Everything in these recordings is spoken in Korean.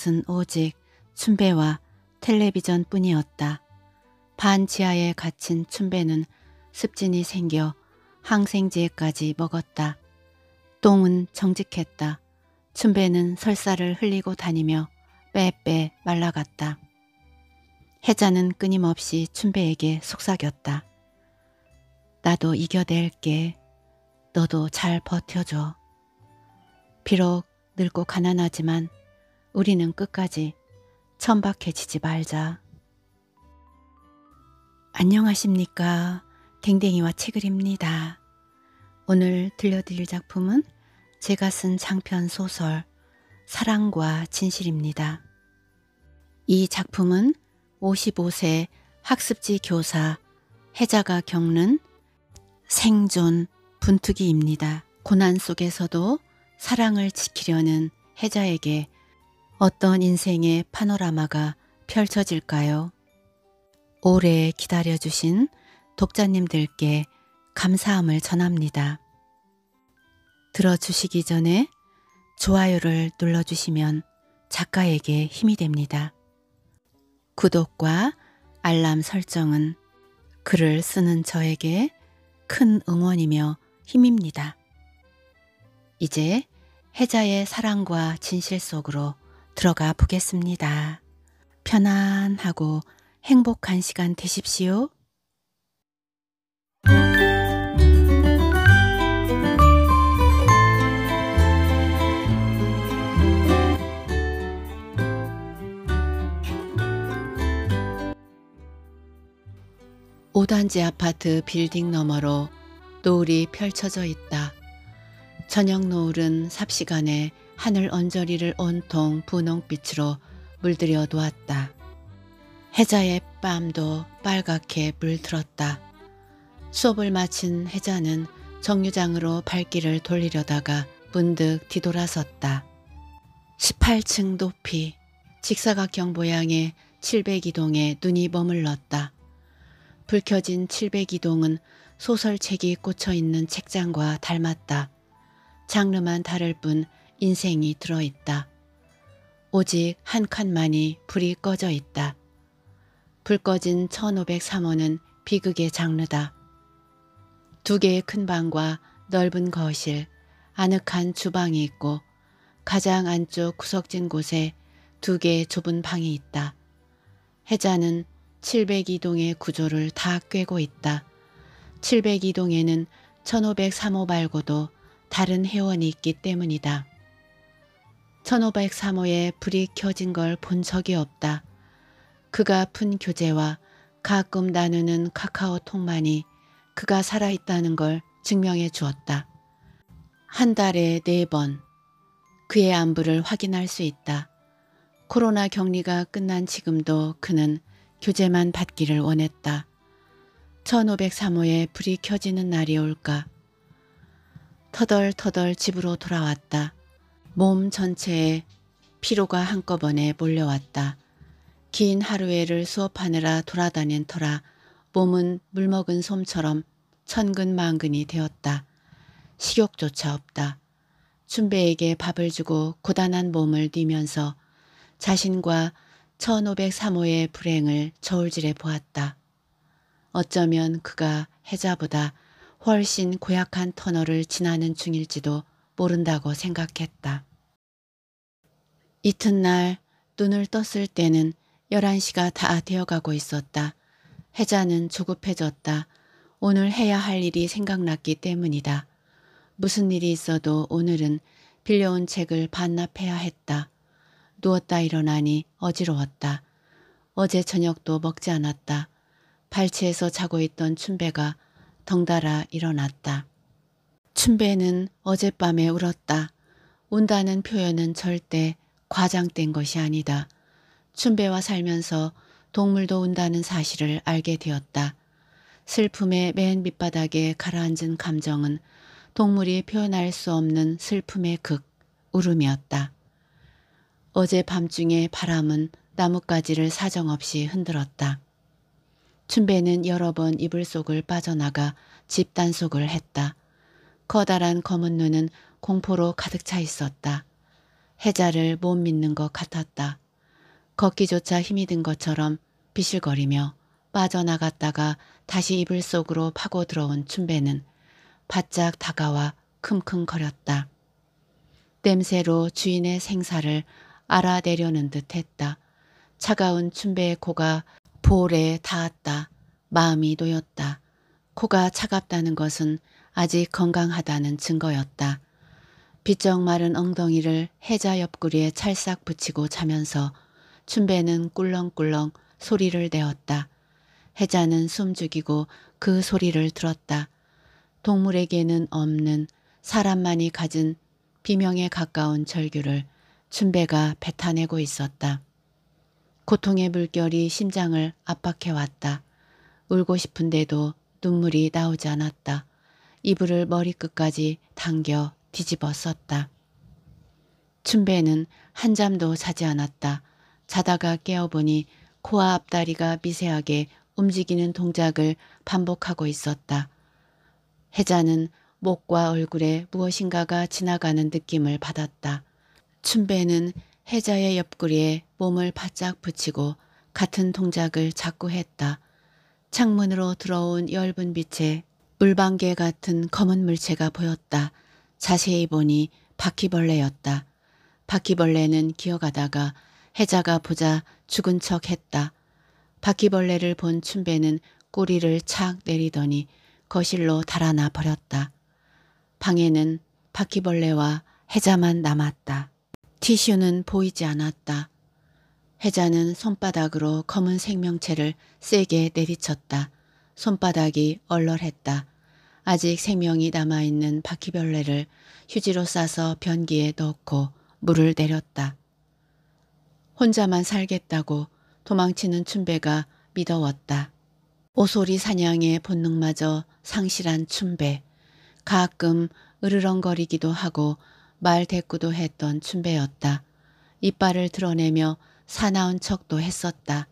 것은 오직 춘배와 텔레비전 뿐이었다. 반 지하에 갇힌 춘배는 습진이 생겨 항생제까지 먹었다. 똥은 정직했다. 춘배는 설사를 흘리고 다니며 빼빼 말라갔다. 해자는 끊임없이 춘배에게 속삭였다. 나도 이겨낼게. 너도 잘 버텨줘. 비록 늙고 가난하지만 우리는 끝까지 천박해지지 말자. 안녕하십니까. 댕댕이와 책을입니다. 오늘 들려드릴 작품은 제가 쓴 장편 소설 사랑과 진실입니다. 이 작품은 55세 학습지 교사 해자가 겪는 생존 분투기입니다. 고난 속에서도 사랑을 지키려는 해자에게 어떤 인생의 파노라마가 펼쳐질까요? 오래 기다려주신 독자님들께 감사함을 전합니다. 들어주시기 전에 좋아요를 눌러주시면 작가에게 힘이 됩니다. 구독과 알람 설정은 글을 쓰는 저에게 큰 응원이며 힘입니다. 이제 해자의 사랑과 진실 속으로 들어가 보겠습니다. 편안하고 행복한 시간 되십시오. 5단지 아파트 빌딩 너머로 노을이 펼쳐져 있다. 저녁 노을은 삽시간에 하늘 언저리를 온통 분홍빛으로 물들여 놓았다. 해자의 뺨도 빨갛게 물들었다. 수업을 마친 해자는 정류장으로 발길을 돌리려다가 문득 뒤돌아섰다. 18층 높이 직사각형 모양의 702동에 눈이 머물렀다. 불 켜진 702동은 소설책이 꽂혀 있는 책장과 닮았다. 장르만 다를 뿐 인생이 들어있다. 오직 한 칸만이 불이 꺼져 있다. 불 꺼진 1503호는 비극의 장르다. 두 개의 큰 방과 넓은 거실, 아늑한 주방이 있고 가장 안쪽 구석진 곳에 두 개의 좁은 방이 있다. 해자는 702동의 구조를 다 꿰고 있다. 702동에는 1503호 말고도 다른 회원이 있기 때문이다. 1503호에 불이 켜진 걸 본 적이 없다. 그가 푼 교재와 가끔 나누는 카카오톡만이 그가 살아있다는 걸 증명해 주었다. 한 달에 네 번 그의 안부를 확인할 수 있다. 코로나 격리가 끝난 지금도 그는 교재만 받기를 원했다. 1503호에 불이 켜지는 날이 올까. 터덜터덜 집으로 돌아왔다. 몸 전체에 피로가 한꺼번에 몰려왔다. 긴 하루에를 수업하느라 돌아다닌 터라 몸은 물먹은 솜처럼 천근만근이 되었다. 식욕조차 없다. 춘배에게 밥을 주고 고단한 몸을 뛰면서 자신과 1503호의 불행을 저울질해 보았다. 어쩌면 그가 해자보다 훨씬 고약한 터널을 지나는 중일지도 모른다고 생각했다. 이튿날 눈을 떴을 때는 11시가 다 되어가고 있었다. 해자는 조급해졌다. 오늘 해야 할 일이 생각났기 때문이다. 무슨 일이 있어도 오늘은 빌려온 책을 반납해야 했다. 누웠다 일어나니 어지러웠다. 어제 저녁도 먹지 않았다. 발치에서 자고 있던 춘배가 덩달아 일어났다. 춘배는 어젯밤에 울었다. 운다는 표현은 절대 과장된 것이 아니다. 춘배와 살면서 동물도 운다는 사실을 알게 되었다. 슬픔의 맨 밑바닥에 가라앉은 감정은 동물이 표현할 수 없는 슬픔의 극, 울음이었다. 어제 밤중에 바람은 나뭇가지를 사정없이 흔들었다. 춘배는 여러 번 이불 속을 빠져나가 집 단속을 했다. 커다란 검은 눈은 공포로 가득 차 있었다. 해자를 못 믿는 것 같았다. 걷기조차 힘이 든 것처럼 비실거리며 빠져나갔다가 다시 이불 속으로 파고 들어온 춘배는 바짝 다가와 큼큼거렸다. 냄새로 주인의 생사를 알아내려는 듯 했다. 차가운 춘배의 코가 볼에 닿았다. 마음이 놓였다. 코가 차갑다는 것은 아직 건강하다는 증거였다. 비쩍 마른 엉덩이를 해자 옆구리에 찰싹 붙이고 자면서 춘배는 꿀렁꿀렁 소리를 내었다. 해자는 숨죽이고 그 소리를 들었다. 동물에게는 없는 사람만이 가진 비명에 가까운 절규를 춘배가 뱉어내고 있었다. 고통의 물결이 심장을 압박해왔다. 울고 싶은데도 눈물이 나오지 않았다. 이불을 머리끝까지 당겨 뒤집어 썼다. 춘배는 한 잠도 자지 않았다. 자다가 깨어보니 코와 앞다리가 미세하게 움직이는 동작을 반복하고 있었다. 혜자는 목과 얼굴에 무엇인가가 지나가는 느낌을 받았다. 춘배는 혜자의 옆구리에 몸을 바짝 붙이고 같은 동작을 자꾸 했다. 창문으로 들어온 엷은 빛에 물방개 같은 검은 물체가 보였다. 자세히 보니 바퀴벌레였다. 바퀴벌레는 기어가다가 해자가 보자 죽은 척 했다. 바퀴벌레를 본 춘배는 꼬리를 착 내리더니 거실로 달아나 버렸다. 방에는 바퀴벌레와 해자만 남았다. 티슈는 보이지 않았다. 해자는 손바닥으로 검은 생명체를 세게 내리쳤다. 손바닥이 얼얼했다. 아직 생명이 남아있는 바퀴벌레를 휴지로 싸서 변기에 넣고 물을 내렸다. 혼자만 살겠다고 도망치는 춘배가 믿어왔다 오소리 사냥의 본능마저 상실한 춘배. 가끔 으르렁거리기도 하고 말 대꾸도 했던 춘배였다. 이빨을 드러내며 사나운 척도 했었다.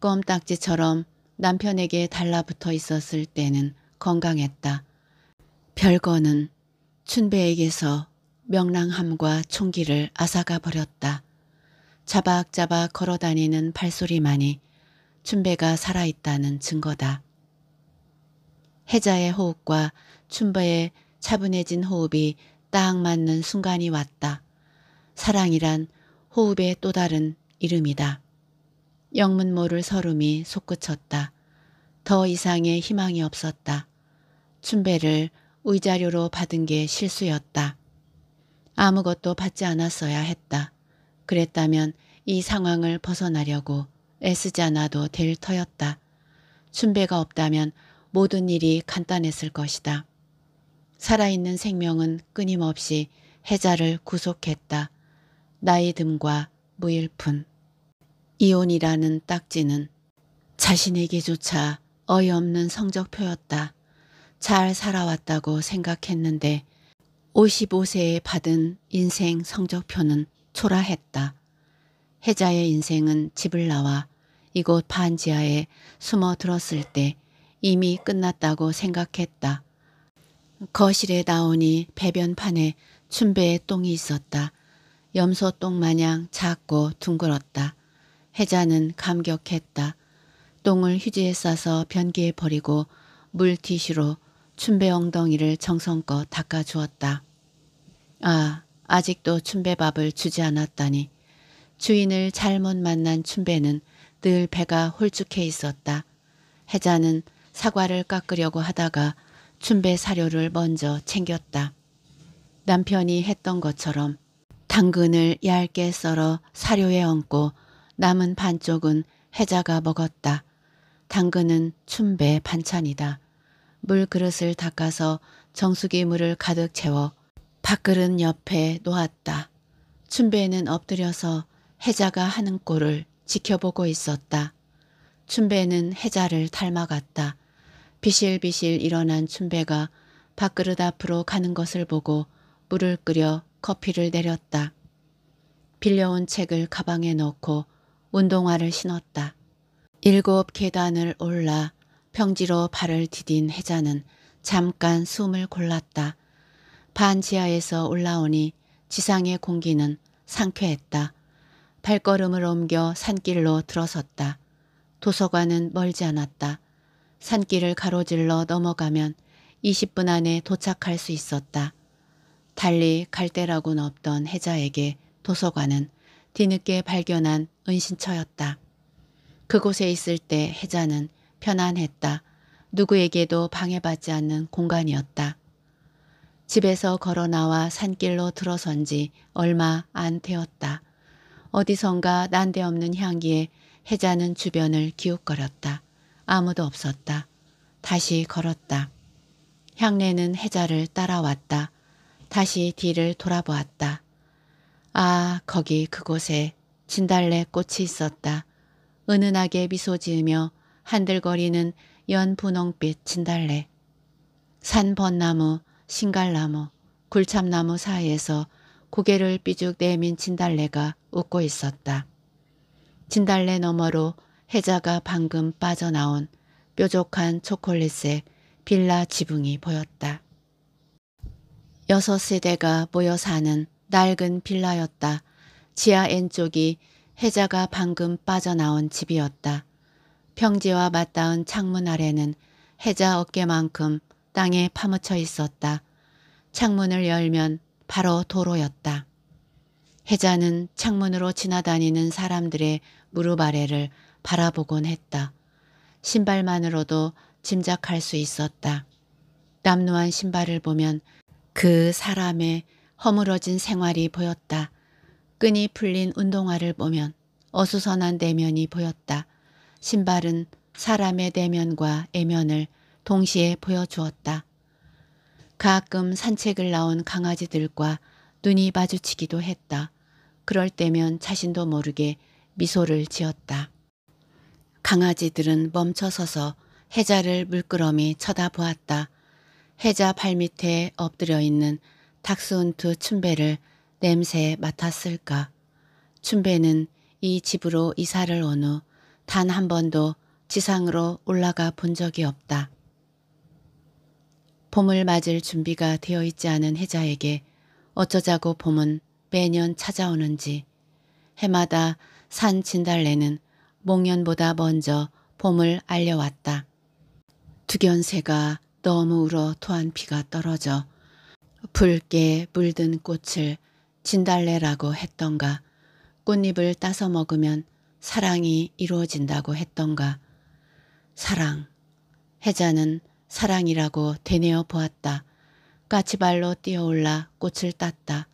껌딱지처럼 남편에게 달라붙어 있었을 때는 건강했다. 별거는 춘배에게서 명랑함과 총기를 앗아가 버렸다. 자박자박 걸어다니는 발소리만이 춘배가 살아있다는 증거다. 해자의 호흡과 춘배의 차분해진 호흡이 딱 맞는 순간이 왔다. 사랑이란 호흡의 또 다른 이름이다. 영문모를 서름이 솟구쳤다. 더 이상의 희망이 없었다. 춘배를 의자료로 받은 게 실수였다. 아무것도 받지 않았어야 했다. 그랬다면 이 상황을 벗어나려고 애쓰지 않아도 될 터였다. 춘배가 없다면 모든 일이 간단했을 것이다. 살아있는 생명은 끊임없이 해자를 구속했다. 나이 듦과 무일푼. 이혼이라는 딱지는 자신에게조차 어이없는 성적표였다. 잘 살아왔다고 생각했는데 55세에 받은 인생 성적표는 초라했다. 혜자의 인생은 집을 나와 이곳 반지하에 숨어 들었을 때 이미 끝났다고 생각했다. 거실에 나오니 배변판에 춘배의 똥이 있었다. 염소 똥 마냥 작고 둥그렀다. 혜자는 감격했다. 똥을 휴지에 싸서 변기에 버리고 물티슈로 춘배 엉덩이를 정성껏 닦아주었다. 아, 아직도 춘배밥을 주지 않았다니. 주인을 잘못 만난 춘배는 늘 배가 홀쭉해 있었다. 혜자는 사과를 깎으려고 하다가 춘배 사료를 먼저 챙겼다. 남편이 했던 것처럼 당근을 얇게 썰어 사료에 얹고 남은 반쪽은 혜자가 먹었다. 당근은 춘배 반찬이다. 물 그릇을 닦아서 정수기 물을 가득 채워 밥그릇 옆에 놓았다. 춘배는 엎드려서 해자가 하는 꼴을 지켜보고 있었다. 춘배는 해자를 닮아갔다. 비실비실 일어난 춘배가 밥그릇 앞으로 가는 것을 보고 물을 끓여 커피를 내렸다. 빌려온 책을 가방에 넣고 운동화를 신었다. 일곱 계단을 올라 평지로 발을 디딘 혜자는 잠깐 숨을 골랐다. 반지하에서 올라오니 지상의 공기는 상쾌했다. 발걸음을 옮겨 산길로 들어섰다. 도서관은 멀지 않았다. 산길을 가로질러 넘어가면 20분 안에 도착할 수 있었다. 달리 갈데라고는 없던 혜자에게 도서관은 뒤늦게 발견한 은신처였다. 그곳에 있을 때 해자는 편안했다. 누구에게도 방해받지 않는 공간이었다. 집에서 걸어 나와 산길로 들어선 지 얼마 안 되었다. 어디선가 난데없는 향기에 해자는 주변을 기웃거렸다. 아무도 없었다. 다시 걸었다. 향내는 해자를 따라왔다. 다시 뒤를 돌아보았다. 아 거기 그곳에 진달래 꽃이 있었다. 은은하게 미소 지으며 한들거리는 연분홍빛 진달래. 산 벚나무, 신갈나무, 굴참나무 사이에서 고개를 삐죽 내민 진달래가 웃고 있었다. 진달래 너머로 해자가 방금 빠져나온 뾰족한 초콜릿색 빌라 지붕이 보였다. 여섯 세대가 모여 사는 낡은 빌라였다. 지하 N쪽이 해자가 방금 빠져나온 집이었다. 평지와 맞닿은 창문 아래는 해자 어깨만큼 땅에 파묻혀 있었다. 창문을 열면 바로 도로였다. 해자는 창문으로 지나다니는 사람들의 무릎 아래를 바라보곤 했다. 신발만으로도 짐작할 수 있었다. 남루한 신발을 보면 그 사람의 허물어진 생활이 보였다. 끈이 풀린 운동화를 보면 어수선한 대면이 보였다. 신발은 사람의 대면과 애면을 동시에 보여주었다. 가끔 산책을 나온 강아지들과 눈이 마주치기도 했다. 그럴 때면 자신도 모르게 미소를 지었다. 강아지들은 멈춰서서 해자를 물끄러미 쳐다보았다. 해자 발밑에 엎드려 있는 닥스훈트 춘배를 냄새 맡았을까. 춘배는 이 집으로 이사를 온 후 단 한 번도 지상으로 올라가 본 적이 없다. 봄을 맞을 준비가 되어 있지 않은 혜자에게 어쩌자고 봄은 매년 찾아오는지 해마다 산 진달래는 목련보다 먼저 봄을 알려왔다. 두견새가 너무 울어 토한 피가 떨어져 붉게 물든 꽃을 진달래라고 했던가 꽃잎을 따서 먹으면 사랑이 이루어진다고 했던가 사랑 혜자는 사랑이라고 되뇌어 보았다. 까치발로 뛰어올라 꽃을 땄다.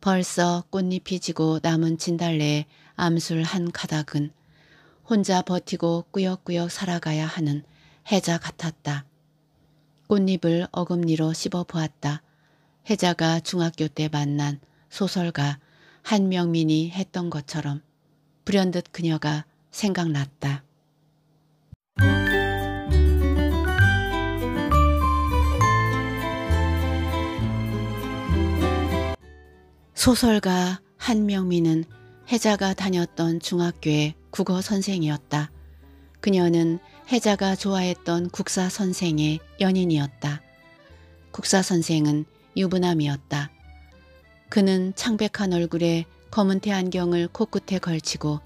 벌써 꽃잎이 지고 남은 진달래에 암술 한 가닥은 혼자 버티고 꾸역꾸역 살아가야 하는 혜자 같았다. 꽃잎을 어금니로 씹어 보았다. 혜자가 중학교 때 만난 소설가 한명민이 했던 것처럼 불현듯 그녀가 생각났다. 소설가 한명민은 혜자가 다녔던 중학교의 국어 선생이었다. 그녀는 혜자가 좋아했던 국사 선생의 연인이었다. 국사 선생은 유부남이었다. 그는 창백한 얼굴에 검은태 안경을 코끝에 걸치고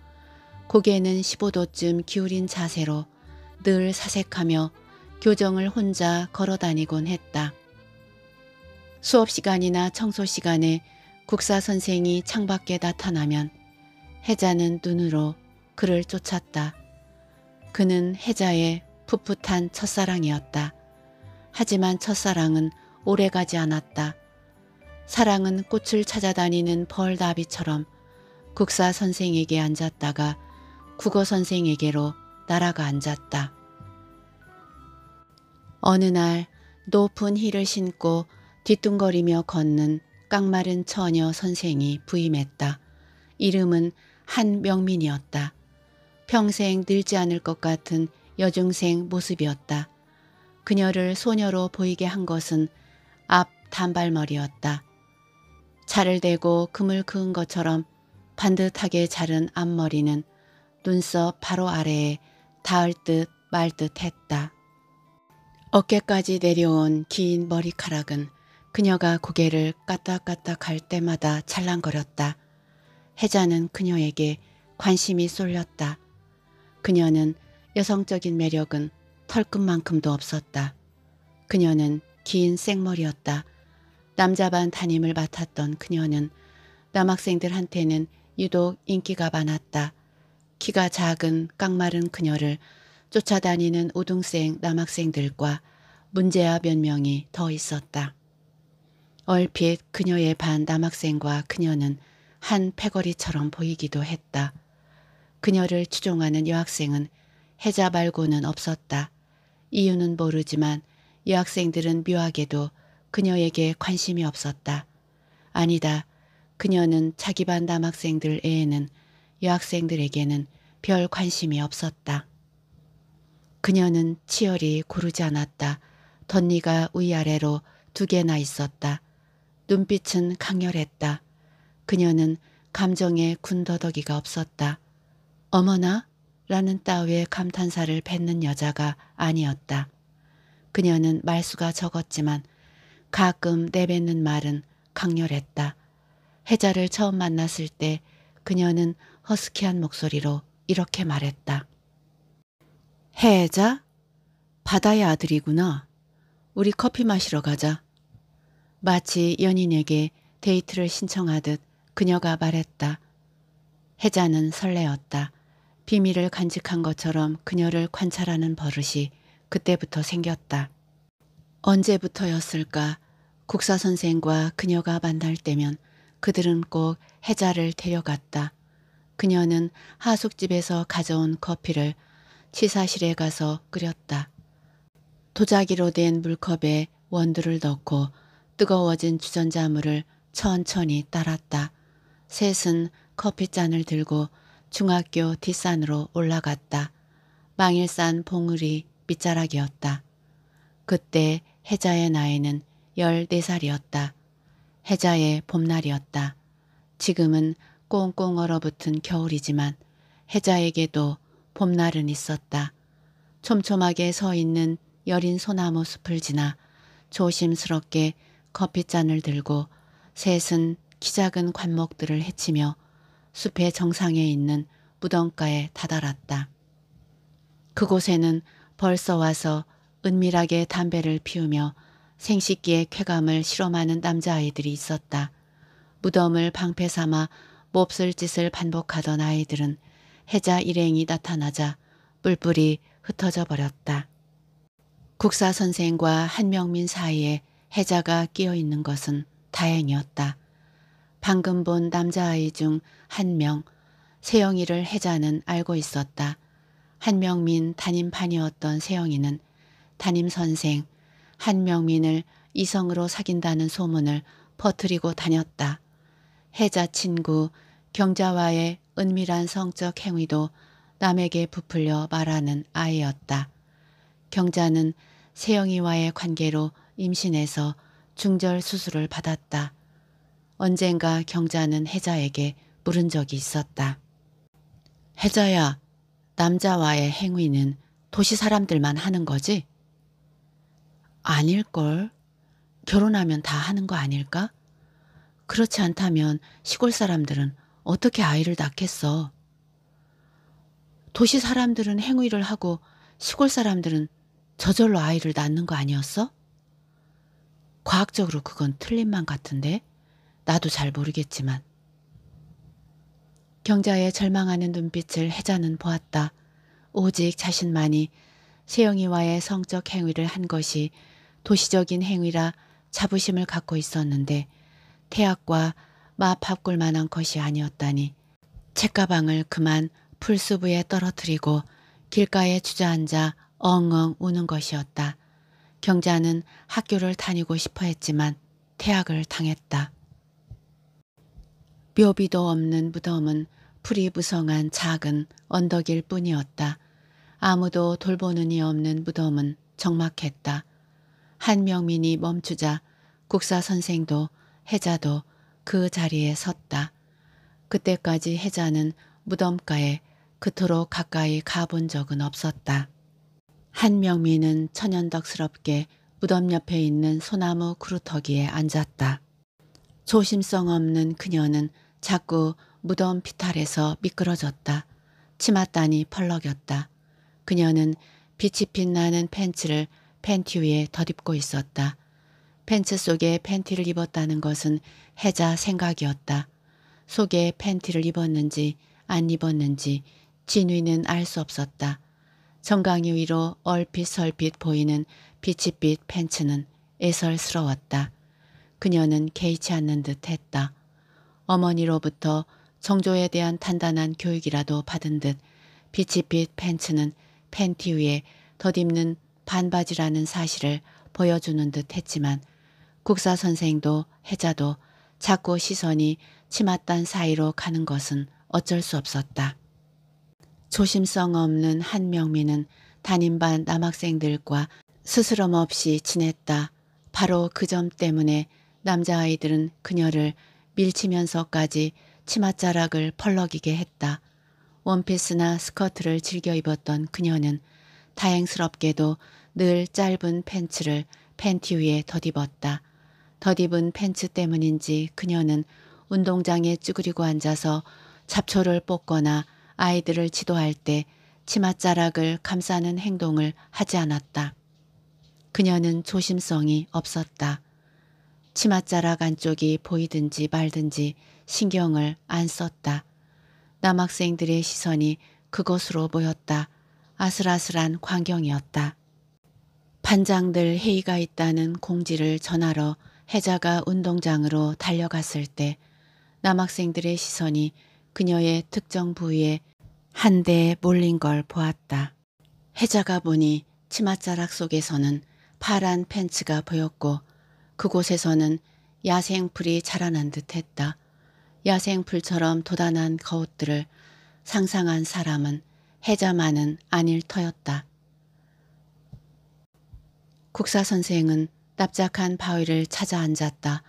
고개는 15도쯤 기울인 자세로 늘 사색하며 교정을 혼자 걸어다니곤 했다. 수업시간이나 청소시간에 국사 선생이 창밖에 나타나면 혜자는 눈으로 그를 쫓았다. 그는 혜자의 풋풋한 첫사랑이었다. 하지만 첫사랑은 오래가지 않았다. 사랑은 꽃을 찾아다니는 벌나비처럼 국사 선생에게 앉았다가 국어 선생에게로 날아가 앉았다. 어느 날 높은 힐을 신고 뒤뚱거리며 걷는 깡마른 처녀 선생이 부임했다. 이름은 한명민이었다. 평생 늙지 않을 것 같은 여중생 모습이었다. 그녀를 소녀로 보이게 한 것은 앞 단발머리였다. 차를 대고 금을 그은 것처럼 반듯하게 자른 앞머리는 눈썹 바로 아래에 닿을 듯 말 듯 했다. 어깨까지 내려온 긴 머리카락은 그녀가 고개를 까딱까딱 할 때마다 찰랑거렸다. 혜자는 그녀에게 관심이 쏠렸다. 그녀는 여성적인 매력은 털끝만큼도 없었다. 그녀는 긴 생머리였다. 남자반 담임을 맡았던 그녀는 남학생들한테는 유독 인기가 많았다. 키가 작은 깡마른 그녀를 쫓아다니는 우등생 남학생들과 문제아 몇 명이 더 있었다. 얼핏 그녀의 반 남학생과 그녀는 한 패거리처럼 보이기도 했다. 그녀를 추종하는 여학생은 해자 말고는 없었다. 이유는 모르지만 여학생들은 묘하게도 그녀에게 관심이 없었다. 아니다. 그녀는 자기 반 남학생들 애에는 여학생들에게는 별 관심이 없었다. 그녀는 치열이 고르지 않았다. 덧니가 위아래로 두 개나 있었다. 눈빛은 강렬했다. 그녀는 감정에 군더더기가 없었다. 어머나? 라는 따위의 감탄사를 뱉는 여자가 아니었다. 그녀는 말수가 적었지만 가끔 내뱉는 말은 강렬했다. 해자를 처음 만났을 때 그녀는 허스키한 목소리로 이렇게 말했다. 해자? 바다의 아들이구나. 우리 커피 마시러 가자. 마치 연인에게 데이트를 신청하듯 그녀가 말했다. 해자는 설레었다. 비밀을 간직한 것처럼 그녀를 관찰하는 버릇이 그때부터 생겼다. 언제부터였을까? 국사 선생과 그녀가 만날 때면 그들은 꼭 해자를 데려갔다. 그녀는 하숙집에서 가져온 커피를 치사실에 가서 끓였다. 도자기로 된 물컵에 원두를 넣고 뜨거워진 주전자물을 천천히 따랐다. 셋은 커피잔을 들고 중학교 뒷산으로 올라갔다. 망일산 봉우리 밑자락이었다. 그때 혜자의 나이는 14살이었다. 혜자의 봄날이었다. 지금은 꽁꽁 얼어붙은 겨울이지만 혜자에게도 봄날은 있었다. 촘촘하게 서 있는 여린 소나무 숲을 지나 조심스럽게 커피잔을 들고 셋은 키 작은 관목들을 헤치며 숲의 정상에 있는 무덤가에 다다랐다. 그곳에는 벌써 와서 은밀하게 담배를 피우며 생식기의 쾌감을 실험하는 남자아이들이 있었다. 무덤을 방패 삼아 몹쓸 짓을 반복하던 아이들은 해자 일행이 나타나자 뿔뿔이 흩어져 버렸다. 국사 선생과 한명민 사이에 해자가 끼어 있는 것은 다행이었다. 방금 본 남자아이 중 한 명, 세영이를 해자는 알고 있었다. 한명민 담임판이었던 세영이는 담임 선생 한명민을 이성으로 사귄다는 소문을 퍼뜨리고 다녔다. 해자 친구 경자와의 은밀한 성적 행위도 남에게 부풀려 말하는 아이였다. 경자는 세영이와의 관계로 임신해서 중절 수술을 받았다. 언젠가 경자는 혜자에게 물은 적이 있었다. 혜자야, 남자와의 행위는 도시 사람들만 하는 거지? 아닐걸. 결혼하면 다 하는 거 아닐까? 그렇지 않다면 시골 사람들은 어떻게 아이를 낳겠어? 도시 사람들은 행위를 하고 시골 사람들은 저절로 아이를 낳는 거 아니었어? 과학적으로 그건 틀린 만 같은데 나도 잘 모르겠지만. 경자의 절망하는 눈빛을 혜자는 보았다. 오직 자신만이 세영이와의 성적 행위를 한 것이 도시적인 행위라 자부심을 갖고 있었는데 태학과 마바꿀 만한 것이 아니었다니 책가방을 그만 풀수부에 떨어뜨리고 길가에 주저앉아 엉엉 우는 것이었다. 경자는 학교를 다니고 싶어 했지만 태학을 당했다. 묘비도 없는 무덤은 풀이 무성한 작은 언덕일 뿐이었다. 아무도 돌보는 이 없는 무덤은 적막했다. 한명민이 멈추자 국사 선생도 혜자도 그 자리에 섰다. 그때까지 혜자는 무덤가에 그토록 가까이 가본 적은 없었다. 한명민은 천연덕스럽게 무덤 옆에 있는 소나무 그루터기에 앉았다. 조심성 없는 그녀는 자꾸 무덤 피탈에서 미끄러졌다. 치맛단이 펄럭였다. 그녀는 빛이 빛나는 팬츠를 팬티 위에 덧입고 있었다. 팬츠 속에 팬티를 입었다는 것은 해자 생각이었다. 속에 팬티를 입었는지 안 입었는지 진위는 알 수 없었다. 정강이 위로 얼핏설핏 보이는 비치빛 팬츠는 애설스러웠다. 그녀는 개의치 않는 듯 했다. 어머니로부터 정조에 대한 단단한 교육이라도 받은 듯 비치빛 팬츠는 팬티 위에 덧입는 반바지라는 사실을 보여주는 듯 했지만 국사 선생도 혜자도 자꾸 시선이 치맛단 사이로 가는 것은 어쩔 수 없었다. 조심성 없는 한명민은 담임반 남학생들과 스스럼 없이 지냈다. 바로 그 점 때문에 남자아이들은 그녀를 밀치면서까지 치맛자락을 펄럭이게 했다. 원피스나 스커트를 즐겨 입었던 그녀는 다행스럽게도 늘 짧은 팬츠를 팬티 위에 덧입었다. 덧입은 팬츠 때문인지 그녀는 운동장에 쭈그리고 앉아서 잡초를 뽑거나 아이들을 지도할 때 치맛자락을 감싸는 행동을 하지 않았다. 그녀는 조심성이 없었다. 치맛자락 안쪽이 보이든지 말든지 신경을 안 썼다. 남학생들의 시선이 그곳으로 모였다. 아슬아슬한 광경이었다. 반장들 회의가 있다는 공지를 전하러 해자가 운동장으로 달려갔을 때 남학생들의 시선이 그녀의 특정 부위에 한대 몰린 걸 보았다. 해자가 보니 치맛자락 속에서는 파란 팬츠가 보였고 그곳에서는 야생풀이 자라난 듯 했다. 야생풀처럼 도단한 거옷들을 상상한 사람은 해자만은 아닐 터였다. 국사 선생은 납작한 바위를 찾아 앉았다.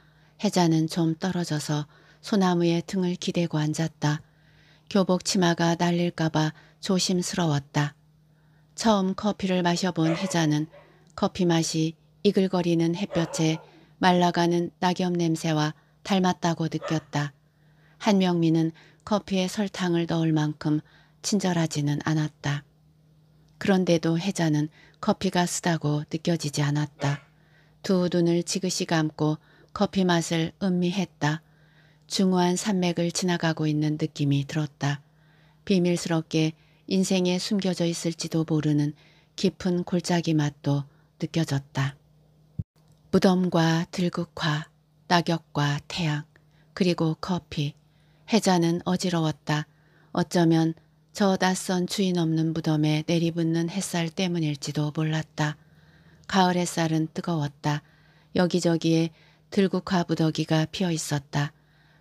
해자는 좀 떨어져서 소나무에 등을 기대고 앉았다. 교복 치마가 날릴까봐 조심스러웠다. 처음 커피를 마셔본 해자는 커피 맛이 이글거리는 햇볕에 말라가는 낙엽 냄새와 닮았다고 느꼈다. 한명민은 커피에 설탕을 넣을 만큼 친절하지는 않았다. 그런데도 혜자는 커피가 쓰다고 느껴지지 않았다. 두 눈을 지그시 감고 커피 맛을 음미했다. 중후한 산맥을 지나가고 있는 느낌이 들었다. 비밀스럽게 인생에 숨겨져 있을지도 모르는 깊은 골짜기 맛도 느껴졌다. 무덤과 들국화, 낙엽과 태양, 그리고 커피. 해자는 어지러웠다. 어쩌면 저 낯선 주인 없는 무덤에 내리붙는 햇살 때문일지도 몰랐다. 가을 햇살은 뜨거웠다. 여기저기에 들국화 부더기가 피어 있었다.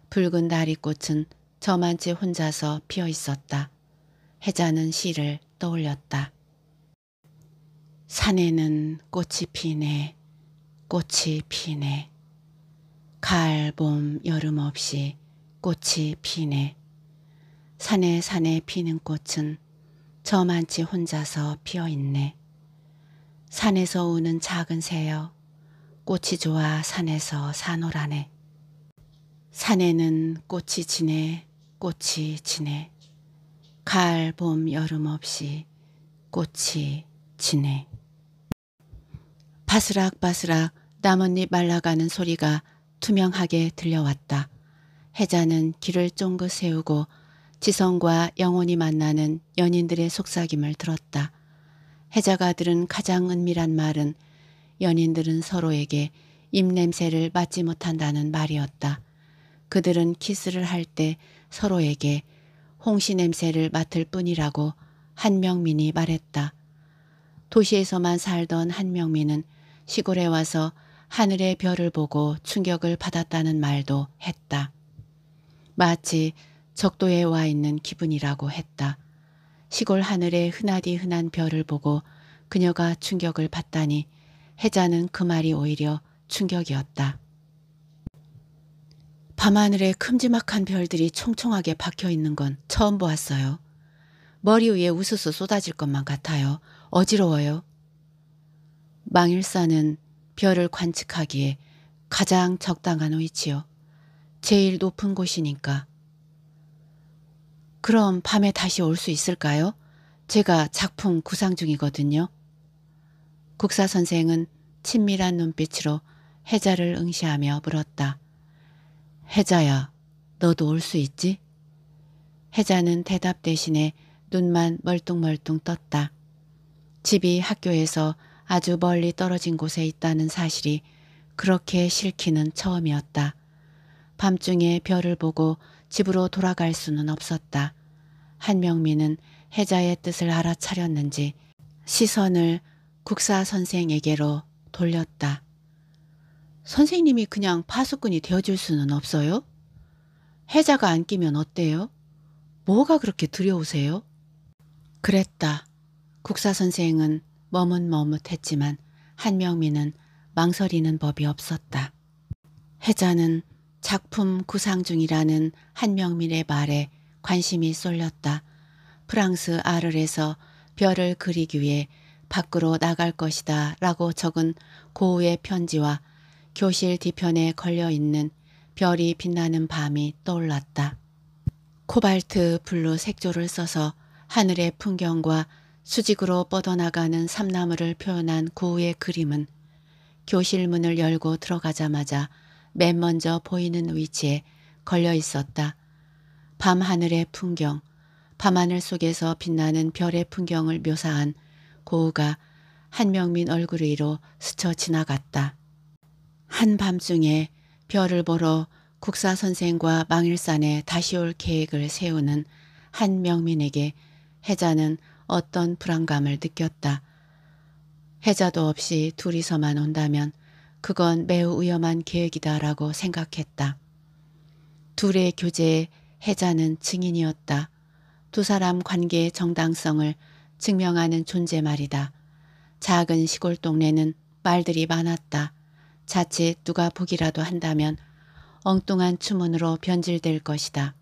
붉은 다리꽃은 저만치 혼자서 피어 있었다. 해자는 시를 떠올렸다. 산에는 꽃이 피네, 꽃이 피네. 가을, 봄, 여름 없이 꽃이 피네. 산에 산에 피는 꽃은 저만치 혼자서 피어 있네. 산에서 우는 작은 새여 꽃이 좋아 산에서 산호라네. 산에는 꽃이 지네 꽃이 지네 가을 봄 여름 없이 꽃이 지네. 바스락바스락 나뭇잎 말라가는 소리가 투명하게 들려왔다. 해자는 길을 쫑긋 세우고 지성과 영혼이 만나는 연인들의 속삭임을 들었다. 해자가 들은 가장 은밀한 말은 연인들은 서로에게 입냄새를 맡지 못한다는 말이었다. 그들은 키스를 할 때 서로에게 홍시 냄새를 맡을 뿐이라고 한명민이 말했다. 도시에서만 살던 한명민은 시골에 와서 하늘의 별을 보고 충격을 받았다는 말도 했다. 마치 적도에 와 있는 기분이라고 했다. 시골 하늘에 흔하디 흔한 별을 보고 그녀가 충격을 받다니 해자는 그 말이 오히려 충격이었다. 밤하늘에 큼지막한 별들이 총총하게 박혀 있는 건 처음 보았어요. 머리 위에 우수수 쏟아질 것만 같아요. 어지러워요. 망일사는 별을 관측하기에 가장 적당한 위치요. 제일 높은 곳이니까. 그럼 밤에 다시 올 수 있을까요? 제가 작품 구상 중이거든요. 국사 선생은 친밀한 눈빛으로 혜자를 응시하며 물었다. 혜자야, 너도 올 수 있지? 혜자는 대답 대신에 눈만 멀뚱멀뚱 떴다. 집이 학교에서 아주 멀리 떨어진 곳에 있다는 사실이 그렇게 싫기는 처음이었다. 밤중에 별을 보고 집으로 돌아갈 수는 없었다. 한명민은 혜자의 뜻을 알아차렸는지 시선을 국사 선생에게로 돌렸다. 선생님이 그냥 파수꾼이 되어줄 수는 없어요? 혜자가안 끼면 어때요? 뭐가 그렇게 두려우세요? 그랬다. 국사 선생은 머뭇머뭇했지만 한명민은 망설이는 법이 없었다. 혜자는 작품 구상 중이라는 한명민의 말에 관심이 쏠렸다. 프랑스 아를에서 별을 그리기 위해 밖으로 나갈 것이다 라고 적은 고우의 편지와 교실 뒤편에 걸려있는 별이 빛나는 밤이 떠올랐다. 코발트 블루 색조를 써서 하늘의 풍경과 수직으로 뻗어나가는 삼나무를 표현한 고우의 그림은 교실 문을 열고 들어가자마자 맨 먼저 보이는 위치에 걸려 있었다. 밤하늘의 풍경, 밤하늘 속에서 빛나는 별의 풍경을 묘사한 고우가 한명민 얼굴 위로 스쳐 지나갔다. 한밤중에 별을 보러 국사 선생과 망일산에 다시 올 계획을 세우는 한명민에게 해자는 어떤 불안감을 느꼈다. 해자도 없이 둘이서만 온다면 그건 매우 위험한 계획이다라고 생각했다. 둘의 교제에 해자는 증인이었다. 두 사람 관계의 정당성을 증명하는 존재 말이다. 작은 시골 동네는 말들이 많았다. 자칫 누가 보기라도 한다면 엉뚱한 추문으로 변질될 것이다.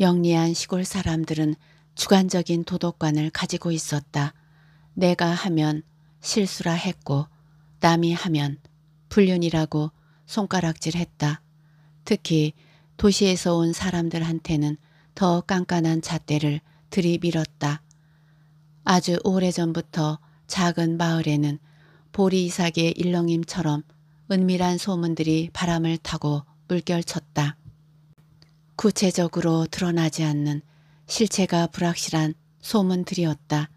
영리한 시골 사람들은 주관적인 도덕관을 가지고 있었다. 내가 하면 실수라 했고 남이 하면 불륜이라고 손가락질했다. 특히 도시에서 온 사람들한테는 더 깐깐한 잣대를 들이밀었다. 아주 오래전부터 작은 마을에는 보리이삭의 일렁임처럼 은밀한 소문들이 바람을 타고 물결쳤다. 구체적으로 드러나지 않는 실체가 불확실한 소문들이었다.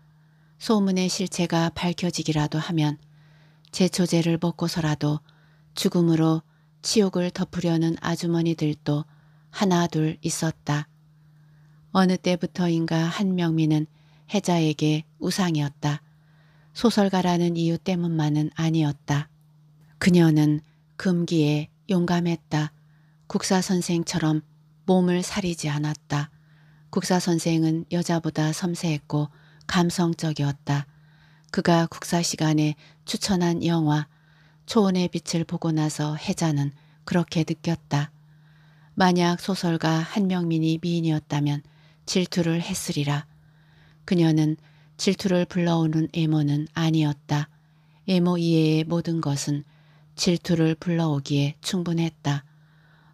소문의 실체가 밝혀지기라도 하면 제 조제를 벗고서라도 죽음으로 치욕을 덮으려는 아주머니들도 하나둘 있었다. 어느 때부터인가 한명민은 혜자에게 우상이었다. 소설가라는 이유 때문만은 아니었다. 그녀는 금기에 용감했다. 국사 선생처럼 몸을 사리지 않았다. 국사 선생은 여자보다 섬세했고 감성적이었다. 그가 국사 시간에 추천한 영화 초원의 빛을 보고 나서 혜자는 그렇게 느꼈다. 만약 소설가 한명민이 미인이었다면 질투를 했으리라. 그녀는 질투를 불러오는 애모는 아니었다. 애모 이해의 모든 것은 질투를 불러오기에 충분했다.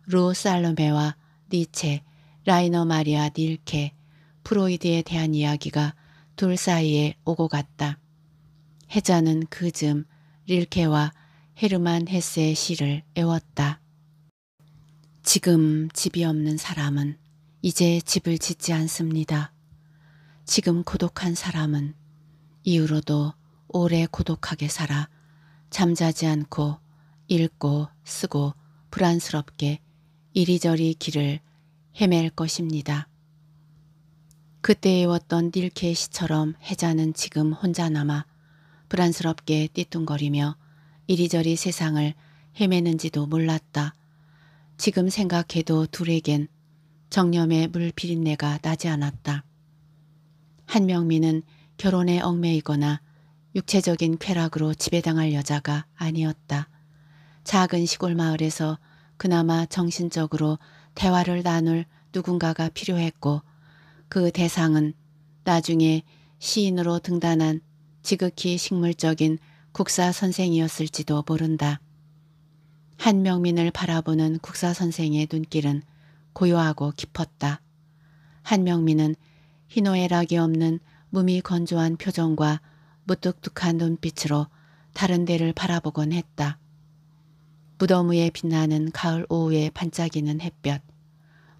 루 살로메와 니체, 라이너 마리아 닐케, 프로이드에 대한 이야기가 둘 사이에 오고 갔다. 해자는 그즘 릴케와 헤르만 헤세의 시를 애웠다. 지금 집이 없는 사람은 이제 집을 짓지 않습니다. 지금 고독한 사람은 이후로도 오래 고독하게 살아 잠자지 않고 읽고 쓰고 불안스럽게 이리저리 길을 헤맬 것입니다. 그때 외웠던 닐케 의 시처럼 해자는 지금 혼자 남아 불안스럽게 띠뚱거리며 이리저리 세상을 헤매는지도 몰랐다. 지금 생각해도 둘에겐 정념의 물 비린내가 나지 않았다. 한명민은 결혼에 얽매이거나 육체적인 쾌락으로 지배당할 여자가 아니었다. 작은 시골 마을에서 그나마 정신적으로 대화를 나눌 누군가가 필요했고 그 대상은 나중에 시인으로 등단한 지극히 식물적인 국사 선생이었을지도 모른다. 한명민을 바라보는 국사 선생의 눈길은 고요하고 깊었다. 한명민은 희노애락이 없는 몸이 건조한 표정과 무뚝뚝한 눈빛으로 다른 데를 바라보곤 했다. 무덤 위에 빛나는 가을 오후의 반짝이는 햇볕,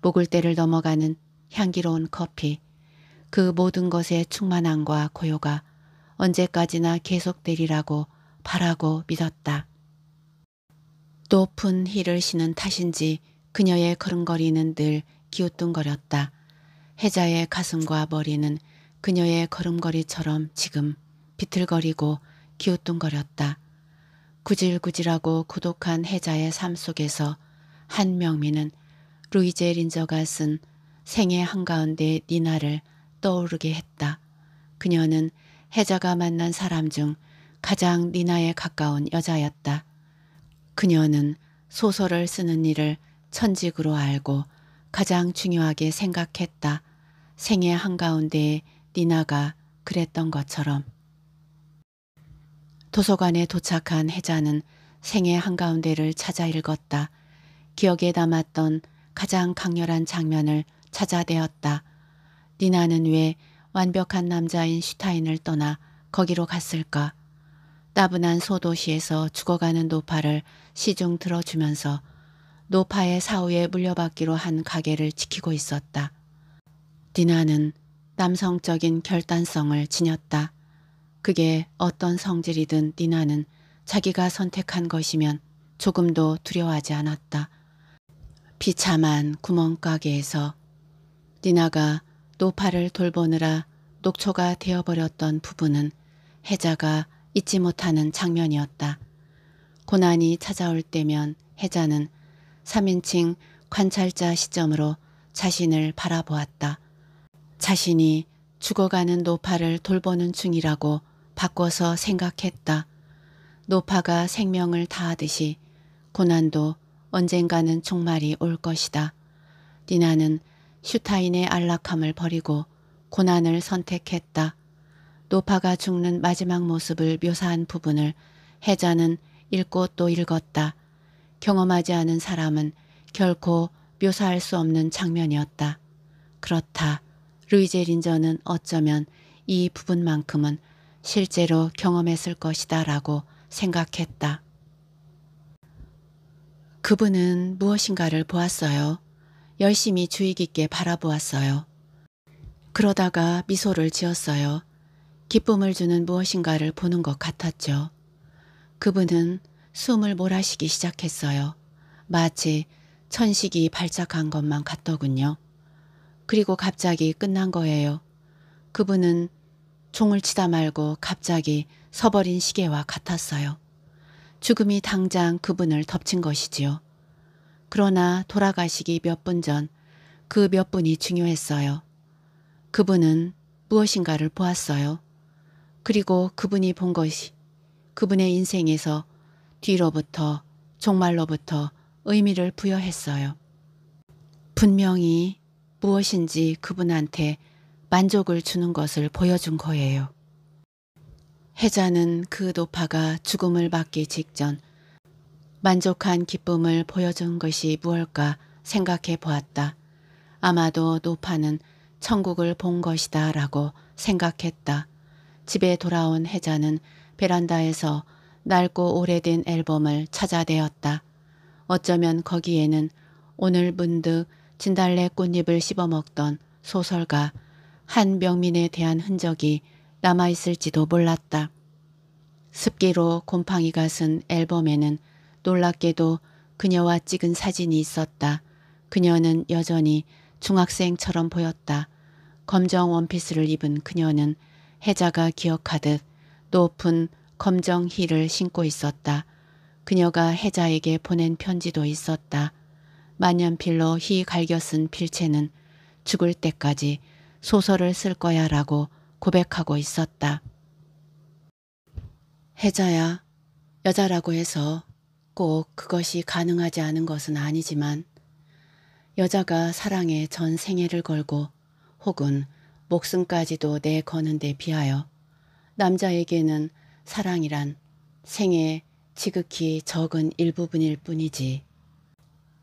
목을대를 넘어가는 향기로운 커피, 그 모든 것의 충만함과 고요가 언제까지나 계속되리라고 바라고 믿었다. 높은 힐을 신은 탓인지 그녀의 걸음걸이는 늘 기우뚱거렸다. 혜자의 가슴과 머리는 그녀의 걸음걸이처럼 지금 비틀거리고 기우뚱거렸다. 구질구질하고 고독한 혜자의 삶 속에서 한명민은 루이제 린저가 쓴 생애 한가운데 니나를 떠오르게 했다. 그녀는 혜자가 만난 사람 중 가장 니나에 가까운 여자였다. 그녀는 소설을 쓰는 일을 천직으로 알고 가장 중요하게 생각했다. 생애 한가운데에 니나가 그랬던 것처럼. 도서관에 도착한 혜자는 생애 한가운데를 찾아 읽었다. 기억에 남았던 가장 강렬한 장면을 찾아내었다. 니나는 왜 완벽한 남자인 슈타인을 떠나 거기로 갔을까. 따분한 소도시에서 죽어가는 노파를 시중 들어주면서 노파의 사후에 물려받기로 한 가게를 지키고 있었다. 디나는 남성적인 결단성을 지녔다. 그게 어떤 성질이든 디나는 자기가 선택한 것이면 조금도 두려워하지 않았다. 비참한 구멍가게에서 디나가 노파를 돌보느라 녹초가 되어버렸던 부부는 혜자가 잊지 못하는 장면이었다. 고난이 찾아올 때면 혜자는 3인칭 관찰자 시점으로 자신을 바라보았다. 자신이 죽어가는 노파를 돌보는 중이라고 바꿔서 생각했다. 노파가 생명을 다하듯이 고난도 언젠가는 종말이 올 것이다. 니나는 슈타인의 안락함을 버리고 고난을 선택했다. 노파가 죽는 마지막 모습을 묘사한 부분을 해자는 읽고 또 읽었다. 경험하지 않은 사람은 결코 묘사할 수 없는 장면이었다. 그렇다. 루이제 린저는 어쩌면 이 부분만큼은 실제로 경험했을 것이다 라고 생각했다. 그분은 무엇인가를 보았어요. 열심히 주의 깊게 바라보았어요. 그러다가 미소를 지었어요. 기쁨을 주는 무엇인가를 보는 것 같았죠. 그분은 숨을 몰아쉬기 시작했어요. 마치 천식이 발작한 것만 같더군요. 그리고 갑자기 끝난 거예요. 그분은 종을 치다 말고 갑자기 서버린 시계와 같았어요. 죽음이 당장 그분을 덮친 것이지요. 그러나 돌아가시기 몇 분 전 그몇 그 분이 중요했어요. 그분은 무엇인가를 보았어요. 그리고 그분이 본 것이 그분의 인생에서 뒤로부터 정말로부터 의미를 부여했어요. 분명히 무엇인지 그분한테 만족을 주는 것을 보여준 거예요. 해자는 그 노파가 죽음을 받기 직전 만족한 기쁨을 보여준 것이 무엇일까 생각해 보았다. 아마도 노파는 천국을 본 것이다 라고 생각했다. 집에 돌아온 혜자는 베란다에서 낡고 오래된 앨범을 찾아대었다. 어쩌면 거기에는 오늘 문득 진달래 꽃잎을 씹어먹던 소설가 한명민에 대한 흔적이 남아있을지도 몰랐다. 습기로 곰팡이가 쓴 앨범에는 놀랍게도 그녀와 찍은 사진이 있었다. 그녀는 여전히 중학생처럼 보였다. 검정 원피스를 입은 그녀는 해자가 기억하듯 높은 검정 힐을 신고 있었다. 그녀가 해자에게 보낸 편지도 있었다. 만년필로 희 갈겨 쓴 필체는 죽을 때까지 소설을 쓸 거야 라고 고백하고 있었다. 혜자야, 여자라고 해서 꼭 그것이 가능하지 않은 것은 아니지만 여자가 사랑에 전 생애를 걸고 혹은 목숨까지도 내거는 데 비하여 남자에게는 사랑이란 생애 지극히 적은 일부분일 뿐이지.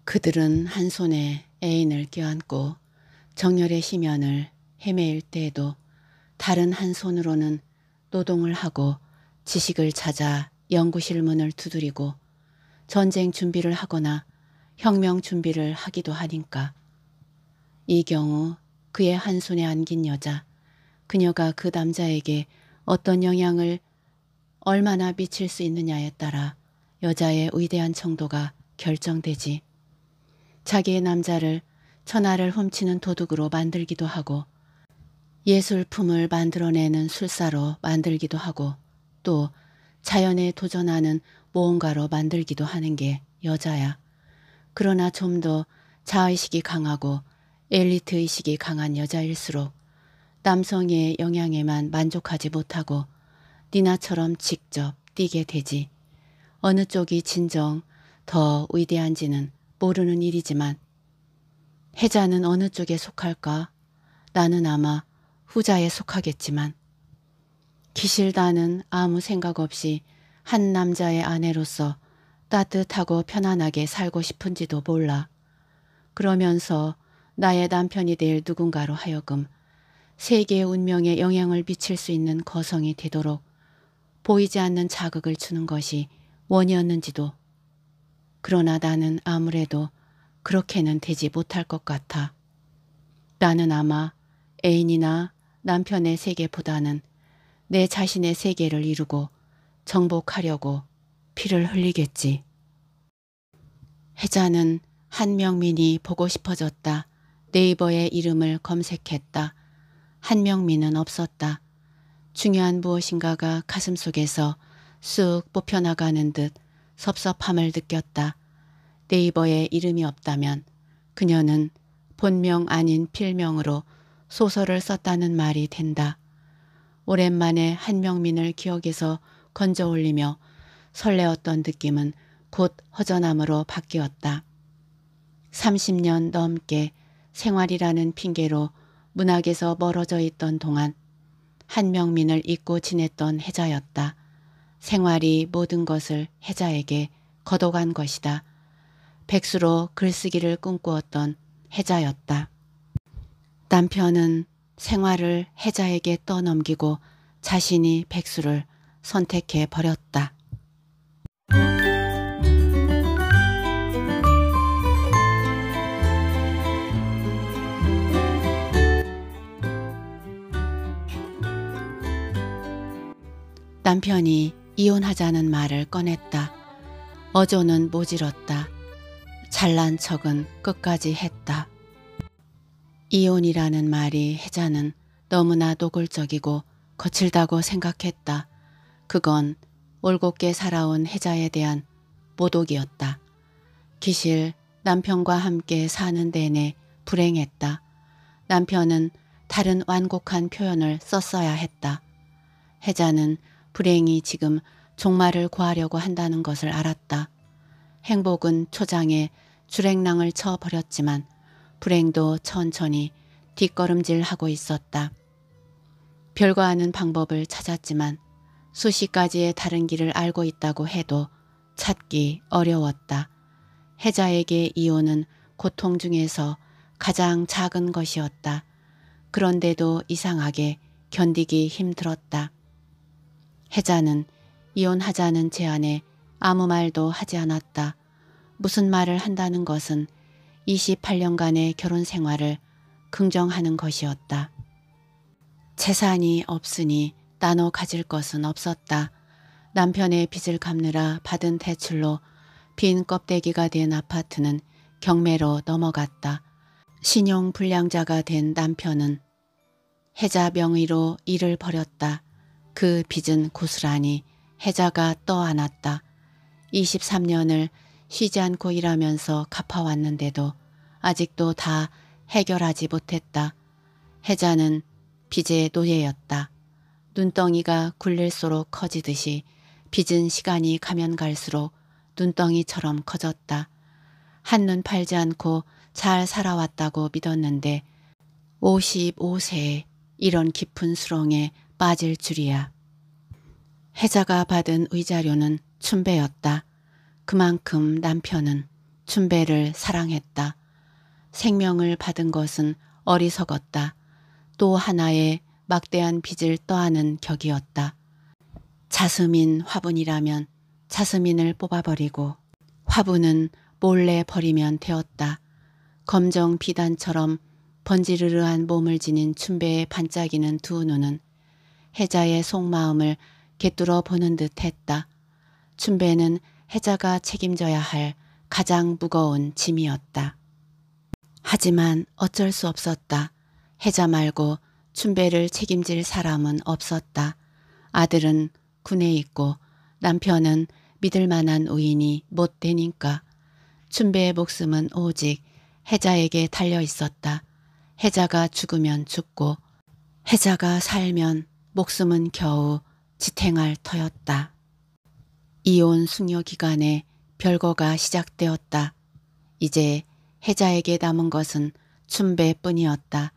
그들은 한 손에 애인을 껴안고 정열의 희면을 헤매일 때에도 다른 한 손으로는 노동을 하고 지식을 찾아 연구실 문을 두드리고 전쟁 준비를 하거나 혁명 준비를 하기도 하니까. 이 경우 그의 한 손에 안긴 여자, 그녀가 그 남자에게 어떤 영향을 얼마나 미칠 수 있느냐에 따라 여자의 위대한 정도가 결정되지. 자기의 남자를 천하를 훔치는 도둑으로 만들기도 하고 예술품을 만들어내는 술사로 만들기도 하고 또 자연에 도전하는 무언가로 만들기도 하는 게 여자야. 그러나 좀 더 자의식이 강하고 엘리트 의식이 강한 여자일수록 남성의 영향에만 만족하지 못하고 니나처럼 직접 뛰게 되지. 어느 쪽이 진정 더 위대한지는 모르는 일이지만 혜자는 어느 쪽에 속할까? 나는 아마 후자에 속하겠지만 기실다는 아무 생각 없이 한 남자의 아내로서 따뜻하고 편안하게 살고 싶은지도 몰라. 그러면서 나의 남편이 될 누군가로 하여금 세계의 운명에 영향을 미칠 수 있는 거성이 되도록 보이지 않는 자극을 주는 것이 원이었는지도. 그러나 나는 아무래도 그렇게는 되지 못할 것 같아. 나는 아마 애인이나 남편의 세계보다는 내 자신의 세계를 이루고 정복하려고 피를 흘리겠지. 혜자는 한명민이 보고 싶어졌다. 네이버의 이름을 검색했다. 한명민은 없었다. 중요한 무엇인가가 가슴 속에서 쑥 뽑혀나가는 듯 섭섭함을 느꼈다. 네이버에 이름이 없다면 그녀는 본명 아닌 필명으로 소설을 썼다는 말이 된다. 오랜만에 한명민을 기억에서 건져 올리며 설레었던 느낌은 곧 허전함으로 바뀌었다. 30년 넘게 생활이라는 핑계로 문학에서 멀어져 있던 동안 한명민을 잊고 지냈던 해자였다. 생활이 모든 것을 해자에게 걷어간 것이다. 백수로 글쓰기를 꿈꾸었던 해자였다. 남편은 생활을 해자에게 떠넘기고 자신이 백수를 선택해 버렸다. 남편이 이혼하자는 말을 꺼냈다. 어조는 모질었다. 잘난 척은 끝까지 했다. 이혼이라는 말이 해자는 너무나 노골적이고 거칠다고 생각했다. 그건 올곧게 살아온 혜자에 대한 모독이었다. 기실 남편과 함께 사는 내내 불행했다. 남편은 다른 완곡한 표현을 썼어야 했다. 혜자는 불행이 지금 종말을 구하려고 한다는 것을 알았다. 행복은 초장에 주랭랑을 쳐버렸지만 불행도 천천히 뒷걸음질하고 있었다. 별거 하는 방법을 찾았지만 수십 가지의 다른 길을 알고 있다고 해도 찾기 어려웠다. 해자에게 이혼은 고통 중에서 가장 작은 것이었다. 그런데도 이상하게 견디기 힘들었다. 해자는 이혼하자는 제안에 아무 말도 하지 않았다. 무슨 말을 한다는 것은 28년간의 결혼 생활을 긍정하는 것이었다. 재산이 없으니 나눠 가질 것은 없었다. 남편의 빚을 갚느라 받은 대출로 빈 껍데기가 된 아파트는 경매로 넘어갔다. 신용 불량자가 된 남편은 해자 명의로 일을 벌였다. 그 빚은 고스란히 해자가 떠안았다. 23년을 쉬지 않고 일하면서 갚아왔는데도 아직도 다 해결하지 못했다. 해자는 빚의 노예였다. 눈덩이가 굴릴수록 커지듯이 빚은 시간이 가면 갈수록 눈덩이처럼 커졌다. 한눈 팔지 않고 잘 살아왔다고 믿었는데 55세에 이런 깊은 수렁에 빠질 줄이야. 혜자가 받은 의자료는 춘배였다. 그만큼 남편은 춘배를 사랑했다. 생명을 받은 것은 어리석었다. 또 하나의 막대한 빚을 떠안은 격이었다. 자스민 화분이라면 자스민을 뽑아버리고 화분은 몰래 버리면 되었다. 검정 비단처럼 번지르르한 몸을 지닌 춘배의 반짝이는 두 눈은 해자의 속마음을 꿰뚫어 보는 듯 했다. 춘배는 해자가 책임져야 할 가장 무거운 짐이었다. 하지만 어쩔 수 없었다. 해자 말고 춘배를 책임질 사람은 없었다. 아들은 군에 있고 남편은 믿을 만한 우인이 못 되니까 춘배의 목숨은 오직 해자에게 달려 있었다. 해자가 죽으면 죽고 해자가 살면 목숨은 겨우 지탱할 터였다. 이혼 숙려 기간에 별거가 시작되었다. 이제 해자에게 남은 것은 춘배뿐이었다.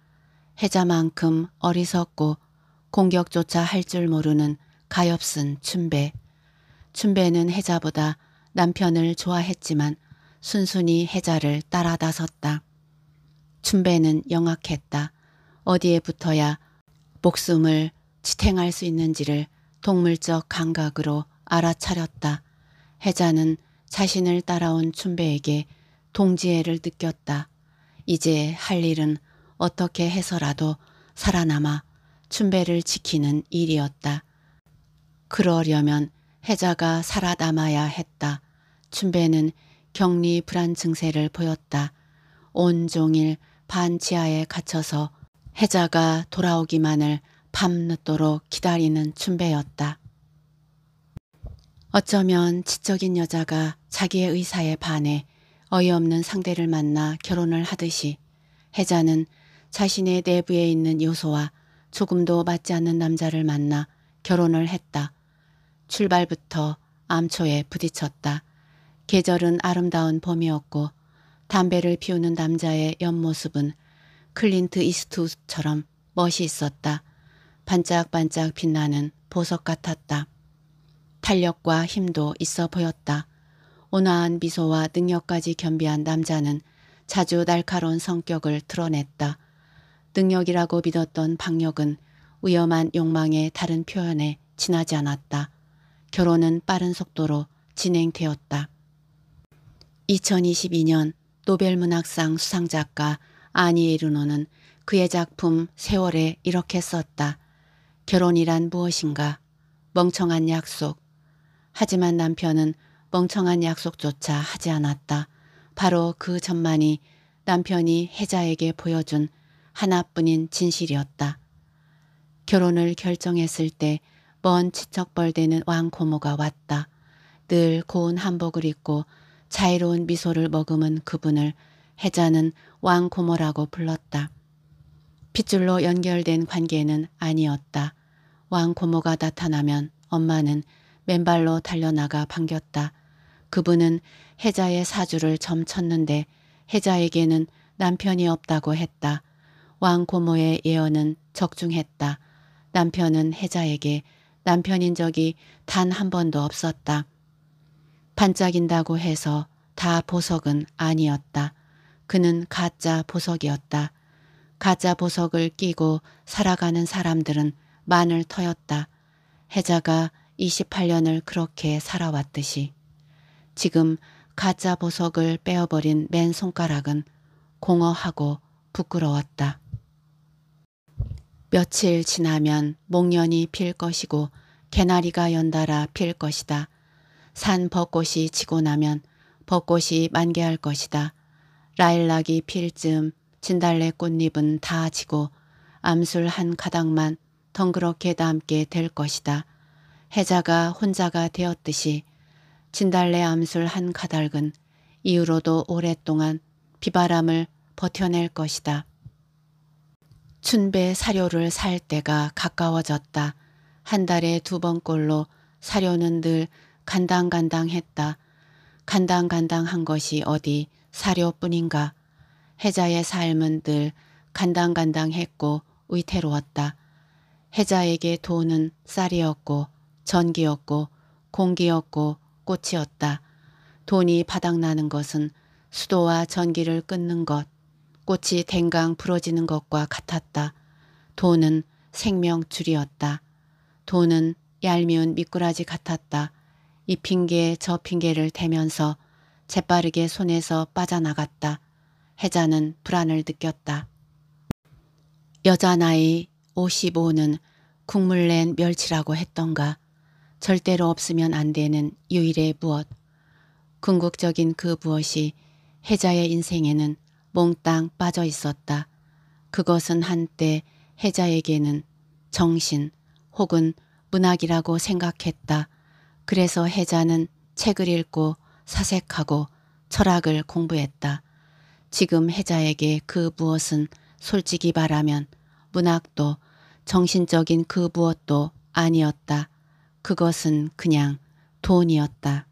해자만큼 어리석고 공격조차 할 줄 모르는 가엾은 춘배. 춘배는 해자보다 남편을 좋아했지만 순순히 해자를 따라 다섰다 춘배는 영악했다. 어디에 붙어야 목숨을 지탱할 수 있는지를 동물적 감각으로 알아차렸다. 해자는 자신을 따라온 춘배에게 동지애를 느꼈다. 이제 할 일은 어떻게 해서라도 살아남아 춘배를 지키는 일이었다. 그러려면 해자가 살아남아야 했다. 춘배는 격리 불안 증세를 보였다. 온종일 반지하에 갇혀서 해자가 돌아오기만을 밤늦도록 기다리는 춘배였다. 어쩌면 지적인 여자가 자기의 의사에 반해 어이없는 상대를 만나 결혼을 하듯이 해자는 자신의 내부에 있는 요소와 조금도 맞지 않는 남자를 만나 결혼을 했다. 출발부터 암초에 부딪혔다. 계절은 아름다운 봄이었고 담배를 피우는 남자의 옆모습은 클린트 이스트우처럼 멋이 있었다. 반짝반짝 빛나는 보석 같았다. 탄력과 힘도 있어 보였다. 온화한 미소와 능력까지 겸비한 남자는 자주 날카로운 성격을 드러냈다. 능력이라고 믿었던 박력은 위험한 욕망의 다른 표현에 지나지 않았다. 결혼은 빠른 속도로 진행되었다. 2022년 노벨문학상 수상작가 아니 에르노는 그의 작품 세월에 이렇게 썼다. 결혼이란 무엇인가? 멍청한 약속. 하지만 남편은 멍청한 약속조차 하지 않았다. 바로 그 전만이 남편이 혜자에게 보여준 하나뿐인 진실이었다. 결혼을 결정했을 때 먼 치척벌대는 왕고모가 왔다. 늘 고운 한복을 입고 자유로운 미소를 머금은 그분을 해자는 왕고모라고 불렀다. 핏줄로 연결된 관계는 아니었다. 왕고모가 나타나면 엄마는 맨발로 달려나가 반겼다. 그분은 혜자의 사주를 점쳤는데 혜자에게는 남편이 없다고 했다. 왕 고모의 예언은 적중했다. 남편은 혜자에게 남편인 적이 단 한 번도 없었다. 반짝인다고 해서 다 보석은 아니었다. 그는 가짜 보석이었다. 가짜 보석을 끼고 살아가는 사람들은 만을 터였다. 혜자가 28년을 그렇게 살아왔듯이. 지금 가짜 보석을 빼어버린 맨손가락은 공허하고 부끄러웠다. 며칠 지나면 목련이 필 것이고 개나리가 연달아 필 것이다. 산 벚꽃이 지고 나면 벚꽃이 만개할 것이다. 라일락이 필 즈음 진달래 꽃잎은 다 지고 암술 한 가닥만 덩그렇게 담게 될 것이다. 해자가 혼자가 되었듯이 진달래 암술 한 가닥은 이후로도 오랫동안 비바람을 버텨낼 것이다. 춘배 사료를 살 때가 가까워졌다. 한 달에 두 번꼴로 사료는 늘 간당간당했다. 간당간당한 것이 어디 사료뿐인가. 혜자의 삶은 늘 간당간당했고 의태로웠다. 혜자에게 돈은 쌀이었고 전기였고 공기였고 꽃이었다. 돈이 바닥나는 것은 수도와 전기를 끊는 것, 꽃이 댕강 부러지는 것과 같았다. 돈은 생명줄이었다. 돈은 얄미운 미꾸라지 같았다. 이핑계저 핑계를 대면서 재빠르게 손에서 빠져나갔다. 해자는 불안을 느꼈다. 여자 나이 55는 국물 낸 멸치라고 했던가. 절대로 없으면 안 되는 유일의 무엇. 궁극적인 그 무엇이 해자의 인생에는 몽땅 빠져 있었다. 그것은 한때 해자에게는 정신 혹은 문학이라고 생각했다. 그래서 해자는 책을 읽고 사색하고 철학을 공부했다. 지금 해자에게 그 무엇은 솔직히 말하면 문학도 정신적인 그 무엇도 아니었다. 그것은 그냥 돈이었다.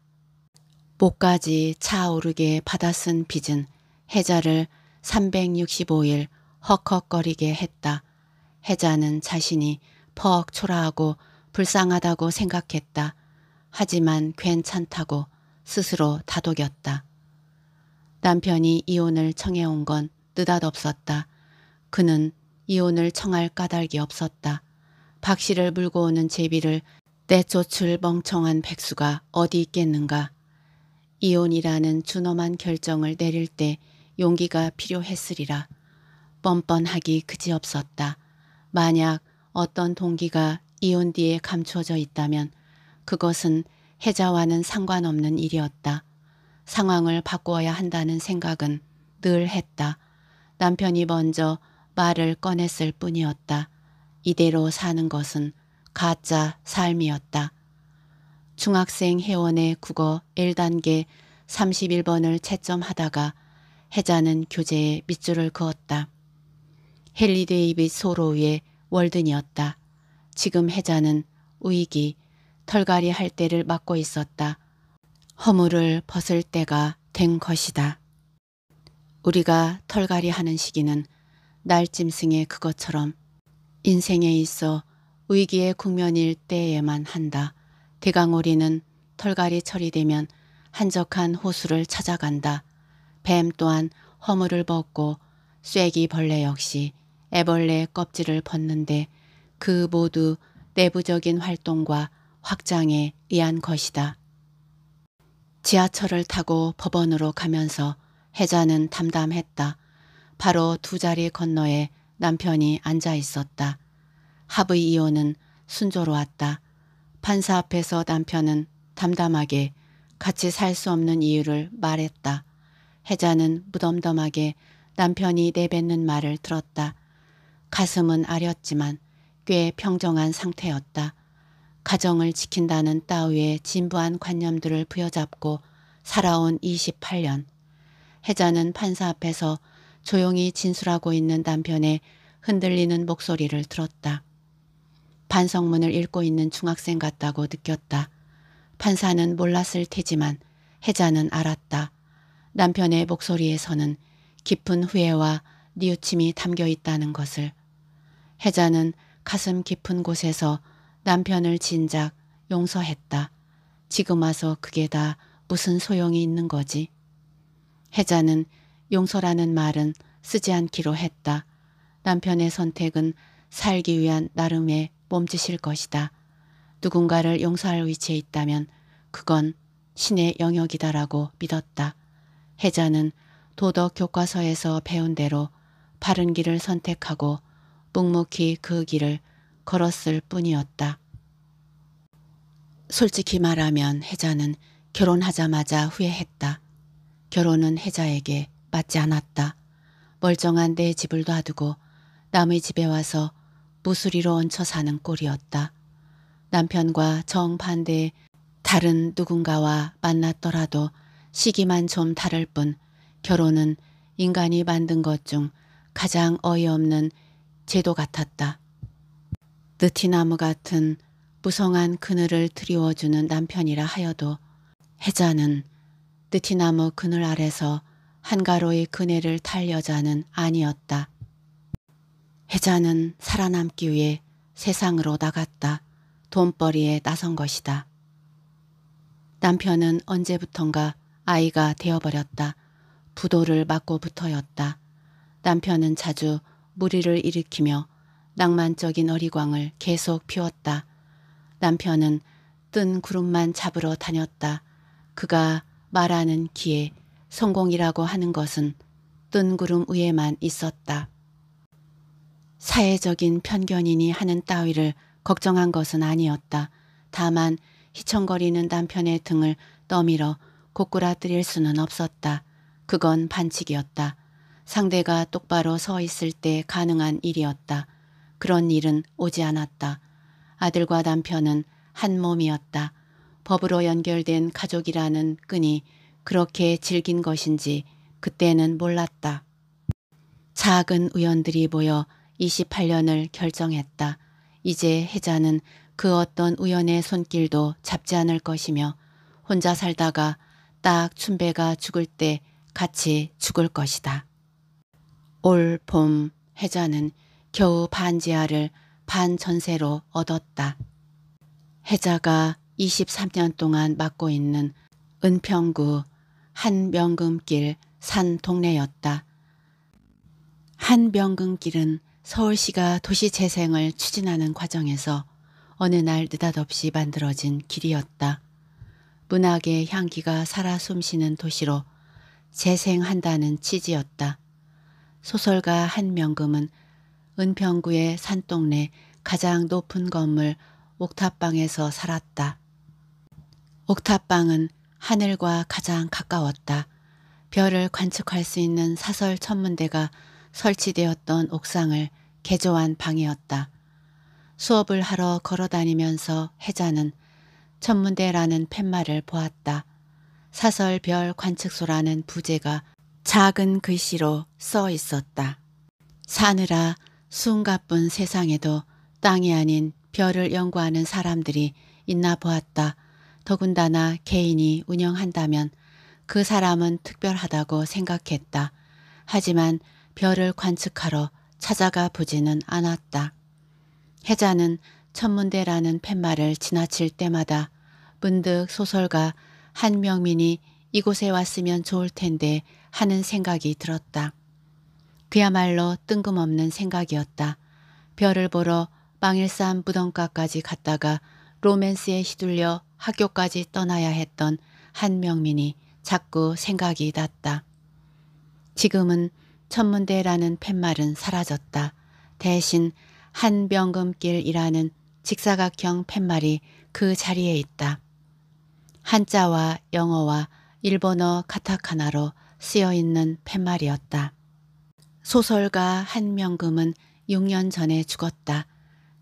목까지 차오르게 받아쓴 빚은 해자를 365일 헉헉거리게 했다. 해자는 자신이 퍽 초라하고 불쌍하다고 생각했다. 하지만 괜찮다고 스스로 다독였다. 남편이 이혼을 청해온 건 느닷없었다. 그는 이혼을 청할 까닭이 없었다. 박 씨를 물고 오는 제비를 내쫓을 멍청한 백수가 어디 있겠는가. 이혼이라는 준엄한 결정을 내릴 때 용기가 필요했으리라. 뻔뻔하기 그지없었다. 만약 어떤 동기가 이혼 뒤에 감춰져 있다면 그것은 해자와는 상관없는 일이었다. 상황을 바꾸어야 한다는 생각은 늘 했다. 남편이 먼저 말을 꺼냈을 뿐이었다. 이대로 사는 것은 가짜 삶이었다. 중학생 회원의 국어 1단계 31번을 채점하다가 해자는 교재에 밑줄을 그었다. 헨리 데이빗 소로우의 월든이었다. 지금 해자는 우익이 털갈이 할 때를 맡고 있었다. 허물을 벗을 때가 된 것이다. 우리가 털갈이 하는 시기는 날짐승의 그것처럼 인생에 있어 위기의 국면일 때에만 한다. 대강오리는 털갈이 처리되면 한적한 호수를 찾아간다. 뱀 또한 허물을 벗고 쐐기벌레 역시 애벌레의 껍질을 벗는데 그 모두 내부적인 활동과 확장에 의한 것이다. 지하철을 타고 법원으로 가면서 혜자는 담담했다. 바로 두 자리 건너에 남편이 앉아 있었다. 합의 이혼은 순조로웠다. 판사 앞에서 남편은 담담하게 같이 살 수 없는 이유를 말했다. 혜자는 무덤덤하게 남편이 내뱉는 말을 들었다. 가슴은 아렸지만 꽤 평정한 상태였다. 가정을 지킨다는 따위의 진부한 관념들을 부여잡고 살아온 28년. 혜자는 판사 앞에서 조용히 진술하고 있는 남편의 흔들리는 목소리를 들었다. 반성문을 읽고 있는 중학생 같다고 느꼈다. 판사는 몰랐을 테지만 혜자는 알았다. 남편의 목소리에서는 깊은 후회와 뉘우침이 담겨 있다는 것을 혜자는 가슴 깊은 곳에서 남편을 진작 용서했다. 지금 와서 그게 다 무슨 소용이 있는 거지. 혜자는 용서라는 말은 쓰지 않기로 했다. 남편의 선택은 살기 위한 나름의 몸짓일 것이다. 누군가를 용서할 위치에 있다면 그건 신의 영역이다라고 믿었다. 혜자는 도덕 교과서에서 배운 대로 바른 길을 선택하고 묵묵히 그 길을 걸었을 뿐이었다. 솔직히 말하면 혜자는 결혼하자마자 후회했다. 결혼은 혜자에게 맞지 않았다. 멀쩡한 내 집을 놔두고 남의 집에 와서 무수리로 얹혀 사는 꼴이었다. 남편과 정반대의 다른 누군가와 만났더라도 시기만 좀 다를 뿐 결혼은 인간이 만든 것 중 가장 어이없는 제도 같았다. 느티나무 같은 무성한 그늘을 드리워주는 남편이라 하여도 해자는 느티나무 그늘 아래서 한가로이 그네를 탈 여자는 아니었다. 해자는 살아남기 위해 세상으로 나갔다. 돈벌이에 나선 것이다. 남편은 언제부턴가 아이가 되어버렸다. 부도를 맞고 붙어였다. 남편은 자주 무리를 일으키며 낭만적인 어리광을 계속 피웠다. 남편은 뜬 구름만 잡으러 다녔다. 그가 말하는 기에 성공이라고 하는 것은 뜬 구름 위에만 있었다. 사회적인 편견이니 하는 따위를 걱정한 것은 아니었다. 다만 히청거리는 남편의 등을 떠밀어 고꾸라뜨릴 수는 없었다. 그건 반칙이었다. 상대가 똑바로 서 있을 때 가능한 일이었다. 그런 일은 오지 않았다. 아들과 남편은 한 몸이었다. 법으로 연결된 가족이라는 끈이 그렇게 질긴 것인지 그때는 몰랐다. 작은 우연들이 모여 28년을 결정했다. 이제 혜자는 그 어떤 우연의 손길도 잡지 않을 것이며 혼자 살다가 딱 춘배가 죽을 때 같이 죽을 것이다. 올봄 해자는 겨우 반지하를 반전세로 얻었다. 해자가 23년 동안 맡고 있는 은평구 한명금길 산 동네였다. 한명금길은 서울시가 도시재생을 추진하는 과정에서 어느 날 느닷없이 만들어진 길이었다. 문학의 향기가 살아 숨쉬는 도시로 재생한다는 취지였다. 소설가 한명금은 은평구의 산동네 가장 높은 건물 옥탑방에서 살았다. 옥탑방은 하늘과 가장 가까웠다. 별을 관측할 수 있는 사설 천문대가 설치되었던 옥상을 개조한 방이었다. 수업을 하러 걸어다니면서 혜자는 천문대라는 팻말을 보았다. 사설별 관측소라는 부제가 작은 글씨로 써 있었다. 사느라 숨가쁜 세상에도 땅이 아닌 별을 연구하는 사람들이 있나 보았다. 더군다나 개인이 운영한다면 그 사람은 특별하다고 생각했다. 하지만 별을 관측하러 찾아가 보지는 않았다. 해자는 천문대라는 팻말을 지나칠 때마다 문득 소설가 한명민이 이곳에 왔으면 좋을 텐데 하는 생각이 들었다. 그야말로 뜬금없는 생각이었다. 별을 보러 망일산 무덤가까지 갔다가 로맨스에 휘둘려 학교까지 떠나야 했던 한명민이 자꾸 생각이 났다. 지금은 천문대라는 팻말은 사라졌다. 대신 한병금길이라는 직사각형 팻말이 그 자리에 있다. 한자와 영어와 일본어 카타카나로 쓰여 있는 팻말이었다. 소설가 한명금은 6년 전에 죽었다.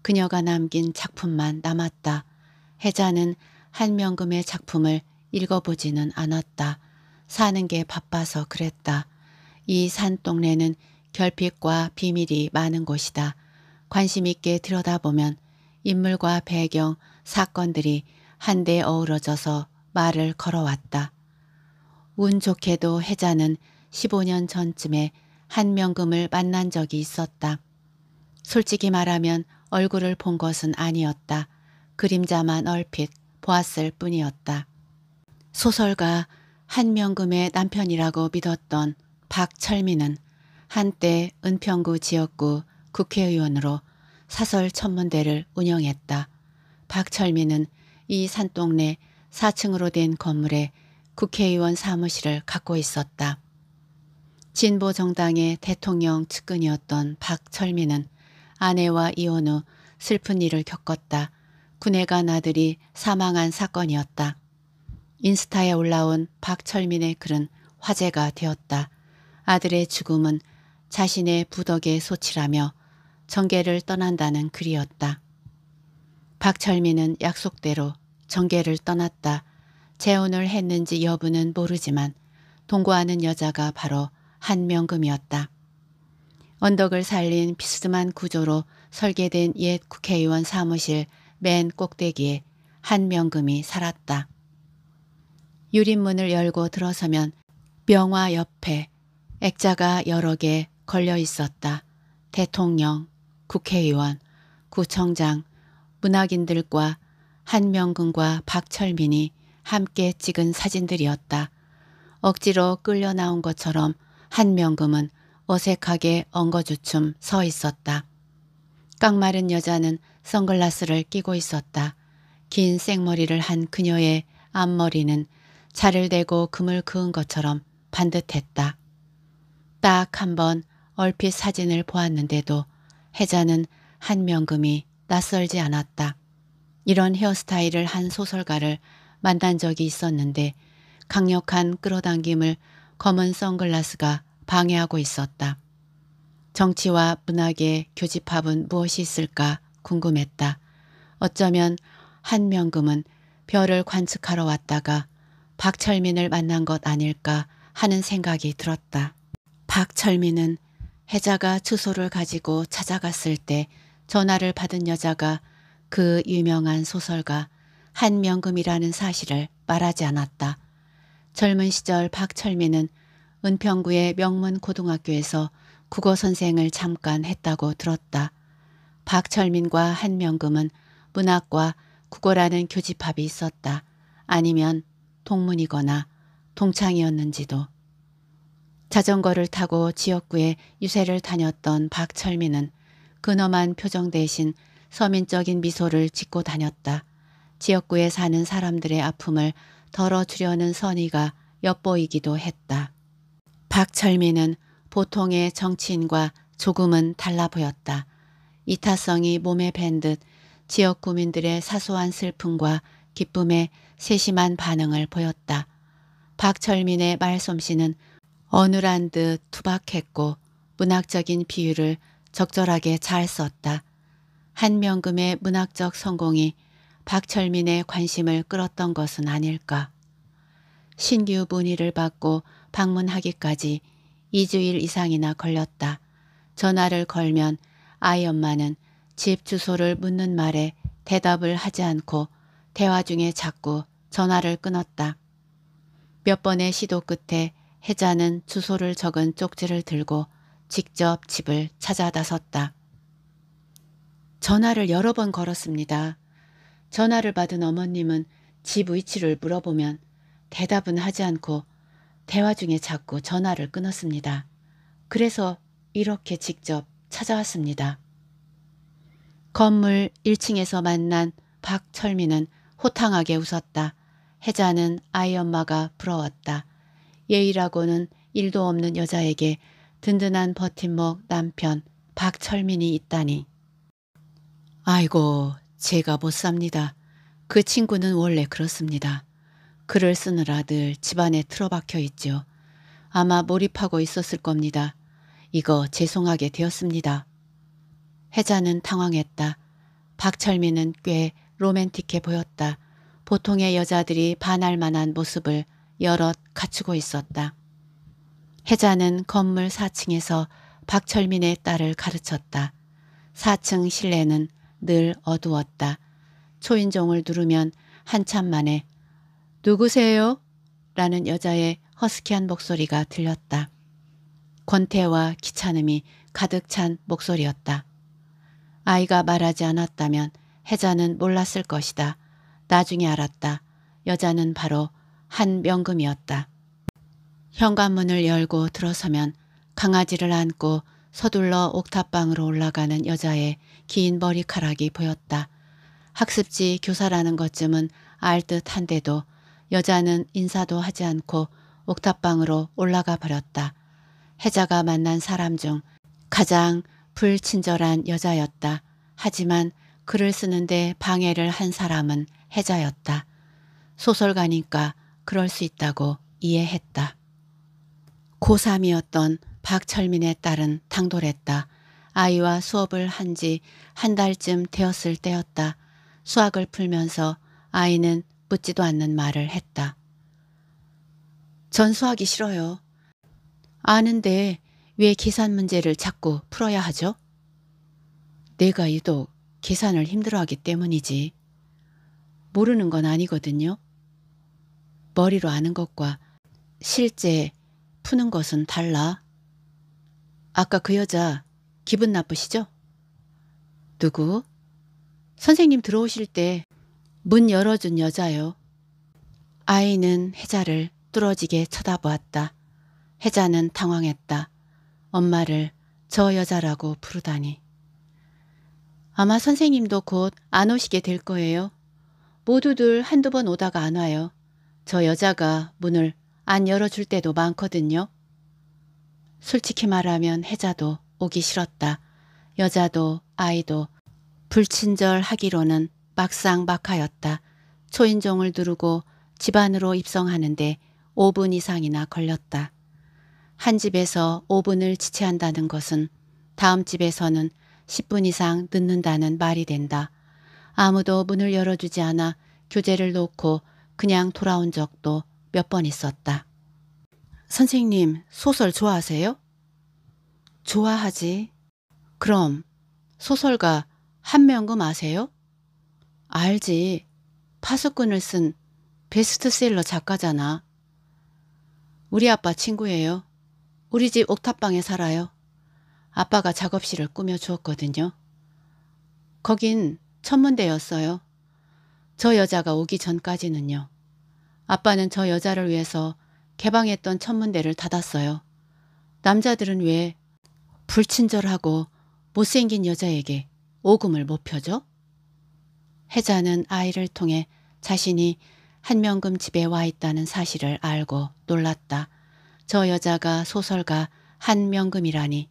그녀가 남긴 작품만 남았다. 해자는 한명금의 작품을 읽어보지는 않았다. 사는 게 바빠서 그랬다. 이 산동네는 결핍과 비밀이 많은 곳이다. 관심 있게 들여다보면 인물과 배경, 사건들이 한데 어우러져서 말을 걸어왔다. 운 좋게도 혜자는 15년 전쯤에 한명금을 만난 적이 있었다. 솔직히 말하면 얼굴을 본 것은 아니었다. 그림자만 얼핏 보았을 뿐이었다. 소설가 한명금의 남편이라고 믿었던 박철민은 한때 은평구 지역구 국회의원으로 사설 천문대를 운영했다. 박철민은 이 산동네 4층으로 된 건물에 국회의원 사무실을 갖고 있었다. 진보 정당의 대통령 측근이었던 박철민은 아내와 이혼 후 슬픈 일을 겪었다. 군의관 아들이 사망한 사건이었다. 인스타에 올라온 박철민의 글은 화제가 되었다. 아들의 죽음은 자신의 부덕의 소치라며 정계를 떠난다는 글이었다. 박철민은 약속대로 정계를 떠났다. 재혼을 했는지 여부는 모르지만 동거하는 여자가 바로 한명금이었다. 언덕을 살린 비스듬한 구조로 설계된 옛 국회의원 사무실 맨 꼭대기에 한명금이 살았다. 유림문을 열고 들어서면 명화 옆에 액자가 여러 개 걸려 있었다. 대통령, 국회의원, 구청장, 문학인들과 한명근과 박철민이 함께 찍은 사진들이었다. 억지로 끌려 나온 것처럼 한명금은 어색하게 엉거주춤 서 있었다. 깡마른 여자는 선글라스를 끼고 있었다. 긴 생머리를 한 그녀의 앞머리는 자를 대고 금을 그은 것처럼 반듯했다. 딱 한 번 얼핏 사진을 보았는데도 해자는 한명금이 낯설지 않았다. 이런 헤어스타일을 한 소설가를 만난 적이 있었는데 강력한 끌어당김을 검은 선글라스가 방해하고 있었다. 정치와 문학의 교집합은 무엇이 있을까 궁금했다. 어쩌면 한명금은 별을 관측하러 왔다가 박철민을 만난 것 아닐까 하는 생각이 들었다. 박철민은 혜자가 주소를 가지고 찾아갔을 때 전화를 받은 여자가 그 유명한 소설가 한명금이라는 사실을 말하지 않았다. 젊은 시절 박철민은 은평구의 명문 고등학교에서 국어 선생을 잠깐 했다고 들었다. 박철민과 한명금은 문학과 국어라는 교집합이 있었다. 아니면 동문이거나 동창이었는지도. 자전거를 타고 지역구에 유세를 다녔던 박철민은 근엄한 표정 대신 서민적인 미소를 짓고 다녔다. 지역구에 사는 사람들의 아픔을 덜어주려는 선의가 엿보이기도 했다. 박철민은 보통의 정치인과 조금은 달라 보였다. 이타성이 몸에 밴 듯 지역 구민들의 사소한 슬픔과 기쁨에 세심한 반응을 보였다. 박철민의 말솜씨는 어눌한 듯 투박했고 문학적인 비유를 적절하게 잘 썼다. 한명금의 문학적 성공이 박철민의 관심을 끌었던 것은 아닐까. 신규 문의를 받고 방문하기까지 2주일 이상이나 걸렸다. 전화를 걸면 아이 엄마는 집 주소를 묻는 말에 대답을 하지 않고 대화 중에 자꾸 전화를 끊었다. 몇 번의 시도 끝에 혜자는 주소를 적은 쪽지를 들고 직접 집을 찾아 나섰다. 전화를 여러 번 걸었습니다. 전화를 받은 어머님은 집 위치를 물어보면 대답은 하지 않고 대화 중에 자꾸 전화를 끊었습니다. 그래서 이렇게 직접 찾아왔습니다. 건물 1층에서 만난 박철민은 호탕하게 웃었다. 혜자는 아이 엄마가 부러웠다. 예의라고는 일도 없는 여자에게 든든한 버팀목 남편 박철민이 있다니. 아이고 제가 못 삽니다. 그 친구는 원래 그렇습니다. 글을 쓰느라 늘 집안에 틀어박혀 있죠. 아마 몰입하고 있었을 겁니다. 이거 죄송하게 되었습니다. 혜자는 당황했다. 박철민은 꽤 로맨틱해 보였다. 보통의 여자들이 반할 만한 모습을 여럿 갖추고 있었다. 혜자는 건물 4층에서 박철민의 딸을 가르쳤다. 4층 실내는 늘 어두웠다. 초인종을 누르면 한참 만에 누구세요? 라는 여자의 허스키한 목소리가 들렸다. 권태와 기찮음이 가득 찬 목소리였다. 아이가 말하지 않았다면 혜자는 몰랐을 것이다. 나중에 알았다. 여자는 바로 한 명금이었다. 현관문을 열고 들어서면 강아지를 안고 서둘러 옥탑방으로 올라가는 여자의 긴 머리카락이 보였다. 학습지 교사라는 것쯤은 알 듯한데도 여자는 인사도 하지 않고 옥탑방으로 올라가 버렸다. 혜자가 만난 사람 중 가장 불친절한 여자였다. 하지만 글을 쓰는데 방해를 한 사람은 혜자였다. 소설가니까 그럴 수 있다고 이해했다. 고3이었던 박철민의 딸은 당돌했다. 아이와 수업을 한 지 한 달쯤 되었을 때였다. 수학을 풀면서 아이는 묻지도 않는 말을 했다. 전 수학이 싫어요. 아는데 왜 계산 문제를 자꾸 풀어야 하죠? 내가 유독 계산을 힘들어하기 때문이지. 모르는 건 아니거든요. 머리로 아는 것과 실제 푸는 것은 달라. 아까 그 여자 기분 나쁘시죠? 누구? 선생님 들어오실 때 문 열어준 여자요. 아이는 혜자를 뚫어지게 쳐다보았다. 혜자는 당황했다. 엄마를 저 여자라고 부르다니. 아마 선생님도 곧 안 오시게 될 거예요. 모두들 한두 번 오다가 안 와요. 저 여자가 문을 안 열어줄 때도 많거든요. 솔직히 말하면 혜자도 오기 싫었다. 여자도 아이도 불친절하기로는 막상막하였다. 초인종을 누르고 집안으로 입성하는데 5분 이상이나 걸렸다. 한 집에서 5분을 지체한다는 것은 다음 집에서는 10분 이상 늦는다는 말이 된다. 아무도 문을 열어주지 않아 교재를 놓고 그냥 돌아온 적도 몇 번 있었다. 선생님, 소설 좋아하세요? 좋아하지. 그럼 소설가 한명금 아세요? 알지. 파수꾼을 쓴 베스트셀러 작가잖아. 우리 아빠 친구예요. 우리 집 옥탑방에 살아요. 아빠가 작업실을 꾸며 주었거든요. 거긴 천문대였어요. 저 여자가 오기 전까지는요. 아빠는 저 여자를 위해서 개방했던 천문대를 닫았어요. 남자들은 왜 불친절하고 못생긴 여자에게 오금을 못 펴죠? 혜자는 아이를 통해 자신이 한명금 집에 와 있다는 사실을 알고 놀랐다. 저 여자가 소설가 한명금이라니.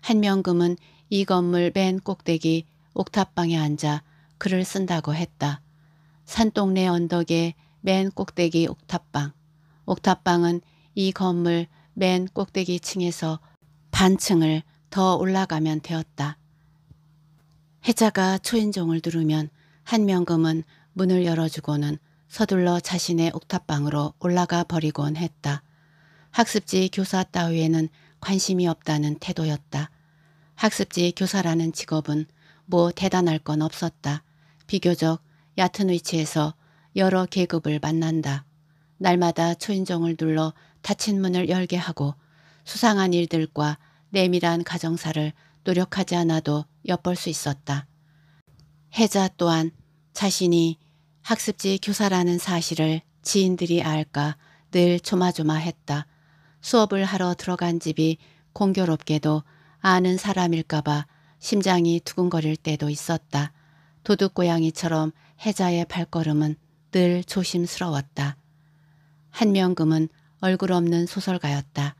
한명금은 이 건물 맨 꼭대기 옥탑방에 앉아 글을 쓴다고 했다. 산동네 언덕의 맨 꼭대기 옥탑방. 옥탑방은 이 건물 맨 꼭대기 층에서 반층을 더 올라가면 되었다. 해자가 초인종을 누르면 한명금은 문을 열어주고는 서둘러 자신의 옥탑방으로 올라가 버리곤 했다. 학습지 교사 따위에는 관심이 없다는 태도였다. 학습지 교사라는 직업은 뭐 대단할 건 없었다. 비교적 얕은 위치에서 여러 계급을 만난다. 날마다 초인종을 눌러 닫힌 문을 열게 하고 수상한 일들과 내밀한 가정사를 노력하지 않아도 엿볼 수 있었다. 해자 또한 자신이 학습지 교사라는 사실을 지인들이 알까 늘 조마조마했다. 수업을 하러 들어간 집이 공교롭게도 아는 사람일까봐 심장이 두근거릴 때도 있었다. 도둑고양이처럼 혜자의 발걸음은 늘 조심스러웠다. 한명금은 얼굴 없는 소설가였다.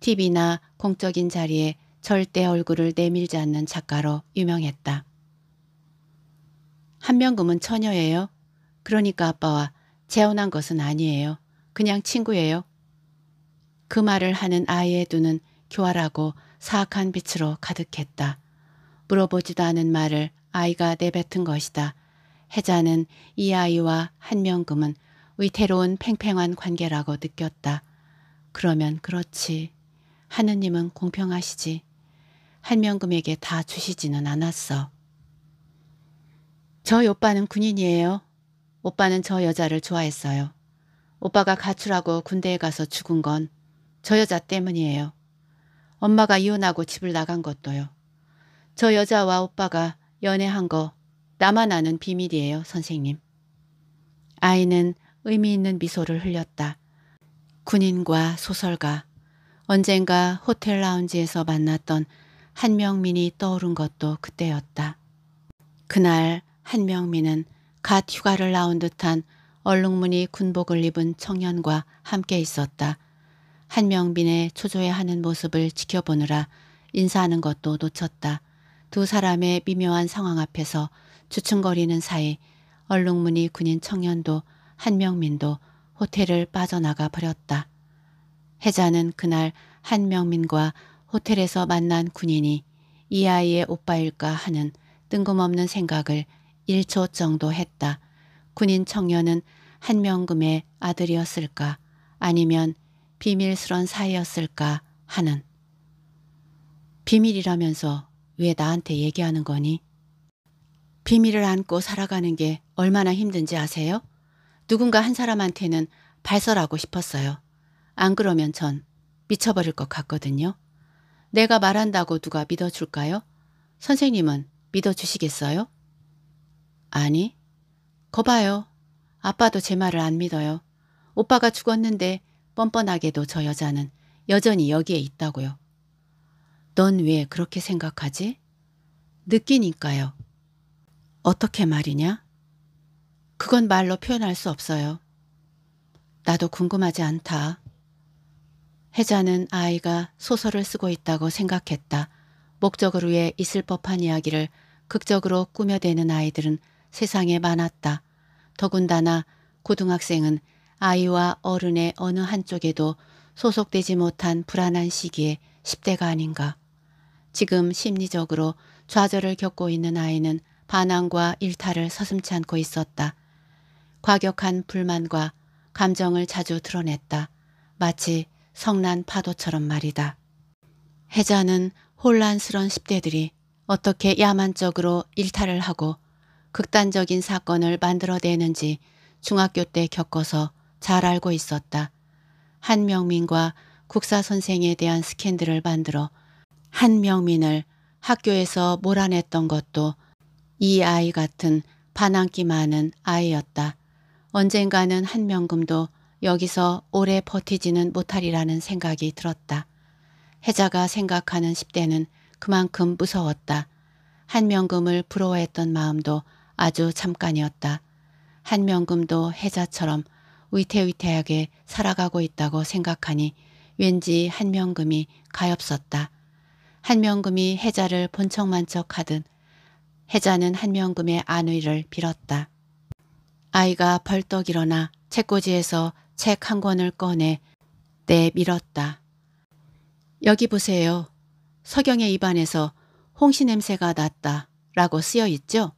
TV나 공적인 자리에 절대 얼굴을 내밀지 않는 작가로 유명했다. 한명금은 처녀예요. 그러니까 아빠와 재혼한 것은 아니에요. 그냥 친구예요. 그 말을 하는 아이의 눈은 교활하고 사악한 빛으로 가득했다. 물어보지도 않은 말을 아이가 내뱉은 것이다. 혜자는 이 아이와 한명금은 위태로운 팽팽한 관계라고 느꼈다. 그러면 그렇지. 하느님은 공평하시지. 한명금에게 다 주시지는 않았어. 저희 오빠는 군인이에요. 오빠는 저 여자를 좋아했어요. 오빠가 가출하고 군대에 가서 죽은 건 저 여자 때문이에요. 엄마가 이혼하고 집을 나간 것도요. 저 여자와 오빠가 연애한 거 나만 아는 비밀이에요, 선생님. 아이는 의미 있는 미소를 흘렸다. 군인과 소설가, 언젠가 호텔 라운지에서 만났던 한명민이 떠오른 것도 그때였다. 그날 한명민은 갓 휴가를 나온 듯한 얼룩무늬 군복을 입은 청년과 함께 있었다. 한명빈의 초조해하는 모습을 지켜보느라 인사하는 것도 놓쳤다. 두 사람의 미묘한 상황 앞에서 주춤거리는 사이 얼룩무늬 군인 청년도 한명민도 호텔을 빠져나가 버렸다. 혜자는 그날 한명민과 호텔에서 만난 군인이 이 아이의 오빠일까 하는 뜬금없는 생각을 1초 정도 했다. 군인 청년은 한명금의 아들이었을까 아니면 비밀스런 사이였을까 하는 비밀이라면서 왜 나한테 얘기하는 거니? 비밀을 안고 살아가는 게 얼마나 힘든지 아세요? 누군가 한 사람한테는 발설하고 싶었어요. 안 그러면 전 미쳐버릴 것 같거든요. 내가 말한다고 누가 믿어줄까요? 선생님은 믿어주시겠어요? 아니, 거봐요. 아빠도 제 말을 안 믿어요. 오빠가 죽었는데 뻔뻔하게도 저 여자는 여전히 여기에 있다고요. 넌 왜 그렇게 생각하지? 느끼니까요. 어떻게 말이냐? 그건 말로 표현할 수 없어요. 나도 궁금하지 않다. 혜자는 아이가 소설을 쓰고 있다고 생각했다. 목적을 위해 있을 법한 이야기를 극적으로 꾸며대는 아이들은 세상에 많았다. 더군다나 고등학생은 아이와 어른의 어느 한쪽에도 소속되지 못한 불안한 시기에 10대가 아닌가. 지금 심리적으로 좌절을 겪고 있는 아이는 반항과 일탈을 서슴치 않고 있었다. 과격한 불만과 감정을 자주 드러냈다. 마치 성난 파도처럼 말이다. 해자는 혼란스런 10대들이 어떻게 야만적으로 일탈을 하고 극단적인 사건을 만들어내는지 중학교 때 겪어서 잘 알고 있었다. 한명민과 국사선생에 대한 스캔들을 만들어 한명민을 학교에서 몰아냈던 것도 이 아이 같은 반항기 많은 아이였다. 언젠가는 한명금도 여기서 오래 버티지는 못하리라는 생각이 들었다. 혜자가 생각하는 10대는 그만큼 무서웠다. 한명금을 부러워했던 마음도 아주 잠깐이었다. 한명금도 혜자처럼 위태위태하게 살아가고 있다고 생각하니 왠지 한명금이 가엾었다. 한명금이 혜자를 본척만척 하듯 혜자는 한명금의 안위를 빌었다. 아이가 벌떡 일어나 책꽂이에서 책 한 권을 꺼내 내밀었다. 여기 보세요. 서경의 입안에서 홍시 냄새가 났다 라고 쓰여 있죠?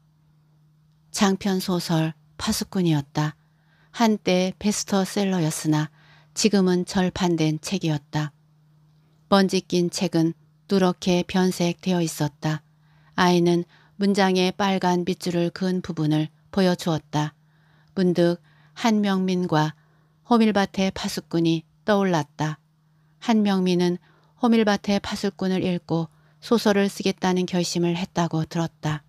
장편소설 파수꾼이었다. 한때 베스터셀러였으나 지금은 절판된 책이었다. 먼지 낀 책은 누렇게 변색되어 있었다. 아이는 문장의 빨간 빗줄을 그은 부분을 보여주었다. 문득 한명민과 호밀밭의 파수꾼이 떠올랐다. 한명민은 호밀밭의 파수꾼을 읽고 소설을 쓰겠다는 결심을 했다고 들었다.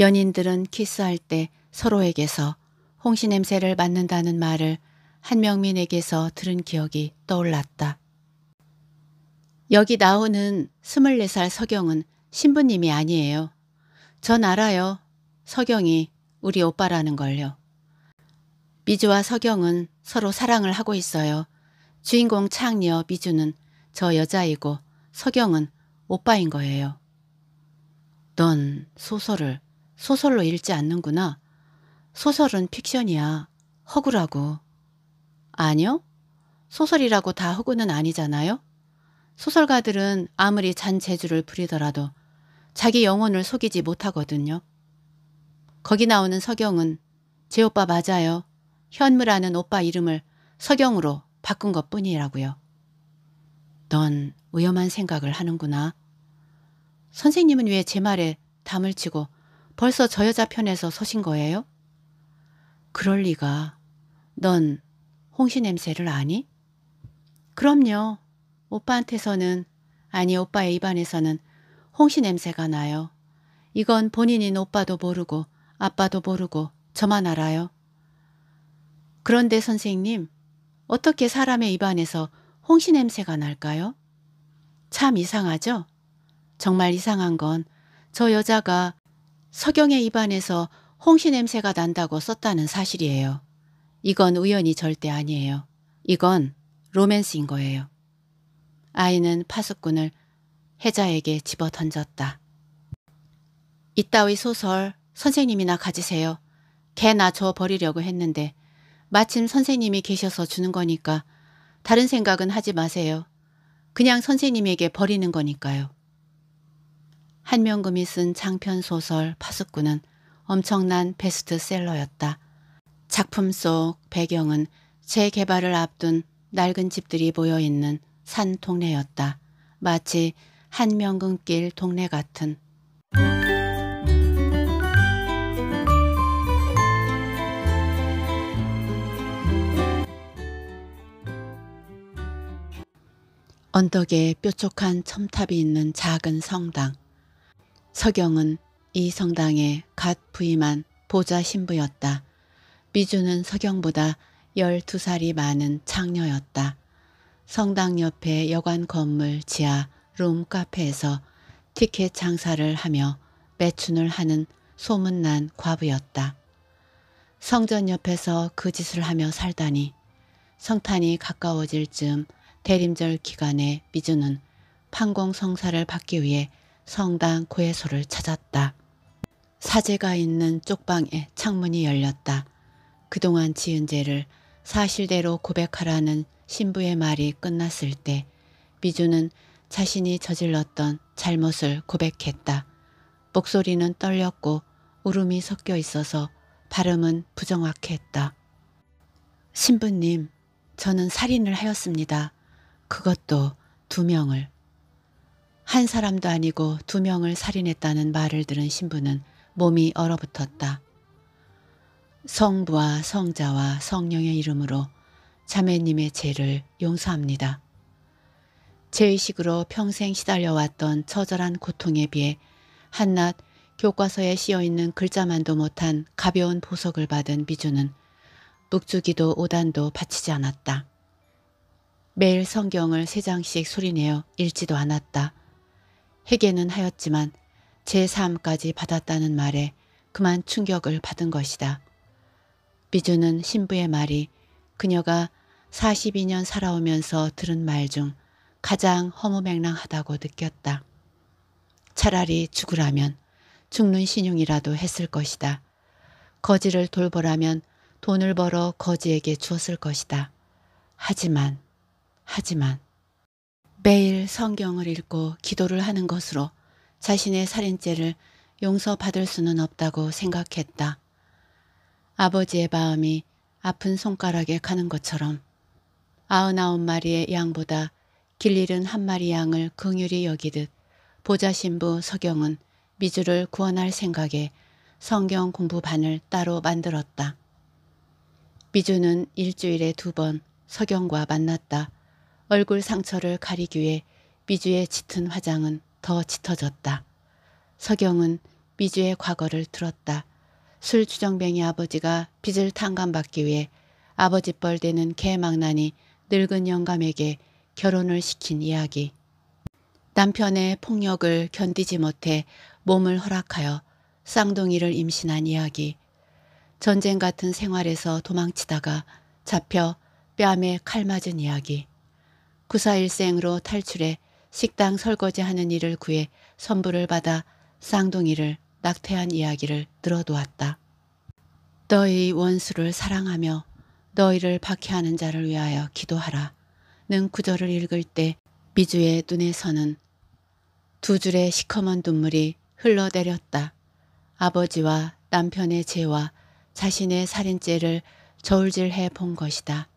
연인들은 키스할 때 서로에게서 홍시 냄새를 맡는다는 말을 한명민에게서 들은 기억이 떠올랐다. 여기 나오는 24살 서경은 신부님이 아니에요. 전 알아요. 서경이 우리 오빠라는 걸요. 미주와 서경은 서로 사랑을 하고 있어요. 주인공 창녀 미주는 저 여자이고 서경은 오빠인 거예요. 넌 소설을 소설로 읽지 않는구나. 소설은 픽션이야. 허구라고. 아니요? 소설이라고 다 허구는 아니잖아요? 소설가들은 아무리 잔재주를 부리더라도 자기 영혼을 속이지 못하거든요. 거기 나오는 서경은 제 오빠 맞아요. 현무라는 오빠 이름을 서경으로 바꾼 것 뿐이라고요. 넌 위험한 생각을 하는구나. 선생님은 왜 제 말에 담을 치고 벌써 저 여자 편에서 서신 거예요? 그럴 리가. 넌 홍시 냄새를 아니? 그럼요. 오빠한테서는 아니 오빠의 입안에서는 홍시 냄새가 나요. 이건 본인인 오빠도 모르고 아빠도 모르고 저만 알아요. 그런데 선생님, 어떻게 사람의 입안에서 홍시 냄새가 날까요? 참 이상하죠? 정말 이상한 건 저 여자가 서경의 입안에서 홍시 냄새가 난다고 썼다는 사실이에요. 이건 우연이 절대 아니에요. 이건 로맨스인 거예요. 아이는 파수꾼을 해자에게 집어던졌다. 이따위 소설 선생님이나 가지세요. 개나 저 버리려고 했는데 마침 선생님이 계셔서 주는 거니까 다른 생각은 하지 마세요. 그냥 선생님에게 버리는 거니까요. 한명금이 쓴 장편소설 파수꾼은 엄청난 베스트셀러였다. 작품 속 배경은 재개발을 앞둔 낡은 집들이 모여있는 산 동네였다. 마치 한명근길 동네 같은 언덕에 뾰족한 첨탑이 있는 작은 성당. 서경은 이 성당에 갓 부임한 보좌 신부였다. 미주는 서경보다 12살이 많은 창녀였다. 성당 옆에 여관 건물 지하 룸카페에서 티켓 장사를 하며 매춘을 하는 소문난 과부였다. 성전 옆에서 그 짓을 하며 살다니 성탄이 가까워질 즈음 대림절 기간에 미주는 판공성사를 받기 위해 성당 고해소를 찾았다. 사제가 있는 쪽방에 창문이 열렸다. 그동안 지은 죄를 사실대로 고백하라는 신부의 말이 끝났을 때 미주는 자신이 저질렀던 잘못을 고백했다. 목소리는 떨렸고 울음이 섞여 있어서 발음은 부정확했다. 신부님, 저는 살인을 하였습니다. 그것도 두 명을. 한 사람도 아니고 두 명을 살인했다는 말을 들은 신부는 몸이 얼어붙었다. 성부와 성자와 성령의 이름으로 자매님의 죄를 용서합니다. 제 의식으로 평생 시달려왔던 처절한 고통에 비해 한낱 교과서에 씌어있는 글자만도 못한 가벼운 보석을 받은 미주는 묵주기도 오단도 바치지 않았다. 매일 성경을 세 장씩 소리내어 읽지도 않았다. 회개는 하였지만 제3까지 받았다는 말에 그만 충격을 받은 것이다. 미주는 신부의 말이 그녀가 42년 살아오면서 들은 말중 가장 허무맹랑하다고 느꼈다. 차라리 죽으라면 죽는 신용이라도 했을 것이다. 거지를 돌보라면 돈을 벌어 거지에게 주었을 것이다. 하지만, 하지만 매일 성경을 읽고 기도를 하는 것으로 자신의 살인죄를 용서받을 수는 없다고 생각했다. 아버지의 마음이 아픈 손가락에 가는 것처럼 아흔아홉 마리의 양보다 길 잃은 한 마리 양을 긍휼히 여기듯 보좌신부 서경은 미주를 구원할 생각에 성경 공부반을 따로 만들었다. 미주는 일주일에 두 번 서경과 만났다. 얼굴 상처를 가리기 위해 미주의 짙은 화장은 더 짙어졌다. 서경은 미주의 과거를 들었다. 술 주정뱅이 아버지가 빚을 탕감받기 위해 아버지 뻘대는 개망난이 늙은 영감에게 결혼을 시킨 이야기. 남편의 폭력을 견디지 못해 몸을 허락하여 쌍둥이를 임신한 이야기. 전쟁 같은 생활에서 도망치다가 잡혀 뺨에 칼 맞은 이야기. 구사일생으로 탈출해 식당 설거지하는 일을 구해 선불을 받아 쌍둥이를 낙태한 이야기를 들어놓았다. 너희 원수를 사랑하며 너희를 박해하는 자를 위하여 기도하라. 는 구절을 읽을 때 미주의 눈에서는 두 줄의 시커먼 눈물이 흘러내렸다. 아버지와 남편의 죄와 자신의 살인죄를 저울질해 본 것이다.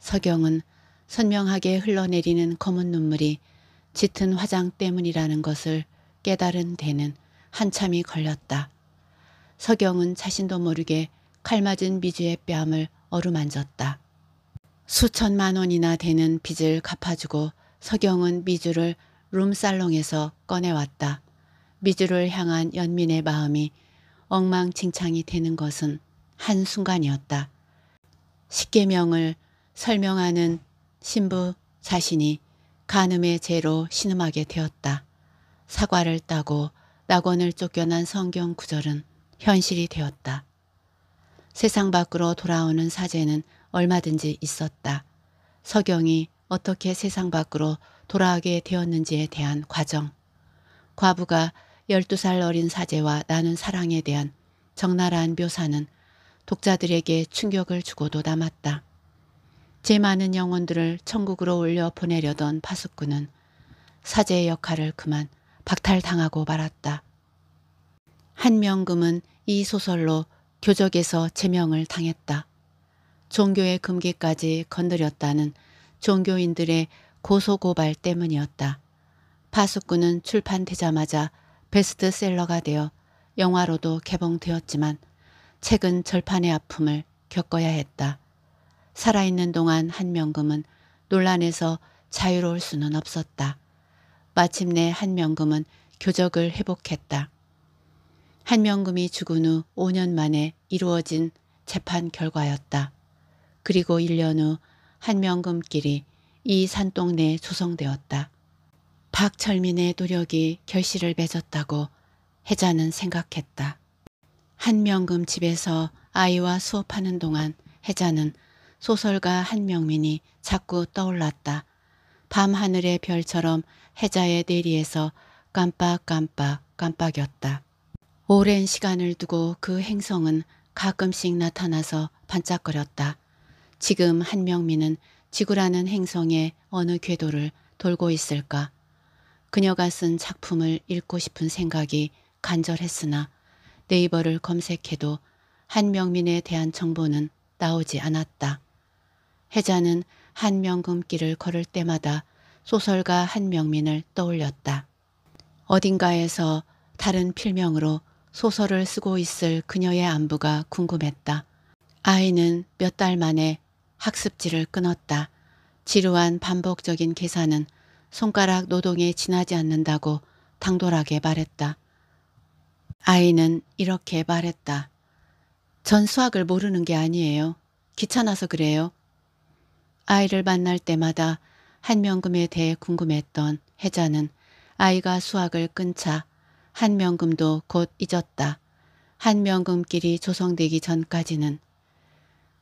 서경은 선명하게 흘러내리는 검은 눈물이 짙은 화장 때문이라는 것을 깨달은 데는 한참이 걸렸다. 서경은 자신도 모르게 칼맞은 미주의 뺨을 어루만졌다. 수천만 원이나 되는 빚을 갚아주고 서경은 미주를 룸살롱에서 꺼내왔다. 미주를 향한 연민의 마음이 엉망진창이 되는 것은 한순간이었다. 십계명을 설명하는 신부 자신이 간음의 죄로 신음하게 되었다. 사과를 따고 낙원을 쫓겨난 성경 구절은 현실이 되었다. 세상 밖으로 돌아오는 사제는 얼마든지 있었다. 서경이 어떻게 세상 밖으로 돌아가게 되었는지에 대한 과정. 과부가 12살 어린 사제와 나눈 사랑에 대한 적나라한 묘사는 독자들에게 충격을 주고도 남았다. 제 많은 영혼들을 천국으로 올려 보내려던 파수꾼은 사제의 역할을 그만 박탈당하고 말았다. 한명금은 이 소설로 교적에서 제명을 당했다. 종교의 금기까지 건드렸다는 종교인들의 고소고발 때문이었다. 파수꾼은 출판되자마자 베스트셀러가 되어 영화로도 개봉되었지만 책은 절판의 아픔을 겪어야 했다. 살아있는 동안 한명금은 논란에서 자유로울 수는 없었다. 마침내 한명금은 교적을 회복했다. 한명금이 죽은 후 5년 만에 이루어진 재판 결과였다. 그리고 1년 후 한명금길이 이 산동네에 조성되었다. 박철민의 노력이 결실을 맺었다고 혜자는 생각했다. 한명금 집에서 아이와 수업하는 동안 혜자는 소설가 한명민이 자꾸 떠올랐다. 밤하늘의 별처럼 혜자의 내리에서 깜빡깜빡 깜빡였다. 오랜 시간을 두고 그 행성은 가끔씩 나타나서 반짝거렸다. 지금 한명미는 지구라는 행성의 어느 궤도를 돌고 있을까? 그녀가 쓴 작품을 읽고 싶은 생각이 간절했으나 네이버를 검색해도 한명민에 대한 정보는 나오지 않았다. 해자는 한명금길을 걸을 때마다 소설가 한명민을 떠올렸다. 어딘가에서 다른 필명으로 소설을 쓰고 있을 그녀의 안부가 궁금했다. 아이는 몇 달 만에 학습지를 끊었다. 지루한 반복적인 계산은 손가락 노동에 지나지 않는다고 당돌하게 말했다. 아이는 이렇게 말했다. 전 수학을 모르는 게 아니에요. 귀찮아서 그래요. 아이를 만날 때마다 한명금에 대해 궁금했던 혜자는 아이가 수학을 끊자 한명금도 곧 잊었다. 한명금끼리 조성되기 전까지는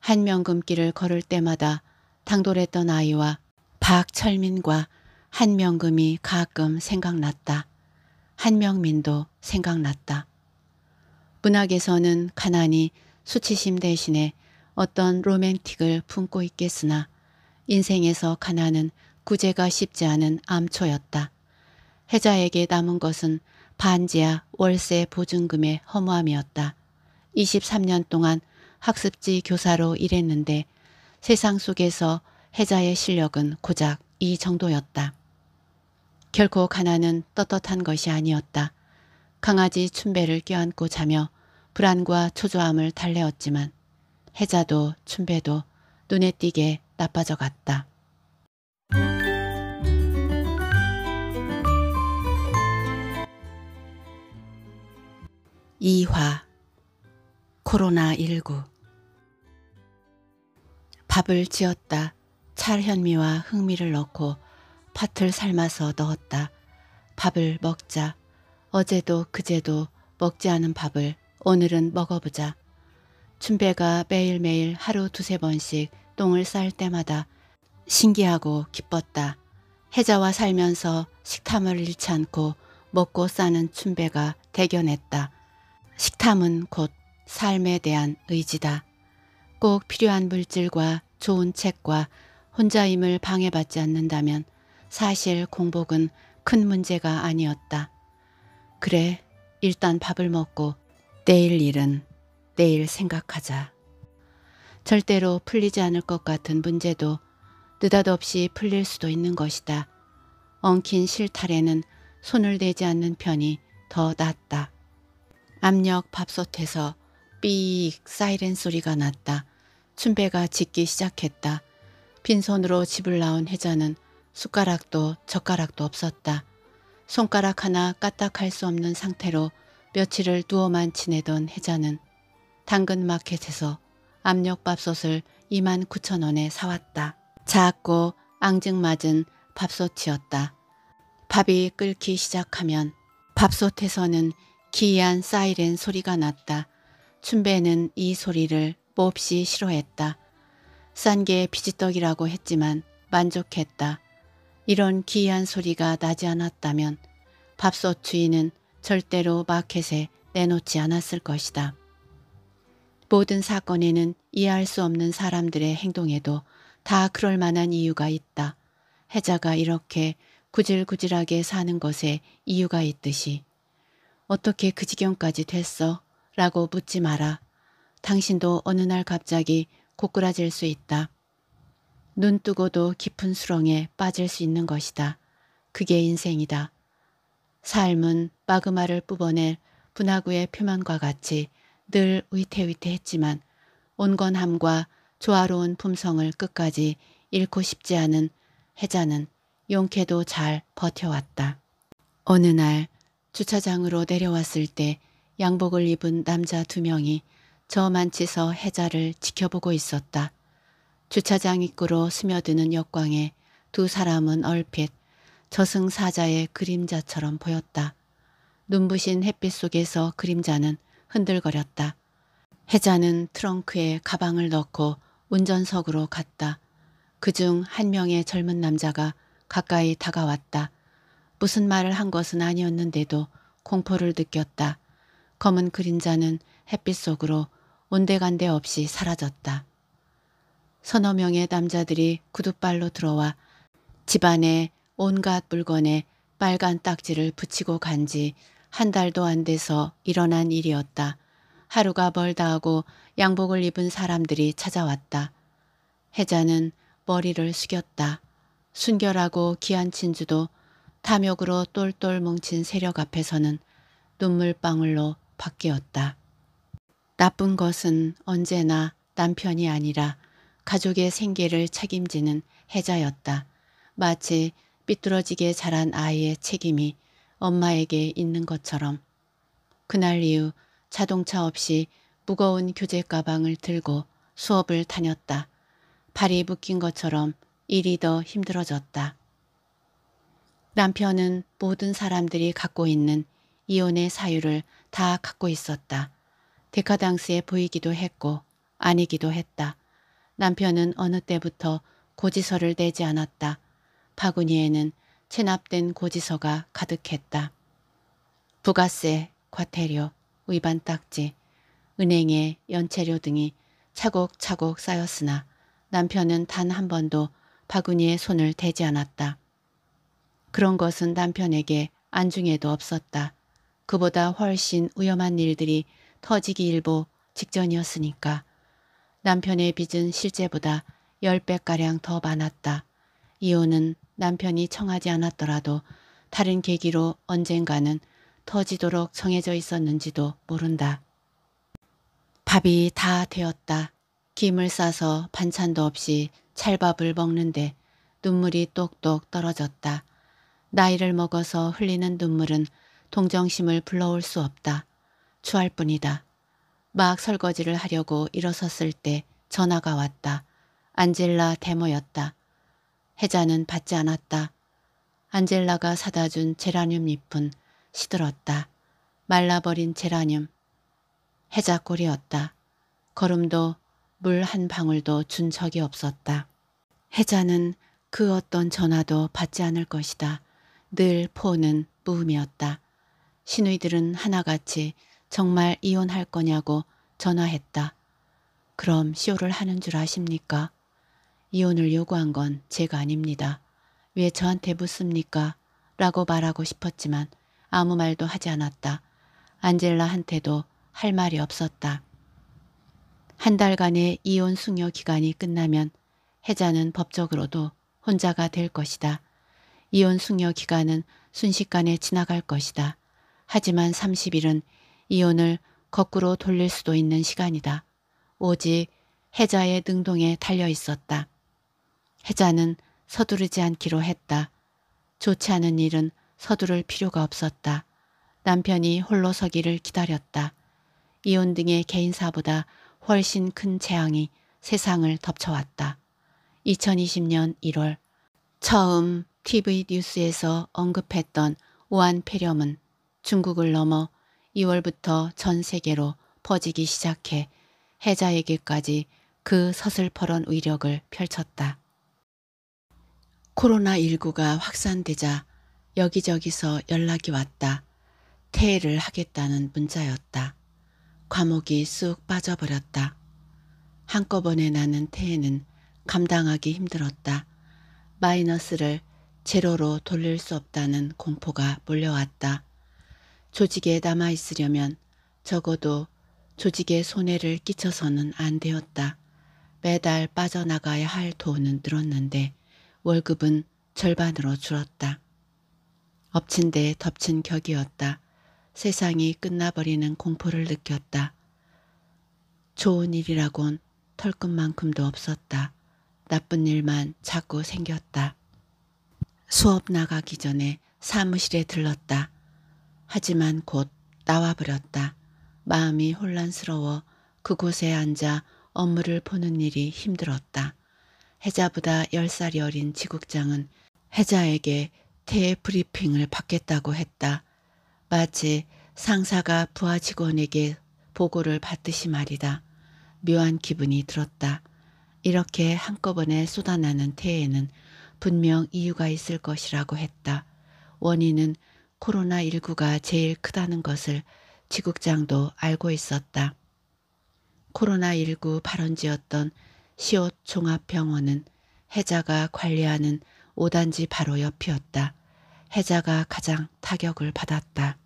한명금길을 걸을 때마다 당돌했던 아이와 박철민과 한명금이 가끔 생각났다. 한명민도 생각났다. 문학에서는 가난이 수치심 대신에 어떤 로맨틱을 품고 있겠으나 인생에서 가난은 구제가 쉽지 않은 암초였다. 해자에게 남은 것은 반지하 월세 보증금의 허무함이었다. 23년 동안 학습지 교사로 일했는데 세상 속에서 해자의 실력은 고작 이 정도였다. 결코 가난은 떳떳한 것이 아니었다. 강아지 춘배를 껴안고 자며 불안과 초조함을 달래었지만 해자도 춘배도 눈에 띄게 나빠져 갔다. 이화 코로나19 밥을 지었다. 찰현미와 흑미를 넣고 팥을 삶아서 넣었다. 밥을 먹자. 어제도 그제도 먹지 않은 밥을 오늘은 먹어보자. 춘배가 매일매일 하루 두세 번씩 똥을 쌀 때마다 신기하고 기뻤다. 혜자와 살면서 식탐을 잃지 않고 먹고 싸는 춘배가 대견했다. 식탐은 곧 삶에 대한 의지다. 꼭 필요한 물질과 좋은 책과 혼자임을 방해받지 않는다면 사실 공복은 큰 문제가 아니었다. 그래 일단 밥을 먹고 내일 일은 내일 생각하자. 절대로 풀리지 않을 것 같은 문제도 느닷없이 풀릴 수도 있는 것이다. 엉킨 실타래는 손을 대지 않는 편이 더 낫다. 압력 밥솥에서 삑 사이렌 소리가 났다. 춘배가 짖기 시작했다. 빈손으로 집을 나온 혜자는 숟가락도 젓가락도 없었다. 손가락 하나 까딱할 수 없는 상태로 며칠을 누워만 지내던 혜자는 당근마켓에서 압력밥솥을 2만 9천 원에 사왔다. 작고 앙증맞은 밥솥이었다. 밥이 끓기 시작하면 밥솥에서는 기이한 사이렌 소리가 났다. 춘배는 이 소리를 몹시 싫어했다. 싼게 비지떡이라고 했지만 만족했다. 이런 기이한 소리가 나지 않았다면 밥솥 주인은 절대로 마켓에 내놓지 않았을 것이다. 모든 사건에는 이해할 수 없는 사람들의 행동에도 다 그럴 만한 이유가 있다. 혜자가 이렇게 구질구질하게 사는 것에 이유가 있듯이 어떻게 그 지경까지 됐어? 라고 묻지 마라. 당신도 어느 날 갑자기 고꾸라질 수 있다. 눈 뜨고도 깊은 수렁에 빠질 수 있는 것이다. 그게 인생이다. 삶은 마그마를 뿜어낼 분화구의 표면과 같이 늘 위태위태했지만 온건함과 조화로운 품성을 끝까지 잃고 싶지 않은 해자는 용케도 잘 버텨왔다. 어느 날 주차장으로 내려왔을 때 양복을 입은 남자 두 명이 저 만치서 해자를 지켜보고 있었다. 주차장 입구로 스며드는 역광에 두 사람은 얼핏 저승사자의 그림자처럼 보였다. 눈부신 햇빛 속에서 그림자는 흔들거렸다. 해자는 트렁크에 가방을 넣고 운전석으로 갔다. 그 중 한 명의 젊은 남자가 가까이 다가왔다. 무슨 말을 한 것은 아니었는데도 공포를 느꼈다. 검은 그림자는 햇빛 속으로 온데간데 없이 사라졌다. 서너 명의 남자들이 구두발로 들어와 집안에 온갖 물건에 빨간 딱지를 붙이고 간 지 한 달도 안 돼서 일어난 일이었다. 하루가 멀다 하고 양복을 입은 사람들이 찾아왔다. 혜자는 머리를 숙였다. 순결하고 귀한 친주도 탐욕으로 똘똘 뭉친 세력 앞에서는 눈물방울로 바뀌었다. 나쁜 것은 언제나 남편이 아니라 가족의 생계를 책임지는 해자였다. 마치 삐뚤어지게 자란 아이의 책임이 엄마에게 있는 것처럼. 그날 이후 자동차 없이 무거운 교재 가방을 들고 수업을 다녔다. 발이 묶인 것처럼 일이 더 힘들어졌다. 남편은 모든 사람들이 갖고 있는 이혼의 사유를 다 갖고 있었다. 데카당스에 보이기도 했고 아니기도 했다. 남편은 어느 때부터 고지서를 내지 않았다. 바구니에는 체납된 고지서가 가득했다. 부가세, 과태료, 위반 딱지, 은행의 연체료 등이 차곡차곡 쌓였으나 남편은 단 한 번도 바구니에 손을 대지 않았다. 그런 것은 남편에게 안중에도 없었다. 그보다 훨씬 위험한 일들이 터지기 일보 직전이었으니까 남편의 빚은 실제보다 10배가량 더 많았다. 이혼은 남편이 청하지 않았더라도 다른 계기로 언젠가는 터지도록 정해져 있었는지도 모른다. 밥이 다 되었다. 김을 싸서 반찬도 없이 찰밥을 먹는데 눈물이 똑똑 떨어졌다. 나이를 먹어서 흘리는 눈물은 동정심을 불러올 수 없다. 추할 뿐이다. 막 설거지를 하려고 일어섰을 때 전화가 왔다. 안젤라 데모였다. 혜자는 받지 않았다. 안젤라가 사다 준 제라늄 잎은 시들었다. 말라버린 제라늄. 혜자꼴이었다. 걸음도 물 한 방울도 준 적이 없었다. 혜자는 그 어떤 전화도 받지 않을 것이다. 늘 포는 무음이었다. 신누이들은 하나같이 정말 이혼할 거냐고 전화했다. 그럼 쇼를 하는 줄 아십니까? 이혼을 요구한 건 제가 아닙니다. 왜 저한테 묻습니까? 라고 말하고 싶었지만 아무 말도 하지 않았다. 안젤라한테도 할 말이 없었다. 한 달간의 이혼 숙려 기간이 끝나면 해자는 법적으로도 혼자가 될 것이다. 이혼 숙려 기간은 순식간에 지나갈 것이다. 하지만 30일은 이혼을 거꾸로 돌릴 수도 있는 시간이다. 오직 해자의 능동에 달려 있었다. 해자는 서두르지 않기로 했다. 좋지 않은 일은 서두를 필요가 없었다. 남편이 홀로 서기를 기다렸다. 이혼 등의 개인사보다 훨씬 큰 재앙이 세상을 덮쳐왔다. 2020년 1월 처음 TV 뉴스에서 언급했던 오한 폐렴은 중국을 넘어 2월부터 전 세계로 퍼지기 시작해 해자에게까지 그 서슬퍼런 위력을 펼쳤다. 코로나19가 확산되자 여기저기서 연락이 왔다. 퇴해를 하겠다는 문자였다. 과목이 쑥 빠져버렸다. 한꺼번에 나는 퇴에는 감당하기 힘들었다. 마이너스를 제로로 돌릴 수 없다는 공포가 몰려왔다. 조직에 남아있으려면 적어도 조직에 손해를 끼쳐서는 안 되었다. 매달 빠져나가야 할 돈은 늘었는데 월급은 절반으로 줄었다. 엎친 데 덮친 격이었다. 세상이 끝나버리는 공포를 느꼈다. 좋은 일이라곤 털끝만큼도 없었다. 나쁜 일만 자꾸 생겼다. 수업 나가기 전에 사무실에 들렀다. 하지만 곧 나와 버렸다. 마음이 혼란스러워 그곳에 앉아 업무를 보는 일이 힘들었다. 해자보다 10살이 어린 지국장은 해자에게 대 브리핑을 받겠다고 했다. 마치 상사가 부하 직원에게 보고를 받듯이 말이다. 묘한 기분이 들었다. 이렇게 한꺼번에 쏟아나는 태에는 분명 이유가 있을 것이라고 했다. 원인은 코로나19가 제일 크다는 것을 지국장도 알고 있었다. 코로나19 발원지였던 시옷 종합병원은 해자가 관리하는 5단지 바로 옆이었다. 해자가 가장 타격을 받았다.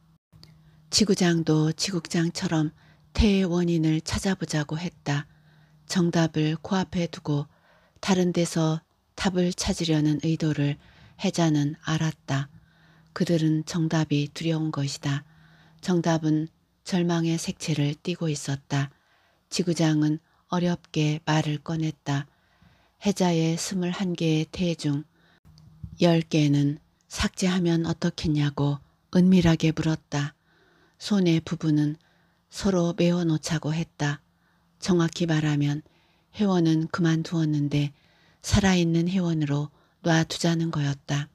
지구장도 지국장처럼 태의 원인을 찾아보자고 했다. 정답을 코앞에 두고 다른 데서 답을 찾으려는 의도를 해자는 알았다. 그들은 정답이 두려운 것이다. 정답은 절망의 색채를 띠고 있었다. 지구장은 어렵게 말을 꺼냈다. 해자의 스물한 개의대중 열개는 삭제하면 어떻겠냐고 은밀하게 물었다. 손의 부부는 서로 메워놓자고 했다. 정확히 말하면 회원은 그만두었는데 살아있는 회원으로 놔두자는 거였다.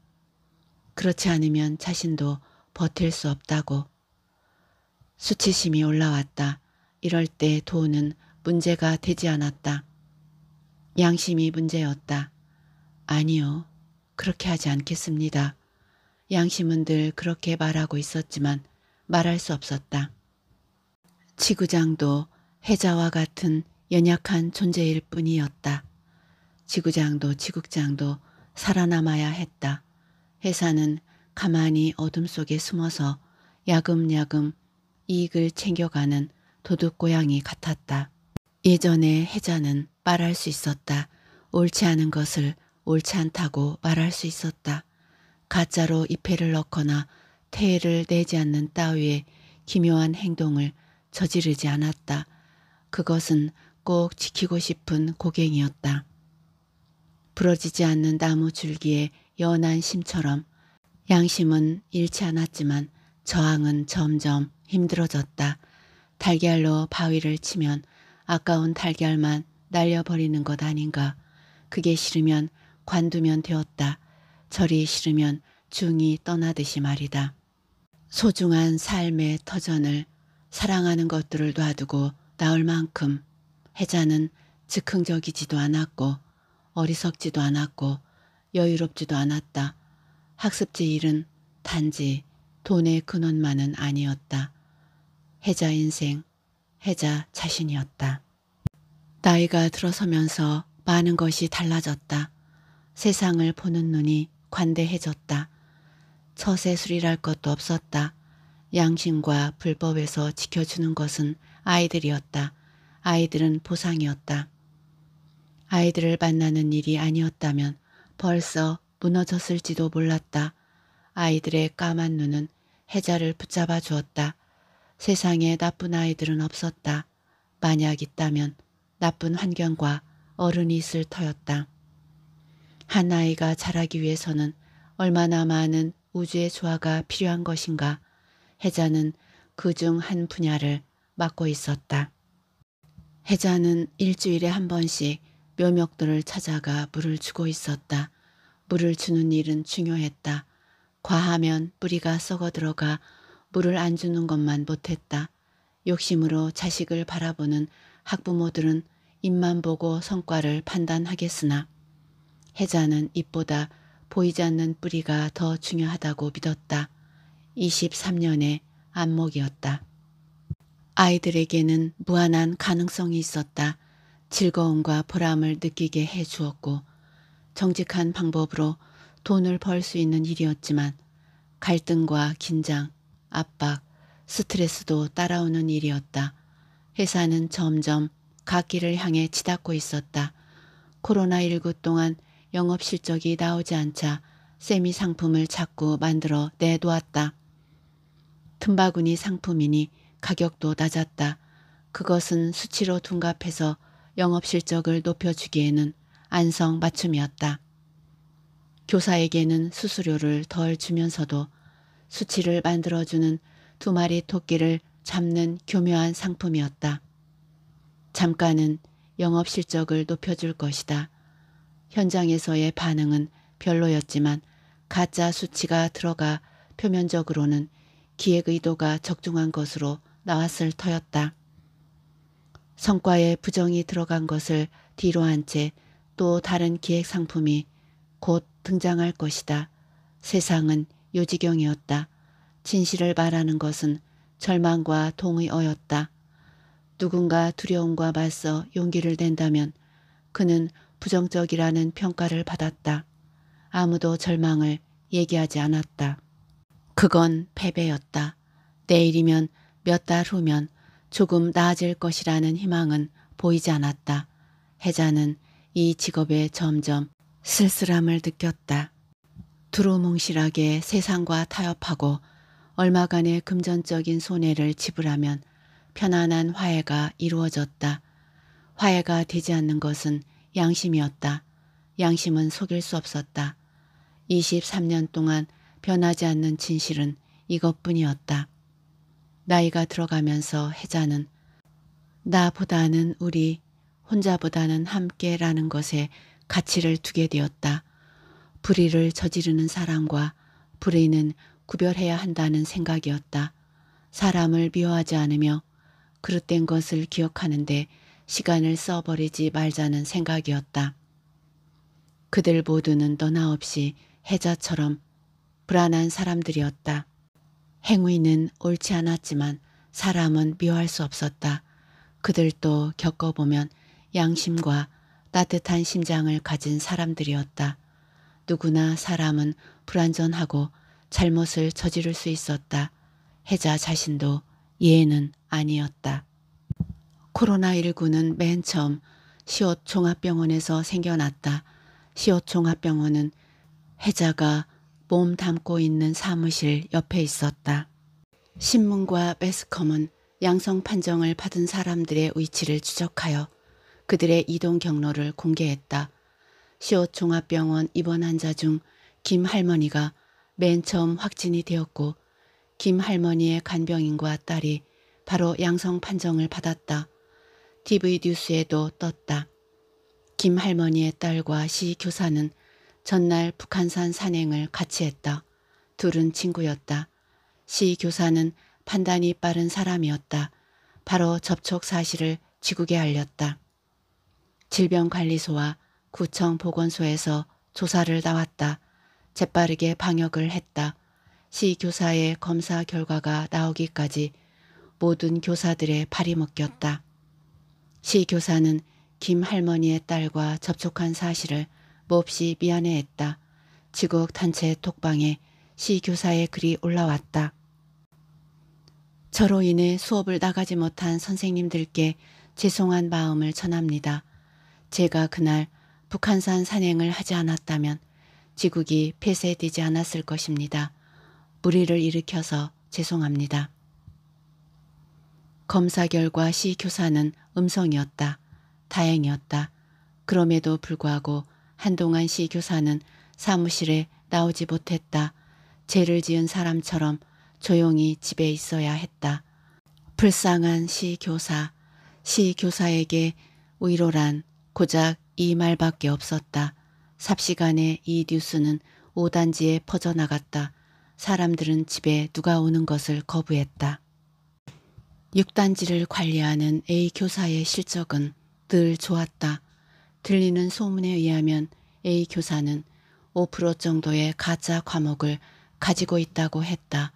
그렇지 않으면 자신도 버틸 수 없다고. 수치심이 올라왔다. 이럴 때 도우는 문제가 되지 않았다. 양심이 문제였다. 아니요. 그렇게 하지 않겠습니다. 양심은 늘 그렇게 말하고 있었지만 말할 수 없었다. 지구장도 해자와 같은 연약한 존재일 뿐이었다. 지구장도 지국장도 살아남아야 했다. 회사는 가만히 어둠 속에 숨어서 야금야금 이익을 챙겨가는 도둑고양이 같았다. 예전에 혜자는 말할 수 있었다. 옳지 않은 것을 옳지 않다고 말할 수 있었다. 가짜로 입회를 넣거나 태해를 내지 않는 따위의 기묘한 행동을 저지르지 않았다. 그것은 꼭 지키고 싶은 고갱이었다. 부러지지 않는 나무 줄기에 연한 심처럼 양심은 잃지 않았지만 저항은 점점 힘들어졌다. 달걀로 바위를 치면 아까운 달걀만 날려버리는 것 아닌가. 그게 싫으면 관두면 되었다. 절이 싫으면 중이 떠나듯이 말이다. 소중한 삶의 터전을 사랑하는 것들을 놔두고 나올 만큼 해자는 즉흥적이지도 않았고 어리석지도 않았고 여유롭지도 않았다. 학습지 일은 단지 돈의 근원만은 아니었다. 혜자 인생, 혜자 자신이었다. 나이가 들어서면서 많은 것이 달라졌다. 세상을 보는 눈이 관대해졌다. 처세술이랄 것도 없었다. 양심과 불법에서 지켜주는 것은 아이들이었다. 아이들은 보상이었다. 아이들을 만나는 일이 아니었다면 벌써 무너졌을지도 몰랐다. 아이들의 까만 눈은 해자를 붙잡아 주었다. 세상에 나쁜 아이들은 없었다. 만약 있다면 나쁜 환경과 어른이 있을 터였다. 한 아이가 자라기 위해서는 얼마나 많은 우주의 조화가 필요한 것인가 해자는 그 중 한 분야를 맡고 있었다. 해자는 일주일에 한 번씩 묘역들을 찾아가 물을 주고 있었다. 물을 주는 일은 중요했다. 과하면 뿌리가 썩어 들어가 물을 안 주는 것만 못했다. 욕심으로 자식을 바라보는 학부모들은 입만 보고 성과를 판단하겠으나 혜자는 입보다 보이지 않는 뿌리가 더 중요하다고 믿었다. 23년의 안목이었다. 아이들에게는 무한한 가능성이 있었다. 즐거움과 보람을 느끼게 해 주었고 정직한 방법으로 돈을 벌 수 있는 일이었지만 갈등과 긴장, 압박, 스트레스도 따라오는 일이었다. 회사는 점점 갓길을 향해 치닫고 있었다. 코로나19 동안 영업 실적이 나오지 않자 세미 상품을 자꾸 만들어 내놓았다. 틈바구니 상품이니 가격도 낮았다. 그것은 수치로 둔갑해서 영업 실적을 높여주기에는 안성 맞춤이었다. 교사에게는 수수료를 덜 주면서도 수치를 만들어주는 두 마리 토끼를 잡는 교묘한 상품이었다. 잠깐은 영업 실적을 높여줄 것이다. 현장에서의 반응은 별로였지만 가짜 수치가 들어가 표면적으로는 기획 의도가 적중한 것으로 나왔을 터였다. 성과에 부정이 들어간 것을 뒤로 한 채 또 다른 기획 상품이 곧 등장할 것이다. 세상은 요지경이었다. 진실을 말하는 것은 절망과 동의어였다. 누군가 두려움과 맞서 용기를 낸다면 그는 부정적이라는 평가를 받았다. 아무도 절망을 얘기하지 않았다. 그건 패배였다. 내일이면 몇 달 후면 조금 나아질 것이라는 희망은 보이지 않았다. 혜자는 이 직업에 점점 쓸쓸함을 느꼈다. 두루뭉실하게 세상과 타협하고 얼마간의 금전적인 손해를 지불하면 편안한 화해가 이루어졌다. 화해가 되지 않는 것은 양심이었다. 양심은 속일 수 없었다. 23년 동안 변하지 않는 진실은 이것뿐이었다. 나이가 들어가면서 혜자는 나보다는 우리 혼자보다는 함께라는 것에 가치를 두게 되었다. 불의를 저지르는 사람과 불의는 구별해야 한다는 생각이었다. 사람을 미워하지 않으며 그릇된 것을 기억하는데 시간을 써버리지 말자는 생각이었다. 그들 모두는 너나 없이 해자처럼 불안한 사람들이었다. 행위는 옳지 않았지만 사람은 미워할 수 없었다. 그들도 겪어보면 양심과 따뜻한 심장을 가진 사람들이었다. 누구나 사람은 불완전하고 잘못을 저지를 수 있었다. 해자 자신도 예는 아니었다. 코로나19는 맨 처음 시옷종합병원에서 생겨났다. 시옷종합병원은 해자가 몸 담고 있는 사무실 옆에 있었다. 신문과 매스컴은 양성 판정을 받은 사람들의 위치를 추적하여 그들의 이동 경로를 공개했다. 시옷 종합병원 입원 환자 중 김 할머니가 맨 처음 확진이 되었고 김 할머니의 간병인과 딸이 바로 양성 판정을 받았다. TV 뉴스에도 떴다. 김 할머니의 딸과 시 교사는 전날 북한산 산행을 같이 했다. 둘은 친구였다. 시 교사는 판단이 빠른 사람이었다. 바로 접촉 사실을 지국에 알렸다. 질병관리소와 구청 보건소에서 조사를 나왔다. 재빠르게 방역을 했다. 시 교사의 검사 결과가 나오기까지 모든 교사들의 발이 묶였다. 시 교사는 김 할머니의 딸과 접촉한 사실을 몹시 뭐 미안해했다. 지국단체 톡방에 시 교사의 글이 올라왔다. 저로 인해 수업을 나가지 못한 선생님들께 죄송한 마음을 전합니다. 제가 그날 북한산 산행을 하지 않았다면 지국이 폐쇄되지 않았을 것입니다. 무리를 일으켜서 죄송합니다. 검사 결과 시 교사는 음성이었다. 다행이었다. 그럼에도 불구하고 한동안 시 교사는 사무실에 나오지 못했다. 죄를 지은 사람처럼 조용히 집에 있어야 했다. 불쌍한 시 교사. 시 교사에게 위로란 고작 이 말밖에 없었다. 삽시간에 이 뉴스는 5단지에 퍼져나갔다. 사람들은 집에 누가 오는 것을 거부했다. 6단지를 관리하는 A 교사의 실적은 늘 좋았다. 들리는 소문에 의하면 A 교사는 5% 정도의 가짜 과목을 가지고 있다고 했다.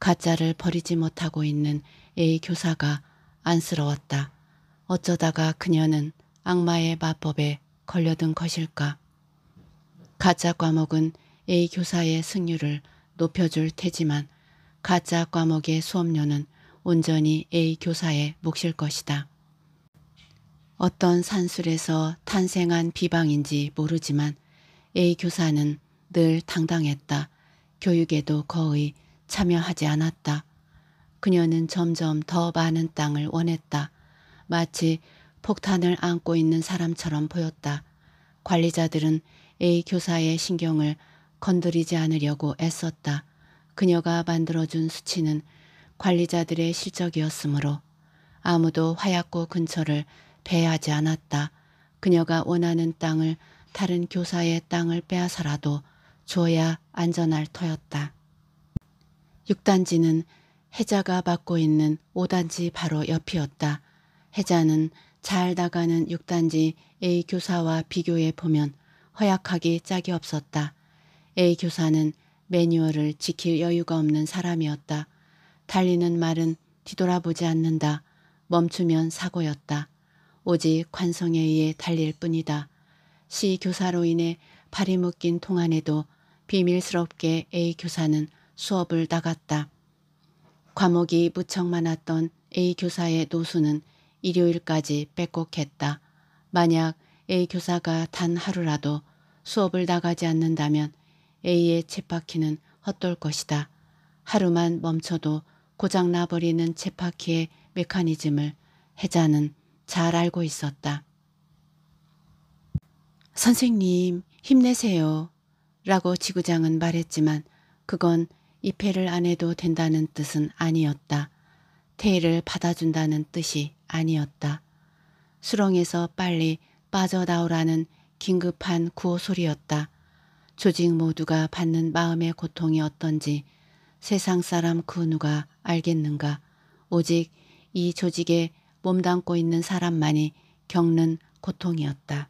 가짜를 버리지 못하고 있는 A 교사가 안쓰러웠다. 어쩌다가 그녀는 악마의 마법에 걸려든 것일까. 가짜 과목은 A 교사의 승률을 높여줄 테지만 가짜 과목의 수업료는 온전히 A 교사의 몫일 것이다. 어떤 산술에서 탄생한 비방인지 모르지만 A 교사는 늘 당당했다. 교육에도 거의 참여하지 않았다. 그녀는 점점 더 많은 땅을 원했다. 마치 폭탄을 안고 있는 사람처럼 보였다. 관리자들은 A 교사의 신경을 건드리지 않으려고 애썼다. 그녀가 만들어준 수치는 관리자들의 실적이었으므로 아무도 화약고 근처를 배하지 않았다. 그녀가 원하는 땅을 다른 교사의 땅을 빼앗아라도 줘야 안전할 터였다. 6단지는 해자가 받고 있는 5단지 바로 옆이었다. 해자는 잘 나가는 6단지 A 교사와 비교해 보면 허약하기 짝이 없었다. A 교사는 매뉴얼을 지킬 여유가 없는 사람이었다. 달리는 말은 뒤돌아보지 않는다. 멈추면 사고였다. 오직 관성에 의해 달릴 뿐이다. 시 교사로 인해 발이 묶인 통안에도 비밀스럽게 A 교사는 수업을 나갔다. 과목이 무척 많았던 A 교사의 노수는 일요일까지 빼곡했다. 만약 A 교사가 단 하루라도 수업을 나가지 않는다면 A의 쳇바퀴는 헛돌 것이다. 하루만 멈춰도 고장나버리는 쳇바퀴의 메커니즘을 해자는 잘 알고 있었다. 선생님, 힘내세요. 라고 지구장은 말했지만 그건 입회를 안 해도 된다는 뜻은 아니었다. 태일을 받아준다는 뜻이 아니었다. 수렁에서 빨리 빠져나오라는 긴급한 구호 소리였다. 조직 모두가 받는 마음의 고통이 어떤지 세상 사람 그 누가 알겠는가. 오직 이 조직의 몸담고 있는 사람만이 겪는 고통이었다.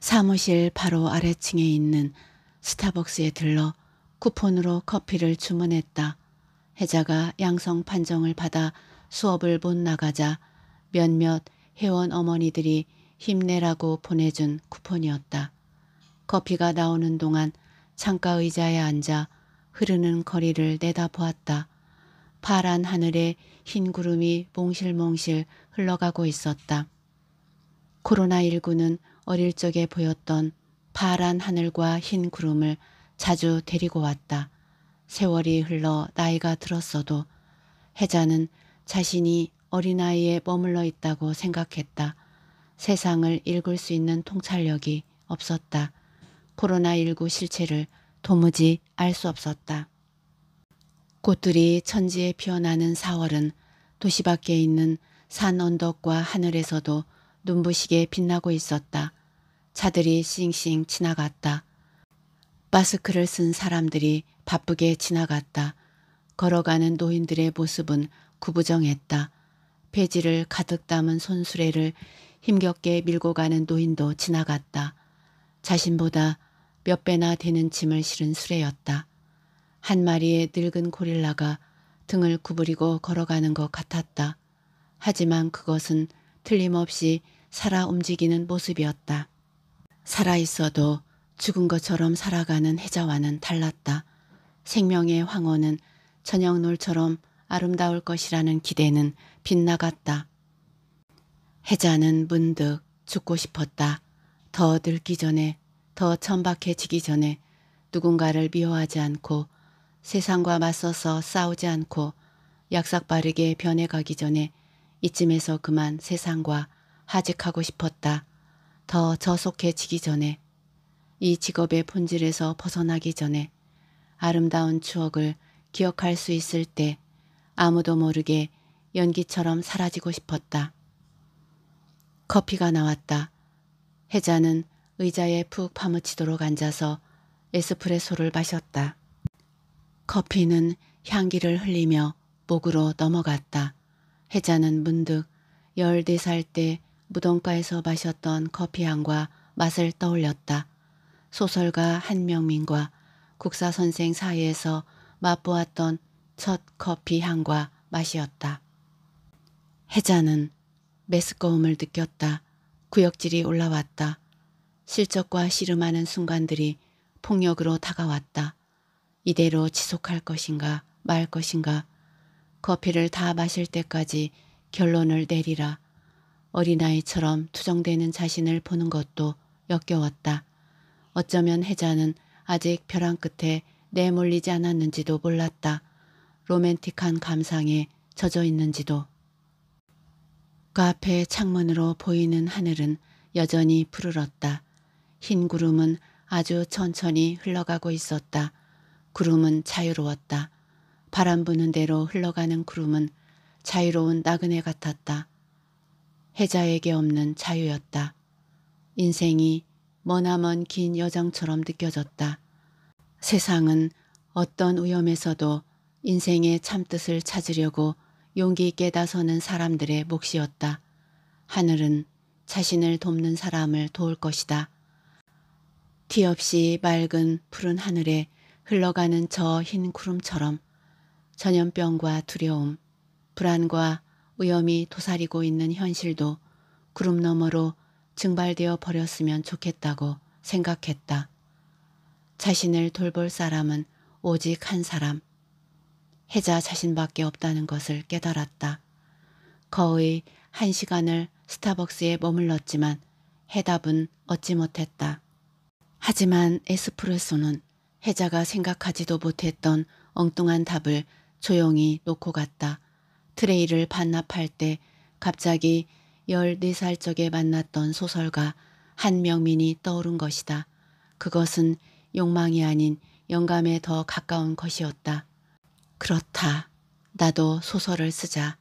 사무실 바로 아래층에 있는 스타벅스에 들러 쿠폰으로 커피를 주문했다. 해자가 양성 판정을 받아 수업을 못 나가자 몇몇 회원 어머니들이 힘내라고 보내준 쿠폰이었다. 커피가 나오는 동안 창가 의자에 앉아 흐르는 거리를 내다보았다. 파란 하늘에 흰 구름이 몽실몽실 흘러가고 있었다. 코로나19는 어릴 적에 보였던 파란 하늘과 흰 구름을 자주 데리고 왔다. 세월이 흘러 나이가 들었어도 해자는 자신이 어린아이에 머물러 있다고 생각했다. 세상을 읽을 수 있는 통찰력이 없었다. 코로나19 실체를 도무지 알 수 없었다. 꽃들이 천지에 피어나는 4월은 도시 밖에 있는 산 언덕과 하늘에서도 눈부시게 빛나고 있었다. 차들이 싱싱 지나갔다. 마스크를 쓴 사람들이 바쁘게 지나갔다. 걸어가는 노인들의 모습은 구부정했다. 폐지를 가득 담은 손수레를 힘겹게 밀고 가는 노인도 지나갔다. 자신보다 몇 배나 되는 짐을 실은 수레였다. 한 마리의 늙은 고릴라가 등을 구부리고 걸어가는 것 같았다. 하지만 그것은 틀림없이 살아 움직이는 모습이었다. 살아 있어도 죽은 것처럼 살아가는 해자와는 달랐다. 생명의 황혼은 저녁 놀처럼 아름다울 것이라는 기대는 빗나갔다. 해자는 문득 죽고 싶었다. 더 늙기 전에, 더 천박해지기 전에 누군가를 미워하지 않고 세상과 맞서서 싸우지 않고 약삭빠르게 변해가기 전에 이쯤에서 그만 세상과 하직하고 싶었다. 더 저속해지기 전에 이 직업의 본질에서 벗어나기 전에 아름다운 추억을 기억할 수 있을 때 아무도 모르게 연기처럼 사라지고 싶었다. 커피가 나왔다. 혜자는 의자에 푹 파묻히도록 앉아서 에스프레소를 마셨다. 커피는 향기를 흘리며 목으로 넘어갔다. 혜자는 문득 14살 때 무덤가에서 마셨던 커피향과 맛을 떠올렸다. 소설가 한명민과 국사선생 사이에서 맛보았던 첫 커피향과 맛이었다. 혜자는 메스꺼움을 느꼈다. 구역질이 올라왔다. 실적과 씨름하는 순간들이 폭력으로 다가왔다. 이대로 지속할 것인가 말 것인가 커피를 다 마실 때까지 결론을 내리라. 어린아이처럼 투정되는 자신을 보는 것도 역겨웠다. 어쩌면 혜자는 아직 벼랑 끝에 내몰리지 않았는지도 몰랐다. 로맨틱한 감상에 젖어 있는지도. 카페 그 창문으로 보이는 하늘은 여전히 푸르렀다. 흰 구름은 아주 천천히 흘러가고 있었다. 구름은 자유로웠다. 바람 부는 대로 흘러가는 구름은 자유로운 나그네 같았다. 해자에게 없는 자유였다. 인생이 머나먼 긴 여정처럼 느껴졌다. 세상은 어떤 위험에서도 인생의 참뜻을 찾으려고 용기 있게 나서는 사람들의 몫이었다. 하늘은 자신을 돕는 사람을 도울 것이다. 티 없이 맑은 푸른 하늘에 흘러가는 저 흰 구름처럼 전염병과 두려움, 불안과 위험이 도사리고 있는 현실도 구름 너머로 증발되어 버렸으면 좋겠다고 생각했다. 자신을 돌볼 사람은 오직 한 사람, 해자 자신밖에 없다는 것을 깨달았다. 거의 한 시간을 스타벅스에 머물렀지만 해답은 얻지 못했다. 하지만 에스프레소는 혜자가 생각하지도 못했던 엉뚱한 답을 조용히 놓고 갔다. 트레이를 반납할 때 갑자기 14살 적에 만났던 소설가 한명민이 떠오른 것이다. 그것은 욕망이 아닌 영감에 더 가까운 것이었다. 그렇다. 나도 소설을 쓰자.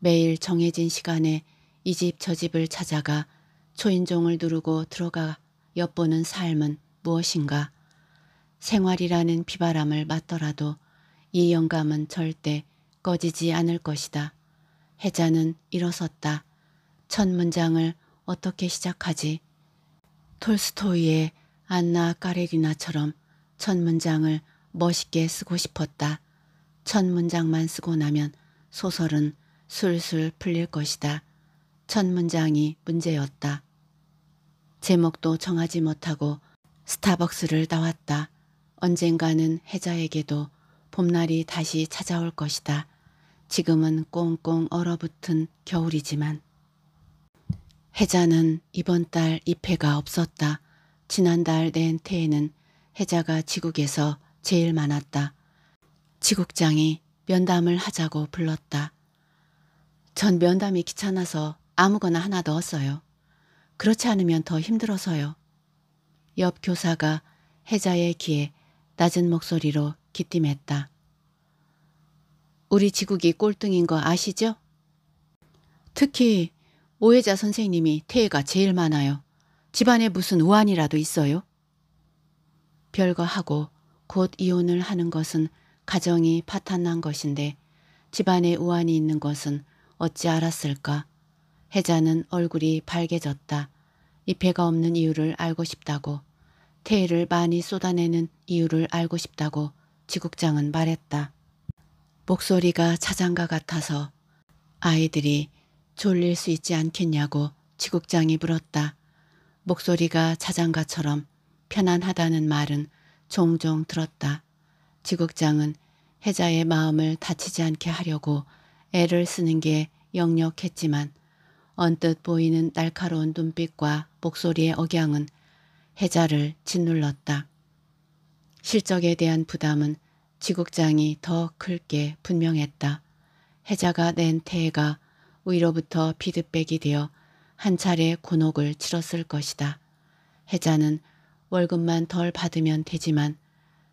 매일 정해진 시간에 이 집 저 집을 찾아가 초인종을 누르고 들어가 엿보는 삶은 무엇인가. 생활이라는 비바람을 맞더라도 이 영감은 절대 꺼지지 않을 것이다. 해자는 일어섰다. 첫 문장을 어떻게 시작하지? 톨스토이의 안나 까레리나처럼 첫 문장을 멋있게 쓰고 싶었다. 첫 문장만 쓰고 나면 소설은 술술 풀릴 것이다. 첫 문장이 문제였다. 제목도 정하지 못하고 스타벅스를 나왔다. 언젠가는 혜자에게도 봄날이 다시 찾아올 것이다. 지금은 꽁꽁 얼어붙은 겨울이지만. 혜자는 이번 달 입회가 없었다. 지난달 낸 태에는 혜자가 지국에서 제일 많았다. 지국장이 면담을 하자고 불렀다. 전 면담이 귀찮아서 아무거나 하나 넣었어요. 그렇지 않으면 더 힘들어서요. 옆 교사가 혜자의 귀에 낮은 목소리로 기띔했다 우리 지국이 꼴등인 거 아시죠? 특히 오해자 선생님이 태해가 제일 많아요. 집안에 무슨 우환이라도 있어요? 별거 하고 곧 이혼을 하는 것은 가정이 파탄난 것인데 집안에 우환이 있는 것은 어찌 알았을까? 혜자는 얼굴이 밝게졌다. 이 배가 없는 이유를 알고 싶다고 테일을 많이 쏟아내는 이유를 알고 싶다고 지국장은 말했다. 목소리가 자장가 같아서 아이들이 졸릴 수 있지 않겠냐고 지국장이 물었다. 목소리가 자장가처럼 편안하다는 말은 종종 들었다. 지국장은 혜자의 마음을 다치지 않게 하려고 애를 쓰는 게 역력했지만 언뜻 보이는 날카로운 눈빛과 목소리의 억양은 해자를 짓눌렀다. 실적에 대한 부담은 지국장이 더 클 게 분명했다. 해자가 낸 태해가 위로부터 피드백이 되어 한 차례 곤혹을 치렀을 것이다. 해자는 월급만 덜 받으면 되지만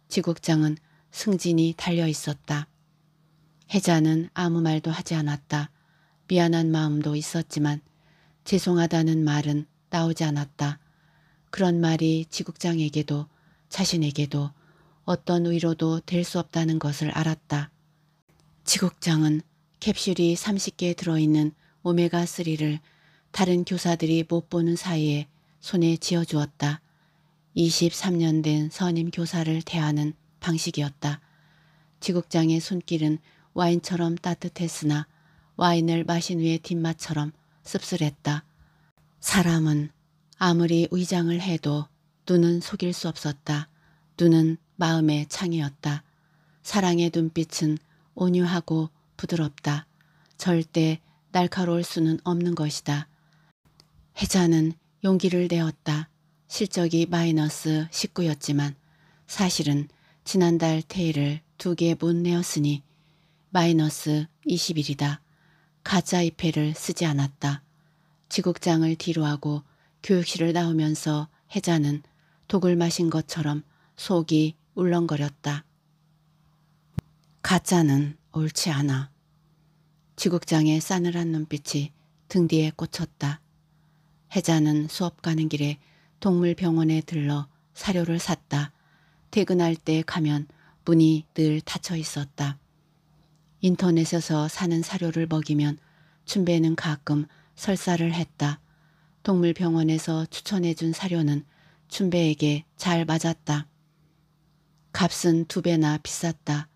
지국장은 승진이 달려 있었다. 해자는 아무 말도 하지 않았다. 미안한 마음도 있었지만 죄송하다는 말은 나오지 않았다. 그런 말이 지국장에게도 자신에게도 어떤 위로도 될 수 없다는 것을 알았다. 지국장은 캡슐이 30개 들어있는 오메가3를 다른 교사들이 못 보는 사이에 손에 쥐어주었다. 23년 된 선임 교사를 대하는 방식이었다. 지국장의 손길은 와인처럼 따뜻했으나 와인을 마신 후의 뒷맛처럼 씁쓸했다. 사람은 아무리 위장을 해도 눈은 속일 수 없었다. 눈은 마음의 창이었다. 사랑의 눈빛은 온유하고 부드럽다. 절대 날카로울 수는 없는 것이다. 혜자는 용기를 내었다. 실적이 마이너스 19였지만 사실은 지난달 테일을 두 개 못 내었으니 마이너스 2 0일이다 가짜 잎회를 쓰지 않았다. 지국장을 뒤로하고 교육실을 나오면서 혜자는 독을 마신 것처럼 속이 울렁거렸다. 가짜는 옳지 않아. 지국장의 싸늘한 눈빛이 등 뒤에 꽂혔다. 혜자는 수업 가는 길에 동물병원에 들러 사료를 샀다. 퇴근할 때 가면 문이 늘 닫혀 있었다. 인터넷에서 사는 사료를 먹이면 춘배는 가끔 설사를 했다. 동물병원에서 추천해준 사료는 춘배에게 잘 맞았다. 값은 두 배나 비쌌다.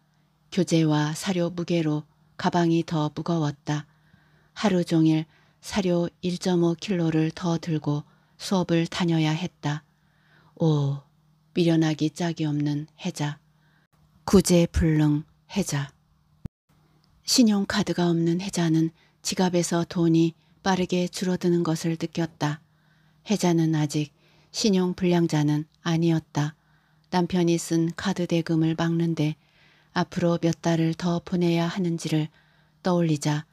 교재와 사료 무게로 가방이 더 무거웠다. 하루 종일 사료 1.5킬로를 더 들고 수업을 다녀야 했다. 오, 미련하기 짝이 없는 해자. 구제불능 해자. 신용카드가 없는 해자는 지갑에서 돈이 빠르게 줄어드는 것을 느꼈다. 해자는 아직 신용 불량자는 아니었다. 남편이 쓴 카드 대금을 막는데 앞으로 몇 달을 더 보내야 하는지를 떠올리자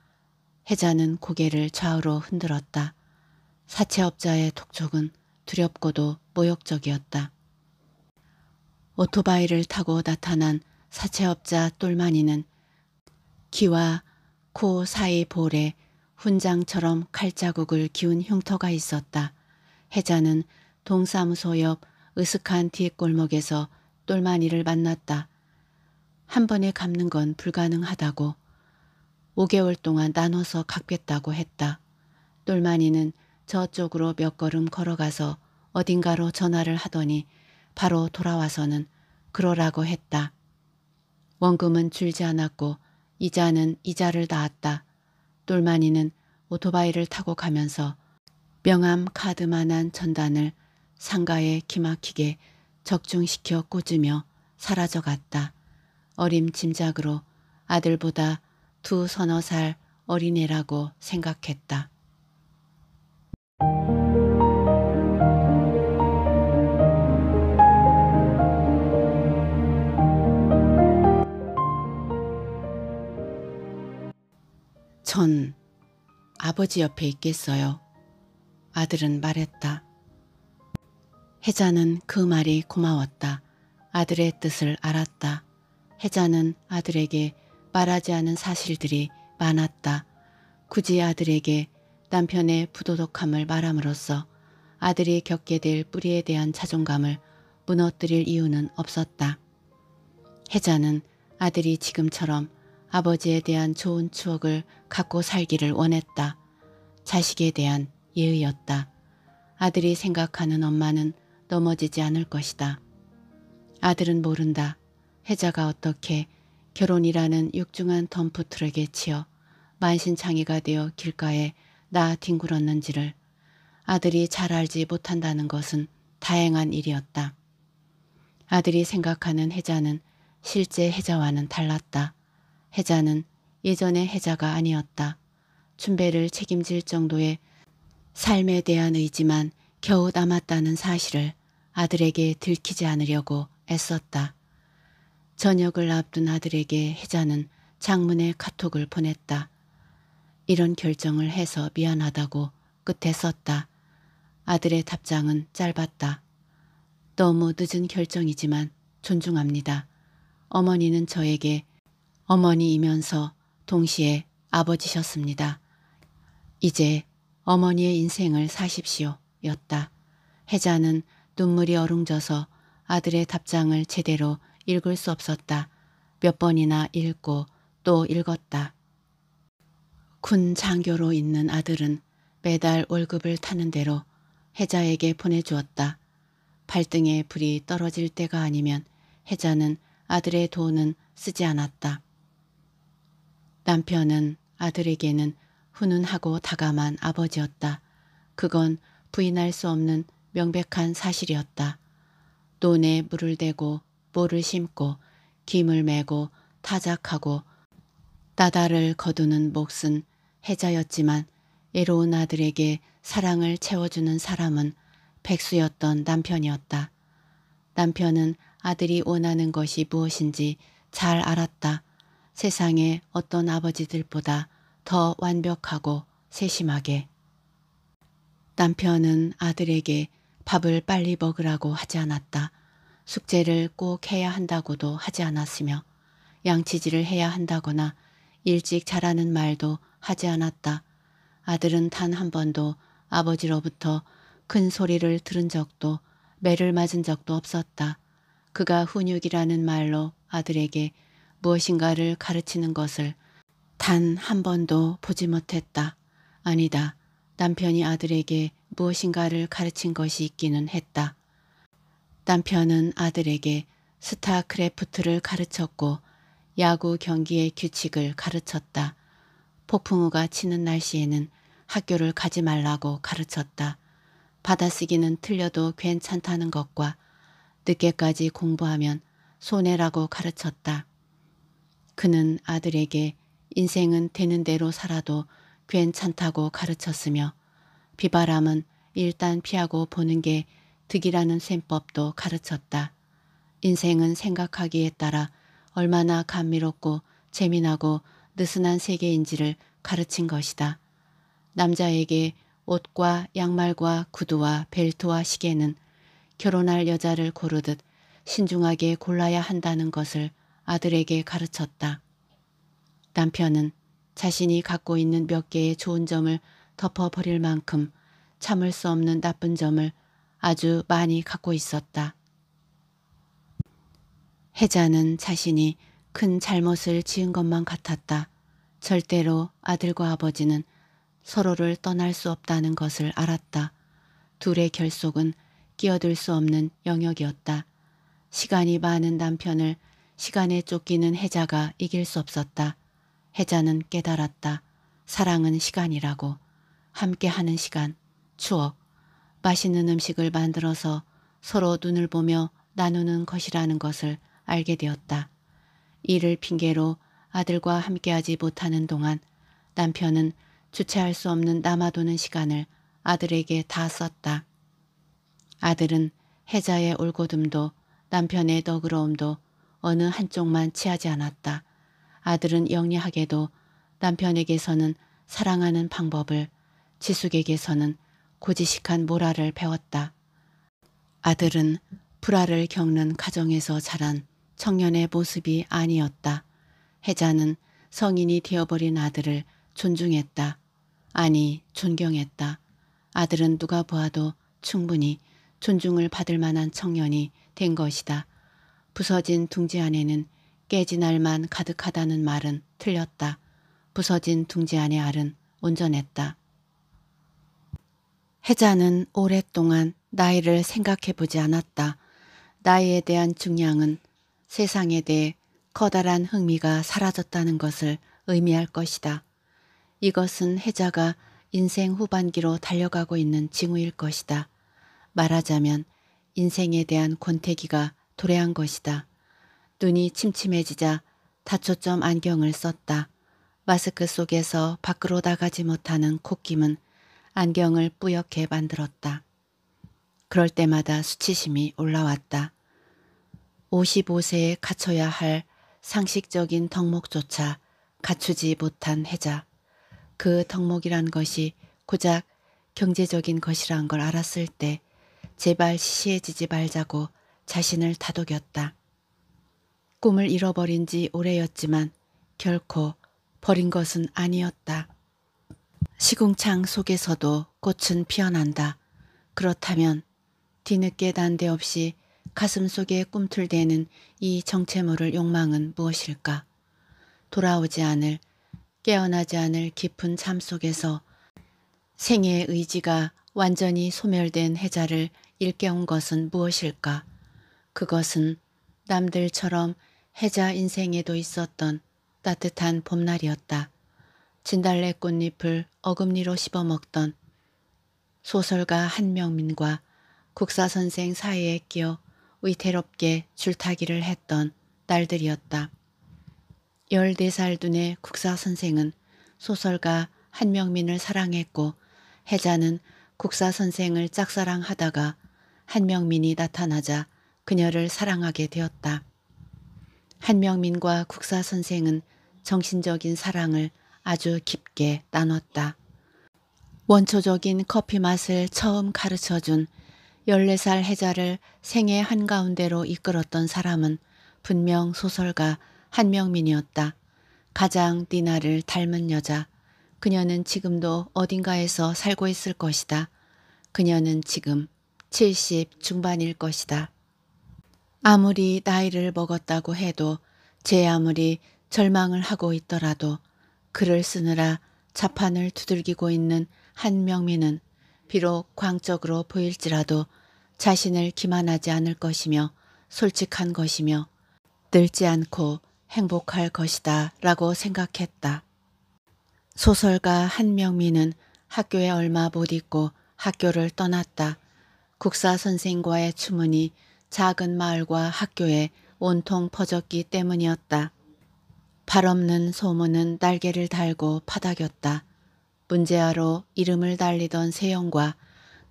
해자는 고개를 좌우로 흔들었다. 사채업자의 독촉은 두렵고도 모욕적이었다. 오토바이를 타고 나타난 사채업자 똘마니는 귀와 코 사이 볼에 훈장처럼 칼자국을 기운 흉터가 있었다. 혜자는 동사무소 옆 으슥한 뒷골목에서 똘마니를 만났다. 한 번에 갚는 건 불가능하다고 5개월 동안 나눠서 갚겠다고 했다. 똘마니는 저쪽으로 몇 걸음 걸어가서 어딘가로 전화를 하더니 바로 돌아와서는 그러라고 했다. 원금은 줄지 않았고 이자는 이자를 낳았다. 똘마니는 오토바이를 타고 가면서 명암 카드만한 전단을 상가에 기막히게 적중시켜 꽂으며 사라져 갔다. 어림짐작으로 아들보다 두 서너 살 어린애라고 생각했다. 전 아버지 옆에 있겠어요. 아들은 말했다. 혜자는 그 말이 고마웠다. 아들의 뜻을 알았다. 혜자는 아들에게 말하지 않은 사실들이 많았다. 굳이 아들에게 남편의 부도덕함을 말함으로써 아들이 겪게 될 뿌리에 대한 자존감을 무너뜨릴 이유는 없었다. 혜자는 아들이 지금처럼 아버지에 대한 좋은 추억을 갖고 살기를 원했다. 자식에 대한 예의였다. 아들이 생각하는 엄마는 넘어지지 않을 것이다. 아들은 모른다. 혜자가 어떻게 결혼이라는 육중한 덤프트럭에 치여 만신창이가 되어 길가에 나 뒹굴었는지를 아들이 잘 알지 못한다는 것은 다행한 일이었다. 아들이 생각하는 혜자는 실제 혜자와는 달랐다. 혜자는 예전의 혜자가 아니었다. 춘배를 책임질 정도의 삶에 대한 의지만 겨우 남았다는 사실을 아들에게 들키지 않으려고 애썼다. 저녁을 앞둔 아들에게 혜자는 장문의 카톡을 보냈다. 이런 결정을 해서 미안하다고 끝에 썼다. 아들의 답장은 짧았다. 너무 늦은 결정이지만 존중합니다. 어머니는 저에게 어머니이면서 동시에 아버지셨습니다. 이제 어머니의 인생을 사십시오. 였다. 혜자는 눈물이 어룽져서 아들의 답장을 제대로 읽을 수 없었다. 몇 번이나 읽고 또 읽었다. 군 장교로 있는 아들은 매달 월급을 타는 대로 혜자에게 보내주었다. 발등에 불이 떨어질 때가 아니면 혜자는 아들의 돈은 쓰지 않았다. 남편은 아들에게는 훈훈하고 다감한 아버지였다. 그건 부인할 수 없는 명백한 사실이었다. 논에 물을 대고 모를 심고 김을 메고 타작하고 따다를 거두는 몫은 해자였지만 애로운 아들에게 사랑을 채워주는 사람은 백수였던 남편이었다. 남편은 아들이 원하는 것이 무엇인지 잘 알았다. 세상의 어떤 아버지들보다 더 완벽하고 세심하게 남편은 아들에게 밥을 빨리 먹으라고 하지 않았다. 숙제를 꼭 해야 한다고도 하지 않았으며 양치질을 해야 한다거나 일찍 자라는 말도 하지 않았다. 아들은 단 한 번도 아버지로부터 큰 소리를 들은 적도 매를 맞은 적도 없었다. 그가 훈육이라는 말로 아들에게 무엇인가를 가르치는 것을 단 한 번도 보지 못했다. 아니다. 남편이 아들에게 무엇인가를 가르친 것이 있기는 했다. 남편은 아들에게 스타크래프트를 가르쳤고 야구 경기의 규칙을 가르쳤다. 폭풍우가 치는 날씨에는 학교를 가지 말라고 가르쳤다. 받아쓰기는 틀려도 괜찮다는 것과 늦게까지 공부하면 손해라고 가르쳤다. 그는 아들에게 인생은 되는 대로 살아도 괜찮다고 가르쳤으며 비바람은 일단 피하고 보는 게 득이라는 셈법도 가르쳤다. 인생은 생각하기에 따라 얼마나 감미롭고 재미나고 느슨한 세계인지를 가르친 것이다. 남자에게 옷과 양말과 구두와 벨트와 시계는 결혼할 여자를 고르듯 신중하게 골라야 한다는 것을 아들에게 가르쳤다. 남편은 자신이 갖고 있는 몇 개의 좋은 점을 덮어버릴 만큼 참을 수 없는 나쁜 점을 아주 많이 갖고 있었다. 혜자는 자신이 큰 잘못을 지은 것만 같았다. 절대로 아들과 아버지는 서로를 떠날 수 없다는 것을 알았다. 둘의 결속은 끼어들 수 없는 영역이었다. 시간이 많은 남편을 시간에 쫓기는 혜자가 이길 수 없었다. 혜자는 깨달았다. 사랑은 시간이라고. 함께하는 시간, 추억, 맛있는 음식을 만들어서 서로 눈을 보며 나누는 것이라는 것을 알게 되었다. 이를 핑계로 아들과 함께하지 못하는 동안 남편은 주체할 수 없는 남아도는 시간을 아들에게 다 썼다. 아들은 혜자의 울고듬도 남편의 너그러움도 어느 한쪽만 취하지 않았다. 아들은 영리하게도 남편에게서는 사랑하는 방법을 지숙에게서는 고지식한 모라를 배웠다. 아들은 불화를 겪는 가정에서 자란 청년의 모습이 아니었다. 혜자는 성인이 되어버린 아들을 존중했다. 아니 존경했다. 아들은 누가 보아도 충분히 존중을 받을 만한 청년이 된 것이다. 부서진 둥지 안에는 깨진 알만 가득하다는 말은 틀렸다. 부서진 둥지 안의 알은 온전했다. 혜자는 오랫동안 나이를 생각해보지 않았다. 나이에 대한 중량은 세상에 대해 커다란 흥미가 사라졌다는 것을 의미할 것이다. 이것은 혜자가 인생 후반기로 달려가고 있는 징후일 것이다. 말하자면 인생에 대한 권태기가 도래한 것이다. 눈이 침침해지자 다초점 안경을 썼다. 마스크 속에서 밖으로 나가지 못하는 콧김은 안경을 뿌옇게 만들었다. 그럴 때마다 수치심이 올라왔다. 55세에 갖춰야 할 상식적인 덕목조차 갖추지 못한 해자. 그 덕목이란 것이 고작 경제적인 것이란 걸 알았을 때 제발 시시해지지 말자고 자신을 다독였다. 꿈을 잃어버린 지 오래였지만 결코 버린 것은 아니었다. 시궁창 속에서도 꽃은 피어난다. 그렇다면 뒤늦게 난데없이 가슴 속에 꿈틀대는 이정체물을 욕망은 무엇일까? 돌아오지 않을, 깨어나지 않을 깊은 잠 속에서 생애의 의지가 완전히 소멸된 해자를 일깨운 것은 무엇일까? 그것은 남들처럼 해자 인생에도 있었던 따뜻한 봄날이었다. 진달래 꽃잎을 어금니로 씹어먹던 소설가 한명민과 국사선생 사이에 끼어 위태롭게 줄타기를 했던 날들이었다. 14살 눈의 국사선생은 소설가 한명민을 사랑했고 혜자는 국사선생을 짝사랑하다가 한명민이 나타나자 그녀를 사랑하게 되었다. 한명민과 국사 선생은 정신적인 사랑을 아주 깊게 나눴다. 원초적인 커피 맛을 처음 가르쳐준 14살 해자를 생애 한가운데로 이끌었던 사람은 분명 소설가 한명민이었다. 가장 니나를 닮은 여자. 그녀는 지금도 어딘가에서 살고 있을 것이다. 그녀는 지금 70 중반일 것이다. 아무리 나이를 먹었다고 해도 제 아무리 절망을 하고 있더라도 글을 쓰느라 자판을 두들기고 있는 한명민은 비록 광적으로 보일지라도 자신을 기만하지 않을 것이며 솔직한 것이며 늙지 않고 행복할 것이다 라고 생각했다. 소설가 한명민은 학교에 얼마 못 있고 학교를 떠났다. 국사 선생과의 추문이 작은 마을과 학교에 온통 퍼졌기 때문이었다. 발없는 소문은 날개를 달고 파닥였다. 문제아로 이름을 달리던 세영과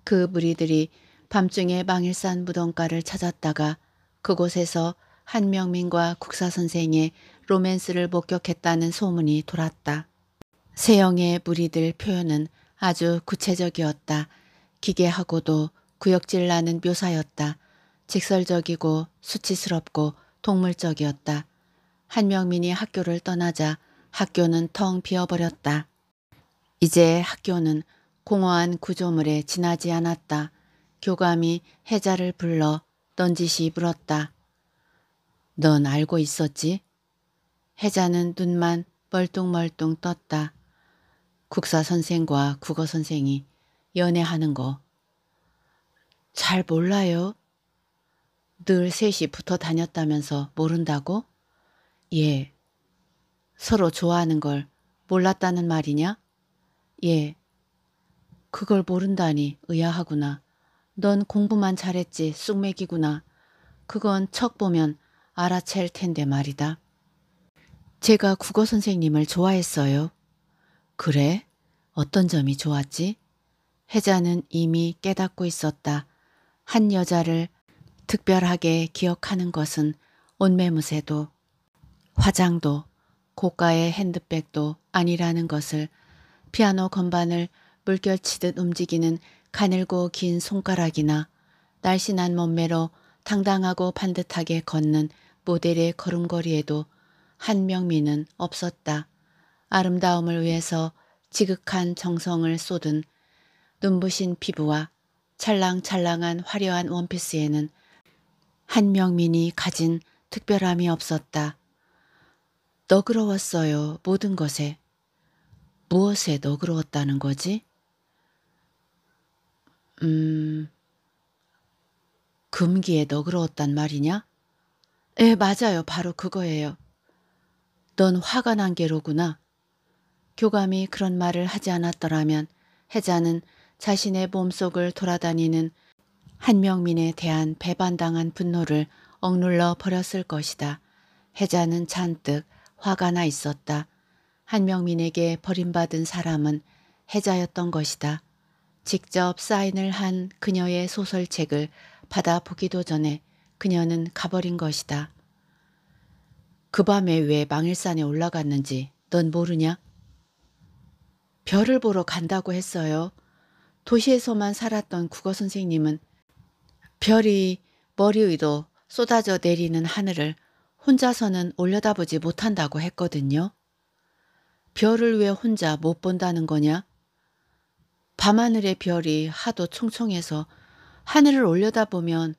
그 무리들이 밤중에 망일산 무덤가를 찾았다가 그곳에서 한명민과 국사선생의 로맨스를 목격했다는 소문이 돌았다. 세영의 무리들 표현은 아주 구체적이었다. 기괴하고도 구역질 나는 묘사였다. 직설적이고 수치스럽고 동물적이었다. 한명민이 학교를 떠나자 학교는 텅 비어버렸다. 이제 학교는 공허한 구조물에 지나지 않았다. 교감이 해자를 불러 넌지시 물었다. 넌 알고 있었지? 해자는 눈만 멀뚱멀뚱 떴다. 국사 선생과 국어 선생이 연애하는 거. 잘 몰라요. 늘 셋이 붙어 다녔다면서 모른다고? 예. 서로 좋아하는 걸 몰랐다는 말이냐? 예. 그걸 모른다니 의아하구나. 넌 공부만 잘했지 쑥맥이구나. 그건 척 보면 알아챌 텐데 말이다. 제가 국어 선생님을 좋아했어요. 그래? 어떤 점이 좋았지? 혜자는 이미 깨닫고 있었다. 한 여자를 특별하게 기억하는 것은 옷매무새도 화장도 고가의 핸드백도 아니라는 것을 피아노 건반을 물결치듯 움직이는 가늘고 긴 손가락이나 날씬한 몸매로 당당하고 반듯하게 걷는 모델의 걸음걸이에도 한명미는 없었다. 아름다움을 위해서 지극한 정성을 쏟은 눈부신 피부와 찰랑찰랑한 화려한 원피스에는 한명민이 가진 특별함이 없었다. 너그러웠어요. 모든 것에. 무엇에 너그러웠다는 거지? 음... 금기에 너그러웠단 말이냐? 에, 예, 맞아요. 바로 그거예요. 넌 화가 난 게로구나. 교감이 그런 말을 하지 않았더라면 혜자는 자신의 몸속을 돌아다니는 한명민에 대한 배반당한 분노를 억눌러 버렸을 것이다. 해자는 잔뜩 화가 나 있었다. 한명민에게 버림받은 사람은 해자였던 것이다. 직접 사인을 한 그녀의 소설책을 받아보기도 전에 그녀는 가버린 것이다. 그 밤에 왜 망일산에 올라갔는지 넌 모르냐? 별을 보러 간다고 했어요. 도시에서만 살았던 국어 선생님은 별이 머리 위로 쏟아져 내리는 하늘을 혼자서는 올려다보지 못한다고 했거든요. 별을 왜 혼자 못 본다는 거냐? 밤하늘의 별이 하도 총총해서 하늘을 올려다보면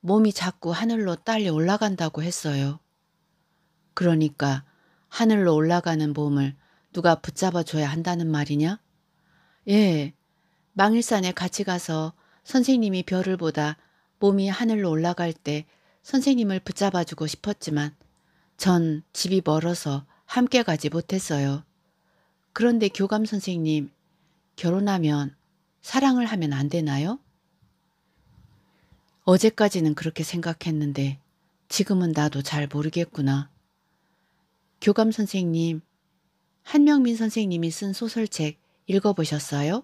몸이 자꾸 하늘로 딸려 올라간다고 했어요. 그러니까 하늘로 올라가는 몸을 누가 붙잡아줘야 한다는 말이냐? 예, 망일산에 같이 가서 선생님이 별을 보다 몸이 하늘로 올라갈 때 선생님을 붙잡아주고 싶었지만 전 집이 멀어서 함께 가지 못했어요. 그런데 교감 선생님, 결혼하면 사랑을 하면 안 되나요? 어제까지는 그렇게 생각했는데 지금은 나도 잘 모르겠구나. 교감 선생님, 한명민 선생님이 쓴 소설책 읽어보셨어요?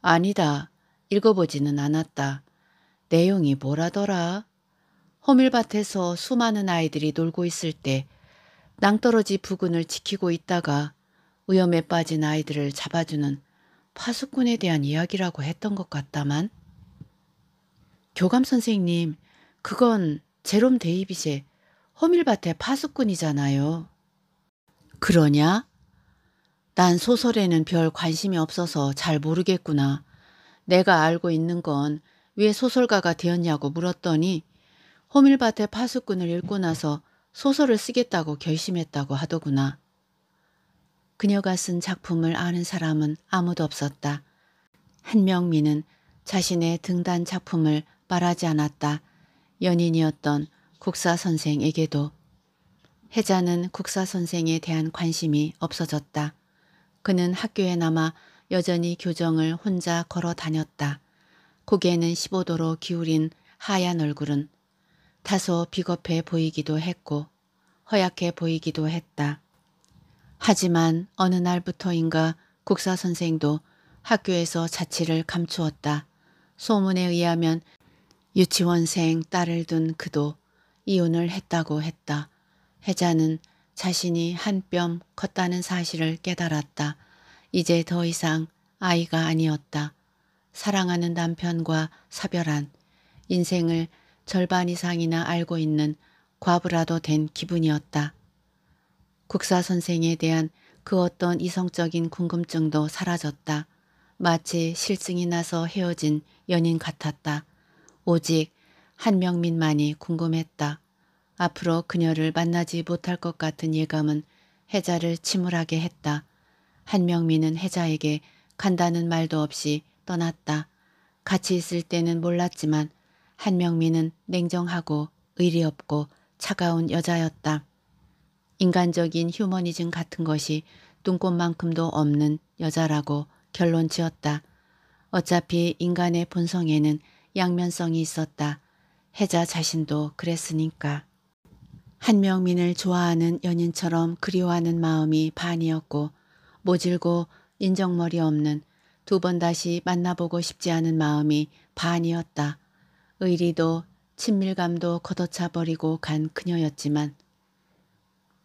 아니다. 읽어보지는 않았다. 내용이 뭐라더라? 허밀밭에서 수많은 아이들이 놀고 있을 때 낭떠러지 부근을 지키고 있다가 위험에 빠진 아이들을 잡아주는 파수꾼에 대한 이야기라고 했던 것 같다만 교감 선생님 그건 제롬 데이빗의 허밀밭의 파수꾼이잖아요. 그러냐? 난 소설에는 별 관심이 없어서 잘 모르겠구나. 내가 알고 있는 건왜 소설가가 되었냐고 물었더니 호밀밭의 파수꾼을 읽고 나서 소설을 쓰겠다고 결심했다고 하더구나. 그녀가 쓴 작품을 아는 사람은 아무도 없었다. 한명미는 자신의 등단 작품을 말하지 않았다. 연인이었던 국사 선생에게도 혜자는 국사 선생에 대한 관심이 없어졌다. 그는 학교에 남아 여전히 교정을 혼자 걸어 다녔다. 고개는 15도로 기울인 하얀 얼굴은 다소 비겁해 보이기도 했고 허약해 보이기도 했다. 하지만 어느 날부터인가 국사 선생도 학교에서 자취를 감추었다. 소문에 의하면 유치원생 딸을 둔 그도 이혼을 했다고 했다. 혜자는 자신이 한 뼘 컸다는 사실을 깨달았다. 이제 더 이상 아이가 아니었다. 사랑하는 남편과 사별한 인생을 절반 이상이나 알고 있는 과부라도 된 기분이었다. 국사 선생에 대한 그 어떤 이성적인 궁금증도 사라졌다. 마치 실증이 나서 헤어진 연인 같았다. 오직 한명민만이 궁금했다. 앞으로 그녀를 만나지 못할 것 같은 예감은 해자를 침울하게 했다. 한명민은 해자에게 간다는 말도 없이 떠났다. 같이 있을 때는 몰랐지만 한명민은 냉정하고 의리 없고 차가운 여자였다. 인간적인 휴머니즘 같은 것이 눈꽃만큼도 없는 여자라고 결론 지었다. 어차피 인간의 본성에는 양면성이 있었다. 해자 자신도 그랬으니까. 한명민을 좋아하는 연인처럼 그리워하는 마음이 반이었고 모질고 인정머리 없는 두번 다시 만나보고 싶지 않은 마음이 반이었다. 의리도 친밀감도 걷어차 버리고 간 그녀였지만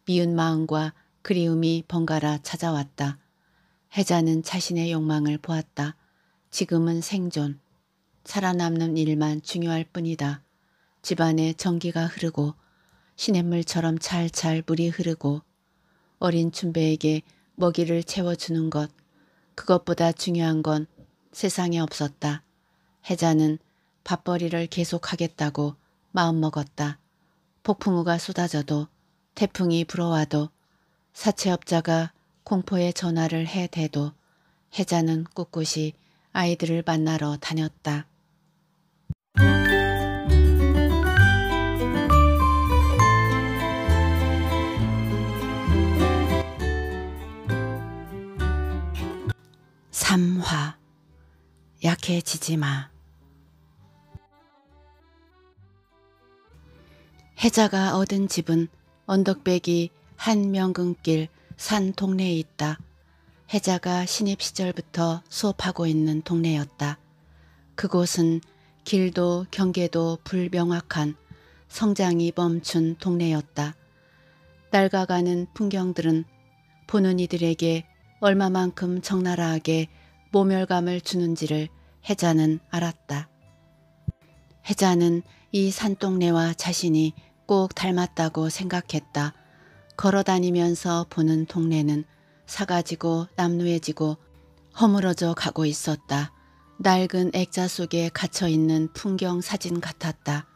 미운 마음과 그리움이 번갈아 찾아왔다. 혜자는 자신의 욕망을 보았다. 지금은 생존, 살아남는 일만 중요할 뿐이다. 집안에 전기가 흐르고 시냇물처럼 찰찰 물이 흐르고 어린 춘배에게 먹이를 채워주는 것 그것보다 중요한 건 세상에 없었다. 혜자는 밥벌이를 계속하겠다고 마음먹었다. 폭풍우가 쏟아져도 태풍이 불어와도 사채업자가 공포에 전화를 해대도 혜자는 꿋꿋이 아이들을 만나러 다녔다. 삼화 약해지지 마 해자가 얻은 집은 언덕배기 한명근길 산 동네에 있다. 해자가 신입 시절부터 수업하고 있는 동네였다. 그곳은 길도 경계도 불명확한 성장이 멈춘 동네였다. 낡아가는 풍경들은 보는 이들에게 얼마만큼 적나라하게 모멸감을 주는지를 해자는 알았다. 해자는 이 산동네와 자신이 꼭 닮았다고 생각했다. 걸어다니면서 보는 동네는 사가지고 남루해지고 허물어져 가고 있었다. 낡은 액자 속에 갇혀있는 풍경 사진 같았다.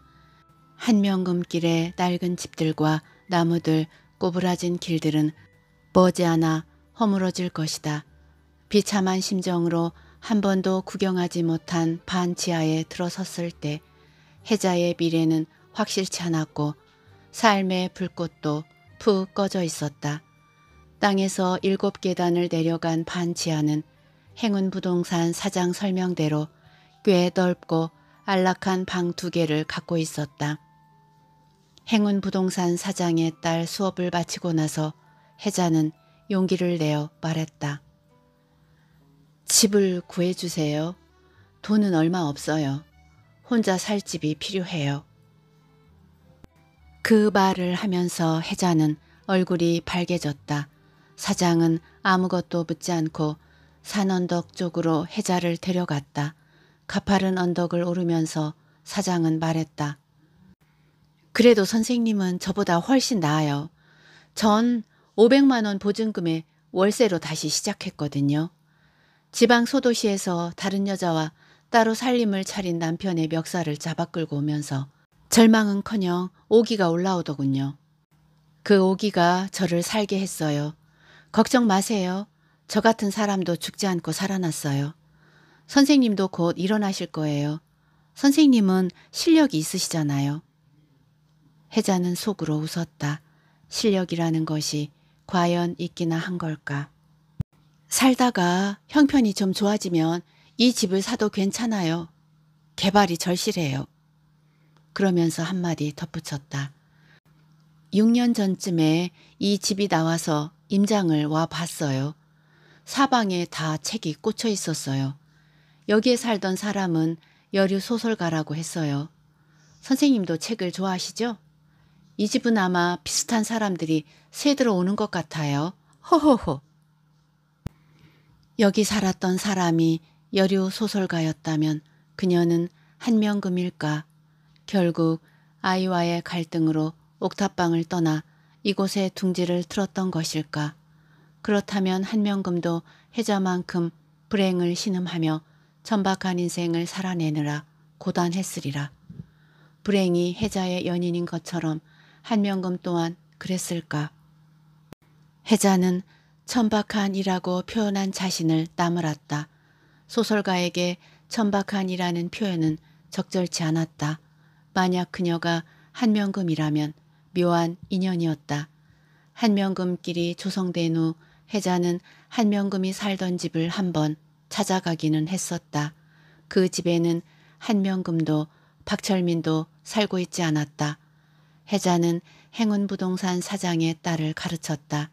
한명금길의 낡은 집들과 나무들, 꼬부라진 길들은 머지않아 허물어질 것이다. 비참한 심정으로 한 번도 구경하지 못한 반 지하에 들어섰을 때 해자의 미래는 확실치 않았고 삶의 불꽃도 푹 꺼져 있었다. 땅에서 일곱 계단을 내려간 반 지하는 행운부동산 사장 설명대로 꽤 넓고 안락한 방 두 개를 갖고 있었다. 행운부동산 사장의 딸 수업을 마치고 나서 혜자는 용기를 내어 말했다. 집을 구해주세요. 돈은 얼마 없어요. 혼자 살 집이 필요해요. 그 말을 하면서 혜자는 얼굴이 밝아졌다 사장은 아무것도 묻지 않고 산언덕 쪽으로 혜자를 데려갔다. 가파른 언덕을 오르면서 사장은 말했다. 그래도 선생님은 저보다 훨씬 나아요. 전 500만 원 보증금에 월세로 다시 시작했거든요. 지방 소도시에서 다른 여자와 따로 살림을 차린 남편의 멱살을 잡아 끌고 오면서 절망은커녕 오기가 올라오더군요. 그 오기가 저를 살게 했어요. 걱정 마세요. 저 같은 사람도 죽지 않고 살아났어요. 선생님도 곧 일어나실 거예요. 선생님은 실력이 있으시잖아요. 혜자는 속으로 웃었다. 실력이라는 것이 과연 있기나 한 걸까? 살다가 형편이 좀 좋아지면 이 집을 사도 괜찮아요. 개발이 절실해요. 그러면서 한마디 덧붙였다. 6년 전쯤에 이 집이 나와서 임장을 와 봤어요. 사방에 다 책이 꽂혀 있었어요. 여기에 살던 사람은 여류 소설가라고 했어요. 선생님도 책을 좋아하시죠? 이 집은 아마 비슷한 사람들이 새 들어오는 것 같아요. 허허허. 여기 살았던 사람이 여류 소설가였다면 그녀는 한명금일까. 결국 아이와의 갈등으로 옥탑방을 떠나 이곳에 둥지를 틀었던 것일까. 그렇다면 한명금도 해자만큼 불행을 신음하며 천박한 인생을 살아내느라 고단했으리라. 불행이 해자의 연인인 것처럼 한명금 또한 그랬을까. 해자는 천박한 이라고 표현한 자신을 따물었다. 소설가에게 천박한이라는 표현은 적절치 않았다. 만약 그녀가 한명금이라면 묘한 인연이었다. 한명금끼리 조성된 후 혜자는 한명금이 살던 집을 한 번 찾아가기는 했었다. 그 집에는 한명금도 박철민도 살고 있지 않았다. 혜자는 행운부동산 사장의 딸을 가르쳤다.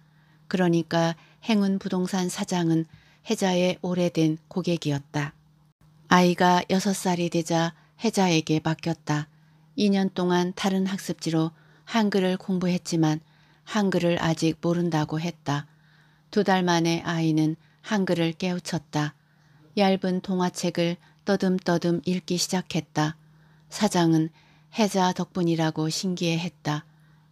그러니까 행운 부동산 사장은 혜자의 오래된 고객이었다. 아이가 6살이 되자 혜자에게 맡겼다. 2년 동안 다른 학습지로 한글을 공부했지만 한글을 아직 모른다고 했다. 두 달 만에 아이는 한글을 깨우쳤다. 얇은 동화책을 떠듬떠듬 읽기 시작했다. 사장은 혜자 덕분이라고 신기해했다.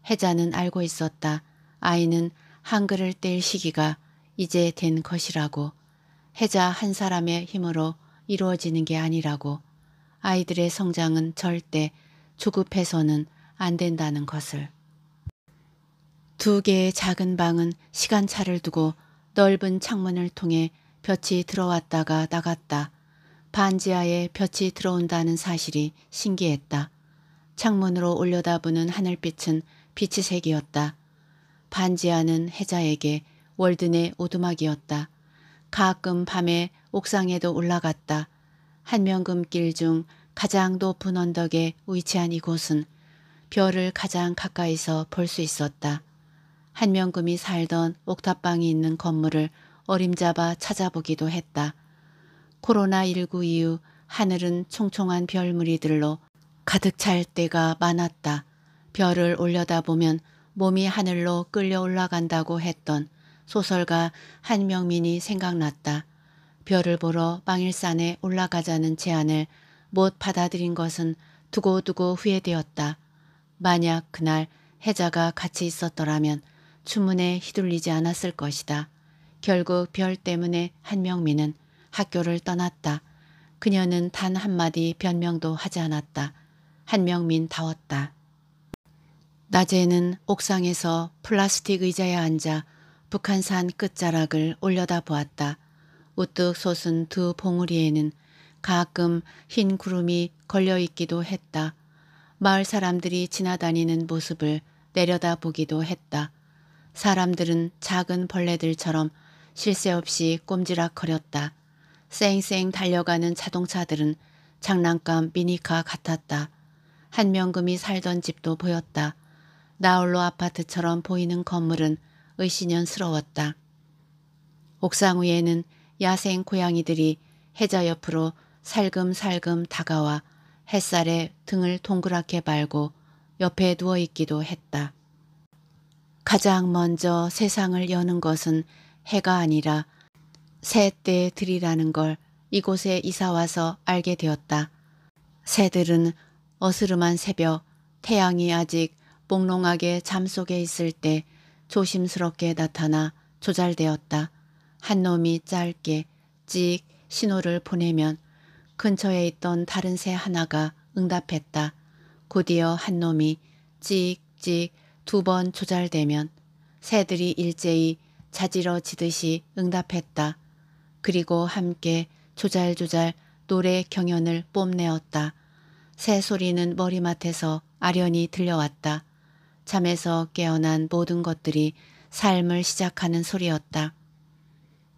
혜자는 알고 있었다. 아이는 한글을 뗄 시기가 이제 된 것이라고 해자 한 사람의 힘으로 이루어지는 게 아니라고 아이들의 성장은 절대 조급해서는 안 된다는 것을. 두 개의 작은 방은 시간차를 두고 넓은 창문을 통해 볕이 들어왔다가 나갔다. 반지하에 볕이 들어온다는 사실이 신기했다. 창문으로 올려다보는 하늘빛은 빛이 색이었다. 반지하는 혜자에게 월든의 오두막이었다. 가끔 밤에 옥상에도 올라갔다. 한명금길 중 가장 높은 언덕에 위치한 이곳은 별을 가장 가까이서 볼 수 있었다. 한명금이 살던 옥탑방이 있는 건물을 어림잡아 찾아보기도 했다. 코로나19 이후 하늘은 총총한 별무리들로 가득 찰 때가 많았다. 별을 올려다보면 몸이 하늘로 끌려 올라간다고 했던 소설가 한명민이 생각났다. 별을 보러 빵일산에 올라가자는 제안을 못 받아들인 것은 두고두고 후회되었다. 만약 그날 해자가 같이 있었더라면 추문에 휘둘리지 않았을 것이다. 결국 별 때문에 한명민은 학교를 떠났다. 그녀는 단 한마디 변명도 하지 않았다. 한명민 다웠다. 낮에는 옥상에서 플라스틱 의자에 앉아 북한산 끝자락을 올려다 보았다. 우뚝 솟은 두 봉우리에는 가끔 흰 구름이 걸려 있기도 했다. 마을 사람들이 지나다니는 모습을 내려다 보기도 했다. 사람들은 작은 벌레들처럼 쉴새 없이 꼼지락거렸다. 쌩쌩 달려가는 자동차들은 장난감 미니카 같았다. 한명금이 살던 집도 보였다. 나홀로 아파트처럼 보이는 건물은 의신연스러웠다. 옥상 위에는 야생 고양이들이 해저 옆으로 살금살금 다가와 햇살에 등을 동그랗게 말고 옆에 누워있기도 했다. 가장 먼저 세상을 여는 것은 해가 아니라 새때 들이라는 걸 이곳에 이사와서 알게 되었다. 새들은 어스름한 새벽, 태양이 아직 몽롱하게 잠 속에 있을 때 조심스럽게 나타나 조잘되었다. 한 놈이 짧게 찍 신호를 보내면 근처에 있던 다른 새 하나가 응답했다. 곧이어 한 놈이 찍찍 두번 조잘되면 새들이 일제히 자지러지듯이 응답했다. 그리고 함께 조잘조잘 노래 경연을 뽐내었다. 새 소리는 머리맡에서 아련히 들려왔다. 잠에서 깨어난 모든 것들이 삶을 시작하는 소리였다.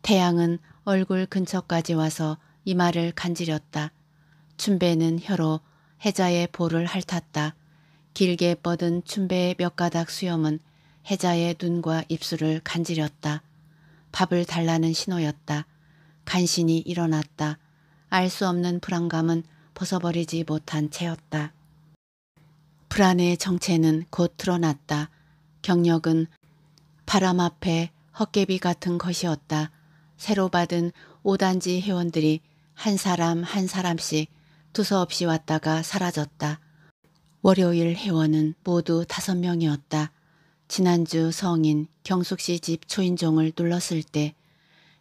태양은 얼굴 근처까지 와서 이마를 간지렸다. 춘배는 혀로 해자의 볼을 핥았다. 길게 뻗은 춘배의 몇 가닥 수염은 해자의 눈과 입술을 간지렸다. 밥을 달라는 신호였다. 간신히 일어났다. 알 수 없는 불안감은 벗어버리지 못한 채였다. 불안의 정체는 곧 드러났다. 경력은 바람 앞에 헛개비 같은 것이었다. 새로 받은 5단지 회원들이 한 사람 한 사람씩 두서없이 왔다가 사라졌다. 월요일 회원은 모두 다섯 명이었다. 지난주 성인 경숙 씨 집 초인종을 눌렀을 때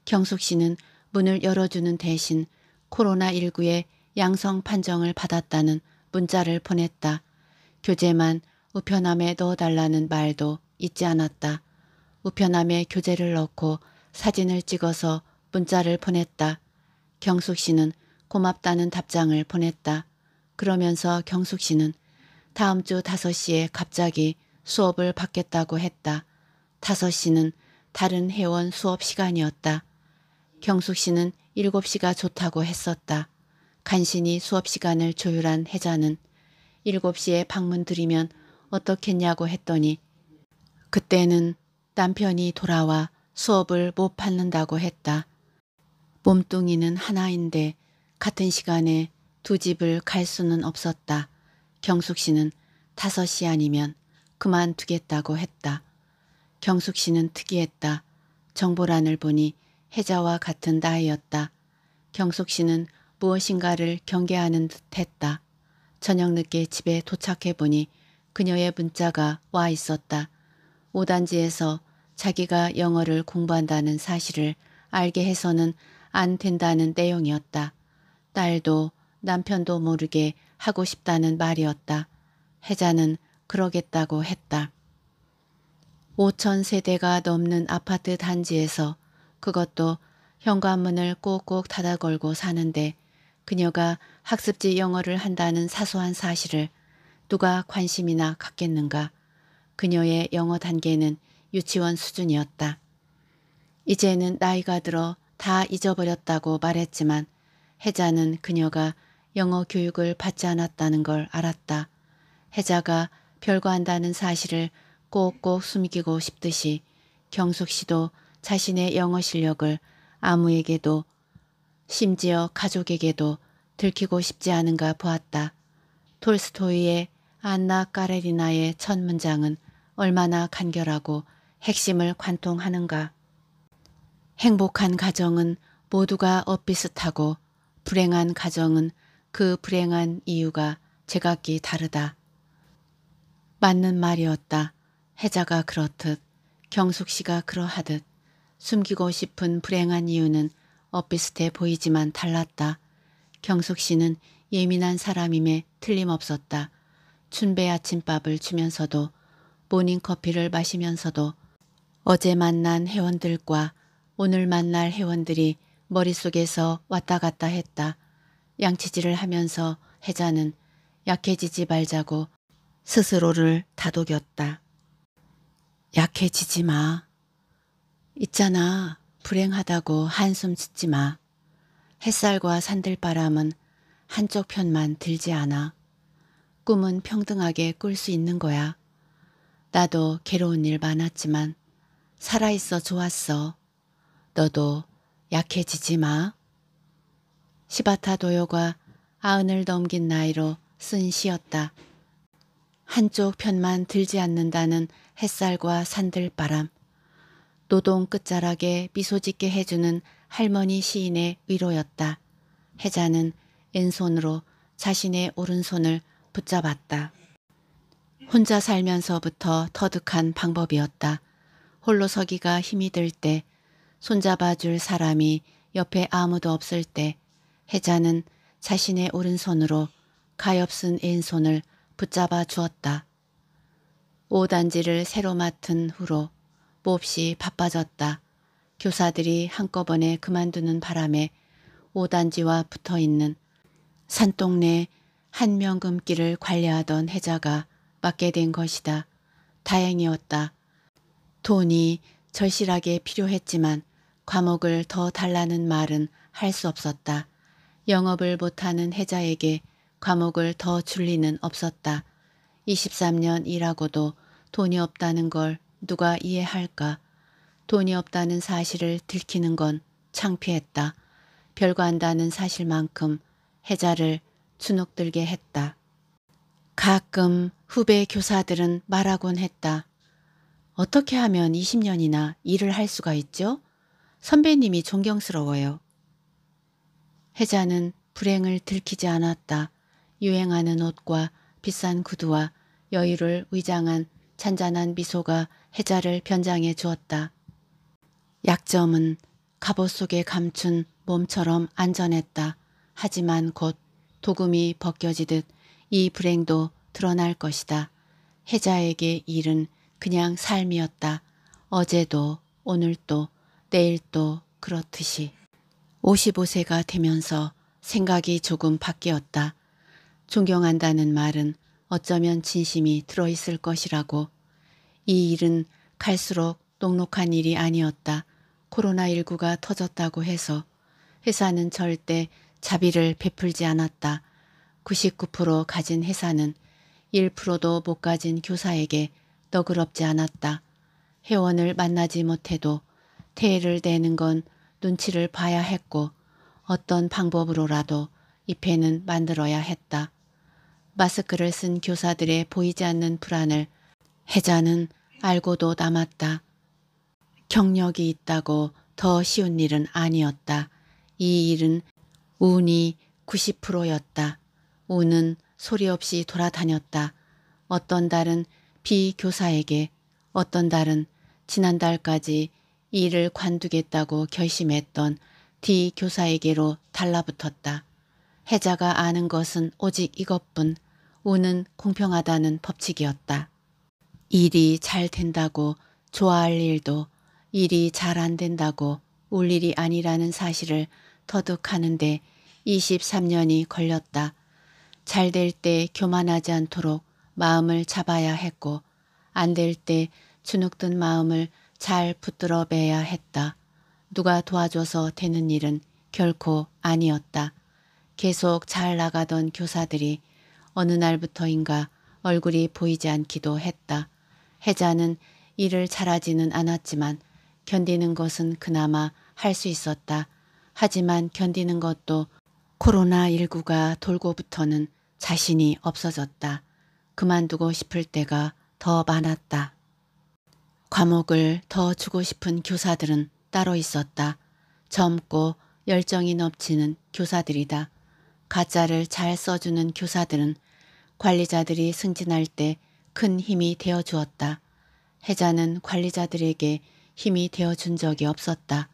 경숙 씨는 문을 열어주는 대신 코로나19의 양성 판정을 받았다는 문자를 보냈다. 교재만 우편함에 넣어달라는 말도 잊지 않았다. 우편함에 교재를 넣고 사진을 찍어서 문자를 보냈다. 경숙 씨는 고맙다는 답장을 보냈다. 그러면서 경숙 씨는 다음 주 5시에 갑자기 수업을 받겠다고 했다. 5시는 다른 회원 수업 시간이었다. 경숙 씨는 7시가 좋다고 했었다. 간신히 수업 시간을 조율한 혜자는 7시에 방문 드리면 어떻겠냐고 했더니 그때는 남편이 돌아와 수업을 못 받는다고 했다. 몸뚱이는 하나인데 같은 시간에 두 집을 갈 수는 없었다. 경숙 씨는 5시 아니면 그만두겠다고 했다. 경숙 씨는 특이했다. 정보란을 보니 혜자와 같은 나이였다. 경숙 씨는 무엇인가를 경계하는 듯 했다. 저녁 늦게 집에 도착해 보니 그녀의 문자가 와 있었다. 5단지에서 자기가 영어를 공부한다는 사실을 알게 해서는 안 된다는 내용이었다. 딸도 남편도 모르게 하고 싶다는 말이었다. 혜자는 그러겠다고 했다. 5천 세대가 넘는 아파트 단지에서 그것도 현관문을 꼭꼭 닫아 걸고 사는데 그녀가 학습지 영어를 한다는 사소한 사실을 누가 관심이나 갖겠는가. 그녀의 영어 단계는 유치원 수준이었다. 이제는 나이가 들어 다 잊어버렸다고 말했지만 혜자는 그녀가 영어 교육을 받지 않았다는 걸 알았다. 혜자가 별거한다는 사실을 꼭꼭 숨기고 싶듯이 경숙 씨도 자신의 영어 실력을 아무에게도 심지어 가족에게도 들키고 싶지 않은가 보았다. 톨스토이의 안나 까레리나의 첫 문장은 얼마나 간결하고 핵심을 관통하는가. 행복한 가정은 모두가 엇비슷하고 불행한 가정은 그 불행한 이유가 제각기 다르다. 맞는 말이었다. 해자가 그렇듯 경숙 씨가 그러하듯 숨기고 싶은 불행한 이유는 엇비슷해 보이지만 달랐다. 경숙 씨는 예민한 사람임에 틀림없었다. 춘배 아침밥을 주면서도 모닝커피를 마시면서도 어제 만난 회원들과 오늘 만날 회원들이 머릿속에서 왔다 갔다 했다. 양치질을 하면서 혜자는 약해지지 말자고 스스로를 다독였다. 약해지지 마. 있잖아. 불행하다고 한숨 짓지 마. 햇살과 산들바람은 한쪽 편만 들지 않아. 꿈은 평등하게 꿀 수 있는 거야. 나도 괴로운 일 많았지만 살아있어 좋았어. 너도 약해지지 마. 시바타 도요가 아흔을 넘긴 나이로 쓴 시였다. 한쪽 편만 들지 않는다는 햇살과 산들바람. 노동 끝자락에 미소짓게 해주는 할머니 시인의 위로였다. 혜자는 왼손으로 자신의 오른손을 붙잡았다. 혼자 살면서부터 터득한 방법이었다. 홀로 서기가 힘이 들 때, 손잡아줄 사람이 옆에 아무도 없을 때, 혜자는 자신의 오른손으로 가엾은 왼손을 붙잡아 주었다. 오단지를 새로 맡은 후로 몹시 뭐 바빠졌다. 교사들이 한꺼번에 그만두는 바람에 5단지와 붙어있는 산동네 한명금길을 관리하던 해자가 맡게 된 것이다. 다행이었다. 돈이 절실하게 필요했지만 과목을 더 달라는 말은 할 수 없었다. 영업을 못하는 해자에게 과목을 더 줄 리는 없었다. 23년 일하고도 돈이 없다는 걸 누가 이해할까? 돈이 없다는 사실을 들키는 건 창피했다. 별거 한다는 사실만큼 해자를 주눅들게 했다. 가끔 후배 교사들은 말하곤 했다. 어떻게 하면 20년이나 일을 할 수가 있죠? 선배님이 존경스러워요. 혜자는 불행을 들키지 않았다. 유행하는 옷과 비싼 구두와 여유를 위장한 잔잔한 미소가 해자를 변장해 주었다. 약점은 갑옷 속에 감춘 몸처럼 안전했다. 하지만 곧 도금이 벗겨지듯 이 불행도 드러날 것이다. 해자에게 일은 그냥 삶이었다. 어제도 오늘도 내일도 그렇듯이 55세가 되면서 생각이 조금 바뀌었다. 존경한다는 말은 어쩌면 진심이 들어있을 것이라고 이 일은 갈수록 녹록한 일이 아니었다. 코로나19가 터졌다고 해서 회사는 절대 자비를 베풀지 않았다. 99% 가진 회사는 1%도 못 가진 교사에게 너그럽지 않았다. 회원을 만나지 못해도 태해를 내는 건 눈치를 봐야 했고 어떤 방법으로라도 입회는 만들어야 했다. 마스크를 쓴 교사들의 보이지 않는 불안을 해자는 알고도 남았다. 경력이 있다고 더 쉬운 일은 아니었다. 이 일은 운이 90%였다. 운은 소리 없이 돌아다녔다. 어떤 달은 비교사에게 어떤 달은 지난달까지 일을 관두겠다고 결심했던 D 교사에게로 달라붙었다. 해자가 아는 것은 오직 이것뿐 운은 공평하다는 법칙이었다. 일이 잘 된다고 좋아할 일도 일이 잘 안 된다고 울 일이 아니라는 사실을 터득하는데 23년이 걸렸다. 잘 될 때 교만하지 않도록 마음을 잡아야 했고 안 될 때 주눅든 마음을 잘 붙들어 매야 했다. 누가 도와줘서 되는 일은 결코 아니었다. 계속 잘 나가던 교사들이 어느 날부터인가 얼굴이 보이지 않기도 했다. 혜자는 일을 잘하지는 않았지만 견디는 것은 그나마 할 수 있었다. 하지만 견디는 것도 코로나19가 돌고부터는 자신이 없어졌다. 그만두고 싶을 때가 더 많았다. 과목을 더 주고 싶은 교사들은 따로 있었다. 젊고 열정이 넘치는 교사들이다. 가짜를 잘 써주는 교사들은 관리자들이 승진할 때큰 힘이 되어 주었다. 해자는 관리자들에게 힘이 되어 준 적이 없었다.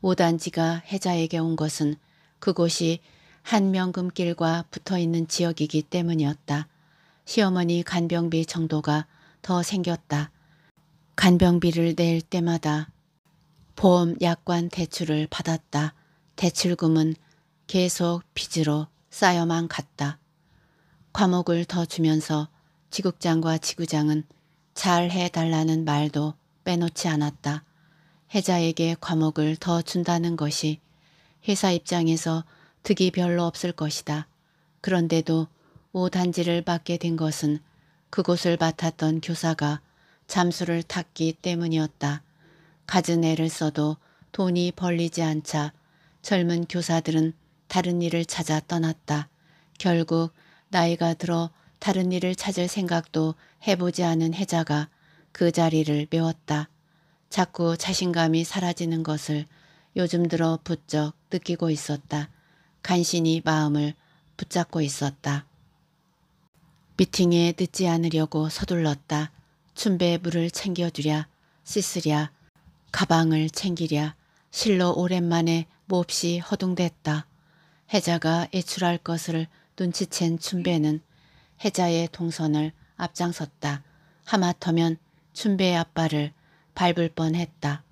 오단지가 해자에게 온 것은 그곳이 한명금길과 붙어 있는 지역이기 때문이었다. 시어머니 간병비 정도가 더 생겼다. 간병비를 낼 때마다 보험 약관 대출을 받았다. 대출금은 계속 빚으로 쌓여만 갔다. 과목을 더 주면서 지국장과 지구장은 잘 해달라는 말도 빼놓지 않았다. 해자에게 과목을 더 준다는 것이 회사 입장에서 득이 별로 없을 것이다. 그런데도 5단지를 받게 된 것은 그곳을 맡았던 교사가 잠수를 탔기 때문이었다. 가진 애를 써도 돈이 벌리지 않자 젊은 교사들은 다른 일을 찾아 떠났다. 결국 나이가 들어 다른 일을 찾을 생각도 해보지 않은 혜자가 그 자리를 메웠다. 자꾸 자신감이 사라지는 것을 요즘 들어 부쩍 느끼고 있었다. 간신히 마음을 붙잡고 있었다. 미팅에 늦지 않으려고 서둘렀다. 춘배 물을 챙겨주랴, 씻으랴, 가방을 챙기랴, 실로 오랜만에 몹시 허둥댔다. 혜자가 애출할 것을 눈치챈 춘배는 해자의 동선을 앞장섰다. 하마터면 춘배의 아빠를 밟을 뻔했다.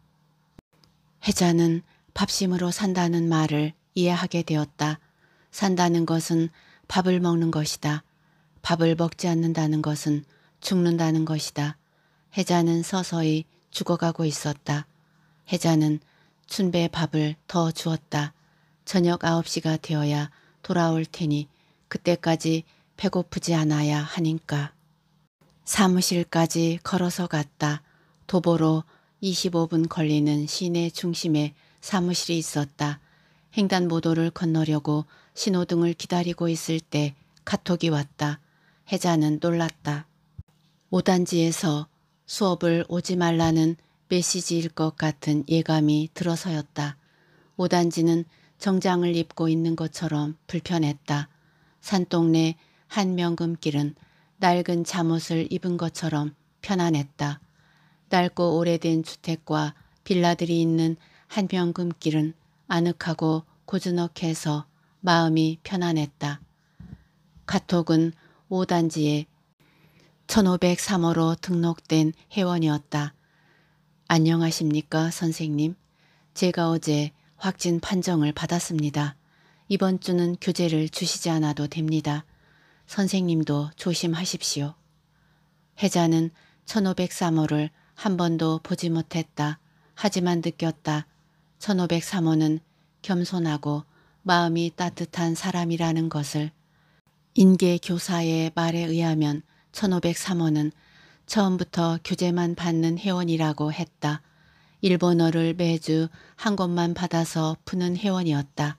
해자는 밥심으로 산다는 말을 이해하게 되었다. 산다는 것은 밥을 먹는 것이다. 밥을 먹지 않는다는 것은 죽는다는 것이다. 해자는 서서히 죽어가고 있었다. 해자는 춘배의 밥을 더 주었다. 저녁 9시가 되어야 돌아올 테니 그때까지 배고프지 않아야 하니까. 사무실까지 걸어서 갔다. 도보로 25분 걸리는 시내 중심에 사무실이 있었다. 횡단보도를 건너려고 신호등을 기다리고 있을 때 카톡이 왔다. 혜자는 놀랐다. 5단지에서 수업을 오지 말라는 메시지일 것 같은 예감이 들어서였다. 5단지는 정장을 입고 있는 것처럼 불편했다. 산동네 한명금길은 낡은 잠옷을 입은 것처럼 편안했다. 낡고 오래된 주택과 빌라들이 있는 한명금길은 아늑하고 고즈넉해서 마음이 편안했다. 카톡은 5단지에 1503호로 등록된 회원이었다. 안녕하십니까 선생님. 제가 어제 확진 판정을 받았습니다. 이번 주는 교재를 주시지 않아도 됩니다. 선생님도 조심하십시오. 혜자는 1503호를 한 번도 보지 못했다. 하지만 느꼈다. 1503호는 겸손하고 마음이 따뜻한 사람이라는 것을 인계 교사의 말에 의하면 1503호는 처음부터 교재만 받는 회원이라고 했다. 일본어를 매주 한 권만 받아서 푸는 회원이었다.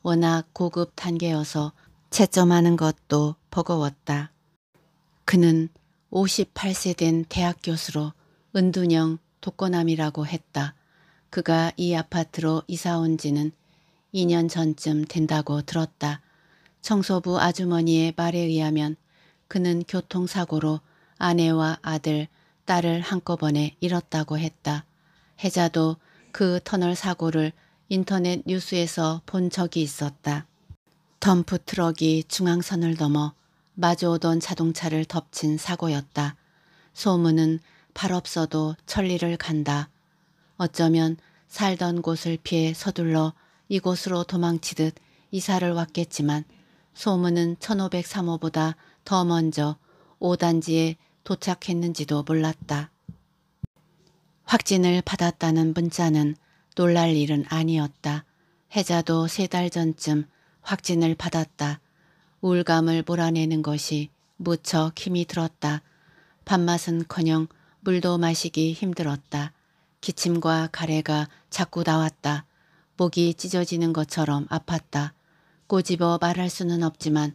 워낙 고급 단계여서 채점하는 것도 버거웠다. 그는 58세 된 대학 교수로 은둔형 독거남이라고 했다. 그가 이 아파트로 이사 온 지는 2년 전쯤 된다고 들었다. 청소부 아주머니의 말에 의하면 그는 교통사고로 아내와 아들, 딸을 한꺼번에 잃었다고 했다. 해자도 그 터널 사고를 인터넷 뉴스에서 본 적이 있었다. 덤프 트럭이 중앙선을 넘어 마주오던 자동차를 덮친 사고였다. 소문은 발 없어도 천리를 간다. 어쩌면 살던 곳을 피해 서둘러 이곳으로 도망치듯 이사를 왔겠지만 소문은 1503호보다 더 먼저 5단지에 도착했는지도 몰랐다. 확진을 받았다는 문자는 놀랄 일은 아니었다. 해자도 세 달 전쯤 확진을 받았다. 우울감을 몰아내는 것이 무척 힘이 들었다. 밥맛은커녕 물도 마시기 힘들었다. 기침과 가래가 자꾸 나왔다. 목이 찢어지는 것처럼 아팠다. 꼬집어 말할 수는 없지만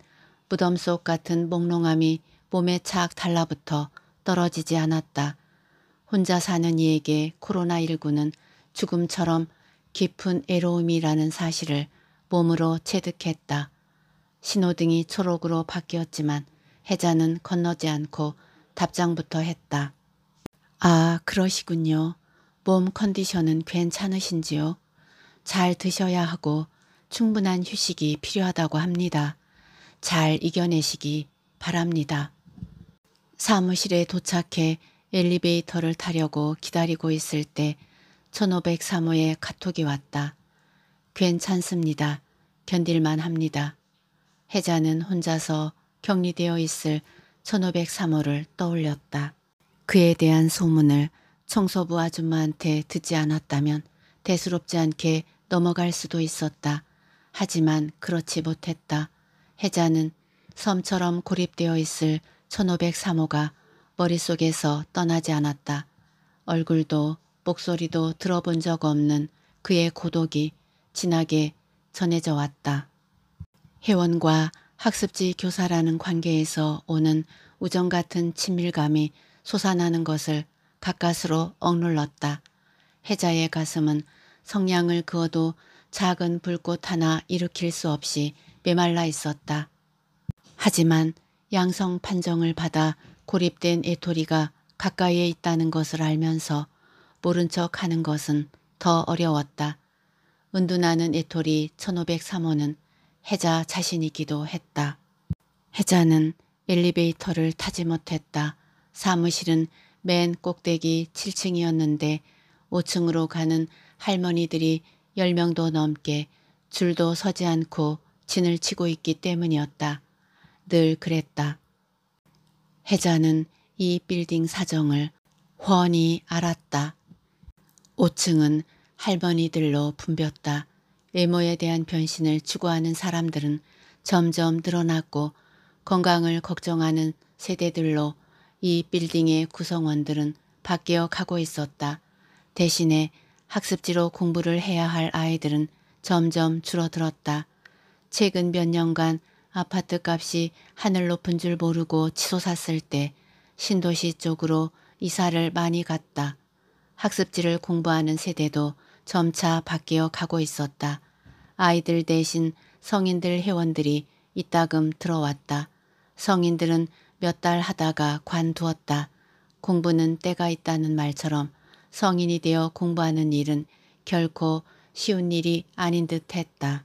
무덤 속 같은 몽롱함이 몸에 착 달라붙어 떨어지지 않았다. 혼자 사는 이에게 코로나19는 죽음처럼 깊은 애로움이라는 사실을 몸으로 체득했다. 신호등이 초록으로 바뀌었지만 혜자는 건너지 않고 답장부터 했다. 아 그러시군요. 몸 컨디션은 괜찮으신지요? 잘 드셔야 하고 충분한 휴식이 필요하다고 합니다. 잘 이겨내시기 바랍니다. 사무실에 도착해 엘리베이터를 타려고 기다리고 있을 때1 5 0 3호에 카톡이 왔다. 괜찮습니다. 견딜만 합니다. 혜자는 혼자서 격리되어 있을 1503호를 떠올렸다. 그에 대한 소문을 청소부 아줌마한테 듣지 않았다면 대수롭지 않게 넘어갈 수도 있었다. 하지만 그렇지 못했다. 혜자는 섬처럼 고립되어 있을 1503호가 머릿속에서 떠나지 않았다. 얼굴도 목소리도 들어본 적 없는 그의 고독이 진하게 전해져 왔다. 회원과 학습지 교사라는 관계에서 오는 우정 같은 친밀감이 솟아나는 것을 가까스로 억눌렀다. 혜자의 가슴은 성냥을 그어도 작은 불꽃 하나 일으킬 수 없이 메말라 있었다. 하지만 양성 판정을 받아 고립된 애토리가 가까이에 있다는 것을 알면서 모른 척 하는 것은 더 어려웠다. 은둔하는 이토리 1503호는 해자 자신이기도 했다. 해자는 엘리베이터를 타지 못했다. 사무실은 맨 꼭대기 7층이었는데 5층으로 가는 할머니들이 10명도 넘게 줄도 서지 않고 진을 치고 있기 때문이었다. 늘 그랬다. 해자는 이 빌딩 사정을 훤히 알았다. 5층은 할머니들로 붐볐다. 외모에 대한 변신을 추구하는 사람들은 점점 늘어났고 건강을 걱정하는 세대들로 이 빌딩의 구성원들은 바뀌어 가고 있었다. 대신에 학습지로 공부를 해야 할 아이들은 점점 줄어들었다. 최근 몇 년간 아파트 값이 하늘 높은 줄 모르고 치솟았을 때 신도시 쪽으로 이사를 많이 갔다. 학습지를 공부하는 세대도 점차 바뀌어 가고 있었다. 아이들 대신 성인들 회원들이 이따금 들어왔다. 성인들은 몇 달 하다가 관두었다. 공부는 때가 있다는 말처럼 성인이 되어 공부하는 일은 결코 쉬운 일이 아닌 듯 했다.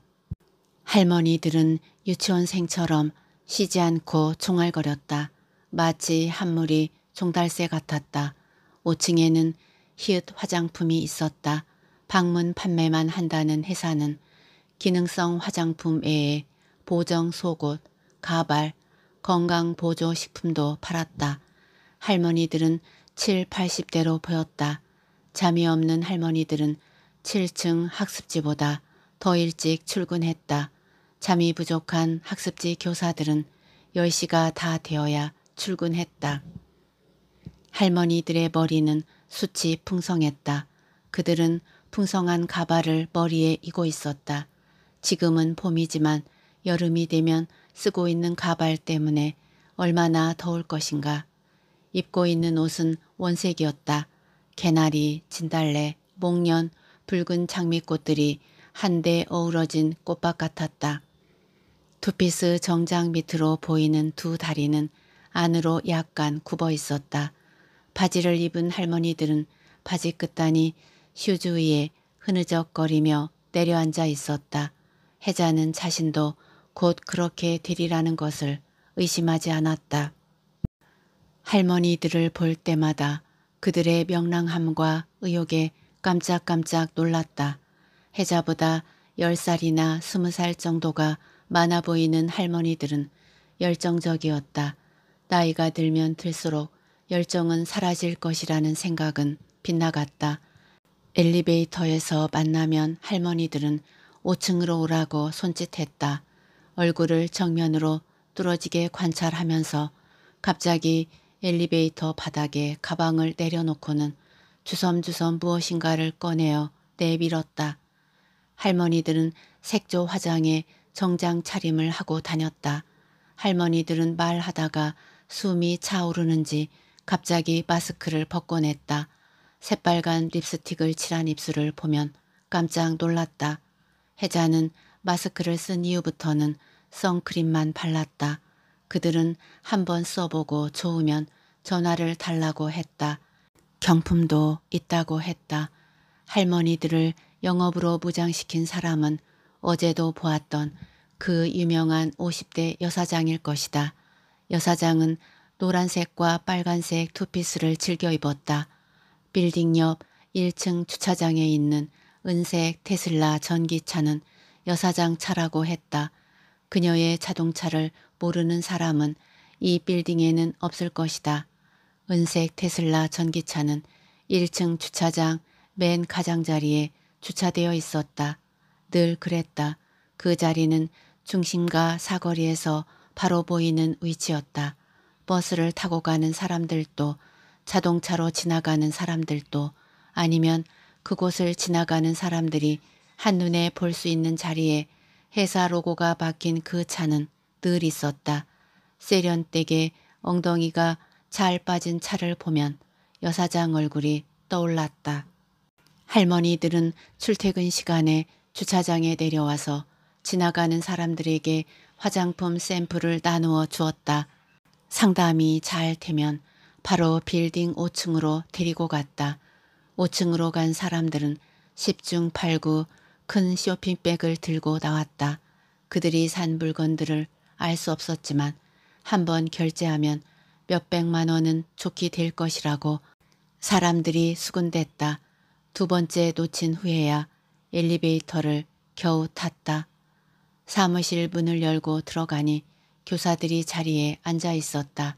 할머니들은 유치원생처럼 쉬지 않고 총알거렸다 마치 한물이 종달새 같았다. 5층에는 히읗 화장품이 있었다. 방문 판매만 한다는 회사는 기능성 화장품 외에 보정 속옷, 가발, 건강보조식품도 팔았다. 할머니들은 7, 80대로 보였다. 잠이 없는 할머니들은 7층 학습지보다 더 일찍 출근했다. 잠이 부족한 학습지 교사들은 10시가 다 되어야 출근했다. 할머니들의 머리는 수치 풍성했다. 그들은 풍성한 가발을 머리에 이고 있었다. 지금은 봄이지만 여름이 되면 쓰고 있는 가발 때문에 얼마나 더울 것인가. 입고 있는 옷은 원색이었다. 개나리, 진달래, 목련, 붉은 장미꽃들이 한데 어우러진 꽃밭 같았다. 투피스 정장 밑으로 보이는 두 다리는 안으로 약간 굽어 있었다. 바지를 입은 할머니들은 바지 끝단이 휴즈 위에 흐느적거리며 내려앉아 있었다. 해자는 자신도 곧 그렇게 되리라는 것을 의심하지 않았다. 할머니들을 볼 때마다 그들의 명랑함과 의욕에 깜짝깜짝 놀랐다. 해자보다 10살이나 20살 정도가 많아 보이는 할머니들은 열정적이었다. 나이가 들면 들수록 열정은 사라질 것이라는 생각은 빗나갔다. 엘리베이터에서 만나면 할머니들은 5층으로 오라고 손짓했다. 얼굴을 정면으로 뚫어지게 관찰하면서 갑자기 엘리베이터 바닥에 가방을 내려놓고는 주섬주섬 무엇인가를 꺼내어 내밀었다. 할머니들은 색조 화장에 정장 차림을 하고 다녔다. 할머니들은 말하다가 숨이 차오르는지 갑자기 마스크를 벗고냈다. 새빨간 립스틱을 칠한 입술을 보면 깜짝 놀랐다. 혜자는 마스크를 쓴 이후부터는 선크림만 발랐다. 그들은 한번 써보고 좋으면 전화를 달라고 했다. 경품도 있다고 했다. 할머니들을 영업으로 무장시킨 사람은 어제도 보았던 그 유명한 50대 여사장일 것이다. 여사장은 노란색과 빨간색 투피스를 즐겨 입었다. 빌딩 옆 1층 주차장에 있는 은색 테슬라 전기차는 여사장 차라고 했다. 그녀의 자동차를 모르는 사람은 이 빌딩에는 없을 것이다. 은색 테슬라 전기차는 1층 주차장 맨 가장자리에 주차되어 있었다. 늘 그랬다. 그 자리는 중심과 사거리에서 바로 보이는 위치였다. 버스를 타고 가는 사람들도 자동차로 지나가는 사람들도 아니면 그곳을 지나가는 사람들이 한눈에 볼 수 있는 자리에 회사 로고가 박힌 그 차는 늘 있었다. 세련되게 엉덩이가 잘 빠진 차를 보면 여사장 얼굴이 떠올랐다. 할머니들은 출퇴근 시간에 주차장에 내려와서 지나가는 사람들에게 화장품 샘플을 나누어 주었다. 상담이 잘 되면 바로 빌딩 5층으로 데리고 갔다. 5층으로 간 사람들은 10중 8구 큰 쇼핑백을 들고 나왔다. 그들이 산 물건들을 알 수 없었지만 한 번 결제하면 몇백만 원은 좋게 될 것이라고 사람들이 수군댔다. 두 번째 놓친 후에야 엘리베이터를 겨우 탔다. 사무실 문을 열고 들어가니 교사들이 자리에 앉아 있었다.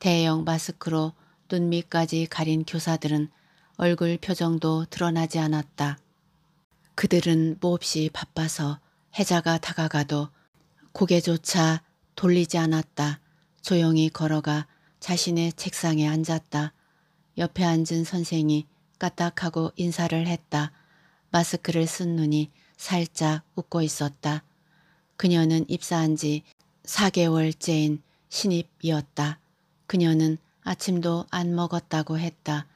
대형 마스크로 눈밑까지 가린 교사들은 얼굴 표정도 드러나지 않았다. 그들은 몹시 바빠서 해자가 다가가도 고개조차 돌리지 않았다. 조용히 걸어가 자신의 책상에 앉았다. 옆에 앉은 선생이 까딱하고 인사를 했다. 마스크를 쓴 눈이 살짝 웃고 있었다. 그녀는 입사한 지 4개월째인 신입이었다. 그녀는 아침도 안 먹었다고 했다.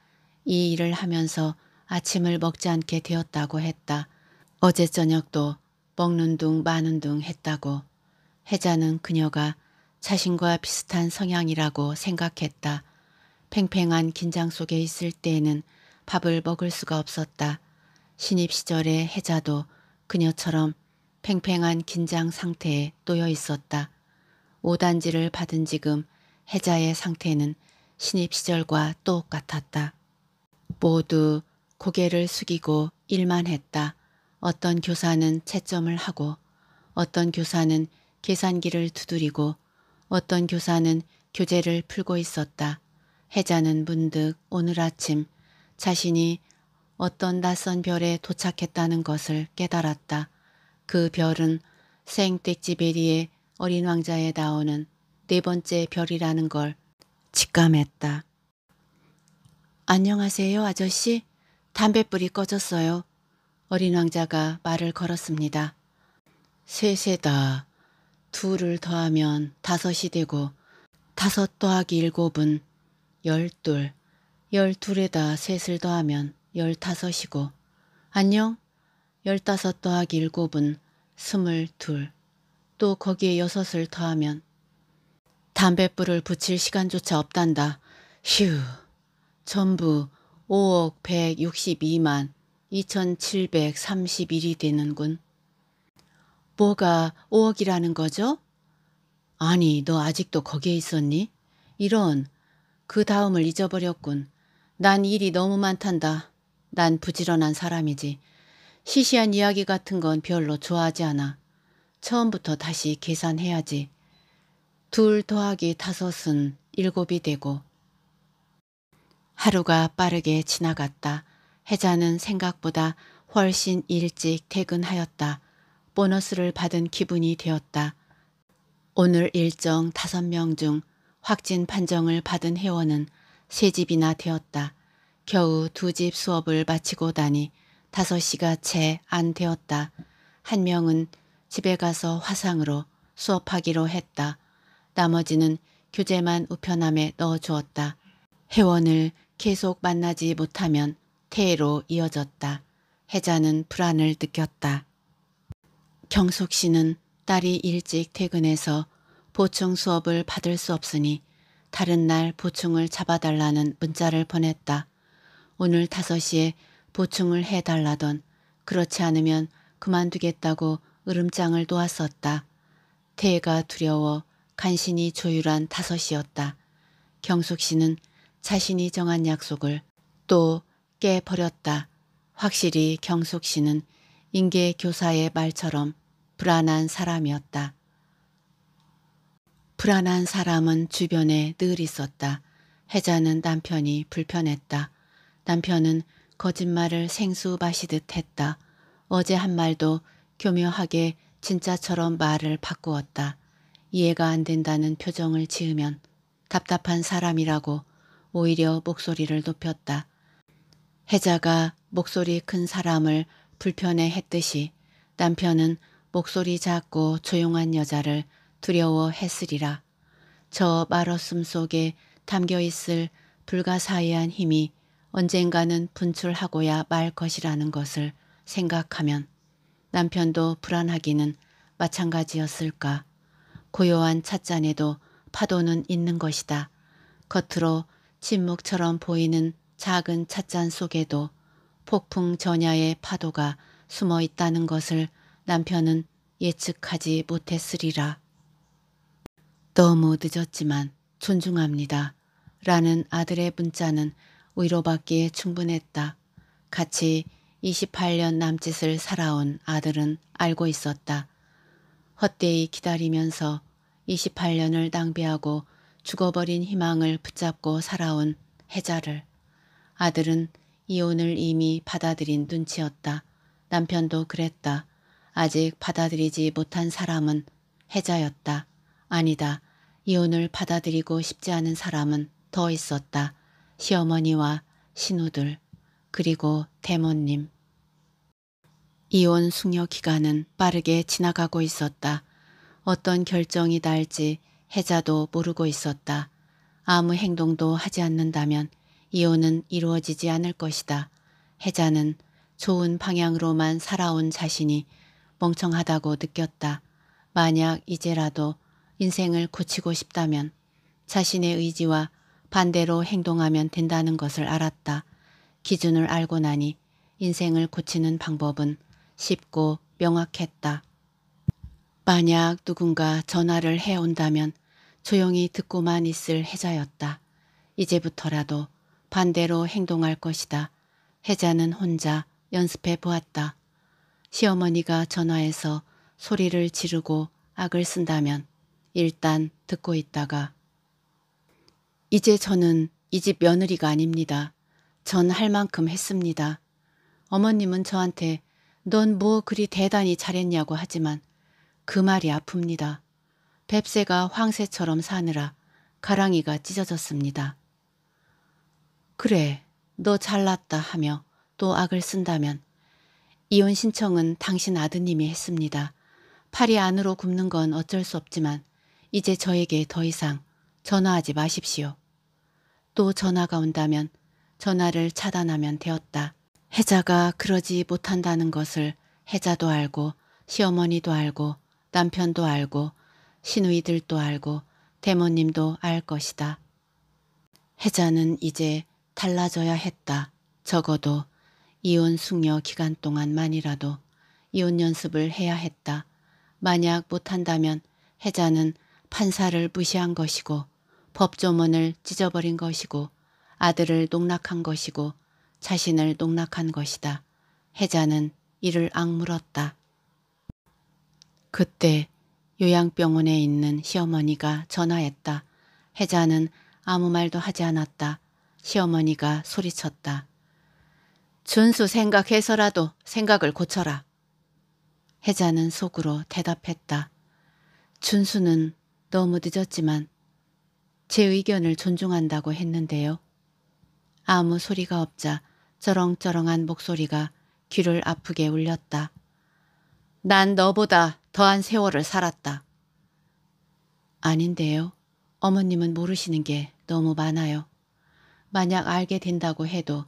이 일을 하면서 아침을 먹지 않게 되었다고 했다. 어제 저녁도 먹는 둥 마는 둥 했다고. 혜자는 그녀가 자신과 비슷한 성향이라고 생각했다. 팽팽한 긴장 속에 있을 때에는 밥을 먹을 수가 없었다. 신입 시절의 혜자도 그녀처럼 팽팽한 긴장 상태에 놓여 있었다. 5단지를 받은 지금 해자의 상태는 신입 시절과 똑같았다. 모두 고개를 숙이고 일만 했다. 어떤 교사는 채점을 하고 어떤 교사는 계산기를 두드리고 어떤 교사는 교재를 풀고 있었다. 해자는 문득 오늘 아침 자신이 어떤 낯선 별에 도착했다는 것을 깨달았다. 그 별은 생떼찌베리의 어린 왕자에 나오는 네 번째 별이라는 걸 직감했다. 안녕하세요 아저씨. 담뱃불이 꺼졌어요. 어린 왕자가 말을 걸었습니다. 셋에다 둘을 더하면 다섯이 되고 다섯 더하기 일곱은 열둘, 열둘에다 셋을 더하면 열다섯이고 안녕? 열다섯 더하기 일곱은 스물둘, 또 거기에 여섯을 더하면 담뱃불을 붙일 시간조차 없단다. 휴. 전부 5억 162만 2731이 되는군. 뭐가 5억이라는 거죠? 아니 너 아직도 거기에 있었니? 이런 그 다음을 잊어버렸군. 난 일이 너무 많단다. 난 부지런한 사람이지. 시시한 이야기 같은 건 별로 좋아하지 않아. 처음부터 다시 계산해야지. 둘 더하기 다섯은 일곱이 되고 하루가 빠르게 지나갔다. 혜자는 생각보다 훨씬 일찍 퇴근하였다. 보너스를 받은 기분이 되었다. 오늘 일정 다섯 명 중 확진 판정을 받은 회원은 세 집이나 되었다. 겨우 두 집 수업을 마치고 다니 다섯 시가 채 안 되었다. 한 명은 집에 가서 화상으로 수업하기로 했다. 나머지는 교재만 우편함에 넣어주었다. 회원을 계속 만나지 못하면 태해로 이어졌다. 혜자는 불안을 느꼈다. 경숙 씨는 딸이 일찍 퇴근해서 보충 수업을 받을 수 없으니 다른 날 보충을 잡아달라는 문자를 보냈다. 오늘 5시에 보충을 해달라던 그렇지 않으면 그만두겠다고 으름장을 놓았었다. 태해가 두려워 간신히 조율한 다섯 이었다 경숙 씨는 자신이 정한 약속을 또 깨버렸다. 확실히 경숙 씨는 인계 교사의 말처럼 불안한 사람이었다. 불안한 사람은 주변에 늘 있었다. 혜자는 남편이 불편했다. 남편은 거짓말을 생수 마시듯 했다. 어제 한 말도 교묘하게 진짜처럼 말을 바꾸었다. 이해가 안 된다는 표정을 지으면 답답한 사람이라고 오히려 목소리를 높였다. 혜자가 목소리 큰 사람을 불편해 했듯이 남편은 목소리 작고 조용한 여자를 두려워 했으리라. 저 말었음 속에 담겨 있을 불가사의한 힘이 언젠가는 분출하고야 말 것이라는 것을 생각하면 남편도 불안하기는 마찬가지였을까. 고요한 찻잔에도 파도는 있는 것이다. 겉으로 침묵처럼 보이는 작은 찻잔 속에도 폭풍 전야의 파도가 숨어 있다는 것을 남편은 예측하지 못했으리라. 너무 늦었지만 존중합니다. 라는 아들의 문자는 위로받기에 충분했다. 같이 28년 남짓을 살아온 아들은 알고 있었다. 헛되이 기다리면서 28년을 낭비하고 죽어버린 희망을 붙잡고 살아온 해자를 아들은 이혼을 이미 받아들인 눈치였다. 남편도 그랬다. 아직 받아들이지 못한 사람은 해자였다. 아니다. 이혼을 받아들이고 싶지 않은 사람은 더 있었다. 시어머니와 신우들 그리고 대모님. 이혼 숙려 기간은 빠르게 지나가고 있었다. 어떤 결정이 날지 해자도 모르고 있었다. 아무 행동도 하지 않는다면 이혼은 이루어지지 않을 것이다. 해자는 좋은 방향으로만 살아온 자신이 멍청하다고 느꼈다. 만약 이제라도 인생을 고치고 싶다면 자신의 의지와 반대로 행동하면 된다는 것을 알았다. 기준을 알고 나니 인생을 고치는 방법은 쉽고 명확했다. 만약 누군가 전화를 해온다면 조용히 듣고만 있을 혜자였다 이제부터라도 반대로 행동할 것이다. 혜자는 혼자 연습해 보았다. 시어머니가 전화해서 소리를 지르고 악을 쓴다면 일단 듣고 있다가 이제 저는 이 집 며느리가 아닙니다. 전 할 만큼 했습니다. 어머님은 저한테 넌뭐 그리 대단히 잘했냐고 하지만 그 말이 아픕니다. 뱁새가 황새처럼 사느라 가랑이가 찢어졌습니다. 그래, 너 잘났다 하며 또 악을 쓴다면 이혼 신청은 당신 아드님이 했습니다. 팔이 안으로 굽는 건 어쩔 수 없지만 이제 저에게 더 이상 전화하지 마십시오. 또 전화가 온다면 전화를 차단하면 되었다. 혜자가 그러지 못한다는 것을 혜자도 알고 시어머니도 알고 남편도 알고 신우이들도 알고 대모님도 알 것이다. 혜자는 이제 달라져야 했다. 적어도 이혼 숙려 기간 동안만이라도 이혼 연습을 해야 했다. 만약 못한다면 혜자는 판사를 무시한 것이고 법조문을 찢어버린 것이고 아들을 농락한 것이고 자신을 농락한 것이다. 혜자는 이를 악물었다. 그때 요양병원에 있는 시어머니가 전화했다. 혜자는 아무 말도 하지 않았다. 시어머니가 소리쳤다. 준수 생각해서라도 생각을 고쳐라. 혜자는 속으로 대답했다. 준수는 너무 늦었지만 제 의견을 존중한다고 했는데요. 아무 소리가 없자 저렁저렁한 목소리가 귀를 아프게 울렸다. 난 너보다 더한 세월을 살았다. 아닌데요. 어머님은 모르시는 게 너무 많아요. 만약 알게 된다고 해도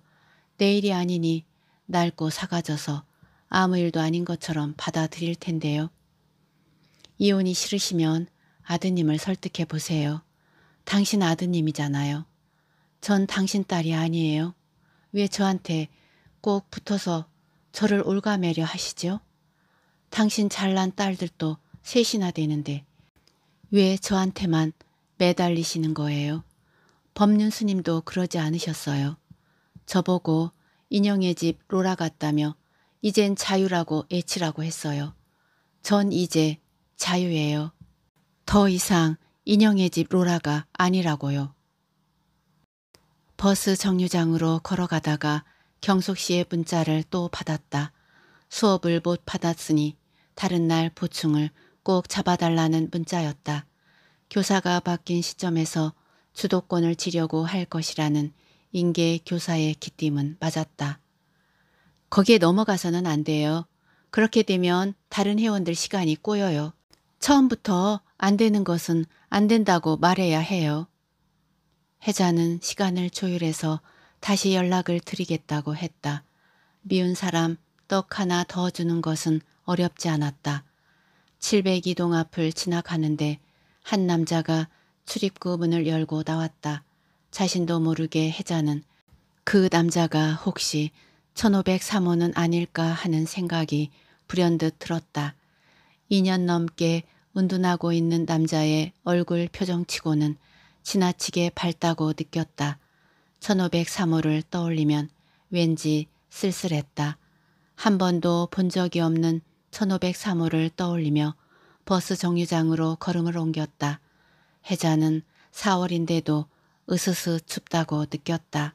내일이 아니니 낡고 사가져서 아무 일도 아닌 것처럼 받아들일 텐데요. 이혼이 싫으시면 아드님을 설득해 보세요. 당신 아드님이잖아요. 전 당신 딸이 아니에요. 왜 저한테 꼭 붙어서 저를 올가매려 하시죠? 당신 잘난 딸들도 셋이나 되는데 왜 저한테만 매달리시는 거예요? 법륜 스님도 그러지 않으셨어요. 저보고 인형의 집 로라 같다며 이젠 자유라고 애치라고 했어요. 전 이제 자유예요. 더 이상 인형의 집 로라가 아니라고요. 버스 정류장으로 걸어가다가 경숙 씨의 문자를 또 받았다. 수업을 못 받았으니 다른 날 보충을 꼭 잡아달라는 문자였다. 교사가 바뀐 시점에서 주도권을 지려고 할 것이라는 인계 교사의 기띔은 맞았다. 거기에 넘어가서는 안 돼요. 그렇게 되면 다른 회원들 시간이 꼬여요. 처음부터 안 되는 것은 안 된다고 말해야 해요. 혜자는 시간을 조율해서 다시 연락을 드리겠다고 했다. 미운 사람 떡 하나 더 주는 것은 어렵지 않았다. 702동 앞을 지나가는데 한 남자가 출입구 문을 열고 나왔다. 자신도 모르게 혜자는 그 남자가 혹시 1503호는 아닐까 하는 생각이 불현듯 들었다. 2년 넘게 운둔하고 있는 남자의 얼굴 표정치고는 지나치게 밝다고 느꼈다. 1503호를 떠올리면 왠지 쓸쓸했다. 한 번도 본 적이 없는 1503호를 떠올리며 버스 정류장으로 걸음을 옮겼다. 해자는 4월인데도 으스스 춥다고 느꼈다.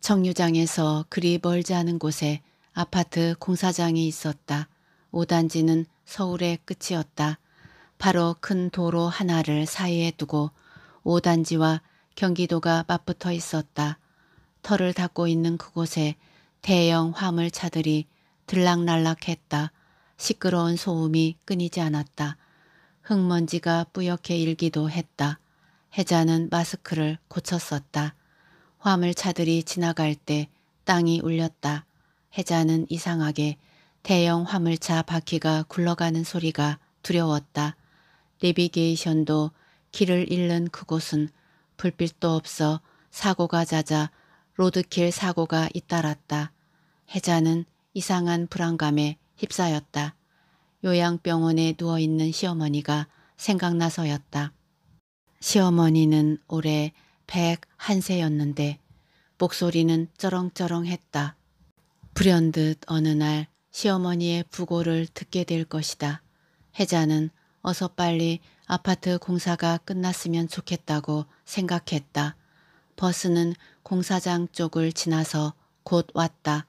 정류장에서 그리 멀지 않은 곳에 아파트 공사장이 있었다. 5단지는 서울의 끝이었다. 바로 큰 도로 하나를 사이에 두고 5단지와 경기도가 맞붙어 있었다. 터를 닦고 있는 그곳에 대형 화물차들이 들락날락했다. 시끄러운 소음이 끊이지 않았다. 흙먼지가 뿌옇게 일기도 했다. 해자는 마스크를 고쳤었다. 화물차들이 지나갈 때 땅이 울렸다. 해자는 이상하게 대형 화물차 바퀴가 굴러가는 소리가 두려웠다. 내비게이션도 길을 잃는 그곳은 불빛도 없어 사고가 잦아 로드킬 사고가 잇따랐다. 해자는 이상한 불안감에 휩싸였다. 요양병원에 누워있는 시어머니가 생각나서였다. 시어머니는 올해 101세였는데 목소리는 쩌렁쩌렁했다. 불현듯 어느 날 시어머니의 부고를 듣게 될 것이다. 혜자는 어서 빨리 아파트 공사가 끝났으면 좋겠다고 생각했다. 버스는 공사장 쪽을 지나서 곧 왔다.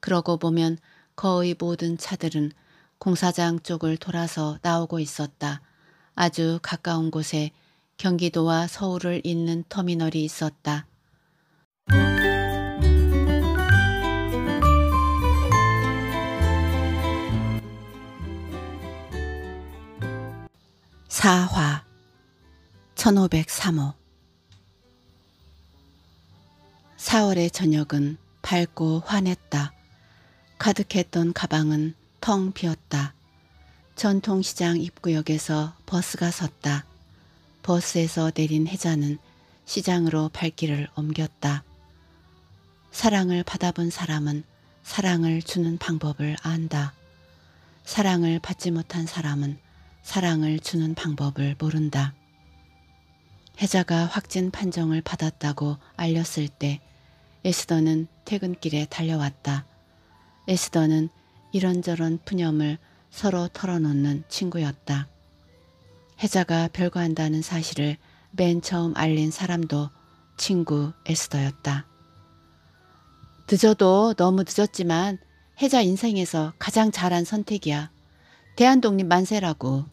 그러고 보면 거의 모든 차들은 공사장 쪽을 돌아서 나오고 있었다. 아주 가까운 곳에 경기도와 서울을 잇는 터미널이 있었다. 사화 1503호 4월의 저녁은 밝고 환했다. 가득했던 가방은 텅 비었다. 전통시장 입구역에서 버스가 섰다. 버스에서 내린 혜자는 시장으로 발길을 옮겼다. 사랑을 받아본 사람은 사랑을 주는 방법을 안다. 사랑을 받지 못한 사람은 사랑을 주는 방법을 모른다. 해자가 확진 판정을 받았다고 알렸을 때 에스더는 퇴근길에 달려왔다. 에스더는 이런저런 푸념을 서로 털어놓는 친구였다. 해자가 별거한다는 사실을 맨 처음 알린 사람도 친구 에스더였다. 늦어도 너무 늦었지만 해자 인생에서 가장 잘한 선택이야. 대한독립 만세라고.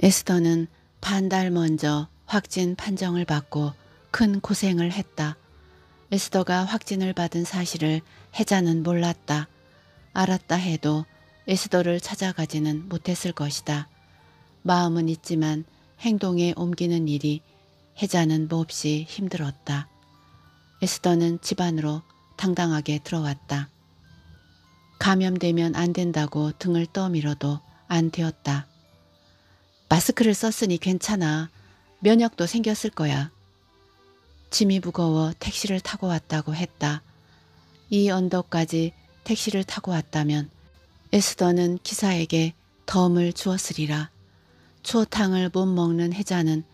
에스더는 반달 먼저 확진 판정을 받고 큰 고생을 했다. 에스더가 확진을 받은 사실을 해자는 몰랐다. 알았다 해도 에스더를 찾아가지는 못했을 것이다. 마음은 있지만 행동에 옮기는 일이 해자는 몹시 힘들었다. 에스더는 집안으로 당당하게 들어왔다. 감염되면 안 된다고 등을 떠밀어도 안 되었다. 마스크를 썼으니 괜찮아. 면역도 생겼을 거야. 짐이 무거워 택시를 타고 왔다고 했다. 이 언덕까지 택시를 타고 왔다면 에스더는 기사에게 덤을 주었으리라. 추어탕을 못 먹는 해자는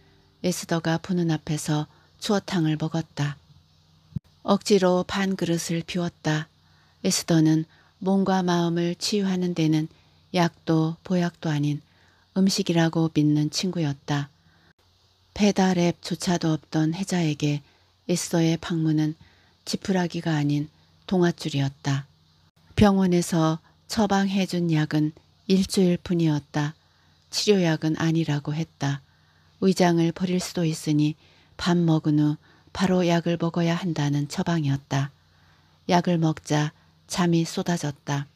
에스더가 보는 앞에서 추어탕을 먹었다. 억지로 반 그릇을 비웠다. 에스더는 몸과 마음을 치유하는 데는 약도 보약도 아닌 음식이라고 믿는 친구였다. 페달앱조차도 없던 혜자에게 에스더의 방문은 지푸라기가 아닌 동아줄이었다. 병원에서 처방해준 약은 일주일뿐이었다. 치료약은 아니라고 했다. 위장을 버릴 수도 있으니 밥 먹은 후 바로 약을 먹어야 한다는 처방이었다. 약을 먹자 잠이 쏟아졌다.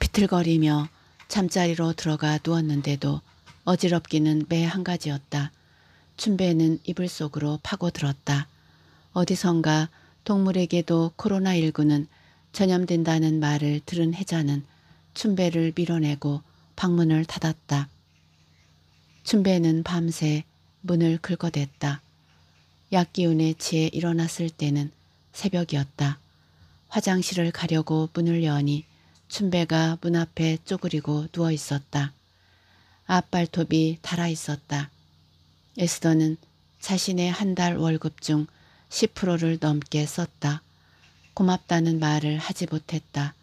비틀거리며 잠자리로 들어가 누웠는데도 어지럽기는 매 한 가지였다. 춘배는 이불 속으로 파고들었다. 어디선가 동물에게도 코로나19는 전염된다는 말을 들은 혜자는 춘배를 밀어내고 방문을 닫았다. 춘배는 밤새 문을 긁어댔다. 약기운에 취해 일어났을 때는 새벽이었다. 화장실을 가려고 문을 여니 춘배가 문 앞에 쪼그리고 누워 있었다. 앞발톱이 달아 있었다. 에스더는 자신의 한 달 월급 중 10%를 넘게 썼다. 고맙다는 말을 하지 못했다.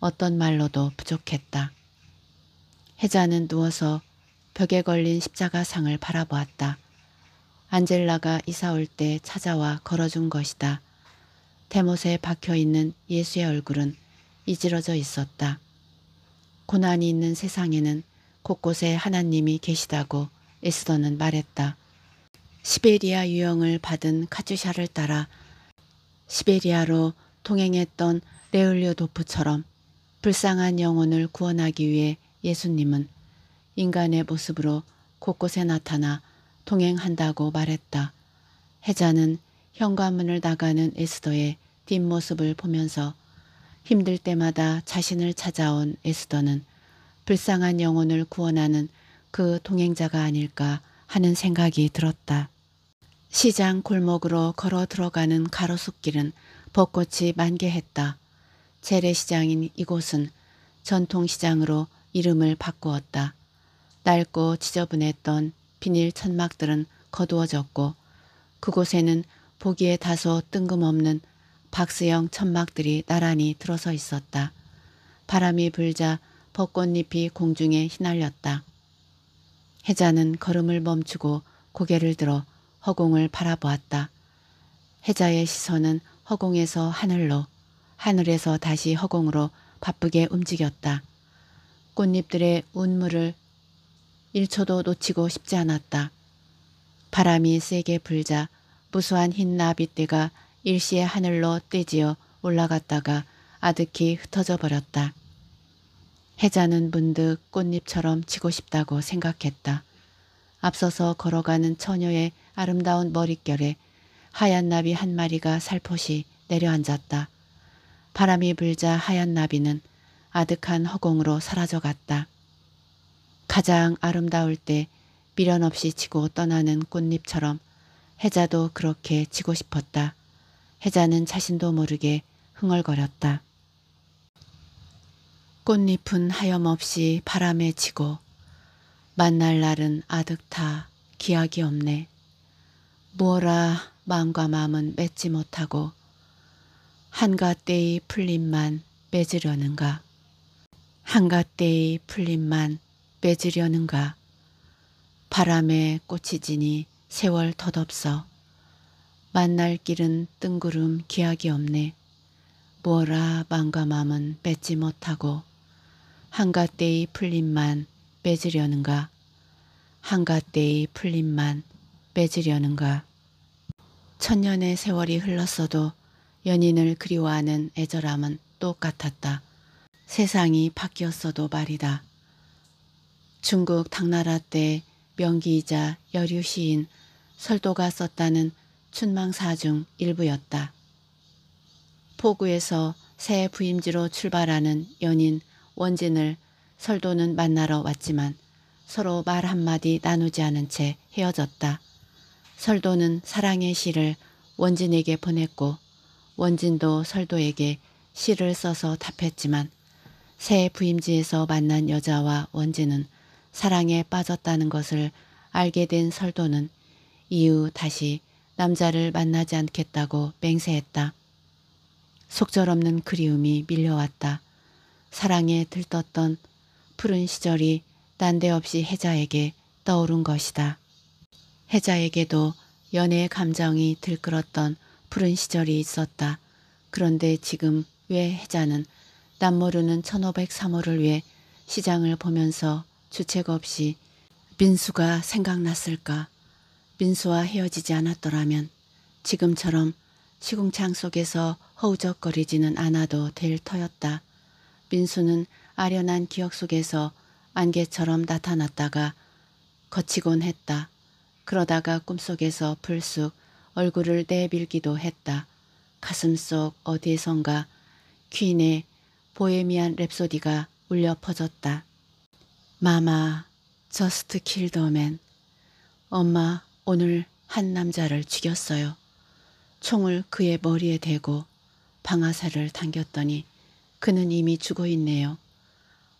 어떤 말로도 부족했다. 혜자는 누워서 벽에 걸린 십자가상을 바라보았다. 안젤라가 이사 올 때 찾아와 걸어준 것이다. 대못에 박혀있는 예수의 얼굴은 이지러져 있었다. 고난이 있는 세상에는 곳곳에 하나님이 계시다고 에스더는 말했다. 시베리아 유형을 받은 카츄샤를 따라 시베리아로 동행했던 레울리오 도프처럼 불쌍한 영혼을 구원하기 위해 예수님은 인간의 모습으로 곳곳에 나타나 동행한다고 말했다. 해자는 현관문을 나가는 에스더의 뒷모습을 보면서 힘들 때마다 자신을 찾아온 에스더는 불쌍한 영혼을 구원하는 그 동행자가 아닐까 하는 생각이 들었다. 시장 골목으로 걸어 들어가는 가로수길은 벚꽃이 만개했다. 재래시장인 이곳은 전통시장으로 이름을 바꾸었다. 낡고 지저분했던 비닐 천막들은 거두어졌고 그곳에는 보기에 다소 뜬금없는 박수형 천막들이 나란히 들어서 있었다. 바람이 불자 벚꽃잎이 공중에 휘날렸다. 혜자는 걸음을 멈추고 고개를 들어 허공을 바라보았다. 혜자의 시선은 허공에서 하늘로, 하늘에서 다시 허공으로 바쁘게 움직였다. 꽃잎들의 운물을 1초도 놓치고 싶지 않았다. 바람이 세게 불자 무수한 흰 나비떼가 일시에 하늘로 떼지어 올라갔다가 아득히 흩어져 버렸다. 해자는 문득 꽃잎처럼 치고 싶다고 생각했다. 앞서서 걸어가는 처녀의 아름다운 머릿결에 하얀 나비 한 마리가 살포시 내려앉았다. 바람이 불자 하얀 나비는 아득한 허공으로 사라져갔다. 가장 아름다울 때 미련 없이 치고 떠나는 꽃잎처럼 해자도 그렇게 치고 싶었다. 혜자는 자신도 모르게 흥얼거렸다. 꽃잎은 하염없이 바람에 지고 만날 날은 아득타 기약이 없네. 무어라 마음과 마음은 맺지 못하고 한가때의 풀림만 맺으려는가. 한가때의 풀림만 맺으려는가. 바람에 꽃이 지니 세월 덧없어 만날 길은 뜬구름 기약이 없네. 뭐라 맘과 맘은 뺏지 못하고 한가때의 풀림만 빼지려는가. 한가때의 풀림만 빼지려는가. 천년의 세월이 흘렀어도 연인을 그리워하는 애절함은 똑같았다. 세상이 바뀌었어도 말이다. 중국 당나라 때 명기이자 여류시인 설도가 썼다는 춘망사중 일부였다. 포구에서 새 부임지로 출발하는 연인 원진을 설도는 만나러 왔지만 서로 말 한마디 나누지 않은 채 헤어졌다. 설도는 사랑의 시를 원진에게 보냈고 원진도 설도에게 시를 써서 답했지만 새 부임지에서 만난 여자와 원진은 사랑에 빠졌다는 것을 알게 된 설도는 이후 다시 남자를 만나지 않겠다고 맹세했다. 속절없는 그리움이 밀려왔다. 사랑에 들떴던 푸른 시절이 난데없이 혜자에게 떠오른 것이다. 혜자에게도 연애의 감정이 들끓었던 푸른 시절이 있었다. 그런데 지금 왜 혜자는 남모르는 1503호를 위해 시장을 보면서 주책 없이 민수가 생각났을까? 민수와 헤어지지 않았더라면 지금처럼 시궁창 속에서 허우적거리지는 않아도 될 터였다. 민수는 아련한 기억 속에서 안개처럼 나타났다가 거치곤 했다. 그러다가 꿈속에서 불쑥 얼굴을 내밀기도 했다. 가슴 속 어디에선가 퀸의 보헤미안 랩소디가 울려 퍼졌다. 마마, 저스트 킬더맨. 엄마, 오늘 한 남자를 죽였어요. 총을 그의 머리에 대고 방아쇠를 당겼더니 그는 이미 죽어 있네요.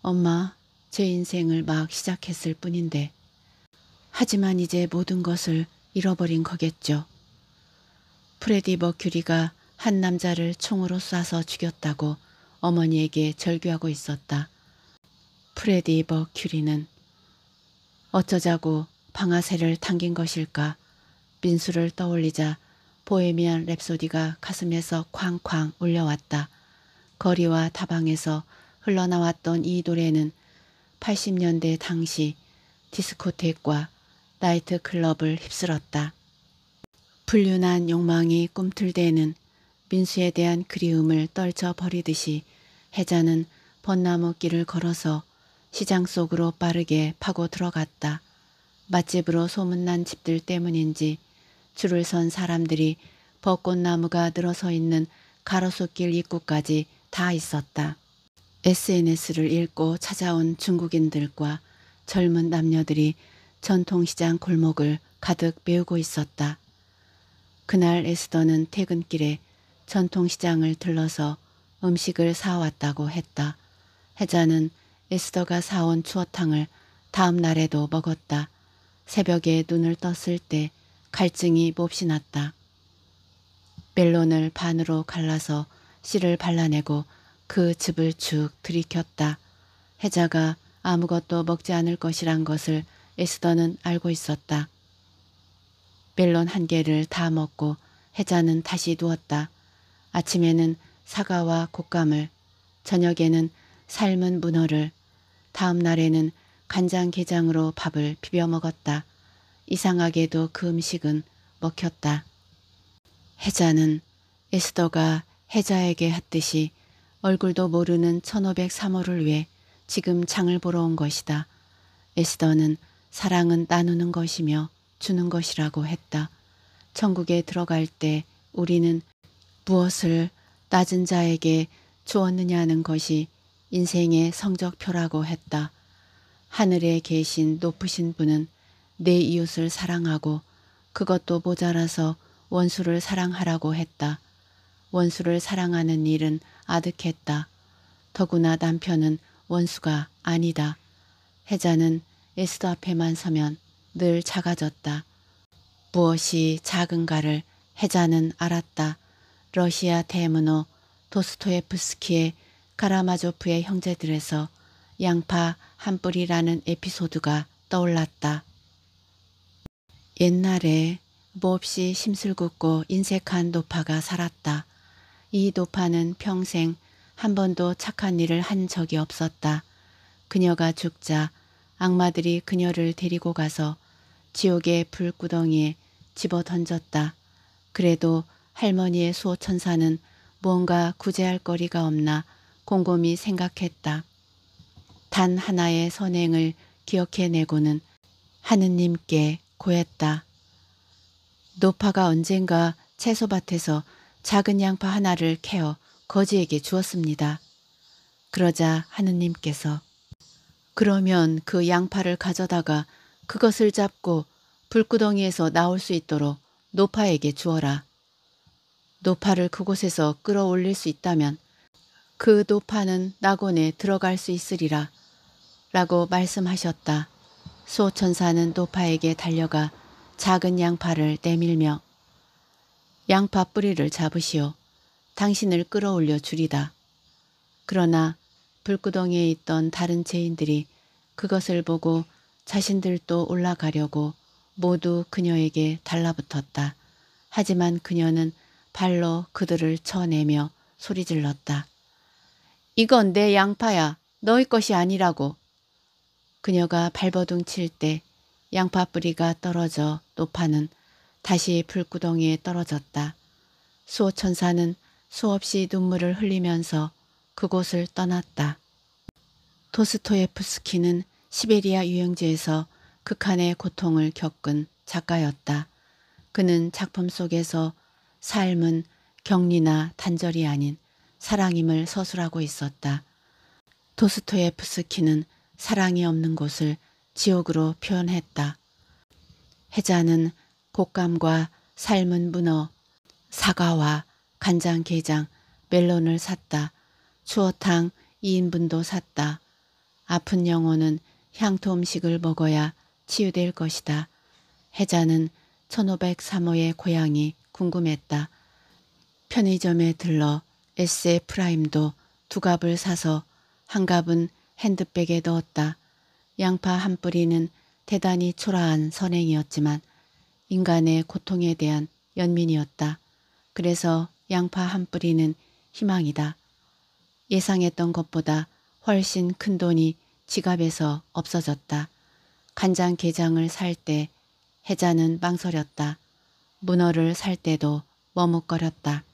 엄마, 제 인생을 막 시작했을 뿐인데. 하지만 이제 모든 것을 잃어버린 거겠죠. 프레디 머큐리가 한 남자를 총으로 쏴서 죽였다고 어머니에게 절규하고 있었다. 프레디 버큐리는 어쩌자고 방아쇠를 당긴 것일까 민수를 떠올리자 보헤미안 랩소디가 가슴에서 쾅쾅 울려왔다. 거리와 다방에서 흘러나왔던 이 노래는 80년대 당시 디스코텍과 나이트클럽을 휩쓸었다. 불륜한 욕망이 꿈틀대는 민수에 대한 그리움을 떨쳐버리듯이 해자는 벚나무 길을 걸어서 시장 속으로 빠르게 파고 들어갔다. 맛집으로 소문난 집들 때문인지 줄을 선 사람들이 벚꽃나무가 늘어서 있는 가로수길 입구까지 다 있었다. SNS를 읽고 찾아온 중국인들과 젊은 남녀들이 전통시장 골목을 가득 메우고 있었다. 그날 에스더는 퇴근길에 전통시장을 들러서 음식을 사왔다고 했다. 해자는 에스더가 사온 추어탕을 다음 날에도 먹었다. 새벽에 눈을 떴을 때 갈증이 몹시 났다. 멜론을 반으로 갈라서 씨를 발라내고 그 즙을 쭉 들이켰다. 해자가 아무것도 먹지 않을 것이란 것을 에스더는 알고 있었다. 멜론 한 개를 다 먹고 해자는 다시 누웠다. 아침에는 사과와 곶감을, 저녁에는 삶은 문어를, 다음 날에는 간장게장으로 밥을 비벼 먹었다. 이상하게도 그 음식은 먹혔다. 혜자는 에스더가 혜자에게 했듯이 얼굴도 모르는 1503호를 위해 지금 장을 보러 온 것이다. 에스더는 사랑은 나누는 것이며 주는 것이라고 했다. 천국에 들어갈 때 우리는 무엇을 낮은 자에게 주었느냐는 것이 인생의 성적표라고 했다. 하늘에 계신 높으신 분은 내 이웃을 사랑하고 그것도 모자라서 원수를 사랑하라고 했다. 원수를 사랑하는 일은 아득했다. 더구나 남편은 원수가 아니다. 해자는 에스더 앞에만 서면 늘 작아졌다. 무엇이 작은가를 해자는 알았다. 러시아 대문호 도스토예프스키의 가라마조프의 형제들에서 양파 한 뿌리라는 에피소드가 떠올랐다. 옛날에 몹시 심술궂고 인색한 노파가 살았다. 이 노파는 평생 한 번도 착한 일을 한 적이 없었다. 그녀가 죽자 악마들이 그녀를 데리고 가서 지옥의 불구덩이에 집어 던졌다. 그래도 할머니의 수호천사는 뭔가 구제할 거리가 없나 곰곰이 생각했다. 단 하나의 선행을 기억해내고는 하느님께 고했다. 노파가 언젠가 채소밭에서 작은 양파 하나를 캐어 거지에게 주었습니다. 그러자 하느님께서 그러면 그 양파를 가져다가 그것을 잡고 불구덩이에서 나올 수 있도록 노파에게 주어라. 노파를 그곳에서 끌어올릴 수 있다면 그 노파는 낙원에 들어갈 수 있으리라 라고 말씀하셨다. 수호천사는 노파에게 달려가 작은 양파를 내밀며 양파 뿌리를 잡으시오. 당신을 끌어올려 줄이다. 그러나 불구덩이에 있던 다른 죄인들이 그것을 보고 자신들도 올라가려고 모두 그녀에게 달라붙었다. 하지만 그녀는 발로 그들을 쳐내며 소리질렀다. 이건 내 양파야. 너희 것이 아니라고. 그녀가 발버둥 칠 때 양파 뿌리가 떨어져 노파는 다시 불구덩이에 떨어졌다. 수호천사는 수없이 눈물을 흘리면서 그곳을 떠났다. 토스토예프스키는 시베리아 유영지에서 극한의 고통을 겪은 작가였다. 그는 작품 속에서 삶은 격리나 단절이 아닌 사랑임을 서술하고 있었다. 토스토예프스키는 사랑이 없는 곳을 지옥으로 표현했다. 해자는 곶감과 삶은 문어, 사과와 간장게장, 멜론을 샀다. 추어탕 2인분도 샀다. 아픈 영혼은 향토 음식을 먹어야 치유될 것이다. 해자는 1503호의 고향이 궁금했다. 편의점에 들러 에세 프라임도 두 갑을 사서 한 갑은 핸드백에 넣었다. 양파 한 뿌리는 대단히 초라한 선행이었지만 인간의 고통에 대한 연민이었다. 그래서 양파 한 뿌리는 희망이다. 예상했던 것보다 훨씬 큰 돈이 지갑에서 없어졌다. 간장 게장을 살 때 해자는 망설였다. 문어를 살 때도 머뭇거렸다.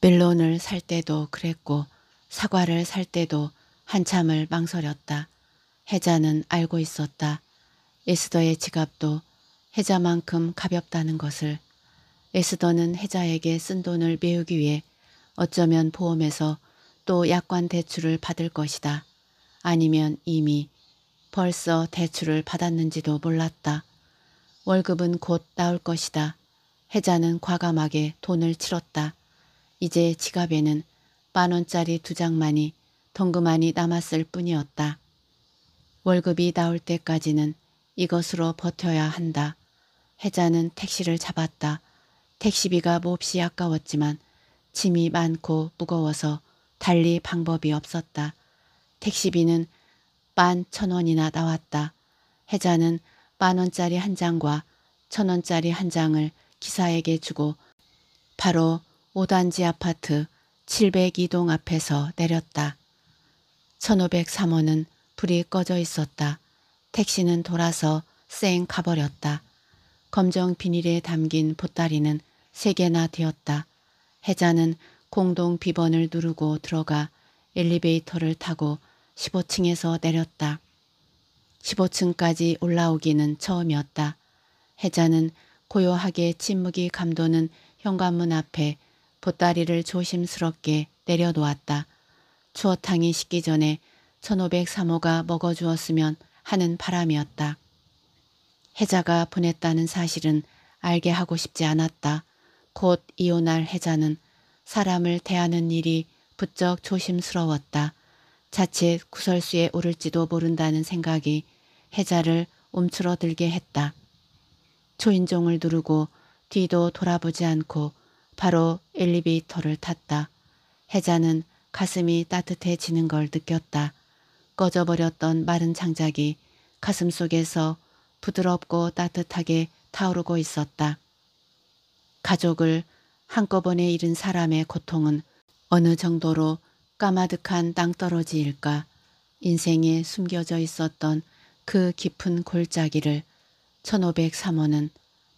멜론을 살 때도 그랬고 사과를 살 때도 한참을 망설였다. 해자는 알고 있었다. 에스더의 지갑도 해자만큼 가볍다는 것을. 에스더는 해자에게 쓴 돈을 메우기 위해 어쩌면 보험에서 또 약관 대출을 받을 것이다. 아니면 이미 벌써 대출을 받았는지도 몰랐다. 월급은 곧 나올 것이다. 해자는 과감하게 돈을 치렀다. 이제 지갑에는 만 원짜리 두 장만이 덩그만이 남았을 뿐이었다. 월급이 나올 때까지는 이것으로 버텨야 한다. 혜자는 택시를 잡았다. 택시비가 몹시 아까웠지만 짐이 많고 무거워서 달리 방법이 없었다. 택시비는 만 천원이나 나왔다. 혜자는 만원짜리 한 장과 천원짜리 한 장을 기사에게 주고 바로 5단지 아파트 702동 앞에서 내렸다. 1503호는 불이 꺼져 있었다. 택시는 돌아서 쌩 가버렸다. 검정 비닐에 담긴 보따리는 세 개나 되었다. 해자는 공동 비번을 누르고 들어가 엘리베이터를 타고 15층에서 내렸다. 15층까지 올라오기는 처음이었다. 해자는 고요하게 침묵이 감도는 현관문 앞에 보따리를 조심스럽게 내려놓았다. 추어탕이 식기 전에 1503호가 먹어주었으면 하는 바람이었다. 혜자가 보냈다는 사실은 알게 하고 싶지 않았다. 곧 이혼할 혜자는 사람을 대하는 일이 부쩍 조심스러웠다. 자칫 구설수에 오를지도 모른다는 생각이 혜자를 움츠러들게 했다. 초인종을 누르고 뒤도 돌아보지 않고 바로 엘리베이터를 탔다. 혜자는 가슴이 따뜻해지는 걸 느꼈다. 꺼져버렸던 마른 창작이 가슴 속에서 부드럽고 따뜻하게 타오르고 있었다. 가족을 한꺼번에 잃은 사람의 고통은 어느 정도로 까마득한 땅떨어지일까. 인생에 숨겨져 있었던 그 깊은 골짜기를 1503호는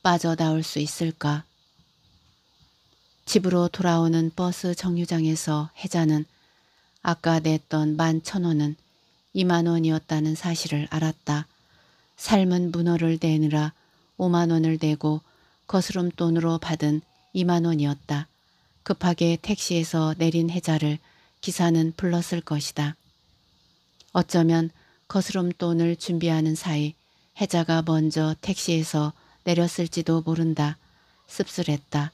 빠져나올 수 있을까. 집으로 돌아오는 버스 정류장에서 혜자는 아까 냈던 만 천원은 이만 원이었다는 사실을 알았다. 삶은 문어를 대느라 오만 원을 내고 거스름 돈으로 받은 이만 원이었다. 급하게 택시에서 내린 혜자를 기사는 불렀을 것이다. 어쩌면 거스름 돈을 준비하는 사이 혜자가 먼저 택시에서 내렸을지도 모른다. 씁쓸했다.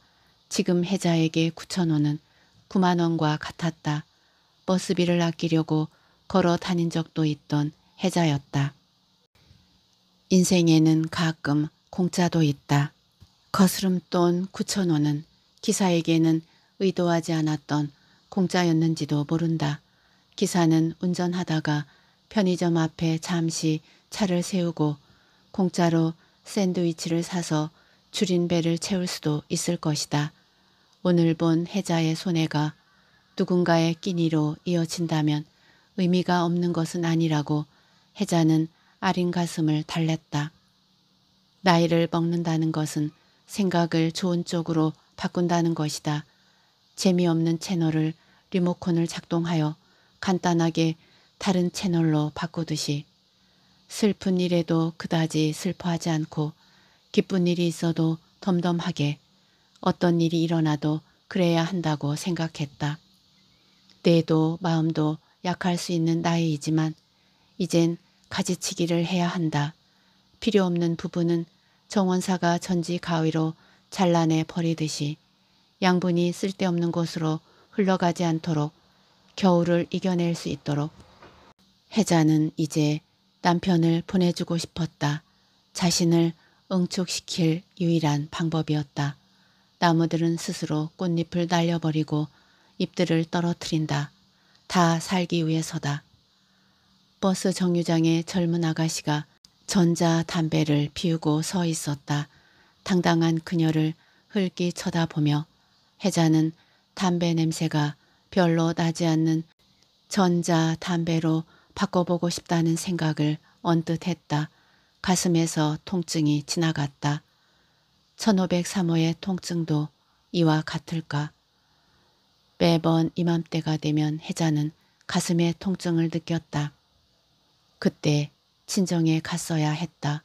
지금 혜자에게 9천원은 9만원과 같았다. 버스비를 아끼려고 걸어 다닌 적도 있던 혜자였다. 인생에는 가끔 공짜도 있다. 거스름 돈 9천원은 기사에게는 의도하지 않았던 공짜였는지도 모른다. 기사는 운전하다가 편의점 앞에 잠시 차를 세우고 공짜로 샌드위치를 사서 줄인 배를 채울 수도 있을 것이다. 오늘 본 해자의 손해가 누군가의 끼니로 이어진다면 의미가 없는 것은 아니라고 해자는 아린 가슴을 달랬다. 나이를 먹는다는 것은 생각을 좋은 쪽으로 바꾼다는 것이다. 재미없는 채널을 리모컨을 작동하여 간단하게 다른 채널로 바꾸듯이 슬픈 일에도 그다지 슬퍼하지 않고 기쁜 일이 있어도 덤덤하게 어떤 일이 일어나도 그래야 한다고 생각했다. 뇌도 마음도 약할 수 있는 나이이지만 이젠 가지치기를 해야 한다. 필요 없는 부분은 정원사가 전지 가위로 잘라내 버리듯이 양분이 쓸데없는 곳으로 흘러가지 않도록 겨울을 이겨낼 수 있도록 혜자는 이제 남편을 보내주고 싶었다. 자신을 응축시킬 유일한 방법이었다. 나무들은 스스로 꽃잎을 날려버리고 잎들을 떨어뜨린다. 다 살기 위해서다. 버스 정류장에 젊은 아가씨가 전자 담배를 피우고 서 있었다. 당당한 그녀를 흘기 쳐다보며 혜자는 담배 냄새가 별로 나지 않는 전자 담배로 바꿔보고 싶다는 생각을 언뜻 했다. 가슴에서 통증이 지나갔다. 1503호의 통증도 이와 같을까. 매번 이맘때가 되면 혜자는 가슴에 통증을 느꼈다. 그때 친정에 갔어야 했다.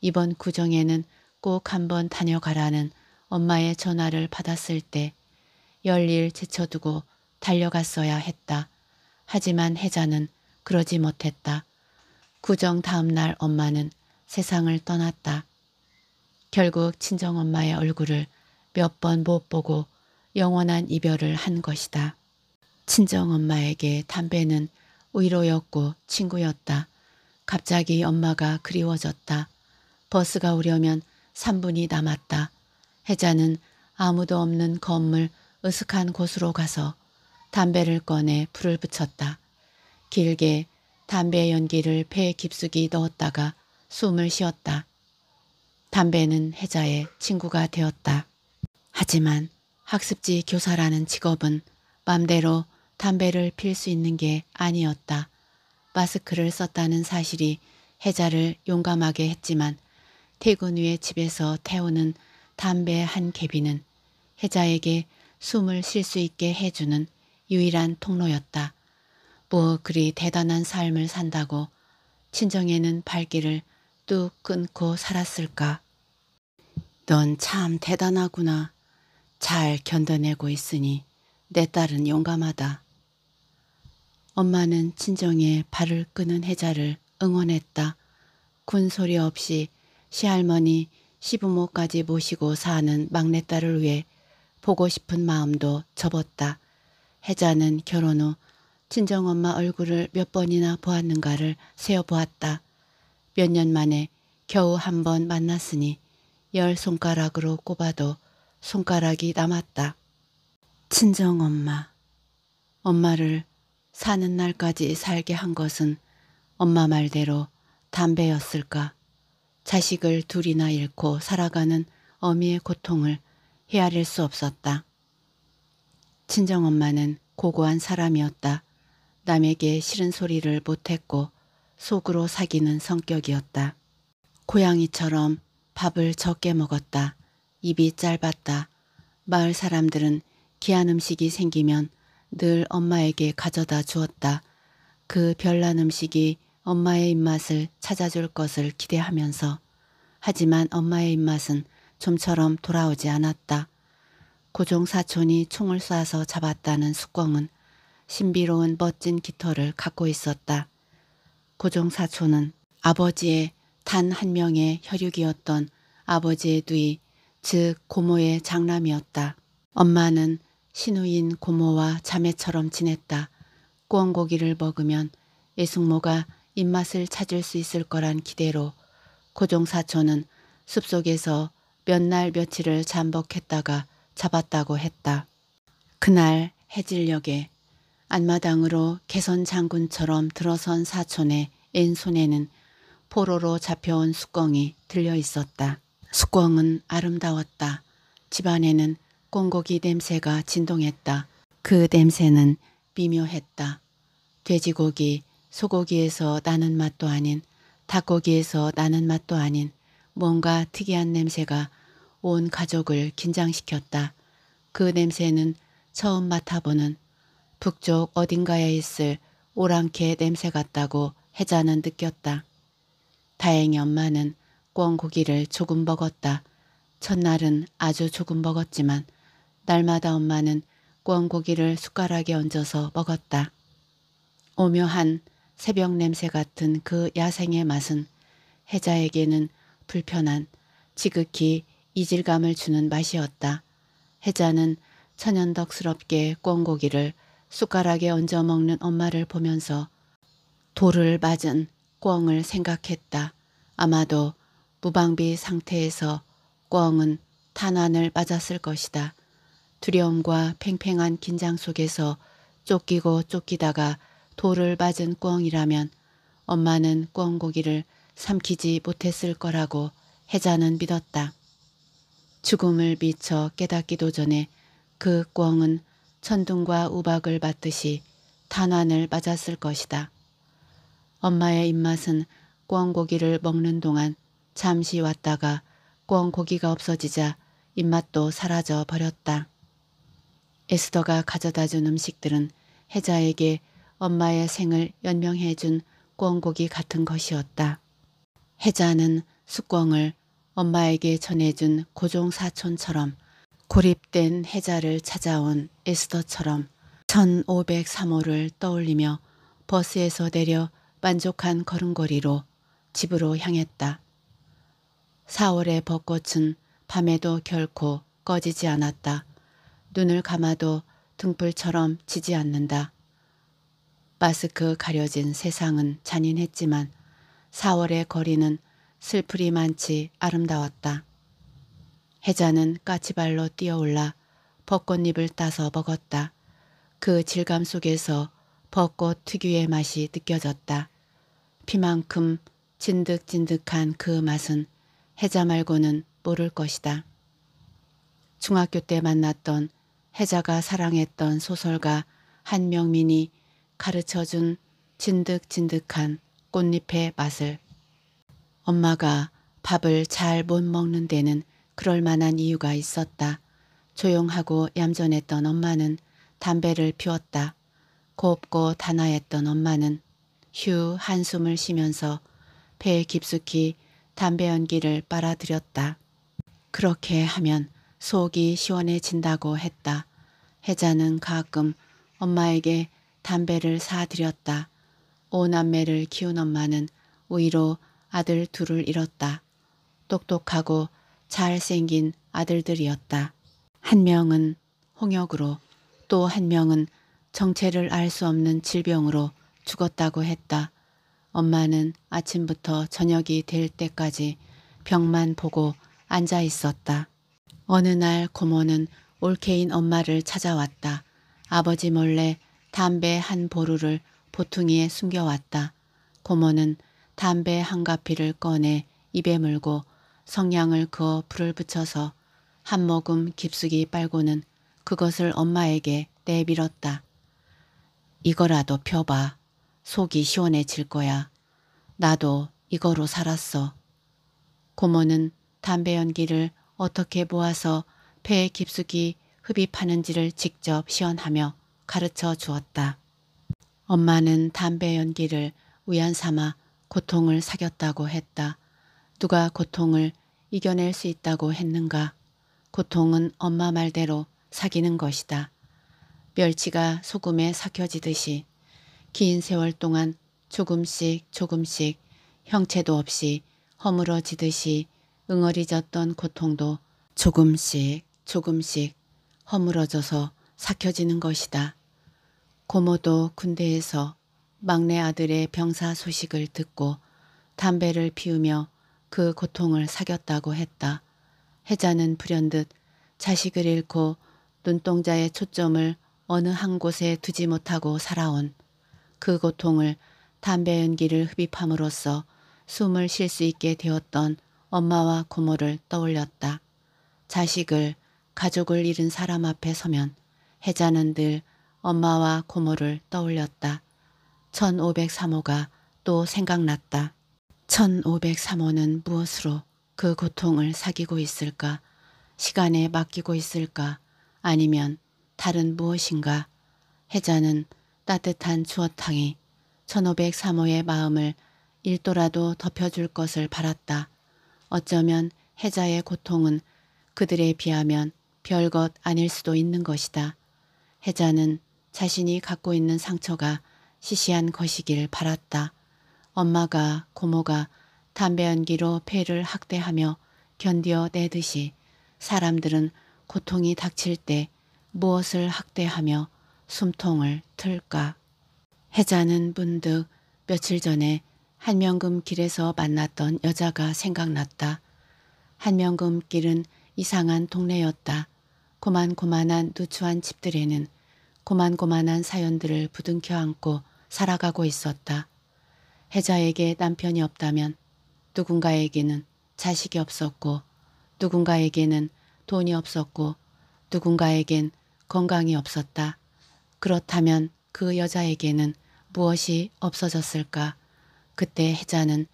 이번 구정에는 꼭 한번 다녀가라는 엄마의 전화를 받았을 때 열일 제쳐두고 달려갔어야 했다. 하지만 혜자는 그러지 못했다. 구정 다음날 엄마는 세상을 떠났다. 결국 친정엄마의 얼굴을 몇 번 못 보고 영원한 이별을 한 것이다. 친정엄마에게 담배는 위로였고 친구였다. 갑자기 엄마가 그리워졌다. 버스가 오려면 3분이 남았다. 혜자는 아무도 없는 건물 으슥한 곳으로 가서 담배를 꺼내 불을 붙였다. 길게 담배 연기를 폐 깊숙이 넣었다가 숨을 쉬었다. 담배는 혜자의 친구가 되었다. 하지만 학습지 교사라는 직업은 맘대로 담배를 필 수 있는 게 아니었다. 마스크를 썼다는 사실이 혜자를 용감하게 했지만 퇴근 후에 집에서 태우는 담배 한 개비는 혜자에게 숨을 쉴 수 있게 해주는 유일한 통로였다. 뭐 그리 대단한 삶을 산다고 친정에는 발길을 뚝 끊고 살았을까. 넌참 대단하구나. 잘 견뎌내고 있으니 내 딸은 용감하다. 엄마는 친정에 발을 끄는 혜자를 응원했다. 군소리 없이 시할머니, 시부모까지 모시고 사는 막내딸을 위해 보고 싶은 마음도 접었다. 혜자는 결혼 후 친정엄마 얼굴을 몇 번이나 보았는가를 세어보았다. 몇 년 만에 겨우 한 번 만났으니 열 손가락으로 꼽아도 손가락이 남았다. 친정엄마. 엄마를 사는 날까지 살게 한 것은 엄마 말대로 담배였을까. 자식을 둘이나 잃고 살아가는 어미의 고통을 헤아릴 수 없었다. 친정엄마는 고고한 사람이었다. 남에게 싫은 소리를 못했고 속으로 사귀는 성격이었다. 고양이처럼 밥을 적게 먹었다. 입이 짧았다. 마을 사람들은 귀한 음식이 생기면 늘 엄마에게 가져다 주었다. 그 별난 음식이 엄마의 입맛을 찾아줄 것을 기대하면서 하지만 엄마의 입맛은 좀처럼 돌아오지 않았다. 고종 사촌이 총을 쏴서 잡았다는 숙공은 신비로운 멋진 깃털을 갖고 있었다. 고종 사촌은 아버지의 단한 명의 혈육이었던 아버지의 누이, 즉 고모의 장남이었다. 엄마는 신우인 고모와 자매처럼 지냈다. 구원 고기를 먹으면 예숙모가 입맛을 찾을 수 있을 거란 기대로 고종사촌은 숲속에서 몇 날 며칠을 잠복했다가 잡았다고 했다. 그날 해질녘에 안마당으로 개선 장군처럼 들어선 사촌의 왼손에는 포로로 잡혀온 숙광이 들려 있었다. 숙광은 아름다웠다. 집안에는 꽁고기 냄새가 진동했다. 그 냄새는 미묘했다. 돼지고기, 소고기에서 나는 맛도 아닌 닭고기에서 나는 맛도 아닌 뭔가 특이한 냄새가 온 가족을 긴장시켰다. 그 냄새는 처음 맡아보는 북쪽 어딘가에 있을 오랑캐 냄새 같다고 해자는 느꼈다. 다행히 엄마는 꿩고기를 조금 먹었다. 첫날은 아주 조금 먹었지만 날마다 엄마는 꿩고기를 숟가락에 얹어서 먹었다. 오묘한 새벽 냄새 같은 그 야생의 맛은 혜자에게는 불편한 지극히 이질감을 주는 맛이었다. 혜자는 천연덕스럽게 꿩고기를 숟가락에 얹어 먹는 엄마를 보면서 돌을 맞은 꿩을 생각했다. 아마도 무방비 상태에서 꿩은 탄환을 맞았을 것이다. 두려움과 팽팽한 긴장 속에서 쫓기고 쫓기다가 돌을 맞은 꿩이라면 엄마는 꿩고기를 삼키지 못했을 거라고 해자는 믿었다. 죽음을 미처 깨닫기도 전에 그 꿩은 천둥과 우박을 받듯이 탄환을 맞았을 것이다. 엄마의 입맛은 꿩고기를 먹는 동안 잠시 왔다가 꿩고기가 없어지자 입맛도 사라져 버렸다. 에스더가 가져다준 음식들은 혜자에게 엄마의 생을 연명해준 꿩고기 같은 것이었다. 혜자는 숙꿩을 엄마에게 전해준 고종사촌처럼 고립된 혜자를 찾아온 에스더처럼 1503호를 떠올리며 버스에서 내려 만족한 걸음걸이로 집으로 향했다. 4월의 벚꽃은 밤에도 결코 꺼지지 않았다. 눈을 감아도 등불처럼 지지 않는다. 마스크 가려진 세상은 잔인했지만 4월의 거리는 슬프리 많지 아름다웠다. 해자는 까치발로 뛰어올라 벚꽃잎을 따서 먹었다. 그 질감 속에서 벚꽃 특유의 맛이 느껴졌다. 피만큼 진득진득한 그 맛은 해자 말고는 모를 것이다. 중학교 때 만났던 해자가 사랑했던 소설가 한명민이 가르쳐준 진득진득한 꽃잎의 맛을 엄마가 밥을 잘 못 먹는 데는 그럴 만한 이유가 있었다. 조용하고 얌전했던 엄마는 담배를 피웠다. 곱고 단아했던 엄마는 휴 한숨을 쉬면서 배에 깊숙이 담배 연기를 빨아들였다. 그렇게 하면 속이 시원해진다고 했다. 혜자는 가끔 엄마에게 담배를 사들였다. 오남매를 키운 엄마는 우위로 아들 둘을 잃었다. 똑똑하고 잘생긴 아들들이었다. 한 명은 홍역으로 또 한 명은 정체를 알 수 없는 질병으로 죽었다고 했다. 엄마는 아침부터 저녁이 될 때까지 병만 보고 앉아 있었다. 어느 날 고모는 올케인 엄마를 찾아왔다. 아버지 몰래 담배 한 보루를 보퉁이에 숨겨왔다. 고모는 담배 한 가피를 꺼내 입에 물고 성냥을 그어 불을 붙여서 한 모금 깊숙이 빨고는 그것을 엄마에게 내밀었다. 이거라도 펴봐. 속이 시원해질 거야. 나도 이거로 살았어. 고모는 담배 연기를 어떻게 모아서 폐에 깊숙이 흡입하는지를 직접 시연하며 가르쳐 주었다. 엄마는 담배 연기를 우연 삼아 고통을 사겼다고 했다. 누가 고통을 이겨낼 수 있다고 했는가. 고통은 엄마 말대로 사귀는 것이다. 멸치가 소금에 삭혀지듯이 긴 세월 동안 조금씩 조금씩 형체도 없이 허물어지듯이 응어리졌던 고통도 조금씩 조금씩 허물어져서 삭혀지는 것이다. 고모도 군대에서 막내 아들의 병사 소식을 듣고 담배를 피우며 그 고통을 사겼다고 했다. 혜자는 불현듯 자식을 잃고 눈동자의 초점을 어느 한 곳에 두지 못하고 살아온 그 고통을 담배 연기를 흡입함으로써 숨을 쉴 수 있게 되었던 엄마와 고모를 떠올렸다. 자식을 가족을 잃은 사람 앞에 서면 해자는 늘 엄마와 고모를 떠올렸다. 1503호가 또 생각났다. 1503호는 무엇으로 그 고통을 사귀고 있을까? 시간에 맡기고 있을까? 아니면 다른 무엇인가? 해자는 따뜻한 추어탕이 1503호의 마음을 일도라도 덮여줄 것을 바랐다. 어쩌면 해자의 고통은 그들에 비하면 별것 아닐 수도 있는 것이다. 해자는 자신이 갖고 있는 상처가 시시한 것이길 바랐다. 엄마가 고모가 담배 연기로 폐를 학대하며 견뎌내듯이 사람들은 고통이 닥칠 때 무엇을 학대하며 숨통을 틀까. 해자는 문득 며칠 전에 한명금 길에서 만났던 여자가 생각났다. 한명금 길은 이상한 동네였다. 고만고만한 누추한 집들에는 고만고만한 사연들을 부둥켜 안고 살아가고 있었다. 혜자에게 남편이 없다면 누군가에게는 자식이 없었고 누군가에게는 돈이 없었고 누군가에겐 건강이 없었다. 그렇다면 그 여자에게는 무엇이 없어졌을까? 그때 혜자는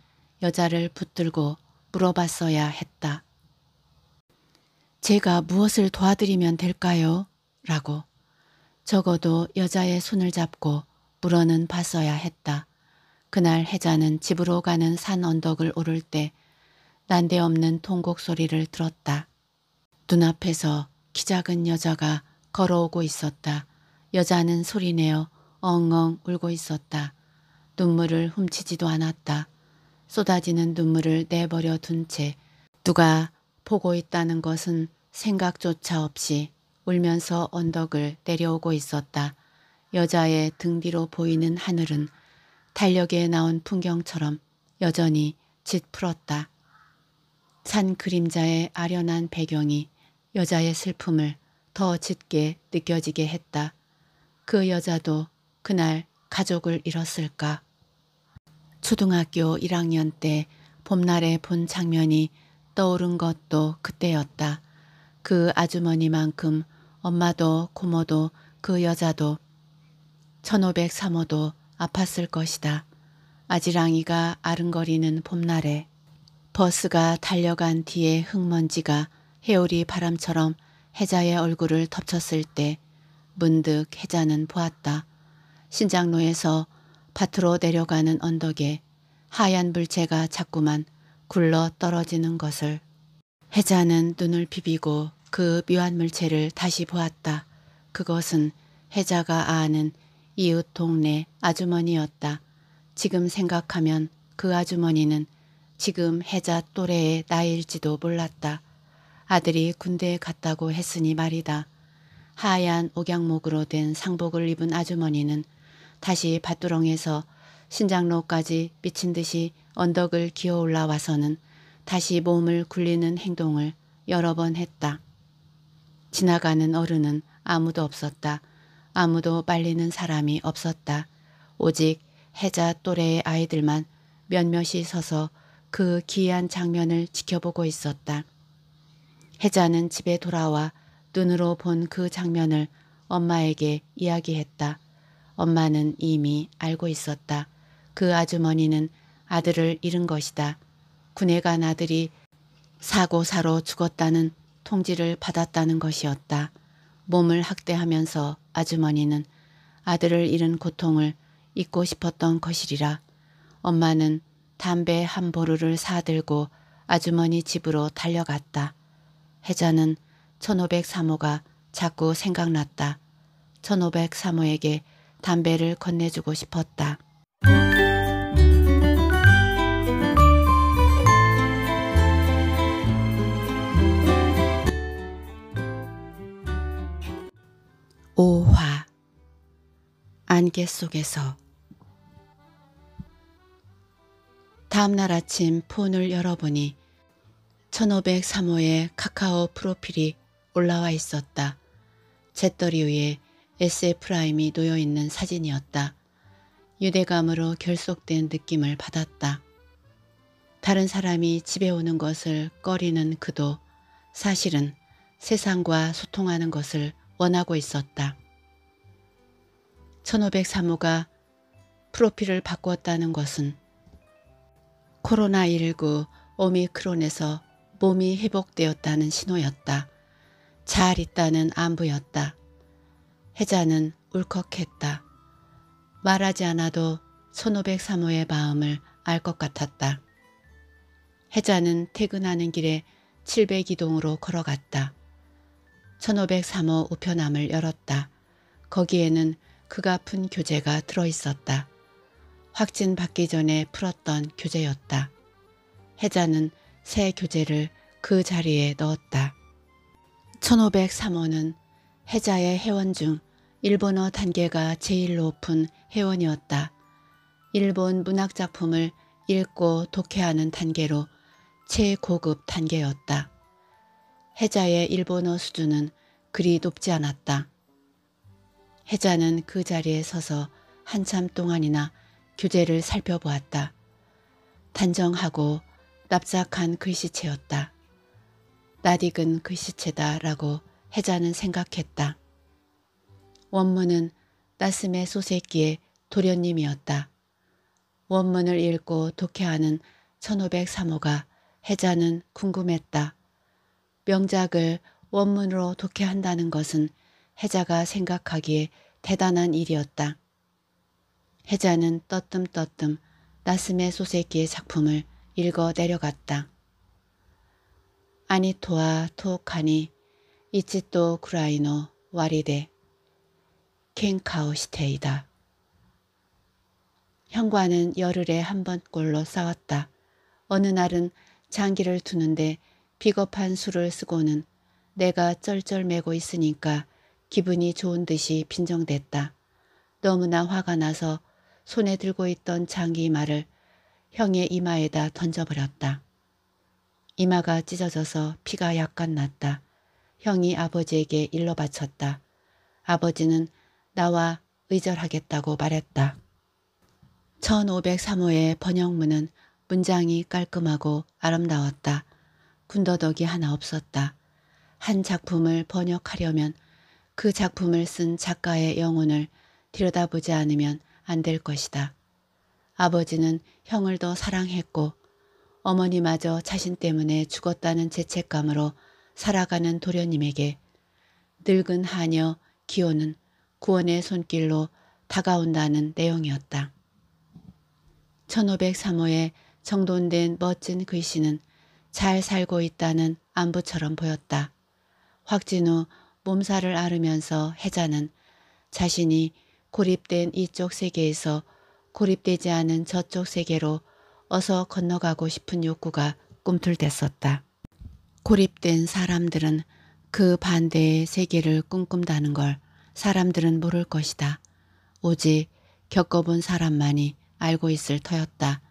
여자를 붙들고 물어봤어야 했다. 제가 무엇을 도와드리면 될까요? 라고 적어도 여자의 손을 잡고 물어는 봤어야 했다. 그날 혜자는 집으로 가는 산 언덕을 오를 때 난데없는 통곡 소리를 들었다. 눈앞에서 키 작은 여자가 걸어오고 있었다. 여자는 소리내어 엉엉 울고 있었다. 눈물을 훔치지도 않았다. 쏟아지는 눈물을 내버려 둔 채 누가 보고 있다는 것은 생각조차 없이 울면서 언덕을 내려오고 있었다. 여자의 등 뒤로 보이는 하늘은 달력에 나온 풍경처럼 여전히 짙풀었다. 산 그림자의 아련한 배경이 여자의 슬픔을 더 짙게 느껴지게 했다. 그 여자도 그날 가족을 잃었을까. 초등학교 1학년 때 봄날에 본 장면이 떠오른 것도 그때였다. 그 아주머니만큼 엄마도 고모도 그 여자도 1503호도 아팠을 것이다. 아지랑이가 아른거리는 봄날에 버스가 달려간 뒤에 흙먼지가 해오리 바람처럼 해자의 얼굴을 덮쳤을 때 문득 혜자는 보았다. 신장로에서 밭으로 내려가는 언덕에 하얀 물체가 자꾸만 굴러 떨어지는 것을. 혜자는 눈을 비비고 그 묘한 물체를 다시 보았다. 그것은 혜자가 아는 이웃 동네 아주머니였다. 지금 생각하면 그 아주머니는 지금 혜자 또래의 나일지도 몰랐다. 아들이 군대에 갔다고 했으니 말이다. 하얀 옥양목으로 된 상복을 입은 아주머니는 다시 밭두렁에서 신장로까지 미친 듯이 언덕을 기어 올라와서는 다시 몸을 굴리는 행동을 여러 번 했다. 지나가는 어른은 아무도 없었다. 아무도 빨리는 사람이 없었다. 오직 해자 또래의 아이들만 몇몇이 서서 그 기이한 장면을 지켜보고 있었다. 해자는 집에 돌아와 눈으로 본 그 장면을 엄마에게 이야기했다. 엄마는 이미 알고 있었다. 그 아주머니는 아들을 잃은 것이다. 군에 간 아들이 사고사로 죽었다는 통지를 받았다는 것이었다. 몸을 학대하면서 아주머니는 아들을 잃은 고통을 잊고 싶었던 것이리라. 엄마는 담배 한 보루를 사들고 아주머니 집으로 달려갔다. 혜자는 1503호가 자꾸 생각났다. 1503호에게 담배를 건네주고 싶었다. 오화 안개 속에서 다음날 아침 폰을 열어보니 1503호의 카카오 프로필이 올라와 있었다. 채떨이 위에 s f 라임이 놓여있는 사진이었다. 유대감으로 결속된 느낌을 받았다. 다른 사람이 집에 오는 것을 꺼리는 그도 사실은 세상과 소통하는 것을 원하고 있었다. 1503호가 프로필을 바꾸었다는 것은 코로나19 오미크론에서 몸이 회복되었다는 신호였다. 잘 있다는 안부였다. 혜자는 울컥했다. 말하지 않아도 손오백 사모의 마음을 알 것 같았다. 혜자는 퇴근하는 길에 702동으로 걸어갔다. 1503호 우편함을 열었다. 거기에는 그가 푼 교재가 들어있었다. 확진 받기 전에 풀었던 교재였다. 혜자는 새 교재를 그 자리에 넣었다. 1503호는 해자의 회원 중 일본어 단계가 제일 높은 회원이었다. 일본 문학작품을 읽고 독해하는 단계로 최고급 단계였다. 해자의 일본어 수준은 그리 높지 않았다. 해자는 그 자리에 서서 한참 동안이나 교재를 살펴보았다. 단정하고 납작한 글씨체였다. 낯익은 글씨체다라고 그 해자는 생각했다. 원문은 나스메소세끼의 도련님이었다. 원문을 읽고 독해하는 1503호가 해자는 궁금했다. 명작을 원문으로 독해한다는 것은 해자가 생각하기에 대단한 일이었다. 해자는 떠뜸떠뜸 나스메 소세끼의 작품을 읽어 내려갔다. 아니 토兄と카니 이치또 度라이노 와리데 켄카오시테이다. 형과는 열흘에 한 번꼴로 싸웠다. 어느 날은 장기를 두는데 비겁한 수를 쓰고는 내가 쩔쩔매고 있으니까 기분이 좋은 듯이 빈정댔다. 너무나 화가 나서 손에 들고 있던 장기 말을 형의 이마에다 던져버렸다. 이마가 찢어져서 피가 약간 났다. 형이 아버지에게 일러 바쳤다. 아버지는 나와 의절하겠다고 말했다. 1503호의 번역문은 문장이 깔끔하고 아름다웠다. 군더더기 하나 없었다. 한 작품을 번역하려면 그 작품을 쓴 작가의 영혼을 들여다보지 않으면 안 될 것이다. 아버지는 형을 더 사랑했고 어머니마저 자신 때문에 죽었다는 죄책감으로 살아가는 도련님에게 늙은 하녀 기호는 구원의 손길로 다가온다는 내용이었다. 1503호에 정돈된 멋진 글씨는 잘 살고 있다는 안부처럼 보였다. 확진후 몸살을 앓으면서 해자는 자신이 고립된 이쪽 세계에서 고립되지 않은 저쪽 세계로 어서 건너가고 싶은 욕구가 꿈틀댔었다. 고립된 사람들은 그 반대의 세계를 꿈꾼다는 걸 사람들은 모를 것이다. 오직 겪어본 사람만이 알고 있을 터였다.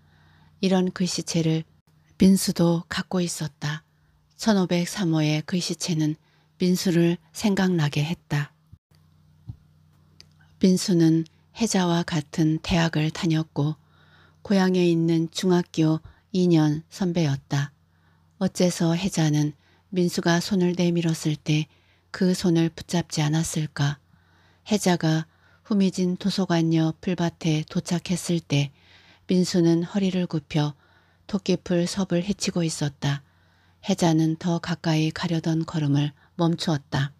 이런 글씨체를 그 민수도 갖고 있었다. 1503호의 글씨체는 그 민수를 생각나게 했다. 민수는 혜자와 같은 대학을 다녔고 고향에 있는 중학교 2년 선배였다. 어째서 혜자는 민수가 손을 내밀었을 때 그 손을 붙잡지 않았을까. 혜자가 후미진 도서관 옆 풀밭에 도착했을 때 민수는 허리를 굽혀 토끼풀 섭을 헤치고 있었다. 혜자는 더 가까이 가려던 걸음을 멈추었다.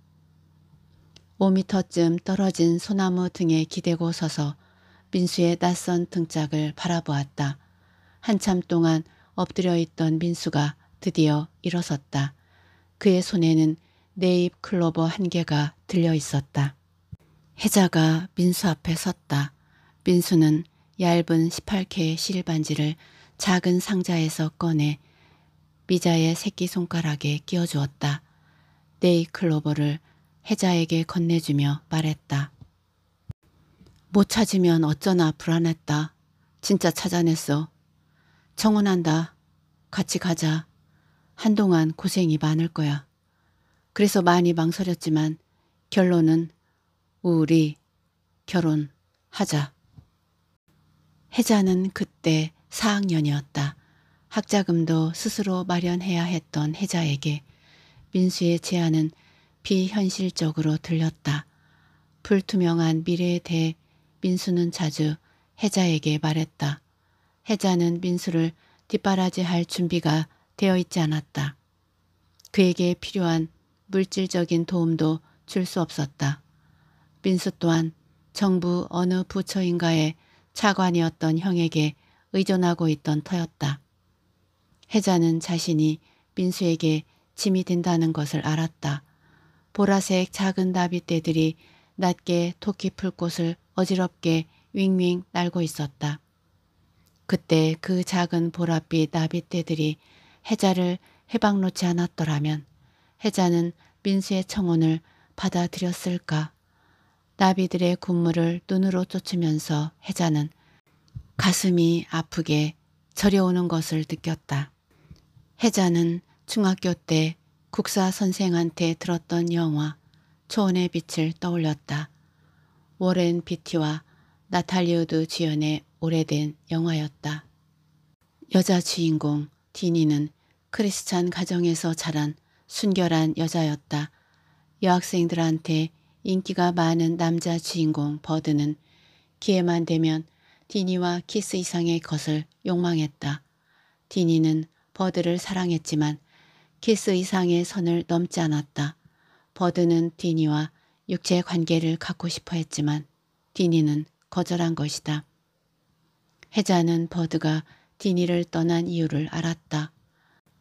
5미터쯤 떨어진 소나무 등에 기대고 서서 민수의 낯선 등짝을 바라보았다. 한참 동안 엎드려 있던 민수가 드디어 일어섰다. 그의 손에는 네잎 클로버 한 개가 들려 있었다. 혜자가 민수 앞에 섰다. 민수는 얇은 18K 실반지를 작은 상자에서 꺼내 미자의 새끼손가락에 끼워주었다. 네잎 클로버를 혜자에게 건네주며 말했다. 못 찾으면 어쩌나 불안했다. 진짜 찾아냈어. 청혼한다. 같이 가자. 한동안 고생이 많을 거야. 그래서 많이 망설였지만 결론은 우리 결혼하자. 혜자는 그때 4학년이었다. 학자금도 스스로 마련해야 했던 혜자에게 민수의 제안은 비현실적으로 들렸다. 불투명한 미래에 대해 민수는 자주 혜자에게 말했다. 혜자는 민수를 뒷바라지할 준비가 되어 있지 않았다. 그에게 필요한 물질적인 도움도 줄 수 없었다. 민수 또한 정부 어느 부처인가의 차관이었던 형에게 의존하고 있던 터였다. 혜자는 자신이 민수에게 짐이 된다는 것을 알았다. 보라색 작은 나비떼들이 낮게 토끼풀꽃을 어지럽게 윙윙 날고 있었다. 그때 그 작은 보랏빛 나비떼들이 해자를 해방 놓지 않았더라면 해자는 민수의 청혼을 받아들였을까. 나비들의 군무를 눈으로 쫓으면서 해자는 가슴이 아프게 저려오는 것을 느꼈다. 해자는 중학교 때 국사 선생한테 들었던 영화 초원의 빛을 떠올렸다. 워렌 비티와 나탈리우드 지연의 오래된 영화였다. 여자 주인공 디니는 크리스찬 가정에서 자란 순결한 여자였다. 여학생들한테 인기가 많은 남자 주인공 버드는 기회만 되면 디니와 키스 이상의 것을 욕망했다. 디니는 버드를 사랑했지만 키스 이상의 선을 넘지 않았다. 버드는 디니와 육체의 관계를 갖고 싶어 했지만 디니는 거절한 것이다. 해자는 버드가 디니를 떠난 이유를 알았다.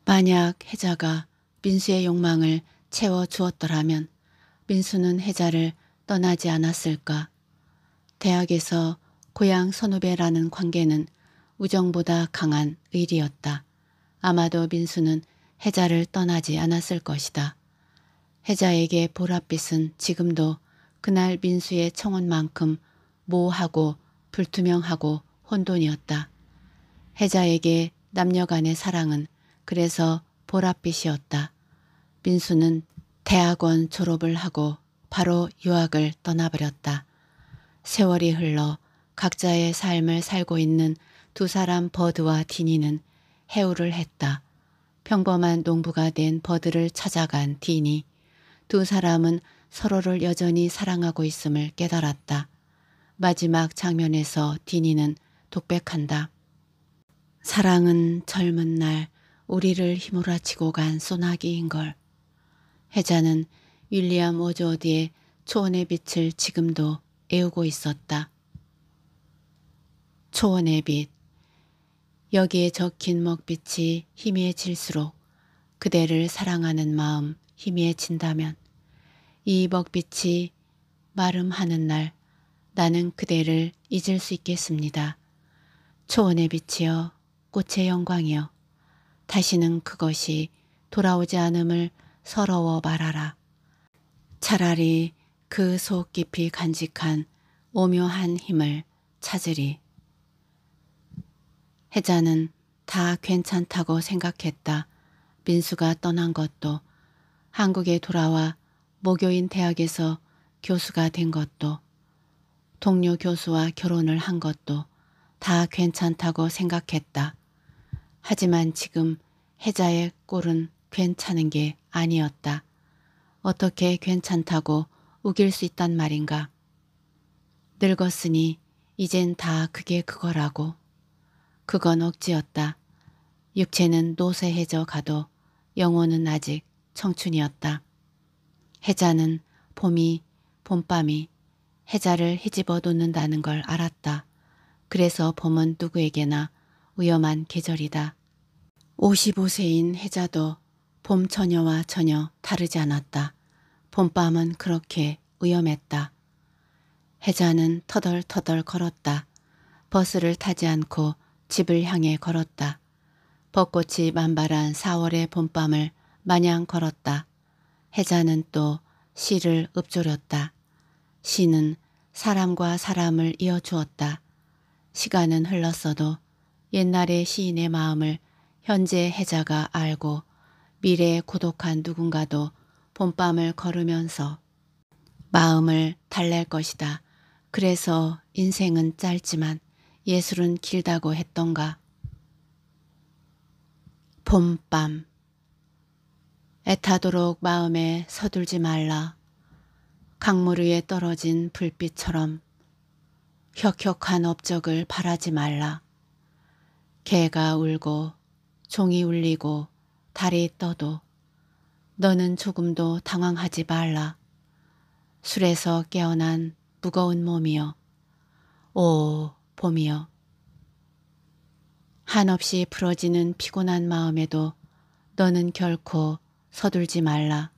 만약 해자가 민수의 욕망을 채워주었더라면 민수는 해자를 떠나지 않았을까. 대학에서 고향 선후배라는 관계는 우정보다 강한 의리였다. 아마도 민수는 해자를 떠나지 않았을 것이다. 혜자에게 보랏빛은 지금도 그날 민수의 청혼만큼 모호하고 불투명하고 혼돈이었다. 혜자에게 남녀간의 사랑은 그래서 보랏빛이었다. 민수는 대학원 졸업을 하고 바로 유학을 떠나버렸다. 세월이 흘러 각자의 삶을 살고 있는 두 사람 버드와 디니는 해우를 했다. 평범한 농부가 된 버드를 찾아간 디니. 두 사람은 서로를 여전히 사랑하고 있음을 깨달았다. 마지막 장면에서 디니는 독백한다. 사랑은 젊은 날 우리를 휘몰아치고 간 소나기인걸. 해자는 윌리엄 오즈워디의 초원의 빛을 지금도 애우고 있었다. 초원의 빛. 여기에 적힌 먹빛이 희미해질수록 그대를 사랑하는 마음 희미해진다면 이 먹빛이 마름하는 날 나는 그대를 잊을 수 있겠습니다. 초원의 빛이여 꽃의 영광이여 다시는 그것이 돌아오지 않음을 서러워 말아라. 차라리 그 속 깊이 간직한 오묘한 힘을 찾으리. 혜자는 다 괜찮다고 생각했다. 민수가 떠난 것도 한국에 돌아와 모교인 대학에서 교수가 된 것도 동료 교수와 결혼을 한 것도 다 괜찮다고 생각했다. 하지만 지금 혜자의 꼴은 괜찮은 게 아니었다. 어떻게 괜찮다고 우길 수 있단 말인가. 늙었으니 이젠 다 그게 그거라고. 그건 억지였다. 육체는 노쇠해져 가도 영혼은 아직 청춘이었다. 해자는 봄이 봄밤이 해자를 헤집어 놓는다는 걸 알았다. 그래서 봄은 누구에게나 위험한 계절이다. 55세인 해자도 봄 처녀와 전혀 다르지 않았다. 봄밤은 그렇게 위험했다. 해자는 터덜터덜 걸었다. 버스를 타지 않고 집을 향해 걸었다. 벚꽃이 만발한 4월의 봄밤을 마냥 걸었다. 혜자는 또 시를 읊조렸다. 시는 사람과 사람을 이어주었다. 시간은 흘렀어도 옛날의 시인의 마음을 현재 혜자가 알고 미래의 고독한 누군가도 봄밤을 걸으면서 마음을 달랠 것이다. 그래서 인생은 짧지만 예술은 길다고 했던가. 봄밤 애타도록 마음에 서둘지 말라. 강물 위에 떨어진 불빛처럼 혁혁한 업적을 바라지 말라. 개가 울고 종이 울리고 달이 떠도 너는 조금도 당황하지 말라. 술에서 깨어난 무거운 몸이여. 오 봄이여. 한없이 풀어지는 피곤한 마음에도 너는 결코 서둘지 말라.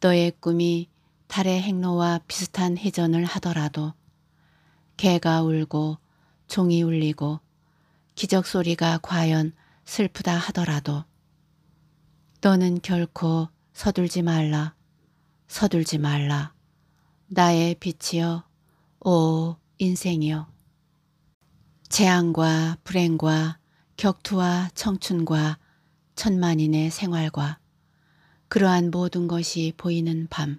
너의 꿈이 달의 행로와 비슷한 회전을 하더라도 개가 울고 종이 울리고 기적 소리가 과연 슬프다 하더라도 너는 결코 서둘지 말라. 서둘지 말라. 나의 빛이여 오 인생이여 재앙과 불행과 격투와 청춘과 천만인의 생활과 그러한 모든 것이 보이는 밤.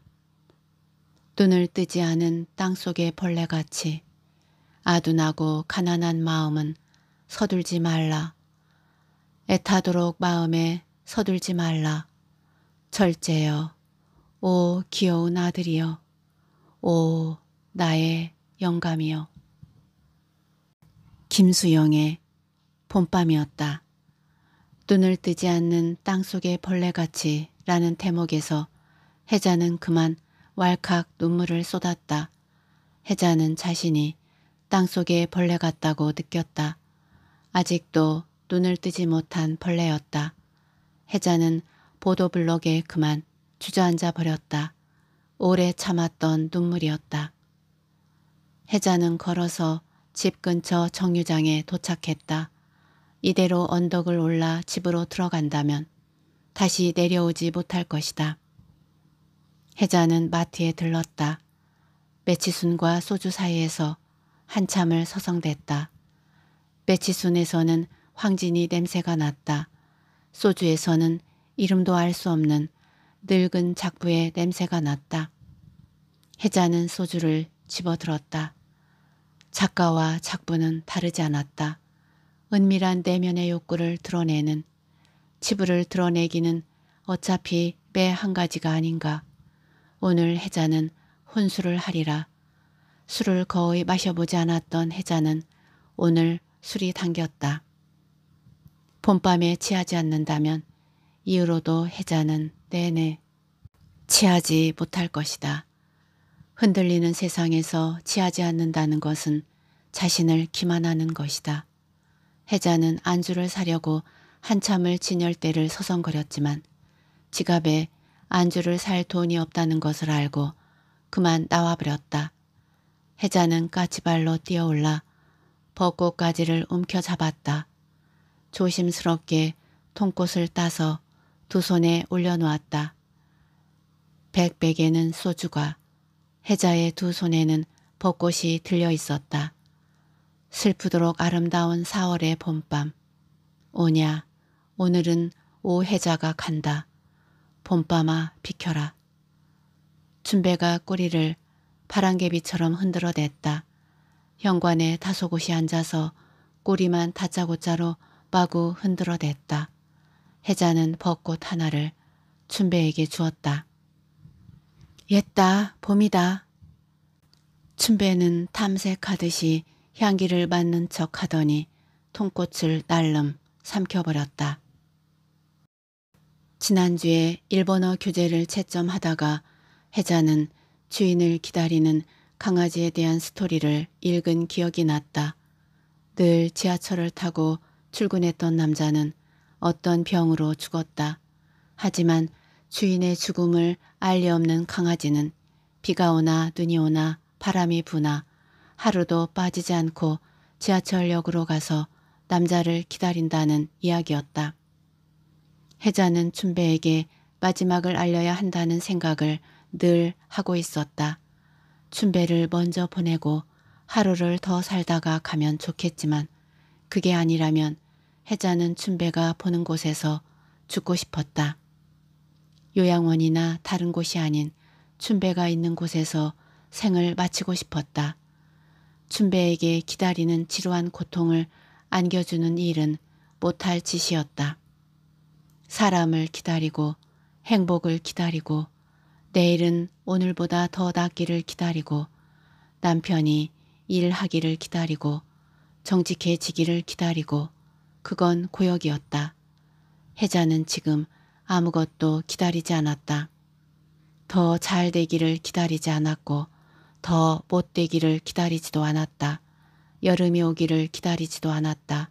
눈을 뜨지 않은 땅속의 벌레같이 아둔하고 가난한 마음은 서둘지 말라. 애타도록 마음에 서둘지 말라. 절제여, 오 귀여운 아들이여, 오 나의 영감이여. 김수영의 봄밤이었다. 눈을 뜨지 않는 땅속의 벌레같이 라는 대목에서 혜자는 그만 왈칵 눈물을 쏟았다. 혜자는 자신이 땅속에 벌레 같다고 느꼈다. 아직도 눈을 뜨지 못한 벌레였다. 혜자는 보도블록에 그만 주저앉아 버렸다. 오래 참았던 눈물이었다. 혜자는 걸어서 집 근처 정류장에 도착했다. 이대로 언덕을 올라 집으로 들어간다면 다시 내려오지 못할 것이다. 혜자는 마트에 들렀다. 매치순과 소주 사이에서 한참을 서성댔다. 매치순에서는 황진이 냄새가 났다. 소주에서는 이름도 알 수 없는 늙은 작부의 냄새가 났다. 혜자는 소주를 집어들었다. 작가와 작부는 다르지 않았다. 은밀한 내면의 욕구를 드러내는 치부를 드러내기는 어차피 빼한 가지가 아닌가. 오늘 혜자는 혼술을 하리라. 술을 거의 마셔보지 않았던 혜자는 오늘 술이 당겼다. 봄밤에 취하지 않는다면 이후로도 혜자는 내내 취하지 못할 것이다. 흔들리는 세상에서 취하지 않는다는 것은 자신을 기만하는 것이다. 혜자는 안주를 사려고 한참을 진열대를 서성거렸지만 지갑에 안주를 살 돈이 없다는 것을 알고 그만 나와버렸다. 혜자는 까치발로 뛰어올라 벚꽃가지를 움켜잡았다. 조심스럽게 통꽃을 따서 두 손에 올려놓았다. 백백에는 소주가 혜자의 두 손에는 벚꽃이 들려 있었다. 슬프도록 아름다운 4월의 봄밤. 오냐 오늘은 오해자가 간다. 봄밤아 비켜라. 춘배가 꼬리를 파랑개비처럼 흔들어댔다. 현관에 다소곳이 앉아서 꼬리만 다짜고짜로 마구 흔들어댔다. 해자는 벚꽃 하나를 춘배에게 주었다. 옛다 봄이다. 춘배는 탐색하듯이 향기를 맡는 척 하더니 통꽃을 날름 삼켜버렸다. 지난주에 일본어 교재를 채점하다가 혜자는 주인을 기다리는 강아지에 대한 스토리를 읽은 기억이 났다. 늘 지하철을 타고 출근했던 남자는 어떤 병으로 죽었다. 하지만 주인의 죽음을 알리 없는 강아지는 비가 오나 눈이 오나 바람이 부나 하루도 빠지지 않고 지하철역으로 가서 남자를 기다린다는 이야기였다. 혜자는 춘배에게 마지막을 알려야 한다는 생각을 늘 하고 있었다. 춘배를 먼저 보내고 하루를 더 살다가 가면 좋겠지만 그게 아니라면 혜자는 춘배가 보는 곳에서 죽고 싶었다. 요양원이나 다른 곳이 아닌 춘배가 있는 곳에서 생을 마치고 싶었다. 춘배에게 기다리는 지루한 고통을 안겨주는 일은 못할 짓이었다. 사람을 기다리고 행복을 기다리고 내일은 오늘보다 더 낫기를 기다리고 남편이 일하기를 기다리고 정직해지기를 기다리고 그건 고역이었다. 혜자는 지금 아무것도 기다리지 않았다. 더 잘 되기를 기다리지 않았고 더 못 되기를 기다리지도 않았다. 여름이 오기를 기다리지도 않았다.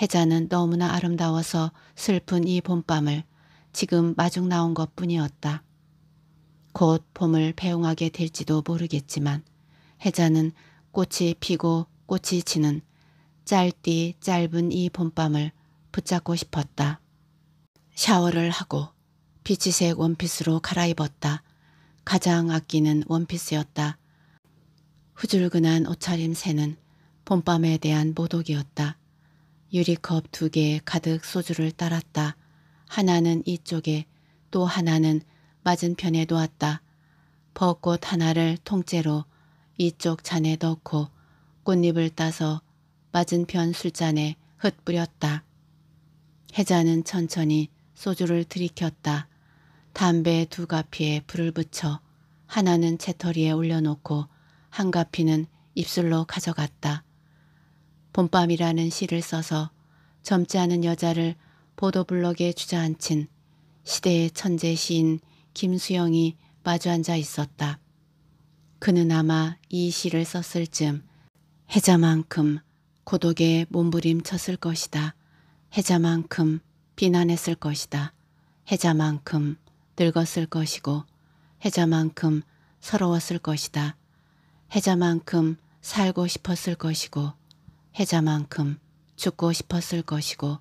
해자는 너무나 아름다워서 슬픈 이 봄밤을 지금 마중 나온 것뿐이었다. 곧 봄을 배웅하게 될지도 모르겠지만 해자는 꽃이 피고 꽃이 지는 짧디 짧은 이 봄밤을 붙잡고 싶었다. 샤워를 하고 비치색 원피스로 갈아입었다. 가장 아끼는 원피스였다. 후줄근한 옷차림 새는 봄밤에 대한 모독이었다. 유리컵 두 개에 가득 소주를 따랐다. 하나는 이쪽에 또 하나는 맞은편에 놓았다. 벚꽃 하나를 통째로 이쪽 잔에 넣고 꽃잎을 따서 맞은편 술잔에 흩뿌렸다. 해자는 천천히 소주를 들이켰다. 담배 두 가피에 불을 붙여 하나는 채터리에 올려놓고 한 가피는 입술로 가져갔다. 봄밤이라는 시를 써서 젊지 않은 여자를 보도블럭에 주저앉힌 시대의 천재 시인 김수영이 마주 앉아 있었다. 그는 아마 이 시를 썼을 즈음 해자만큼 고독에 몸부림쳤을 것이다. 해자만큼 비난했을 것이다. 해자만큼 늙었을 것이고 해자만큼 서러웠을 것이다. 해자만큼 살고 싶었을 것이고 해자만큼 죽고 싶었을 것이고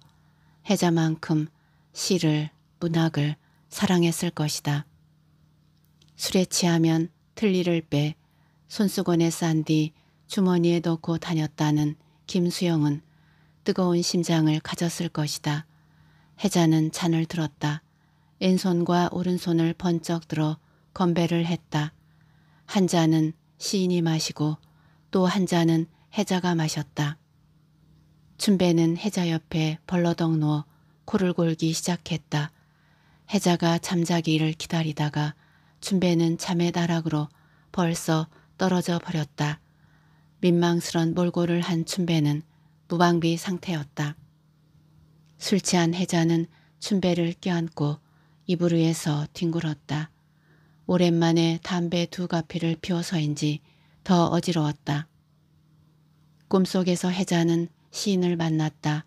해자만큼 시를, 문학을 사랑했을 것이다. 술에 취하면 틀니를 빼 손수건에 싼 뒤 주머니에 넣고 다녔다는 김수영은 뜨거운 심장을 가졌을 것이다. 해자는 잔을 들었다. 왼손과 오른손을 번쩍 들어 건배를 했다. 한 잔은 시인이 마시고 또 한 잔은 해자가 마셨다. 춘배는 해자 옆에 벌러덩 누워 코를 골기 시작했다. 해자가 잠자기를 기다리다가 춘배는 잠의 다락으로 벌써 떨어져 버렸다. 민망스런 몰골을 한 춘배는 무방비 상태였다. 술 취한 해자는 춘배를 껴안고 이불 위에서 뒹굴었다. 오랜만에 담배 두 가피를 피워서인지 더 어지러웠다. 꿈속에서 해자는 시인을 만났다.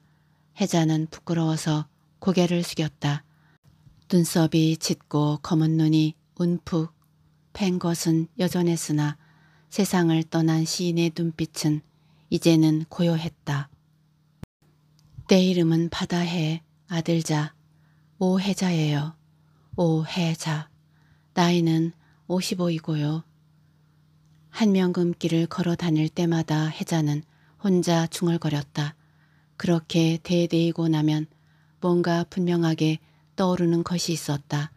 혜자는 부끄러워서 고개를 숙였다. 눈썹이 짙고 검은 눈이 운푹 팬 것은 여전했으나 세상을 떠난 시인의 눈빛은 이제는 고요했다. 내 이름은 바다해 아들자 오해자예요. 오해자. 나이는 55이고요. 한명금길을 걸어 다닐 때마다 해자는 혼자 중얼거렸다. 그렇게 대대이고 나면 뭔가 분명하게 떠오르는 것이 있었다.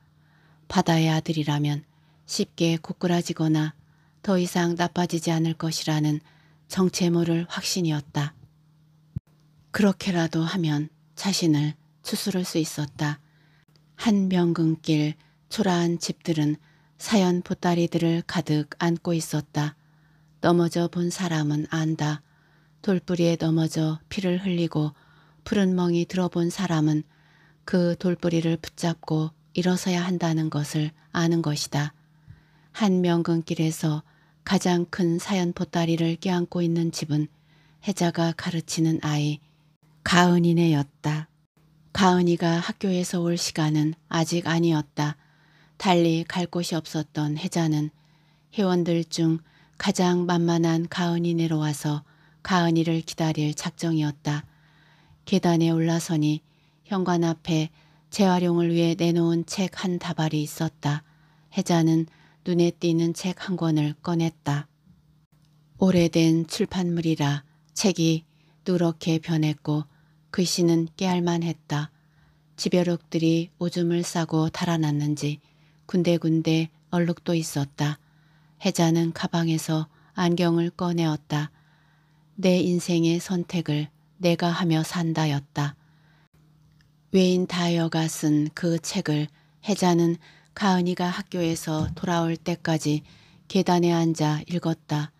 바다의 아들이라면 쉽게 고꾸라지거나 더 이상 나빠지지 않을 것이라는 정체모를 확신이었다. 그렇게라도 하면 자신을 추스를 수 있었다. 한 명근길 초라한 집들은 사연 보따리들을 가득 안고 있었다. 넘어져 본 사람은 안다. 돌뿌리에 넘어져 피를 흘리고 푸른 멍이 들어본 사람은 그 돌뿌리를 붙잡고 일어서야 한다는 것을 아는 것이다. 한 명근길에서 가장 큰 사연 보따리를 껴안고 있는 집은 해자가 가르치는 아이 가은이네였다. 가은이가 학교에서 올 시간은 아직 아니었다. 달리 갈 곳이 없었던 해자는 회원들 중 가장 만만한 가은이네로 와서 가은이를 기다릴 작정이었다. 계단에 올라서니 현관 앞에 재활용을 위해 내놓은 책 한 다발이 있었다. 혜자는 눈에 띄는 책 한 권을 꺼냈다. 오래된 출판물이라 책이 누렇게 변했고 글씨는 깨알만했다. 지벼룩들이 오줌을 싸고 달아났는지 군데군데 얼룩도 있었다. 혜자는 가방에서 안경을 꺼내었다. 내 인생의 선택을 내가 하며 산다였다. 외인 다이어가 쓴 그 책을 혜자는 가은이가 학교에서 돌아올 때까지 계단에 앉아 읽었다.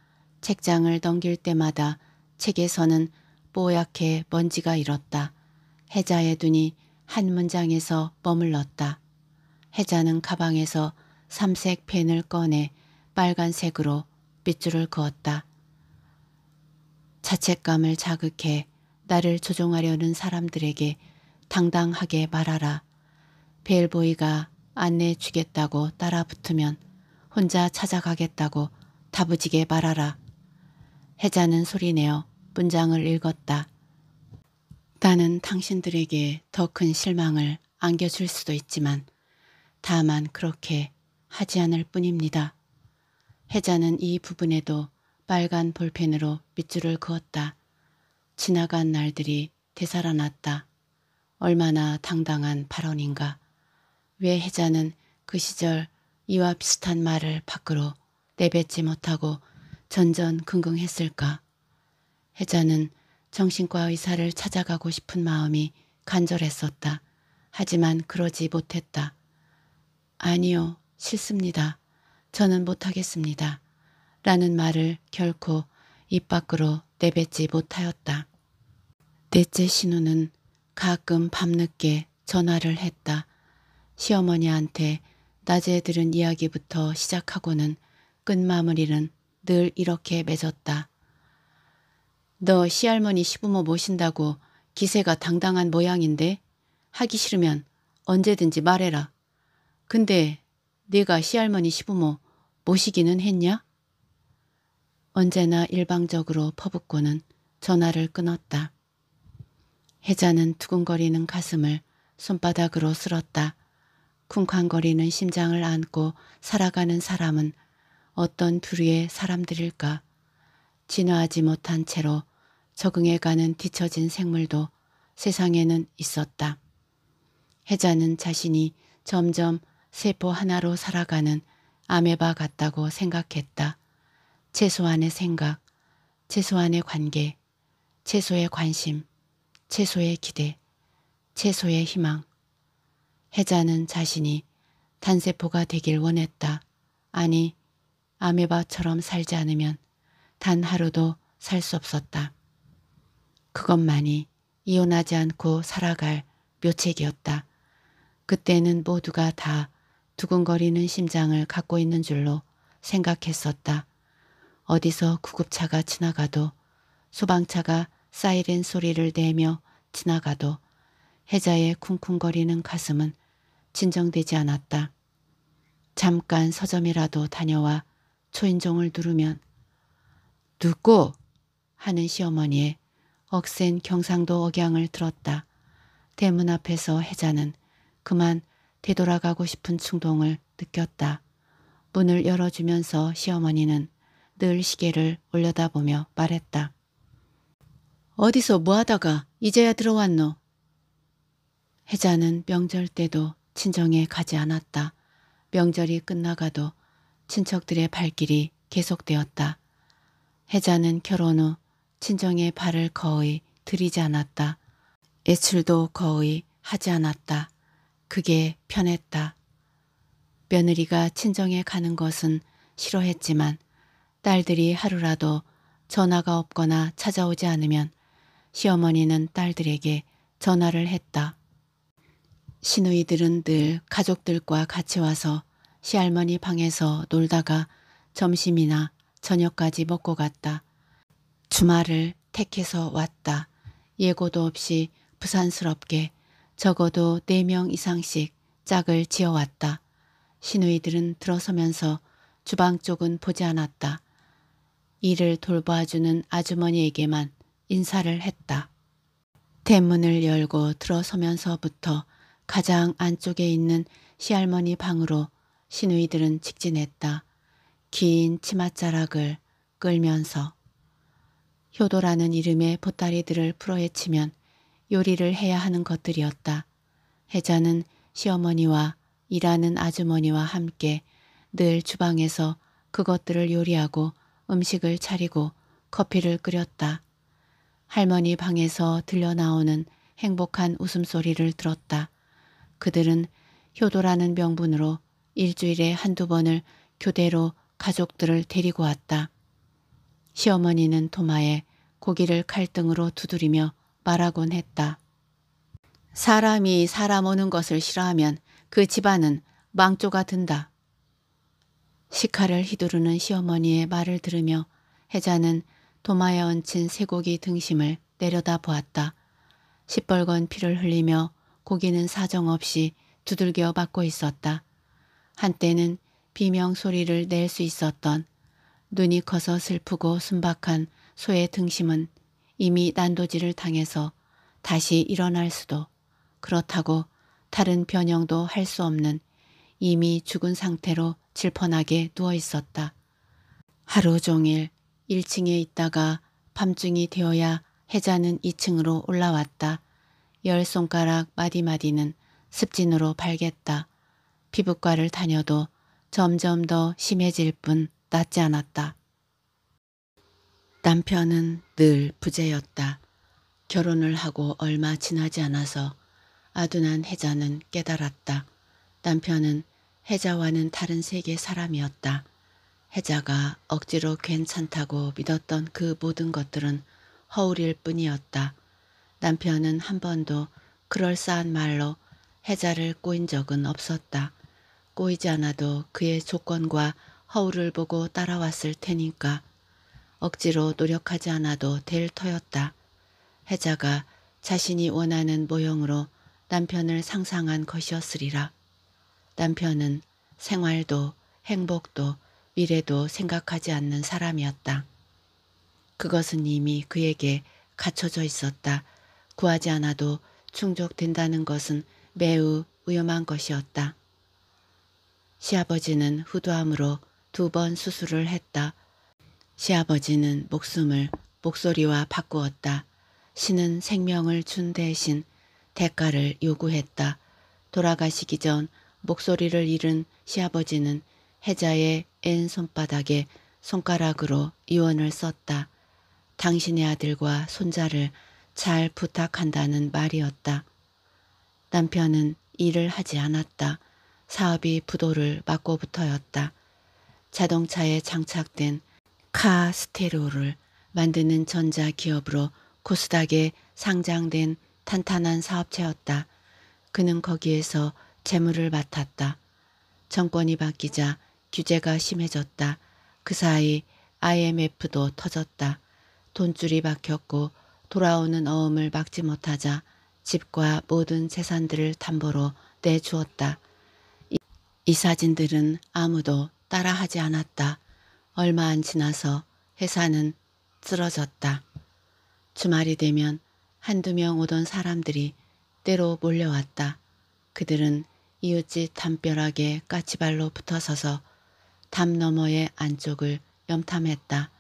책장을 넘길 때마다 책에서는 뽀얗게 먼지가 일었다. 혜자의 눈이 한 문장에서 머물렀다. 혜자는 가방에서 삼색 펜을 꺼내 빨간색으로 빗줄을 그었다. 자책감을 자극해 나를 조종하려는 사람들에게 당당하게 말하라. 벨보이가 안내해 주겠다고 따라 붙으면 혼자 찾아가겠다고 다부지게 말하라. 해자는 소리내어 문장을 읽었다. 나는 당신들에게 더 큰 실망을 안겨줄 수도 있지만 다만 그렇게 하지 않을 뿐입니다. 해자는 이 부분에도 빨간 볼펜으로 밑줄을 그었다. 지나간 날들이 되살아났다. 얼마나 당당한 발언인가. 왜 혜자는 그 시절 이와 비슷한 말을 밖으로 내뱉지 못하고 전전긍긍했을까. 혜자는 정신과 의사를 찾아가고 싶은 마음이 간절했었다. 하지만 그러지 못했다. 아니요, 싫습니다. 저는 못하겠습니다. 라는 말을 결코 입 밖으로 내뱉지 못하였다. 넷째 신우는 가끔 밤늦게 전화를 했다. 시어머니한테 낮에 들은 이야기부터 시작하고는 끝마무리는 늘 이렇게 맺었다. 너 시할머니 시부모 모신다고 기세가 당당한 모양인데 하기 싫으면 언제든지 말해라. 근데 네가 시할머니 시부모 모시기는 했냐? 언제나 일방적으로 퍼붓고는 전화를 끊었다. 혜자는 두근거리는 가슴을 손바닥으로 쓸었다. 쿵쾅거리는 심장을 안고 살아가는 사람은 어떤 부류의 사람들일까. 진화하지 못한 채로 적응해가는 뒤처진 생물도 세상에는 있었다. 혜자는 자신이 점점 세포 하나로 살아가는 아메바 같다고 생각했다. 최소한의 생각, 최소한의 관계, 최소의 관심, 최소의 기대, 최소의 희망. 해자는 자신이 단세포가 되길 원했다. 아니, 아메바처럼 살지 않으면 단 하루도 살 수 없었다. 그것만이 이혼하지 않고 살아갈 묘책이었다. 그때는 모두가 다 두근거리는 심장을 갖고 있는 줄로 생각했었다. 어디서 구급차가 지나가도 소방차가 사이렌 소리를 내며 지나가도 해자의 쿵쿵거리는 가슴은 진정되지 않았다. 잠깐 서점이라도 다녀와 초인종을 누르면 누구? 하는 시어머니의 억센 경상도 억양을 들었다. 대문 앞에서 해자는 그만 되돌아가고 싶은 충동을 느꼈다. 문을 열어주면서 시어머니는 늘 시계를 올려다보며 말했다. 어디서 뭐하다가 이제야 들어왔노? 혜자는 명절 때도 친정에 가지 않았다. 명절이 끝나가도 친척들의 발길이 계속되었다. 혜자는 결혼 후친정에 발을 거의 들이지 않았다. 애출도 거의 하지 않았다. 그게 편했다. 며느리가 친정에 가는 것은 싫어했지만 딸들이 하루라도 전화가 없거나 찾아오지 않으면 시어머니는 딸들에게 전화를 했다. 시누이들은 늘 가족들과 같이 와서 시할머니 방에서 놀다가 점심이나 저녁까지 먹고 갔다. 주말을 택해서 왔다. 예고도 없이 부산스럽게 적어도 4명 이상씩 짝을 지어왔다. 시누이들은 들어서면서 주방 쪽은 보지 않았다. 이를 돌봐주는 아주머니에게만 인사를 했다. 대문을 열고 들어서면서부터 가장 안쪽에 있는 시할머니 방으로 시누이들은 직진했다. 긴 치맛자락을 끌면서 효도라는 이름의 보따리들을 풀어헤치면 요리를 해야 하는 것들이었다. 혜자는 시어머니와 일하는 아주머니와 함께 늘 주방에서 그것들을 요리하고 음식을 차리고 커피를 끓였다. 할머니 방에서 들려나오는 행복한 웃음소리를 들었다. 그들은 효도라는 명분으로 일주일에 한두 번을 교대로 가족들을 데리고 왔다. 시어머니는 도마에 고기를 칼등으로 두드리며 말하곤 했다. 사람이 사람 오는 것을 싫어하면 그 집안은 망조가 든다. 시카를 휘두르는 시어머니의 말을 들으며 혜자는 도마에 얹힌 쇠고기 등심을 내려다 보았다. 시뻘건 피를 흘리며 고기는 사정없이 두들겨 맞고 있었다. 한때는 비명 소리를 낼 수 있었던 눈이 커서 슬프고 순박한 소의 등심은 이미 난도질을 당해서 다시 일어날 수도 그렇다고 다른 변형도 할 수 없는 이미 죽은 상태로 질펀하게 누워 있었다. 하루 종일 1층에 있다가 밤중이 되어야 해자는 2층으로 올라왔다. 열 손가락 마디마디는 습진으로 발겠다. 피부과를 다녀도 점점 더 심해질 뿐 낫지 않았다. 남편은 늘 부재였다. 결혼을 하고 얼마 지나지 않아서 아둔한 혜자는 깨달았다. 남편은 혜자와는 다른 세계 사람이었다. 혜자가 억지로 괜찮다고 믿었던 그 모든 것들은 허울일 뿐이었다. 남편은 한 번도 그럴싸한 말로 혜자를 꼬인 적은 없었다. 꼬이지 않아도 그의 조건과 허울을 보고 따라왔을 테니까 억지로 노력하지 않아도 될 터였다. 혜자가 자신이 원하는 모형으로 남편을 상상한 것이었으리라. 남편은 생활도 행복도 미래도 생각하지 않는 사람이었다. 그것은 이미 그에게 갖춰져 있었다. 구하지 않아도 충족된다는 것은 매우 위험한 것이었다. 시아버지는 후두암으로 두 번 수술을 했다. 시아버지는 목숨을 목소리와 바꾸었다. 신은 생명을 준 대신 대가를 요구했다. 돌아가시기 전 목소리를 잃은 시아버지는 혜자의 엔 손바닥에 손가락으로 이원을 썼다. 당신의 아들과 손자를 잘 부탁한다는 말이었다. 남편은 일을 하지 않았다. 사업이 부도를 맞고부터였다. 자동차에 장착된 카 스테레오를 만드는 전자기업으로 코스닥에 상장된 탄탄한 사업체였다. 그는 거기에서 재물을 맡았다. 정권이 바뀌자 규제가 심해졌다. 그 사이 IMF도 터졌다. 돈줄이 박혔고 돌아오는 어음을 막지 못하자 집과 모든 재산들을 담보로 내주었다. 이, 이 사진들은 아무도 따라하지 않았다. 얼마 안 지나서 회사는 쓰러졌다. 주말이 되면 한두 명 오던 사람들이 때로 몰려왔다. 그들은 이웃집 담벼락에 까치발로 붙어서서 담 너머의 안쪽을 염탐했다.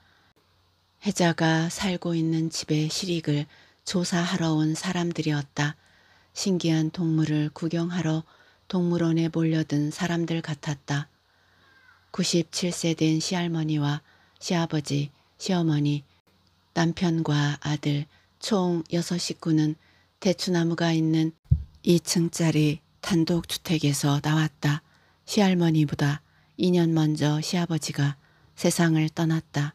해자가 살고 있는 집의 실익을 조사하러 온 사람들이었다. 신기한 동물을 구경하러 동물원에 몰려든 사람들 같았다. 97세 된 시할머니와 시아버지, 시어머니, 남편과 아들 총 6식구는 대추나무가 있는 2층짜리 단독주택에서 나왔다. 시할머니보다 2년 먼저 시아버지가 세상을 떠났다.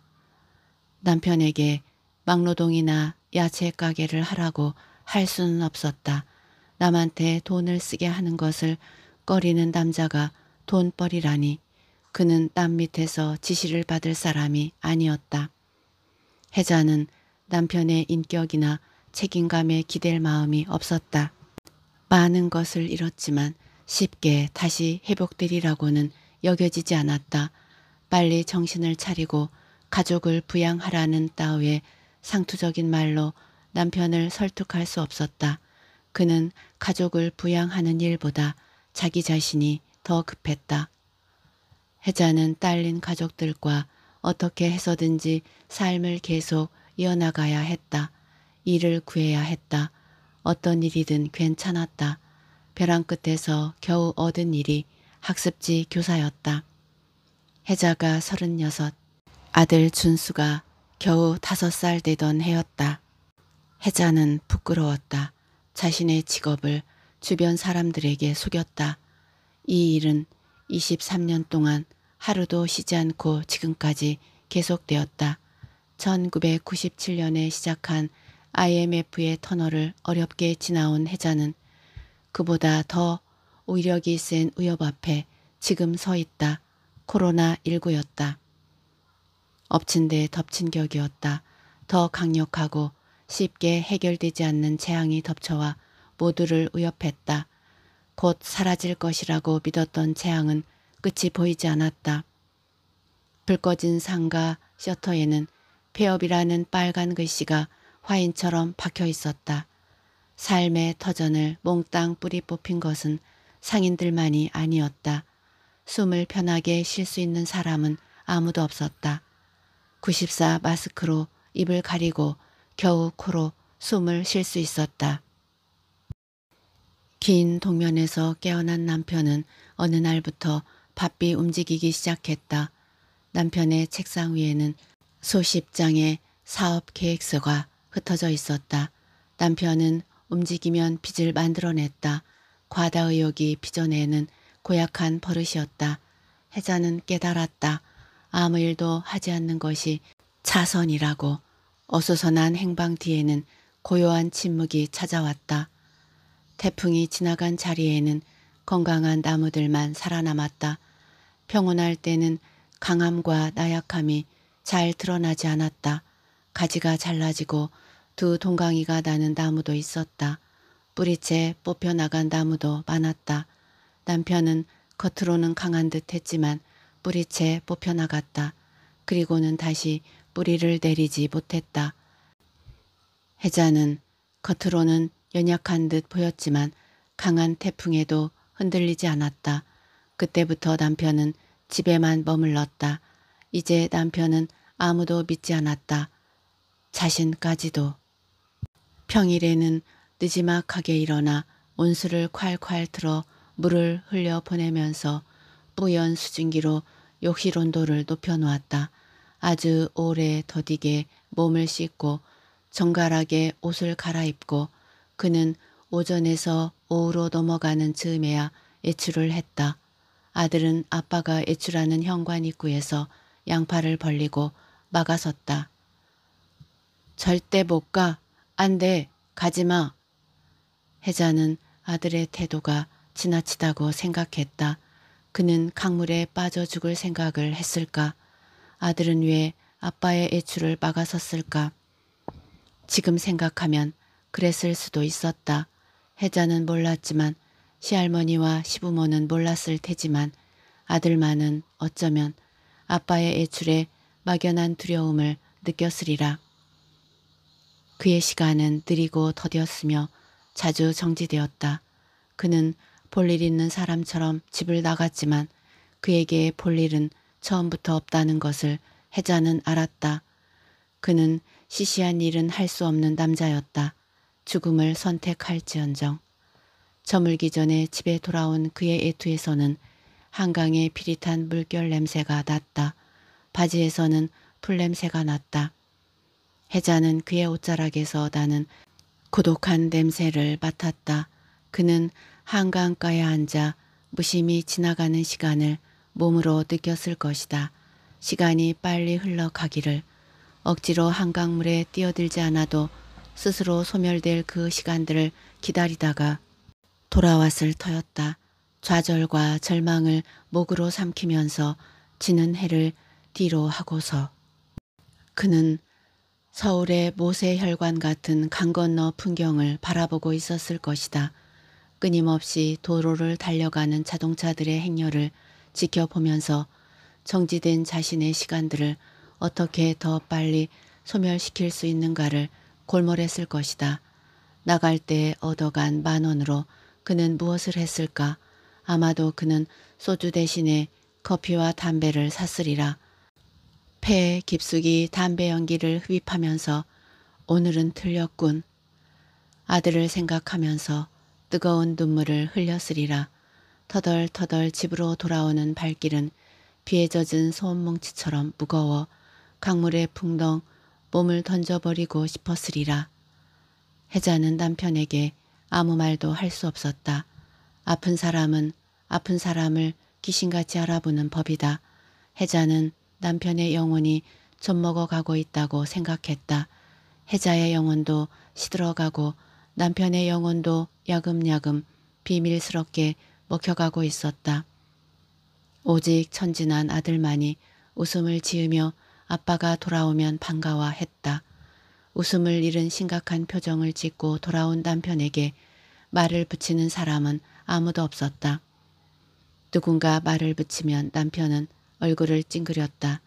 남편에게 막노동이나 야채 가게를 하라고 할 수는 없었다. 남한테 돈을 쓰게 하는 것을 꺼리는 남자가 돈벌이라니 그는 땀 밑에서 지시를 받을 사람이 아니었다. 혜자는 남편의 인격이나 책임감에 기댈 마음이 없었다. 많은 것을 잃었지만 쉽게 다시 회복되리라고는 여겨지지 않았다. 빨리 정신을 차리고 가족을 부양하라는 따위의 상투적인 말로 남편을 설득할 수 없었다. 그는 가족을 부양하는 일보다 자기 자신이 더 급했다. 혜자는 딸린 가족들과 어떻게 해서든지 삶을 계속 이어나가야 했다. 일을 구해야 했다. 어떤 일이든 괜찮았다. 벼랑 끝에서 겨우 얻은 일이 학습지 교사였다. 혜자가 서른여섯, 아들 준수가 겨우 다섯 살 되던 해였다. 혜자는 부끄러웠다. 자신의 직업을 주변 사람들에게 속였다. 이 일은 23년 동안 하루도 쉬지 않고 지금까지 계속되었다. 1997년에 시작한 IMF의 터널을 어렵게 지나온 해자는 그보다 더 위력이 센 위협 앞에 지금 서 있다. 코로나19였다. 엎친 데 덮친 격이었다. 더 강력하고 쉽게 해결되지 않는 재앙이 덮쳐와 모두를 위협했다. 곧 사라질 것이라고 믿었던 재앙은 끝이 보이지 않았다. 불 꺼진 상가 셔터에는 폐업이라는 빨간 글씨가 화인처럼 박혀 있었다. 삶의 터전을 몽땅 뿌리 뽑힌 것은 상인들만이 아니었다. 숨을 편하게 쉴 수 있는 사람은 아무도 없었다. 94 마스크로 입을 가리고 겨우 코로 숨을 쉴 수 있었다. 긴 동면에서 깨어난 남편은 어느 날부터 바삐 움직이기 시작했다. 남편의 책상 위에는 수십 장의 사업 계획서가 흩어져 있었다. 남편은 움직이면 빚을 만들어냈다. 과다 의욕이 빚어내는 고약한 버릇이었다. 혜자는 깨달았다. 아무 일도 하지 않는 것이 차선이라고. 어수선한 행방 뒤에는 고요한 침묵이 찾아왔다. 태풍이 지나간 자리에는 건강한 나무들만 살아남았다. 평온할 때는 강함과 나약함이 잘 드러나지 않았다. 가지가 잘라지고 두 동강이가 나는 나무도 있었다. 뿌리채 뽑혀나간 나무도 많았다. 남편은 겉으로는 강한 듯 했지만 뿌리채 뽑혀나갔다. 그리고는 다시 뿌리를 내리지 못했다. 혜자는 겉으로는 연약한 듯 보였지만 강한 태풍에도 흔들리지 않았다. 그때부터 남편은 집에만 머물렀다. 이제 남편은 아무도 믿지 않았다. 자신까지도. 평일에는 늦지막하게 일어나 온수를 콸콸 틀어 물을 흘려 보내면서 뿌연 수증기로 욕실 온도를 높여놓았다. 아주 오래 더디게 몸을 씻고 정갈하게 옷을 갈아입고 그는 오전에서 오후로 넘어가는 즈음에야 외출을 했다. 아들은 아빠가 외출하는 현관 입구에서 양팔을 벌리고 막아섰다. 절대 못 가. 안 돼. 가지 마. 혜자는 아들의 태도가 지나치다고 생각했다. 그는 강물에 빠져 죽을 생각을 했을까? 아들은 왜 아빠의 애출을 막아섰을까? 지금 생각하면 그랬을 수도 있었다. 혜자는 몰랐지만 시할머니와 시부모는 몰랐을 테지만 아들만은 어쩌면 아빠의 애출에 막연한 두려움을 느꼈으리라. 그의 시간은 느리고 더디었으며 자주 정지되었다. 그는 볼일 있는 사람처럼 집을 나갔지만 그에게 볼일은 처음부터 없다는 것을 해자는 알았다. 그는 시시한 일은 할 수 없는 남자였다. 죽음을 선택할지언정. 저물기 전에 집에 돌아온 그의 애투에서는 한강의 비릿한 물결 냄새가 났다. 바지에서는 풀냄새가 났다. 혜자는 그의 옷자락에서 나는 고독한 냄새를 맡았다. 그는 한강가에 앉아 무심히 지나가는 시간을 몸으로 느꼈을 것이다. 시간이 빨리 흘러가기를 억지로 한강물에 뛰어들지 않아도 스스로 소멸될 그 시간들을 기다리다가 돌아왔을 터였다. 좌절과 절망을 목으로 삼키면서 지는 해를 뒤로 하고서 그는 서울의 모세혈관 같은 강 건너 풍경을 바라보고 있었을 것이다. 끊임없이 도로를 달려가는 자동차들의 행렬을 지켜보면서 정지된 자신의 시간들을 어떻게 더 빨리 소멸시킬 수 있는가를 골몰했을 것이다. 나갈 때 얻어간 만 원으로 그는 무엇을 했을까? 아마도 그는 소주 대신에 커피와 담배를 샀으리라. 폐에 깊숙이 담배 연기를 흡입하면서 오늘은 틀렸군. 아들을 생각하면서 뜨거운 눈물을 흘렸으리라. 터덜터덜 집으로 돌아오는 발길은 비에 젖은 소음뭉치처럼 무거워 강물에 풍덩 몸을 던져버리고 싶었으리라. 혜자는 남편에게 아무 말도 할 수 없었다. 아픈 사람은 아픈 사람을 귀신같이 알아보는 법이다. 혜자는 남편의 영혼이 젖먹어 가고 있다고 생각했다. 혜자의 영혼도 시들어가고 남편의 영혼도 야금야금 비밀스럽게 먹혀가고 있었다. 오직 천진한 아들만이 웃음을 지으며 아빠가 돌아오면 반가워했다. 웃음을 잃은 심각한 표정을 짓고 돌아온 남편에게 말을 붙이는 사람은 아무도 없었다. 누군가 말을 붙이면 남편은 얼굴을 찡그렸다.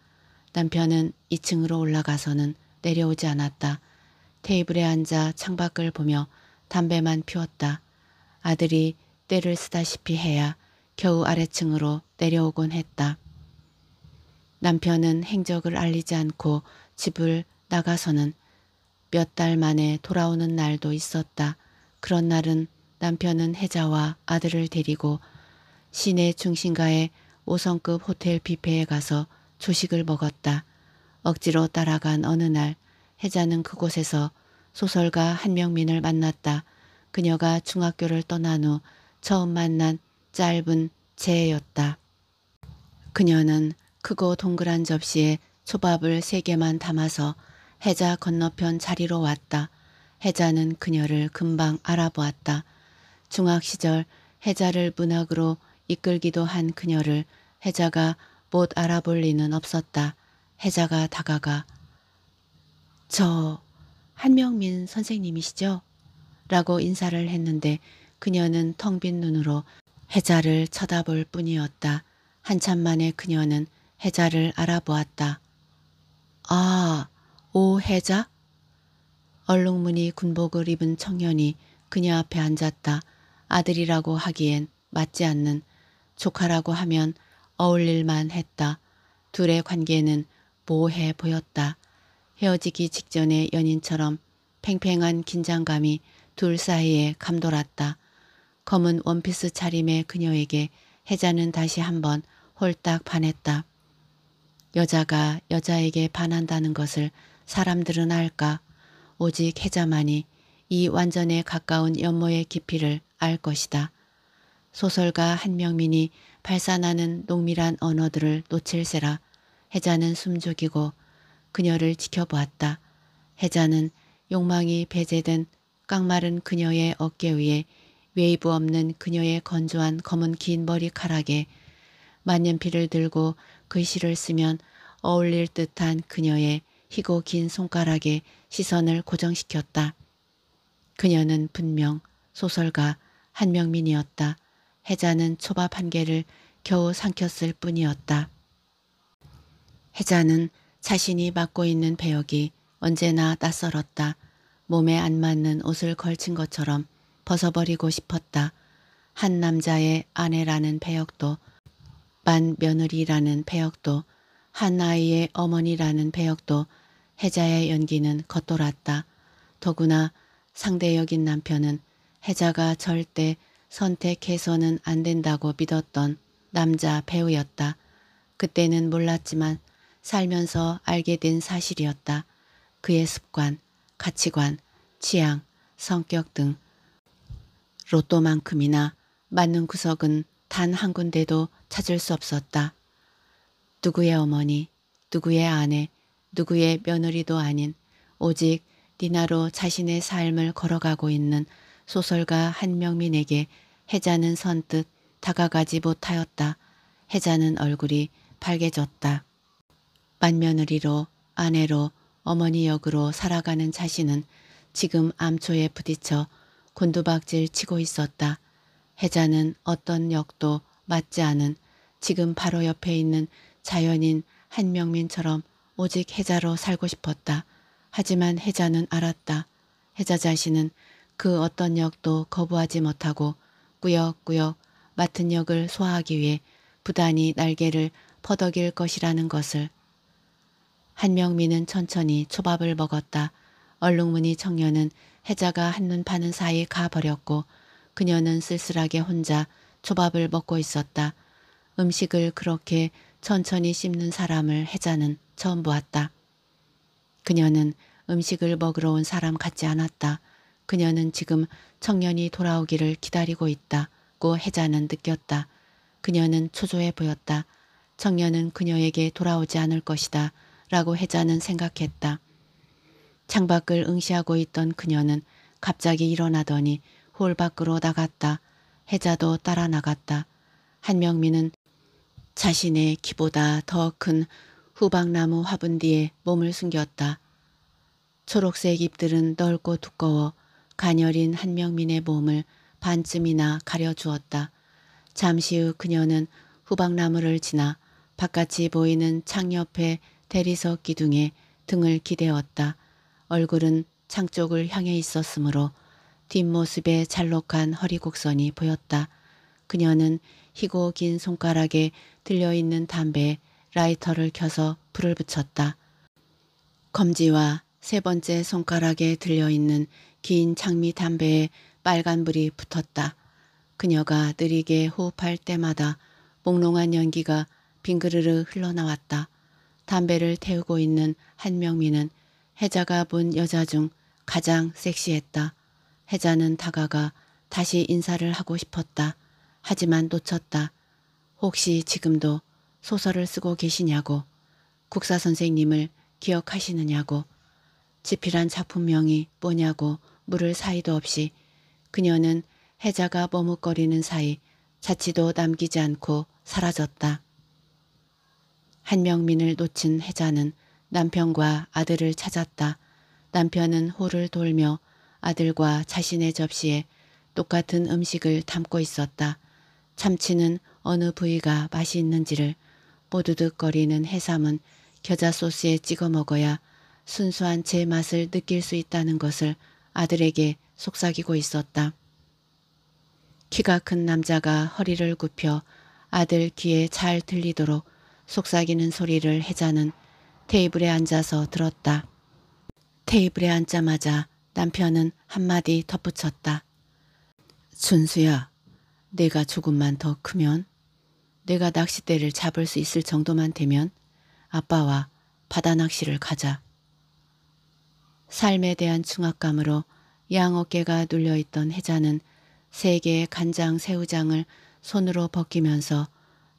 남편은 2층으로 올라가서는 내려오지 않았다. 테이블에 앉아 창밖을 보며 담배만 피웠다. 아들이 때를 쓰다시피 해야 겨우 아래층으로 내려오곤 했다. 남편은 행적을 알리지 않고 집을 나가서는 몇 달 만에 돌아오는 날도 있었다. 그런 날은 남편은 혜자와 아들을 데리고 시내 중심가에 5성급 호텔 뷔페에 가서 조식을 먹었다. 억지로 따라간 어느 날 혜자는 그곳에서 소설가 한명민을 만났다. 그녀가 중학교를 떠난 후 처음 만난 짧은 재였다. 그녀는 크고 동그란 접시에 초밥을 세 개만 담아서 혜자 건너편 자리로 왔다. 혜자는 그녀를 금방 알아보았다. 중학 시절 혜자를 문학으로 이끌기도 한 그녀를 혜자가 못 알아볼 리는 없었다. 혜자가 다가가 저 한명민 선생님이시죠? 라고 인사를 했는데 그녀는 텅 빈 눈으로 혜자를 쳐다볼 뿐이었다. 한참 만에 그녀는 혜자를 알아보았다. 아, 오혜자? 얼룩무늬 군복을 입은 청년이 그녀 앞에 앉았다. 아들이라고 하기엔 맞지 않는 조카라고 하면 어울릴만 했다. 둘의 관계는 모호해 보였다. 헤어지기 직전의 연인처럼 팽팽한 긴장감이 둘 사이에 감돌았다. 검은 원피스 차림의 그녀에게 혜자는 다시 한번 홀딱 반했다. 여자가 여자에게 반한다는 것을 사람들은 알까 오직 혜자만이 이 완전에 가까운 연모의 깊이를 알 것이다. 소설가 한명민이 발산하는 농밀한 언어들을 놓칠세라 해자는 숨죽이고 그녀를 지켜보았다. 해자는 욕망이 배제된 깡마른 그녀의 어깨 위에 웨이브 없는 그녀의 건조한 검은 긴 머리카락에 만년필을 들고 글씨를 그 쓰면 어울릴 듯한 그녀의 희고 긴 손가락에 시선을 고정시켰다. 그녀는 분명 소설가 한명민이었다. 혜자는 초밥 한 개를 겨우 삼켰을 뿐이었다. 혜자는 자신이 맡고 있는 배역이 언제나 낯설었다. 몸에 안 맞는 옷을 걸친 것처럼 벗어버리고 싶었다. 한 남자의 아내라는 배역도 반 며느리라는 배역도 한 아이의 어머니라는 배역도 혜자의 연기는 겉돌았다. 더구나 상대 역인 남편은 혜자가 절대 선택해서는 안 된다고 믿었던 남자 배우였다. 그때는 몰랐지만 살면서 알게 된 사실이었다. 그의 습관, 가치관, 취향, 성격 등 로또만큼이나 맞는 구석은 단 한 군데도 찾을 수 없었다. 누구의 어머니, 누구의 아내, 누구의 며느리도 아닌 오직 니나로 자신의 삶을 걸어가고 있는 소설가 한명민에게 혜자는 선뜻 다가가지 못하였다. 혜자는 얼굴이 밝아졌다 만며느리로 아내로 어머니 역으로 살아가는 자신은 지금 암초에 부딪혀 곤두박질 치고 있었다. 혜자는 어떤 역도 맞지 않은 지금 바로 옆에 있는 자연인 한명민처럼 오직 혜자로 살고 싶었다. 하지만 혜자는 알았다. 혜자 자신은 그 어떤 역도 거부하지 못하고 꾸역꾸역 맡은 역을 소화하기 위해 부단히 날개를 퍼덕일 것이라는 것을 한명미는 천천히 초밥을 먹었다. 얼룩무늬 청년은 해자가 한눈 파는 사이 가버렸고 그녀는 쓸쓸하게 혼자 초밥을 먹고 있었다. 음식을 그렇게 천천히 씹는 사람을 해자는 처음 보았다. 그녀는 음식을 먹으러 온 사람 같지 않았다. 그녀는 지금 청년이 돌아오기를 기다리고 있다고 해자는 느꼈다. 그녀는 초조해 보였다. 청년은 그녀에게 돌아오지 않을 것이다 라고 해자는 생각했다. 창밖을 응시하고 있던 그녀는 갑자기 일어나더니 홀 밖으로 나갔다. 해자도 따라 나갔다. 한명민은 자신의 키보다 더 큰후방나무 화분 뒤에 몸을 숨겼다. 초록색 잎들은 넓고 두꺼워 가녀린 한명민의 몸을 반쯤이나 가려주었다. 잠시 후 그녀는 후방나무를 지나 바깥이 보이는 창 옆에 대리석 기둥에 등을 기대었다. 얼굴은 창 쪽을 향해 있었으므로 뒷모습에 잘록한 허리곡선이 보였다. 그녀는 희고 긴 손가락에 들려있는 담배에 라이터를 켜서 불을 붙였다. 검지와 세 번째 손가락에 들려있는 긴 장미 담배에 빨간불이 붙었다. 그녀가 느리게 호흡할 때마다 몽롱한 연기가 빙그르르 흘러나왔다. 담배를 태우고 있는 한명민은 혜자가 본 여자 중 가장 섹시했다. 혜자는 다가가 다시 인사를 하고 싶었다. 하지만 놓쳤다. 혹시 지금도 소설을 쓰고 계시냐고 국사 선생님을 기억하시느냐고 지필한 작품명이 뭐냐고 물을 사이도 없이 그녀는 해자가 머뭇거리는 사이 자취도 남기지 않고 사라졌다. 한명민을 놓친 해자는 남편과 아들을 찾았다. 남편은 호를 돌며 아들과 자신의 접시에 똑같은 음식을 담고 있었다. 참치는 어느 부위가 맛이 있는지를 뽀드득거리는 해삼은 겨자 소스에 찍어 먹어야 순수한 제 맛을 느낄 수 있다는 것을 아들에게 속삭이고 있었다. 키가 큰 남자가 허리를 굽혀 아들 귀에 잘 들리도록 속삭이는 소리를 해자는 테이블에 앉아서 들었다. 테이블에 앉자마자 남편은 한마디 덧붙였다. 준수야, 내가 조금만 더 크면, 내가 낚싯대를 잡을 수 있을 정도만 되면 아빠와 바다 낚시를 가자. 삶에 대한 중압감으로 양 어깨가 눌려있던 혜자는 세 개의 간장 새우장을 손으로 벗기면서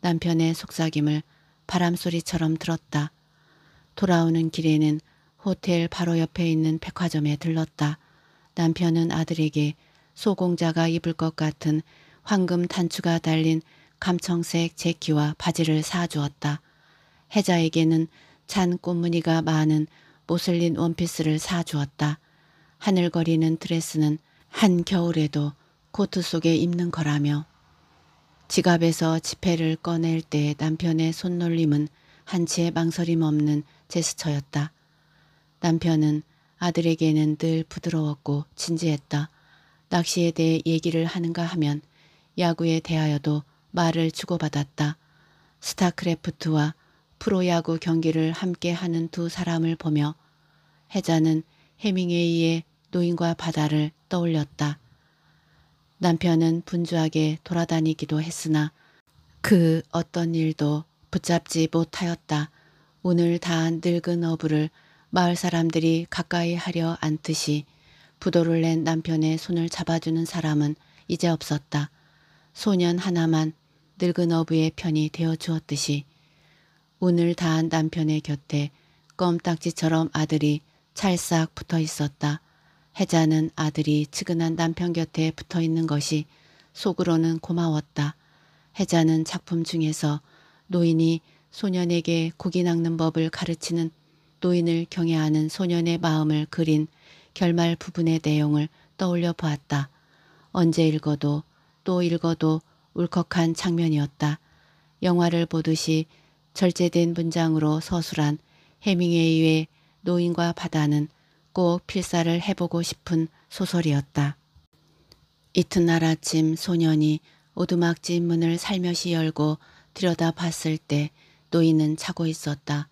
남편의 속삭임을 바람소리처럼 들었다. 돌아오는 길에는 호텔 바로 옆에 있는 백화점에 들렀다. 남편은 아들에게 소공자가 입을 것 같은 황금 단추가 달린 감청색 재키와 바지를 사주었다. 혜자에게는 잔 꽃무늬가 많은 오슬린 원피스를 사주었다. 하늘거리는 드레스는 한겨울에도 코트 속에 입는 거라며 지갑에서 지폐를 꺼낼 때 남편의 손놀림은 한치의 망설임 없는 제스처였다. 남편은 아들에게는 늘 부드러웠고 진지했다. 낚시에 대해 얘기를 하는가 하면 야구에 대하여도 말을 주고받았다. 스타크래프트와 프로야구 경기를 함께 하는 두 사람을 보며 혜자는 해밍웨이의 노인과 바다를 떠올렸다. 남편은 분주하게 돌아다니기도 했으나 그 어떤 일도 붙잡지 못하였다. 오늘 다한 늙은 어부를 마을 사람들이 가까이 하려 앉듯이 부도를 낸 남편의 손을 잡아주는 사람은 이제 없었다. 소년 하나만 늙은 어부의 편이 되어 주었듯이 오늘 다한 남편의 곁에 껌딱지처럼 아들이 찰싹 붙어 있었다. 혜자는 아들이 측은한 남편 곁에 붙어 있는 것이 속으로는 고마웠다. 혜자는 작품 중에서 노인이 소년에게 고기 낚는 법을 가르치는 노인을 경애하는 소년의 마음을 그린 결말 부분의 내용을 떠올려 보았다. 언제 읽어도 또 읽어도 울컥한 장면이었다. 영화를 보듯이 절제된 문장으로 서술한 해밍웨이의 노인과 바다는 꼭 필사를 해보고 싶은 소설이었다. 이튿날 아침 소년이 오두막집 문을 살며시 열고 들여다봤을 때 노인은 차고 있었다.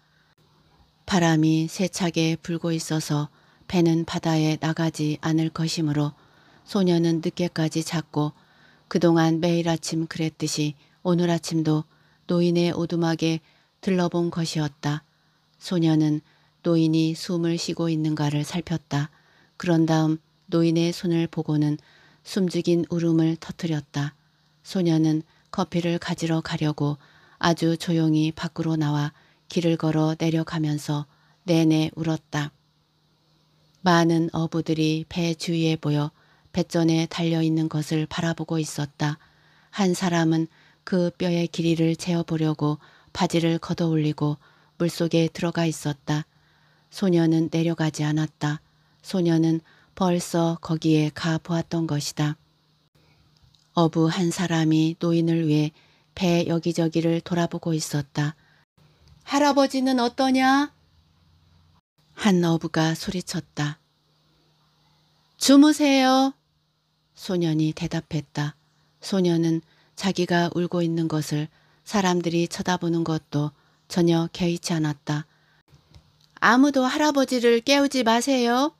바람이 세차게 불고 있어서 배는 바다에 나가지 않을 것이므로 소년은 늦게까지 잤고 그동안 매일 아침 그랬듯이 오늘 아침도 노인의 오두막에 들러본 것이었다. 소년은 노인이 숨을 쉬고 있는가를 살폈다. 그런 다음 노인의 손을 보고는 숨죽인 울음을 터뜨렸다. 소녀는 커피를 가지러 가려고 아주 조용히 밖으로 나와 길을 걸어 내려가면서 내내 울었다. 많은 어부들이 배 주위에 보여 배전에 달려있는 것을 바라보고 있었다. 한 사람은 그 뼈의 길이를 재어보려고 바지를 걷어올리고 물속에 들어가 있었다. 소녀는 내려가지 않았다. 소녀는 벌써 거기에 가 보았던 것이다. 어부 한 사람이 노인을 위해 배 여기저기를 돌아보고 있었다. 할아버지는 어떠냐? 한 어부가 소리쳤다. 주무세요. 소년이 대답했다. 소년은 자기가 울고 있는 것을 사람들이 쳐다보는 것도 전혀 개의치 않았다. 아무도 할아버지를 깨우지 마세요.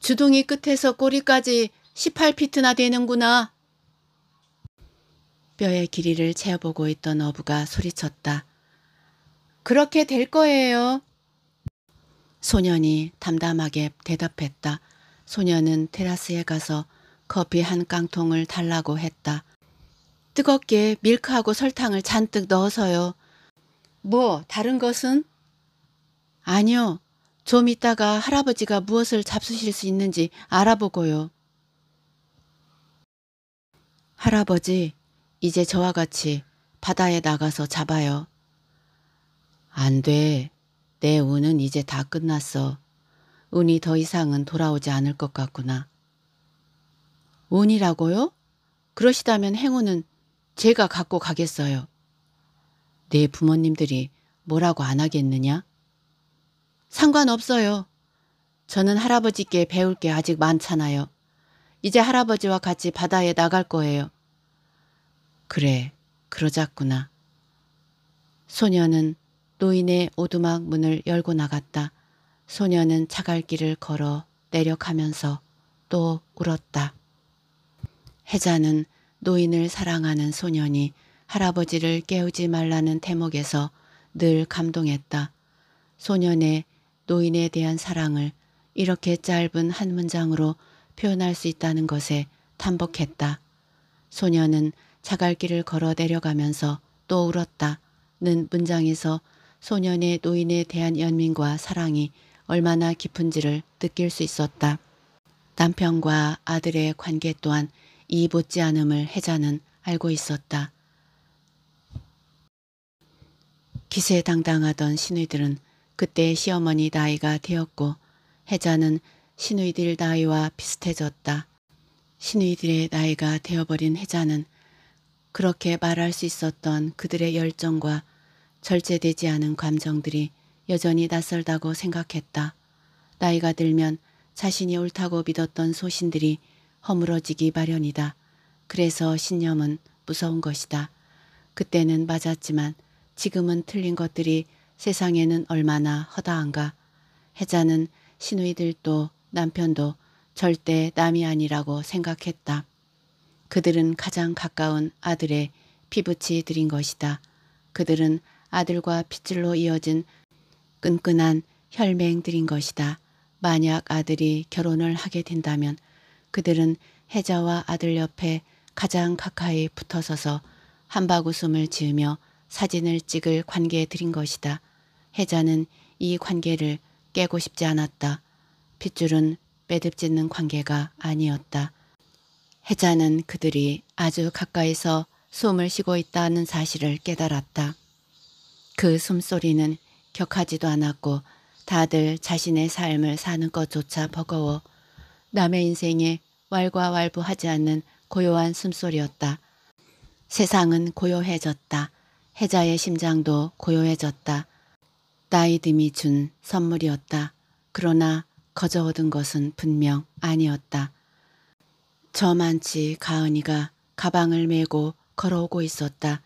주둥이 끝에서 꼬리까지 18피트나 되는구나. 뼈의 길이를 채워보고 있던 어부가 소리쳤다. 그렇게 될 거예요. 소년이 담담하게 대답했다. 소년은 테라스에 가서 커피 한 깡통을 달라고 했다. 뜨겁게 밀크하고 설탕을 잔뜩 넣어서요. 뭐, 다른 것은? 아니요. 좀 이따가 할아버지가 무엇을 잡수실 수 있는지 알아보고요. 할아버지, 이제 저와 같이 바다에 나가서 잡아요. 안 돼. 내 운은 이제 다 끝났어. 운이 더 이상은 돌아오지 않을 것 같구나. 운이라고요? 그러시다면 행운은 제가 갖고 가겠어요. 내 네 부모님들이 뭐라고 안 하겠느냐? 상관없어요. 저는 할아버지께 배울 게 아직 많잖아요. 이제 할아버지와 같이 바다에 나갈 거예요. 그래, 그러자꾸나. 소녀는 노인의 오두막 문을 열고 나갔다. 소녀는 차갈길을 걸어 내려가면서 또 울었다. 혜자는 노인을 사랑하는 소년이 할아버지를 깨우지 말라는 대목에서 늘 감동했다. 소년의 노인에 대한 사랑을 이렇게 짧은 한 문장으로 표현할 수 있다는 것에 탄복했다. 소녀는 자갈길을 걸어 내려가면서 또 울었다. 는 문장에서 소년의 노인에 대한 연민과 사랑이 얼마나 깊은지를 느낄 수 있었다. 남편과 아들의 관계 또한 이 못지 않음을 혜자는 알고 있었다. 기세당당하던 신의들은 그때 시어머니 나이가 되었고 혜자는 신우이들 나이와 비슷해졌다. 신우이들의 나이가 되어버린 혜자는 그렇게 말할 수 있었던 그들의 열정과 절제되지 않은 감정들이 여전히 낯설다고 생각했다. 나이가 들면 자신이 옳다고 믿었던 소신들이 허물어지기 마련이다. 그래서 신념은 무서운 것이다. 그때는 맞았지만 지금은 틀린 것들이 세상에는 얼마나 허다한가. 혜자는 시누이들도 남편도 절대 남이 아니라고 생각했다. 그들은 가장 가까운 아들의 피붙이 드린 것이다. 그들은 아들과 핏질로 이어진 끈끈한 혈맹들인 것이다. 만약 아들이 결혼을 하게 된다면 그들은 혜자와 아들 옆에 가장 가까이 붙어서서 한바구음을 지으며 사진을 찍을 관계들인 것이다. 혜자는 이 관계를 깨고 싶지 않았다. 핏줄은 매듭 짓는 관계가 아니었다. 혜자는 그들이 아주 가까이서 숨을 쉬고 있다는 사실을 깨달았다. 그 숨소리는 격하지도 않았고 다들 자신의 삶을 사는 것조차 버거워 남의 인생에 왈과왈부하지 않는 고요한 숨소리였다. 세상은 고요해졌다. 혜자의 심장도 고요해졌다. 나이 듦이 준 선물이었다. 그러나 거저 얻은 것은 분명 아니었다. 저만치 가은이가 가방을 메고 걸어오고 있었다.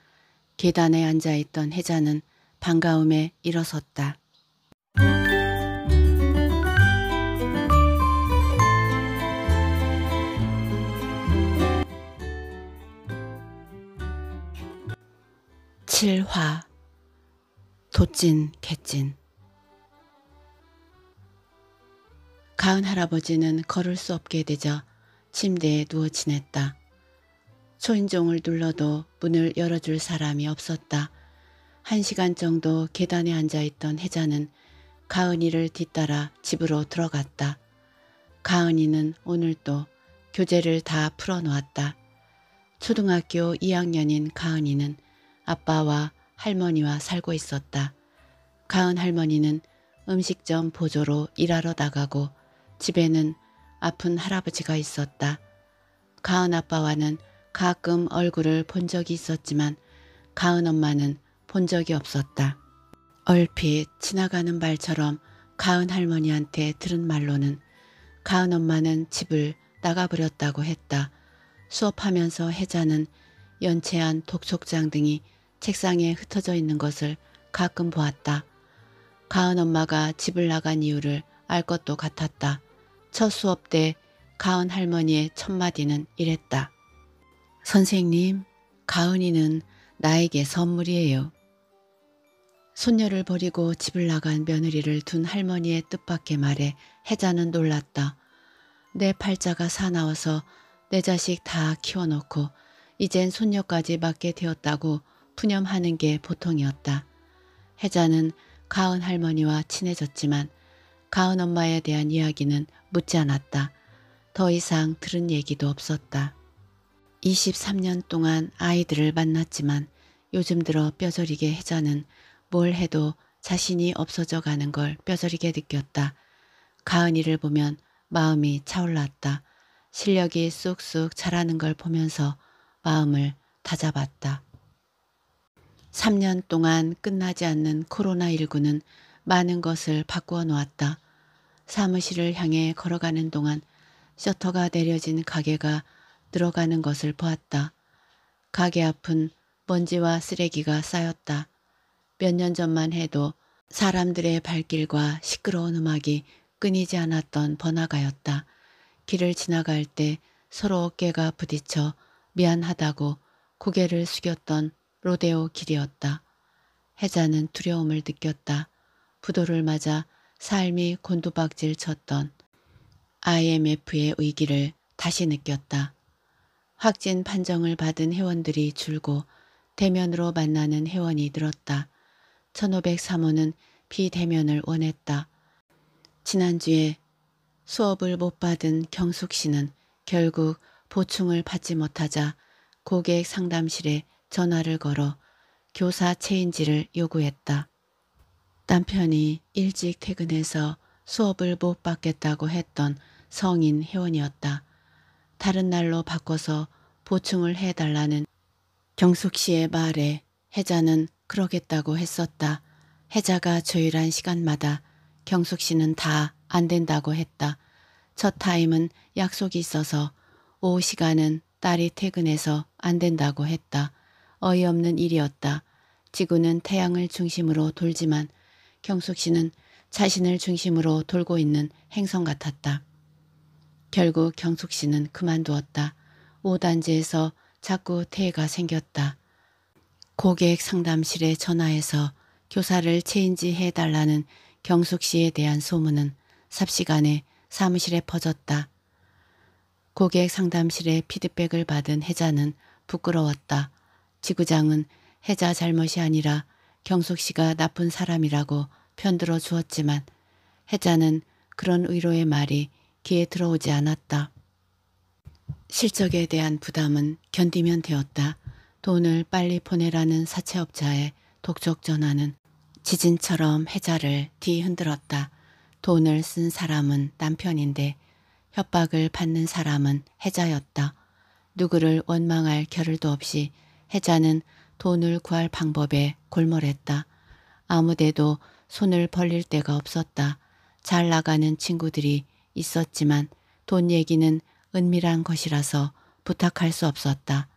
계단에 앉아있던 혜자는 반가움에 일어섰다. 칠화 도찐, 개찐. 가은 할아버지는 걸을 수 없게 되자 침대에 누워 지냈다. 초인종을 눌러도 문을 열어줄 사람이 없었다. 한 시간 정도 계단에 앉아있던 혜자는 가은이를 뒤따라 집으로 들어갔다. 가은이는 오늘 도 교재를 다 풀어놓았다. 초등학교 2학년인 가은이는 아빠와 할머니와 살고 있었다. 가은 할머니는 음식점 보조로 일하러 나가고 집에는 아픈 할아버지가 있었다. 가은 아빠와는 가끔 얼굴을 본 적이 있었지만 가은 엄마는 본 적이 없었다. 얼핏 지나가는 말처럼 가은 할머니한테 들은 말로는 가은 엄마는 집을 나가버렸다고 했다. 수업하면서 혜자는 연체한 독촉장 등이 책상에 흩어져 있는 것을 가끔 보았다. 가은 엄마가 집을 나간 이유를 알 것도 같았다. 첫 수업 때 가은 할머니의 첫마디는 이랬다. 선생님, 가은이는 나에게 선물이에요. 손녀를 버리고 집을 나간 며느리를 둔 할머니의 뜻밖의 말에 혜자는 놀랐다. 내 팔자가 사나워서 내 자식 다 키워놓고 이젠 손녀까지 맡게 되었다고 푸념하는 게 보통이었다. 혜자는 가은 할머니와 친해졌지만 가은 엄마에 대한 이야기는 묻지 않았다. 더 이상 들은 얘기도 없었다. 23년 동안 아이들을 만났지만 요즘 들어 뼈저리게 혜자는 뭘 해도 자신이 없어져 가는 걸 뼈저리게 느꼈다. 가은이를 보면 마음이 차올랐다. 실력이 쑥쑥 자라는 걸 보면서 마음을 다잡았다. 3년 동안 끝나지 않는 코로나19는 많은 것을 바꾸어 놓았다. 사무실을 향해 걸어가는 동안 셔터가 내려진 가게가 들어가는 것을 보았다. 가게 앞은 먼지와 쓰레기가 쌓였다. 몇 년 전만 해도 사람들의 발길과 시끄러운 음악이 끊이지 않았던 번화가였다. 길을 지나갈 때 서로 어깨가 부딪혀 미안하다고 고개를 숙였던 로데오 길이었다. 해자는 두려움을 느꼈다. 부도를 맞아 삶이 곤두박질 쳤던 IMF의 위기를 다시 느꼈다. 확진 판정을 받은 회원들이 줄고 대면으로 만나는 회원이 늘었다. 1503호는 비대면을 원했다. 지난주에 수업을 못 받은 경숙 씨는 결국 보충을 받지 못하자 고객 상담실에 전화를 걸어 교사 체인지를 요구했다. 남편이 일찍 퇴근해서 수업을 못 받겠다고 했던 성인 회원이었다. 다른 날로 바꿔서 보충을 해달라는 경숙 씨의 말에 혜자는 그러겠다고 했었다. 혜자가 조율한 시간마다 경숙 씨는 다 안 된다고 했다. 첫 타임은 약속이 있어서 오후 시간은 딸이 퇴근해서 안 된다고 했다. 어이없는 일이었다. 지구는 태양을 중심으로 돌지만 경숙 씨는 자신을 중심으로 돌고 있는 행성 같았다. 결국 경숙 씨는 그만두었다. 5단지에서 자꾸 태해가 생겼다. 고객 상담실에 전화해서 교사를 체인지해달라는 경숙 씨에 대한 소문은 삽시간에 사무실에 퍼졌다. 고객 상담실에 피드백을 받은 혜자는 부끄러웠다. 지구장은 해자 잘못이 아니라 경숙 씨가 나쁜 사람이라고 편들어 주었지만 해자는 그런 의로의 말이 귀에 들어오지 않았다. 실적에 대한 부담은 견디면 되었다. 돈을 빨리 보내라는 사채업자의 독촉 전화는 지진처럼 해자를 뒤흔들었다. 돈을 쓴 사람은 남편인데 협박을 받는 사람은 해자였다. 누구를 원망할 겨를도 없이 혜자는 돈을 구할 방법에 골몰했다. 아무데도 손을 벌릴 데가 없었다. 잘 나가는 친구들이 있었지만 돈 얘기는 은밀한 것이라서 부탁할 수 없었다.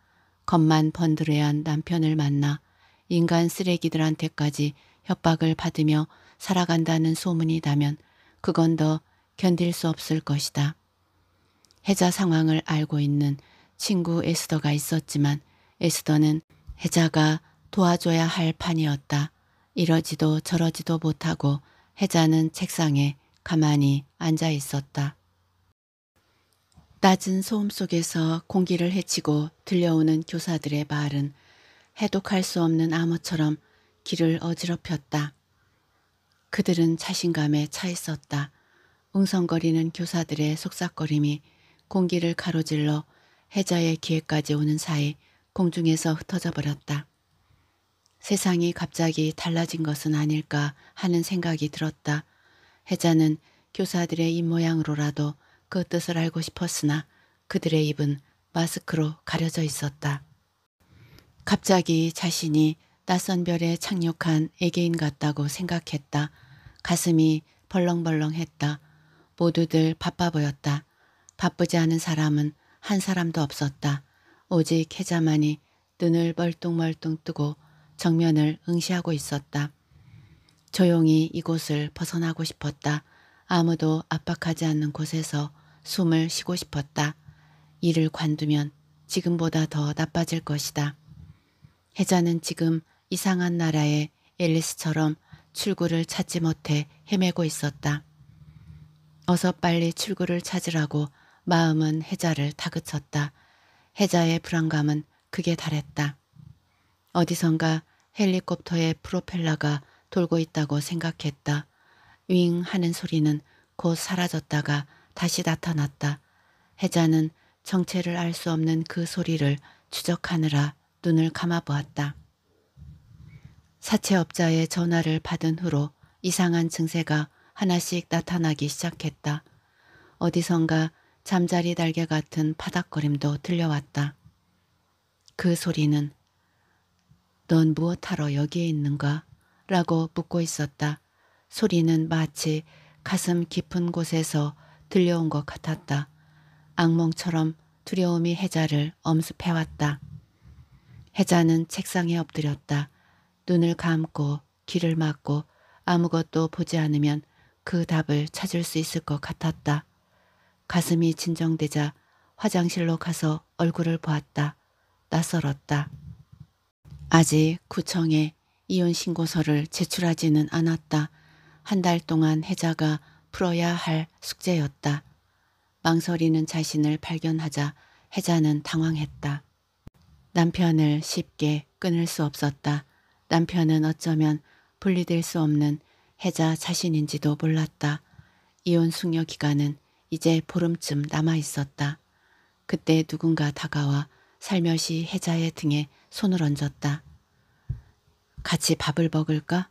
겉만 번드레한 남편을 만나 인간 쓰레기들한테까지 협박을 받으며 살아간다는 소문이 나면 그건 더 견딜 수 없을 것이다. 해자 상황을 알고 있는 친구 에스더가 있었지만 에스더는 해자가 도와줘야 할 판이었다. 이러지도 저러지도 못하고 해자는 책상에 가만히 앉아 있었다. 낮은 소음 속에서 공기를 헤치고 들려오는 교사들의 말은 해독할 수 없는 암호처럼 귀를 어지럽혔다. 그들은 자신감에 차 있었다. 웅성거리는 교사들의 속삭거림이 공기를 가로질러 해자의 귀에까지 오는 사이 공중에서 흩어져 버렸다. 세상이 갑자기 달라진 것은 아닐까 하는 생각이 들었다. 혜자는 교사들의 입모양으로라도 그 뜻을 알고 싶었으나 그들의 입은 마스크로 가려져 있었다. 갑자기 자신이 낯선 별에 착륙한 애개인 같다고 생각했다. 가슴이 벌렁벌렁했다. 모두들 바빠 보였다. 바쁘지 않은 사람은 한 사람도 없었다. 오직 해자만이 눈을 멀뚱멀뚱 뜨고 정면을 응시하고 있었다. 조용히 이곳을 벗어나고 싶었다. 아무도 압박하지 않는 곳에서 숨을 쉬고 싶었다. 일을 관두면 지금보다 더 나빠질 것이다. 해자는 지금 이상한 나라의 앨리스처럼 출구를 찾지 못해 헤매고 있었다. 어서 빨리 출구를 찾으라고 마음은 해자를 다그쳤다. 해자의 불안감은 극에 달했다. 어디선가 헬리콥터의 프로펠러가 돌고 있다고 생각했다. 윙 하는 소리는 곧 사라졌다가 다시 나타났다. 해자는 정체를 알 수 없는 그 소리를 추적하느라 눈을 감아보았다. 사채업자의 전화를 받은 후로 이상한 증세가 하나씩 나타나기 시작했다. 어디선가 잠자리 달개 같은 바닥거림도 들려왔다. 그 소리는 넌 무엇하러 여기에 있는가? 라고 묻고 있었다. 소리는 마치 가슴 깊은 곳에서 들려온 것 같았다. 악몽처럼 두려움이 해자를 엄습해왔다. 해자는 책상에 엎드렸다. 눈을 감고 귀를 막고 아무것도 보지 않으면 그 답을 찾을 수 있을 것 같았다. 가슴이 진정되자 화장실로 가서 얼굴을 보았다. 낯설었다. 아직 구청에 이혼신고서를 제출하지는 않았다. 한 달 동안 혜자가 풀어야 할 숙제였다. 망설이는 자신을 발견하자 혜자는 당황했다. 남편을 쉽게 끊을 수 없었다. 남편은 어쩌면 분리될 수 없는 혜자 자신인지도 몰랐다. 이혼 숙려 기간은 이제 보름쯤 남아 있었다. 그때 누군가 다가와 살며시 혜자의 등에 손을 얹었다. 같이 밥을 먹을까?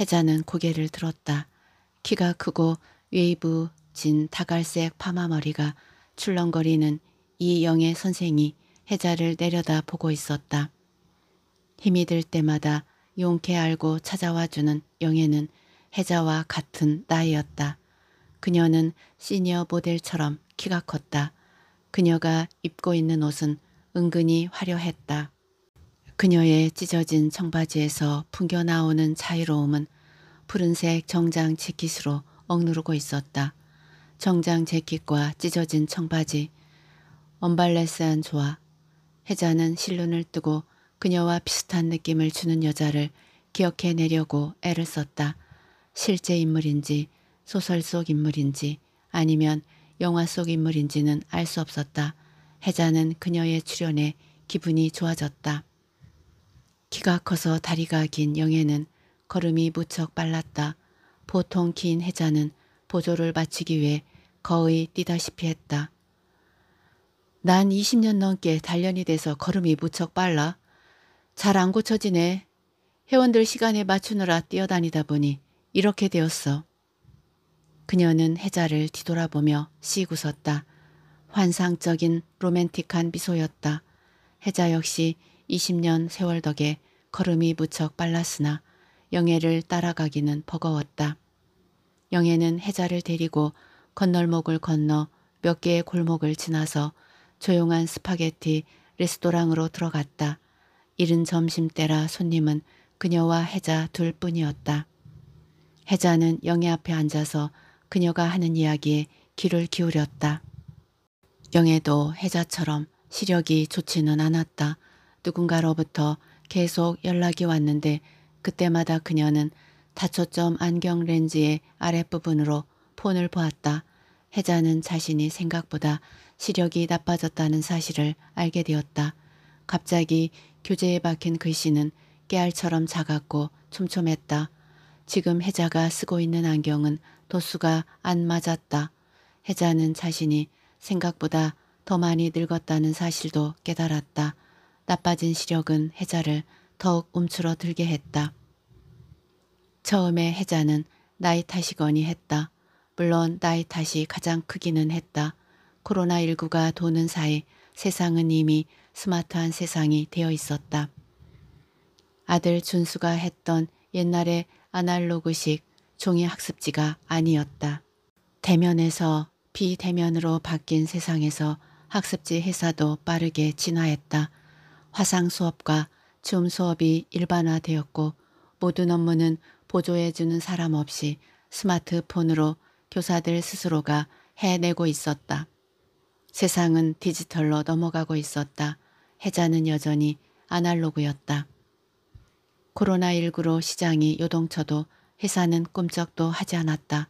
혜자는 고개를 들었다. 키가 크고 웨이브 진 다갈색 파마머리가 출렁거리는 이영애 선생이 혜자를 내려다보고 있었다. 힘이 들 때마다 용케 알고 찾아와주는 영애는 혜자와 같은 나이였다. 그녀는 시니어 모델처럼 키가 컸다. 그녀가 입고 있는 옷은 은근히 화려했다. 그녀의 찢어진 청바지에서 풍겨나오는 자유로움은 푸른색 정장 재킷으로 억누르고 있었다. 정장 재킷과 찢어진 청바지, 언발레스한 조화. 혜자는 실눈을 뜨고 그녀와 비슷한 느낌을 주는 여자를 기억해내려고 애를 썼다. 실제 인물인지 소설 속 인물인지 아니면 영화 속 인물인지는 알 수 없었다. 혜자는 그녀의 출연에 기분이 좋아졌다. 키가 커서 다리가 긴영혜는 걸음이 무척 빨랐다. 보통 긴 혜자는 보조를 마치기 위해 거의 뛰다시피 했다. 난 20년 넘게 단련이 돼서 걸음이 무척 빨라. 잘 안 고쳐지네. 회원들 시간에 맞추느라 뛰어다니다 보니 이렇게 되었어. 그녀는 해자를 뒤돌아보며 씩 웃었다. 환상적인 로맨틱한 미소였다. 해자 역시 20년 세월 덕에 걸음이 무척 빨랐으나 영애를 따라가기는 버거웠다. 영애는 해자를 데리고 건널목을 건너 몇 개의 골목을 지나서 조용한 스파게티 레스토랑으로 들어갔다. 이른 점심때라 손님은 그녀와 해자 둘뿐이었다. 해자는 영애 앞에 앉아서 그녀가 하는 이야기에 귀를 기울였다. 영애도 혜자처럼 시력이 좋지는 않았다. 누군가로부터 계속 연락이 왔는데 그때마다 그녀는 다초점 안경 렌즈의 아랫부분으로 폰을 보았다. 혜자는 자신이 생각보다 시력이 나빠졌다는 사실을 알게 되었다. 갑자기 교재에 박힌 글씨는 깨알처럼 작았고 촘촘했다. 지금 혜자가 쓰고 있는 안경은 도수가 안 맞았다. 혜자는 자신이 생각보다 더 많이 늙었다는 사실도 깨달았다. 나빠진 시력은 혜자를 더욱 움츠러들게 했다. 처음에 혜자는 나이 탓이거니 했다. 물론 나이 탓이 가장 크기는 했다. 코로나19가 도는 사이 세상은 이미 스마트한 세상이 되어 있었다. 아들 준수가 했던 옛날의 아날로그식 종이 학습지가 아니었다. 대면에서 비대면으로 바뀐 세상에서 학습지 회사도 빠르게 진화했다. 화상 수업과 줌 수업이 일반화되었고 모든 업무는 보조해주는 사람 없이 스마트폰으로 교사들 스스로가 해내고 있었다. 세상은 디지털로 넘어가고 있었다. 해자는 여전히 아날로그였다. 코로나19로 시장이 요동쳐도 회사는 꿈쩍도 하지 않았다.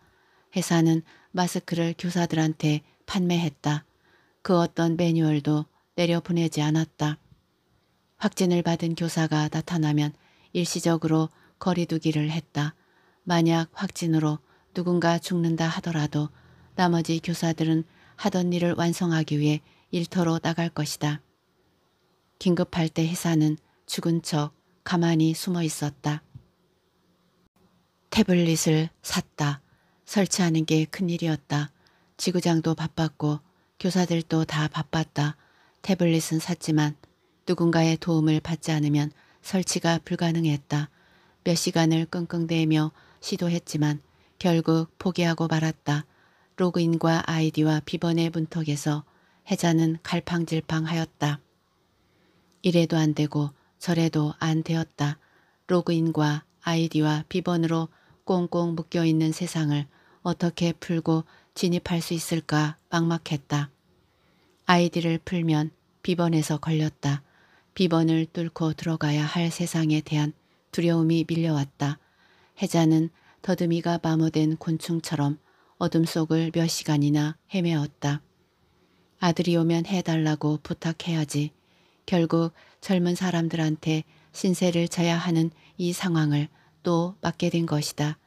회사는 마스크를 교사들한테 판매했다. 그 어떤 매뉴얼도 내려보내지 않았다. 확진을 받은 교사가 나타나면 일시적으로 거리두기를 했다. 만약 확진으로 누군가 죽는다 하더라도 나머지 교사들은 하던 일을 완성하기 위해 일터로 나갈 것이다. 긴급할 때 회사는 죽은 척 가만히 숨어 있었다. 태블릿을 샀다. 설치하는 게 큰일이었다. 지구장도 바빴고 교사들도 다 바빴다. 태블릿은 샀지만 누군가의 도움을 받지 않으면 설치가 불가능했다. 몇 시간을 끙끙대며 시도했지만 결국 포기하고 말았다. 로그인과 아이디와 비번의 문턱에서 해자는 갈팡질팡하였다. 이래도 안 되고 저래도 안 되었다. 로그인과 아이디와 비번으로 꽁꽁 묶여있는 세상을 어떻게 풀고 진입할 수 있을까 막막했다. 아이디를 풀면 비번에서 걸렸다. 비번을 뚫고 들어가야 할 세상에 대한 두려움이 밀려왔다. 해자는 더듬이가 마모된 곤충처럼 어둠 속을 몇 시간이나 헤매었다. 아들이 오면 해달라고 부탁해야지. 결국 젊은 사람들한테 신세를 져야 하는 이 상황을 또 맞게 된 것이다.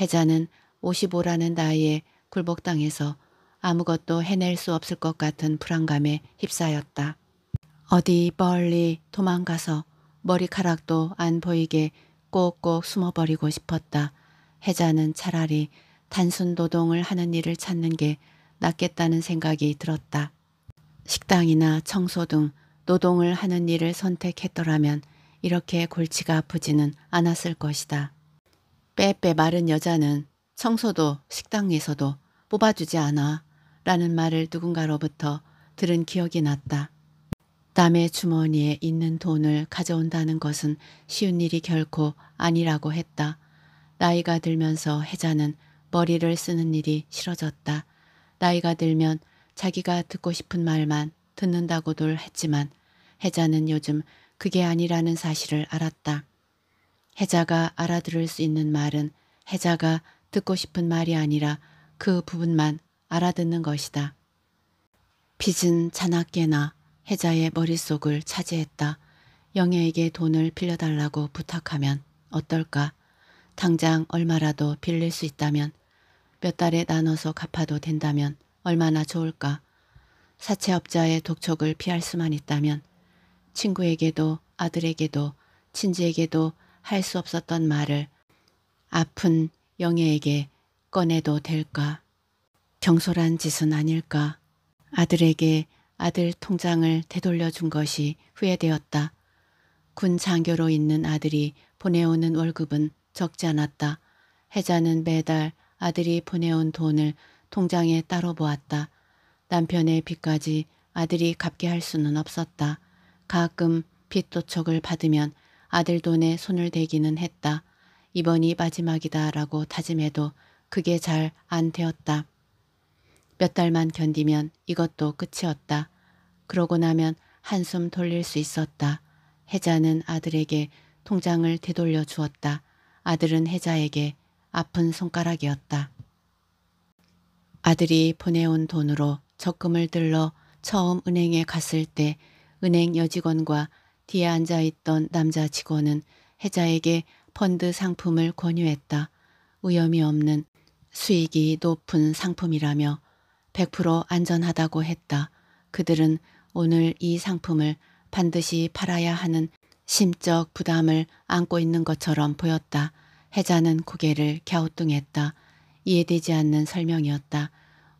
해자는 55라는 나이에 굴복 땅에서 아무것도 해낼 수 없을 것 같은 불안감에 휩싸였다. 어디 멀리 도망가서 머리카락도 안 보이게 꼭꼭 숨어버리고 싶었다. 해자는 차라리 단순 노동을 하는 일을 찾는 게 낫겠다는 생각이 들었다. 식당이나 청소 등 노동을 하는 일을 선택했더라면 이렇게 골치가 아프지는 않았을 것이다. 빼빼 마른 여자는 청소도 식당에서도 뽑아주지 않아 라는 말을 누군가로부터 들은 기억이 났다. 남의 주머니에 있는 돈을 가져온다는 것은 쉬운 일이 결코 아니라고 했다. 나이가 들면서 혜자는 머리를 쓰는 일이 싫어졌다. 나이가 들면 자기가 듣고 싶은 말만 듣는다고들 했지만 혜자는 요즘 그게 아니라는 사실을 알았다. 해자가 알아들을 수 있는 말은 해자가 듣고 싶은 말이 아니라 그 부분만 알아듣는 것이다. 빚은 자나깨나 해자의 머릿속을 차지했다. 영예에게 돈을 빌려달라고 부탁하면 어떨까? 당장 얼마라도 빌릴 수 있다면 몇 달에 나눠서 갚아도 된다면 얼마나 좋을까? 사채업자의 독촉을 피할 수만 있다면 친구에게도 아들에게도 친지에게도 할 수 없었던 말을 아픈 영애에게 꺼내도 될까? 경솔한 짓은 아닐까? 아들에게 아들 통장을 되돌려준 것이 후회되었다. 군 장교로 있는 아들이 보내오는 월급은 적지 않았다. 혜자는 매달 아들이 보내온 돈을 통장에 따로 보았다. 남편의 빚까지 아들이 갚게 할 수는 없었다. 가끔 빚도척을 받으면 아들 돈에 손을 대기는 했다. 이번이 마지막이다 라고 다짐해도 그게 잘 안 되었다. 몇 달만 견디면 이것도 끝이었다. 그러고 나면 한숨 돌릴 수 있었다. 혜자는 아들에게 통장을 되돌려 주었다. 아들은 혜자에게 아픈 손가락이었다. 아들이 보내온 돈으로 적금을 들러 처음 은행에 갔을 때 은행 여직원과 뒤에 앉아있던 남자 직원은 해자에게 펀드 상품을 권유했다. 위험이 없는 수익이 높은 상품이라며 100% 안전하다고 했다. 그들은 오늘 이 상품을 반드시 팔아야 하는 심적 부담을 안고 있는 것처럼 보였다. 해자는 고개를 갸우뚱했다. 이해되지 않는 설명이었다.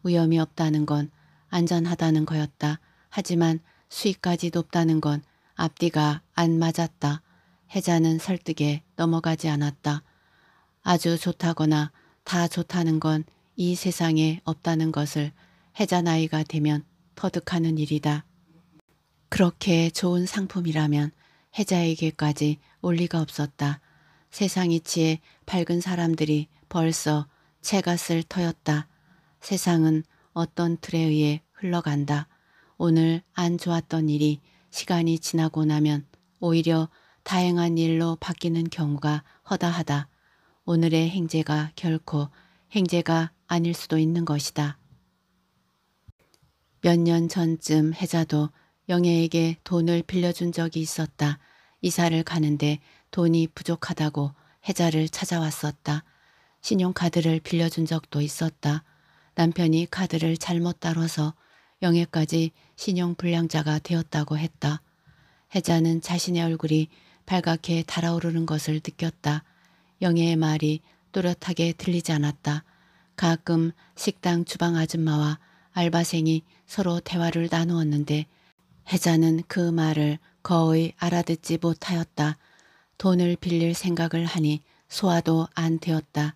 위험이 없다는 건 안전하다는 거였다. 하지만 수익까지 높다는 건 앞뒤가 안 맞았다. 해자는 설득에 넘어가지 않았다. 아주 좋다거나 다 좋다는 건 이 세상에 없다는 것을 해자 나이가 되면 터득하는 일이다. 그렇게 좋은 상품이라면 해자에게까지 올 리가 없었다. 세상 이치에 밝은 사람들이 벌써 채가 쓸 터였다. 세상은 어떤 틀에 의해 흘러간다. 오늘 안 좋았던 일이 시간이 지나고 나면 오히려 다행한 일로 바뀌는 경우가 허다하다. 오늘의 행제가 결코 행제가 아닐 수도 있는 것이다. 몇 년 전쯤 해자도 영애에게 돈을 빌려준 적이 있었다. 이사를 가는데 돈이 부족하다고 해자를 찾아왔었다. 신용카드를 빌려준 적도 있었다. 남편이 카드를 잘못 따라서 명예까지 신용불량자가 되었다고 했다. 혜자는 자신의 얼굴이 발갛게 달아오르는 것을 느꼈다. 영애의 말이 또렷하게 들리지 않았다. 가끔 식당 주방 아줌마와 알바생이 서로 대화를 나누었는데 혜자는 그 말을 거의 알아듣지 못하였다. 돈을 빌릴 생각을 하니 소화도 안 되었다.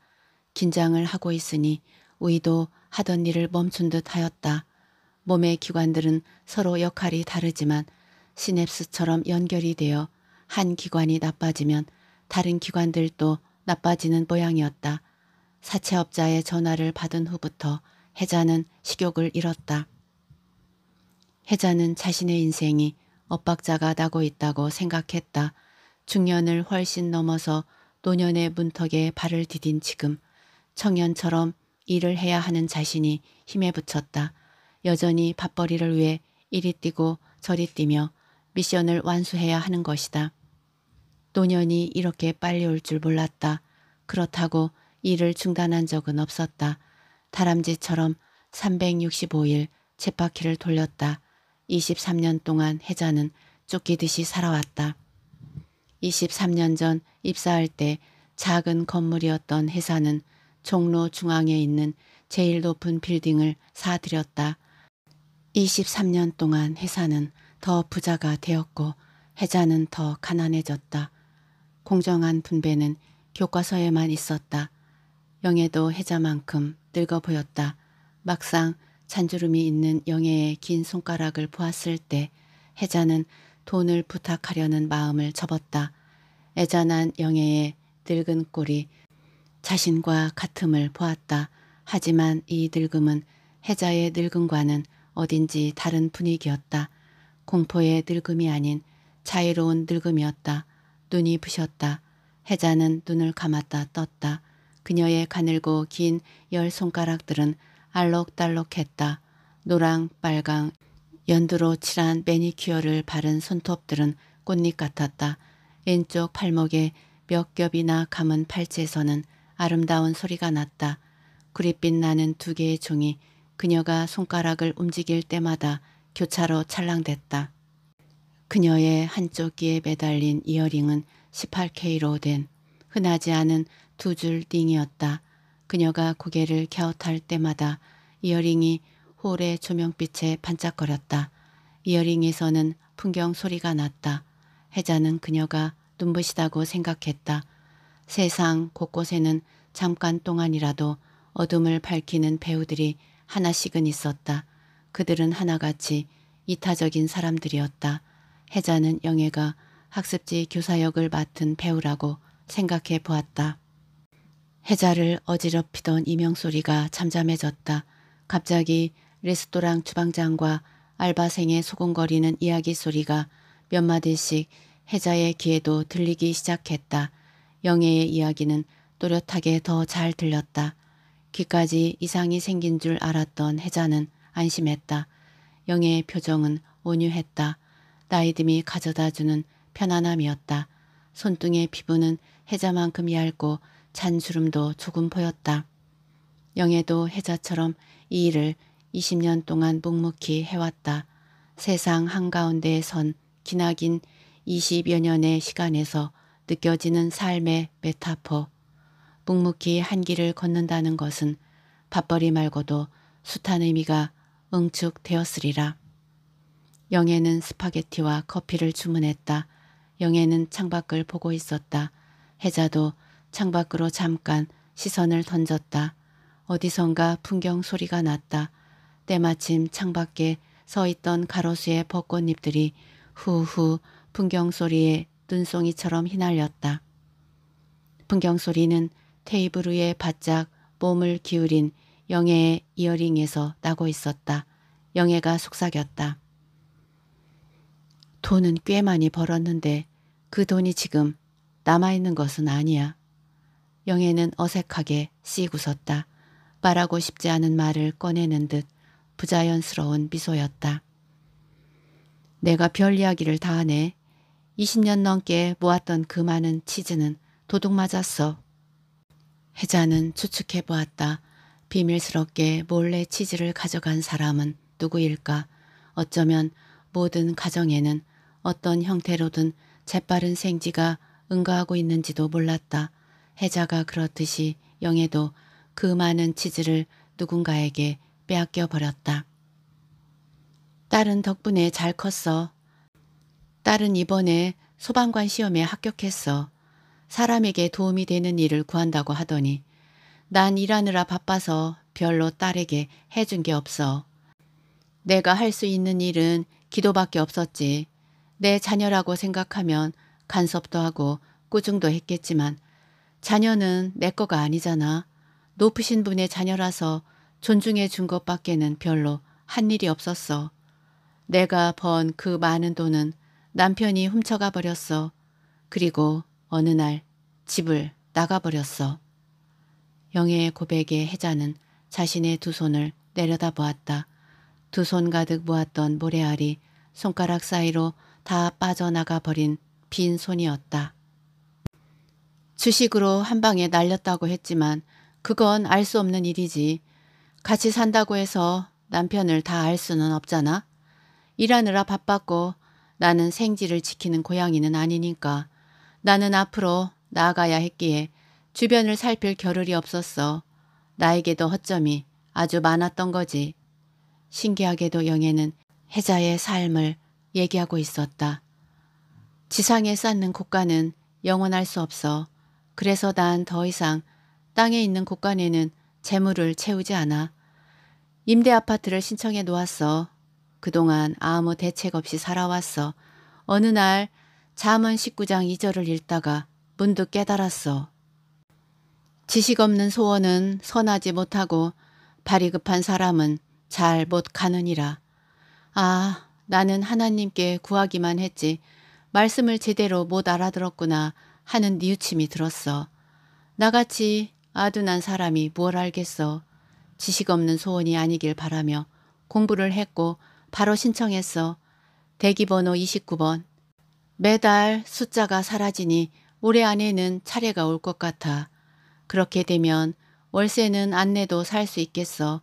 긴장을 하고 있으니 우이도 하던 일을 멈춘 듯 하였다. 몸의 기관들은 서로 역할이 다르지만 시냅스처럼 연결이 되어 한 기관이 나빠지면 다른 기관들도 나빠지는 모양이었다. 사채업자의 전화를 받은 후부터 혜자는 식욕을 잃었다. 혜자는 자신의 인생이 엇박자가 나고 있다고 생각했다. 중년을 훨씬 넘어서 노년의 문턱에 발을 디딘 지금 청년처럼 일을 해야 하는 자신이 힘에 붙였다. 여전히 밥벌이를 위해 이리 뛰고 저리 뛰며 미션을 완수해야 하는 것이다. 노년이 이렇게 빨리 올 줄 몰랐다. 그렇다고 일을 중단한 적은 없었다. 다람쥐처럼 365일 쳇바퀴를 돌렸다. 23년 동안 혜자는 쫓기듯이 살아왔다. 23년 전 입사할 때 작은 건물이었던 회사는 종로 중앙에 있는 제일 높은 빌딩을 사들였다. 23년 동안 회사는 더 부자가 되었고 회자는더 가난해졌다. 공정한 분배는 교과서에만 있었다. 영예도회자만큼 늙어 보였다. 막상 잔주름이 있는 영예의긴 손가락을 보았을 때 해자는 돈을 부탁하려는 마음을 접었다. 애잔한 영예의 늙은 꼴이 자신과 같음을 보았다. 하지만 이 늙음은 해자의 늙음과는 어딘지 다른 분위기였다. 공포의 늙음이 아닌 자유로운 늙음이었다. 눈이 부셨다. 해자는 눈을 감았다 떴다. 그녀의 가늘고 긴 열 손가락들은 알록달록했다. 노랑, 빨강, 연두로 칠한 매니큐어를 바른 손톱들은 꽃잎 같았다. 왼쪽 팔목에 몇 겹이나 감은 팔찌에서는 아름다운 소리가 났다. 구릿빛 나는 두 개의 종이 그녀가 손가락을 움직일 때마다 교차로 찰랑댔다. 그녀의 한쪽 귀에 매달린 이어링은 18K로 된 흔하지 않은 두 줄 띵이었다. 그녀가 고개를 갸웃할 때마다 이어링이 홀의 조명빛에 반짝거렸다. 이어링에서는 풍경 소리가 났다. 혜자는 그녀가 눈부시다고 생각했다. 세상 곳곳에는 잠깐 동안이라도 어둠을 밝히는 배우들이 하나씩은 있었다. 그들은 하나같이 이타적인 사람들이었다. 혜자는 영애가 학습지 교사역을 맡은 배우라고 생각해 보았다. 혜자를 어지럽히던 이명소리가 잠잠해졌다. 갑자기 레스토랑 주방장과 알바생의 소곤거리는 이야기 소리가 몇 마디씩 혜자의 귀에도 들리기 시작했다. 영애의 이야기는 또렷하게 더 잘 들렸다. 귀까지 이상이 생긴 줄 알았던 혜자는 안심했다. 영애의 표정은 온유했다. 나이듦이 가져다주는 편안함이었다. 손등의 피부는 혜자만큼 얇고 잔주름도 조금 보였다. 영애도 혜자처럼 이 일을 20년 동안 묵묵히 해왔다. 세상 한가운데에 선 기나긴 20여 년의 시간에서 느껴지는 삶의 메타포, 묵묵히 한 길을 걷는다는 것은 밥벌이 말고도 숱한 의미가 응축되었으리라. 영애는 스파게티와 커피를 주문했다. 영애는 창밖을 보고 있었다. 혜자도 창밖으로 잠깐 시선을 던졌다. 어디선가 풍경 소리가 났다. 때마침 창밖에 서 있던 가로수의 벚꽃잎들이 후후 풍경 소리에 눈송이처럼 휘날렸다. 풍경 소리는 테이블 위에 바짝 몸을 기울인 영애의 이어링에서 나고 있었다. 영애가 속삭였다. 돈은 꽤 많이 벌었는데 그 돈이 지금 남아있는 것은 아니야. 영애는 어색하게 씩 웃었다. 말하고 싶지 않은 말을 꺼내는 듯 부자연스러운 미소였다. 내가 별 이야기를 다 하네. 20년 넘게 모았던 그 많은 치즈는 도둑 맞았어. 혜자는 추측해 보았다. 비밀스럽게 몰래 치즈를 가져간 사람은 누구일까? 어쩌면 모든 가정에는 어떤 형태로든 재빠른 생지가 응가하고 있는지도 몰랐다. 혜자가 그렇듯이 영애도 그 많은 치즈를 누군가에게 빼앗겨 버렸다. 딸은 덕분에 잘 컸어. 딸은 이번에 소방관 시험에 합격했어. 사람에게 도움이 되는 일을 구한다고 하더니 난 일하느라 바빠서 별로 딸에게 해준 게 없어. 내가 할 수 있는 일은 기도밖에 없었지. 내 자녀라고 생각하면 간섭도 하고 꾸중도 했겠지만 자녀는 내 거가 아니잖아. 높으신 분의 자녀라서 존중해 준 것밖에는 별로 한 일이 없었어. 내가 번 그 많은 돈은 남편이 훔쳐가 버렸어. 그리고 어느 날 집을 나가버렸어. 영애의 고백에 혜자는 자신의 두 손을 내려다 보았다. 두 손 가득 모았던 모래알이 손가락 사이로 다 빠져나가 버린 빈 손이었다. 주식으로 한 방에 날렸다고 했지만 그건 알 수 없는 일이지. 같이 산다고 해서 남편을 다 알 수는 없잖아. 일하느라 바빴고 나는 생지를 지키는 고양이는 아니니까 나는 앞으로 나아가야 했기에 주변을 살필 겨를이 없었어. 나에게도 허점이 아주 많았던 거지. 신기하게도 영애는 혜자의 삶을 얘기하고 있었다. 지상에 쌓는 국가는 영원할 수 없어. 그래서 난 더 이상 땅에 있는 국간에는 재물을 채우지 않아. 임대 아파트를 신청해 놓았어. 그동안 아무 대책 없이 살아왔어. 어느 날 자언 19장 2절을 읽다가 문득 깨달았어. 지식 없는 소원은 선하지 못하고 발이 급한 사람은 잘 못 가느니라. 아, 나는 하나님께 구하기만 했지 말씀을 제대로 못 알아들었구나 하는 뉘우침이 들었어. 나같이 아둔한 사람이 뭘 알겠어. 지식 없는 소원이 아니길 바라며 공부를 했고 바로 신청했어. 대기번호 29번 매달 숫자가 사라지니 올해 안에는 차례가 올 것 같아. 그렇게 되면 월세는 안 내도 살 수 있겠어.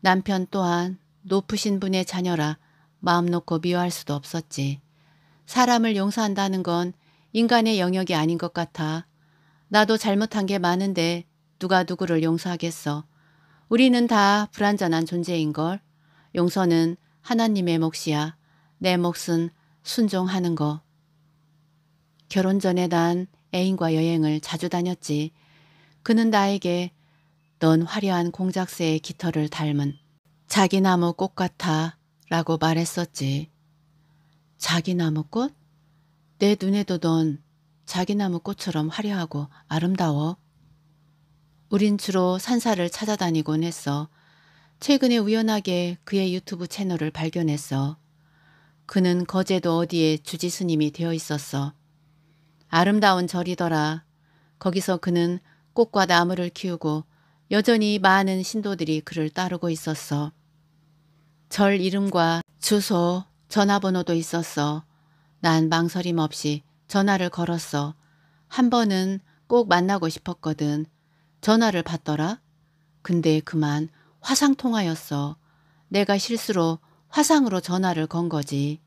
남편 또한 높으신 분의 자녀라 마음 놓고 미워할 수도 없었지. 사람을 용서한다는 건 인간의 영역이 아닌 것 같아. 나도 잘못한 게 많은데 누가 누구를 용서하겠어. 우리는 다 불완전한 존재인걸. 용서는 하나님의 몫이야. 내 몫은 순종하는 거. 결혼 전에 난 애인과 여행을 자주 다녔지. 그는 나에게 넌 화려한 공작새의 깃털을 닮은 자기 나무 꽃 같아 라고 말했었지. 자기 나무 꽃? 내 눈에도 넌 자기 나무 꽃처럼 화려하고 아름다워. 우린 주로 산사를 찾아다니곤 했어. 최근에 우연하게 그의 유튜브 채널을 발견했어. 그는 거제도 어디에 주지스님이 되어 있었어. 아름다운 절이더라. 거기서 그는 꽃과 나무를 키우고 여전히 많은 신도들이 그를 따르고 있었어. 절 이름과 주소, 전화번호도 있었어. 난 망설임 없이 전화를 걸었어. 한 번은 꼭 만나고 싶었거든. 전화를 받더라. 근데 그만 화상 통화였어. 내가 실수로 화상으로 전화를 건 거지.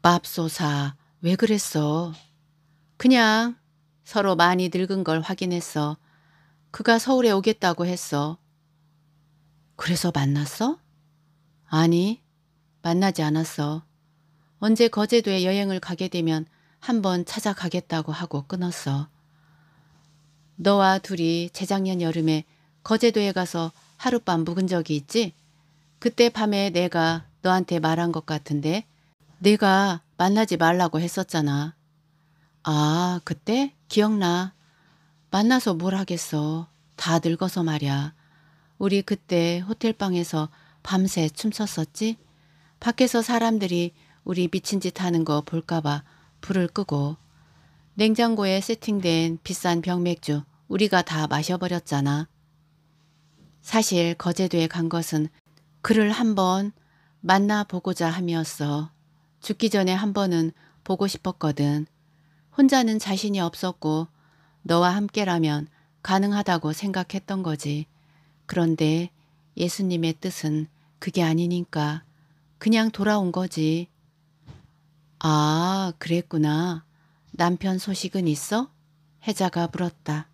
밥소사왜 그랬어? 그냥 서로 많이 늙은 걸 확인했어. 그가 서울에 오겠다고 했어. 그래서 만났어? 아니, 만나지 않았어. 언제 거제도에 여행을 가게 되면 한번 찾아가겠다고 하고 끊었어. 너와 둘이 재작년 여름에 거제도에 가서 하룻밤 묵은 적이 있지? 그때 밤에 내가 너한테 말한 것 같은데 내가 만나지 말라고 했었잖아. 아, 그때? 기억나. 만나서 뭘 하겠어. 다 늙어서 말야. 이 우리 그때 호텔방에서 밤새 춤췄었지? 밖에서 사람들이 우리 미친 짓 하는 거 볼까봐 불을 끄고 냉장고에 세팅된 비싼 병맥주 우리가 다 마셔버렸잖아. 사실 거제도에 간 것은 그를 한번 만나보고자 함이었어. 죽기 전에 한 번은 보고 싶었거든. 혼자는 자신이 없었고 너와 함께라면 가능하다고 생각했던 거지. 그런데 예수님의 뜻은 그게 아니니까 그냥 돌아온 거지. 아, 그랬구나. 남편 소식은 있어? 혜자가 물었다.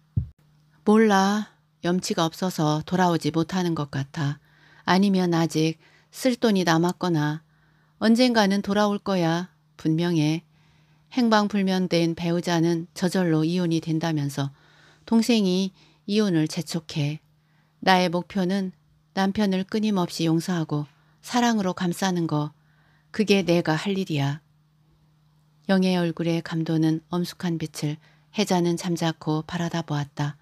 몰라. 염치가 없어서 돌아오지 못하는 것 같아. 아니면 아직 쓸 돈이 남았거나 언젠가는 돌아올 거야. 분명해. 행방불면된 배우자는 저절로 이혼이 된다면서 동생이 이혼을 재촉해 나의 목표는 남편을 끊임없이 용서하고 사랑으로 감싸는 거 그게 내가 할 일이야. 영의 얼굴에 감도는 엄숙한 빛을 혜자는 잠자코 바라다 보았다.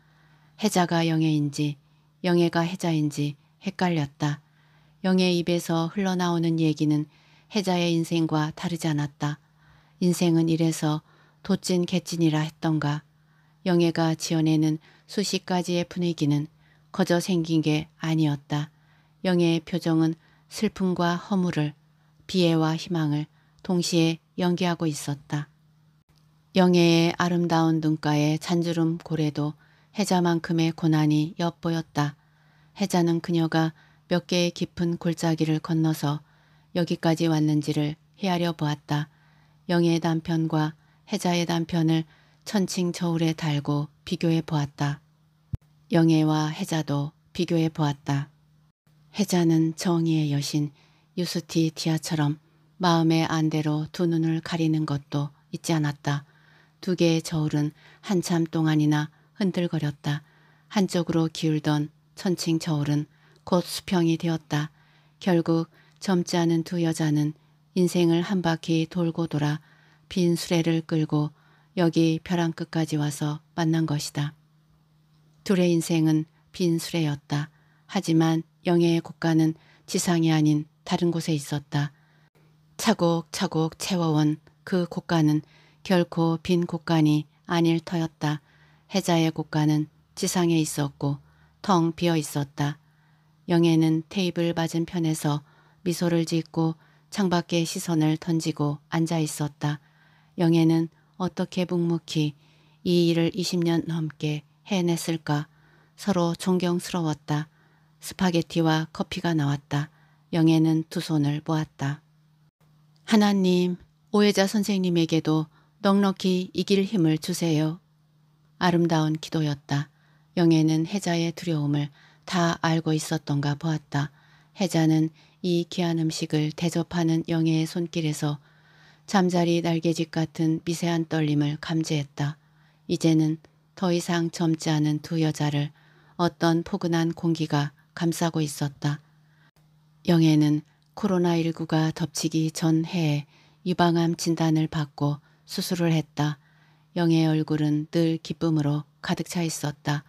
혜자가 영애인지 영애가 혜자인지 헷갈렸다. 영애 입에서 흘러나오는 얘기는 혜자의 인생과 다르지 않았다. 인생은 이래서 도찐 개찐이라 했던가. 영예가 지어내는 수십 가지의 분위기는 거저 생긴 게 아니었다. 영예의 표정은 슬픔과 허물을, 비애와 희망을 동시에 연기하고 있었다. 영예의 아름다운 눈가에 잔주름 고래도 해자만큼의 고난이 엿보였다. 해자는 그녀가 몇 개의 깊은 골짜기를 건너서 여기까지 왔는지를 헤아려 보았다. 영애의 남편과 혜자의 남편을 천칭 저울에 달고 비교해 보았다. 영애와 혜자도 비교해 보았다. 혜자는 정의의 여신 유스티 디아처럼 마음의 안대로 두 눈을 가리는 것도 잊지 않았다. 두 개의 저울은 한참 동안이나 흔들거렸다. 한쪽으로 기울던 천칭 저울은 곧 수평이 되었다. 결국 젊지 않은 두 여자는 인생을 한 바퀴 돌고 돌아 빈 수레를 끌고 여기 벼랑 끝까지 와서 만난 것이다. 둘의 인생은 빈 수레였다. 하지만 영예의 국가는 지상이 아닌 다른 곳에 있었다. 차곡차곡 채워온 그 국가는 결코 빈 국간이 아닐 터였다. 해자의 국가는 지상에 있었고 텅 비어 있었다. 영예는 테이블 맞은편에서 미소를 짓고 창밖에 시선을 던지고 앉아 있었다. 영애는 어떻게 묵묵히 이 일을 20년 넘게 해냈을까 서로 존경스러웠다. 스파게티와 커피가 나왔다. 영애는 두 손을 모았다. 하나님, 오해자 선생님에게도 넉넉히 이길 힘을 주세요. 아름다운 기도였다. 영애는 혜자의 두려움을 다 알고 있었던가 보았다. 혜자는 이 귀한 음식을 대접하는 영예의 손길에서 잠자리 날개짓 같은 미세한 떨림을 감지했다. 이제는 더 이상 젊지 않은 두 여자를 어떤 포근한 공기가 감싸고 있었다. 영애는 코로나19가 덮치기 전 해에 유방암 진단을 받고 수술을 했다. 영애의 얼굴은 늘 기쁨으로 가득 차 있었다.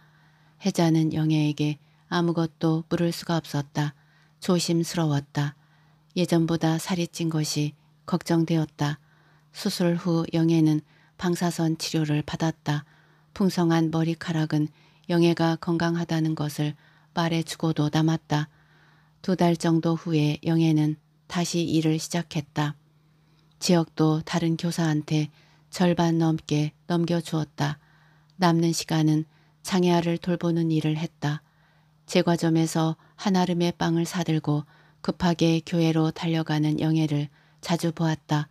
혜자는 영애에게 아무것도 물을 수가 없었다. 조심스러웠다. 예전보다 살이 찐 것이 걱정되었다. 수술 후 영애는 방사선 치료를 받았다. 풍성한 머리카락은 영애가 건강하다는 것을 말해주고도 남았다. 두 달 정도 후에 영애는 다시 일을 시작했다. 지역도 다른 교사한테 절반 넘게 넘겨주었다. 남는 시간은 장애아를 돌보는 일을 했다. 제과점에서 한아름의 빵을 사들고 급하게 교회로 달려가는 영애를 자주 보았다.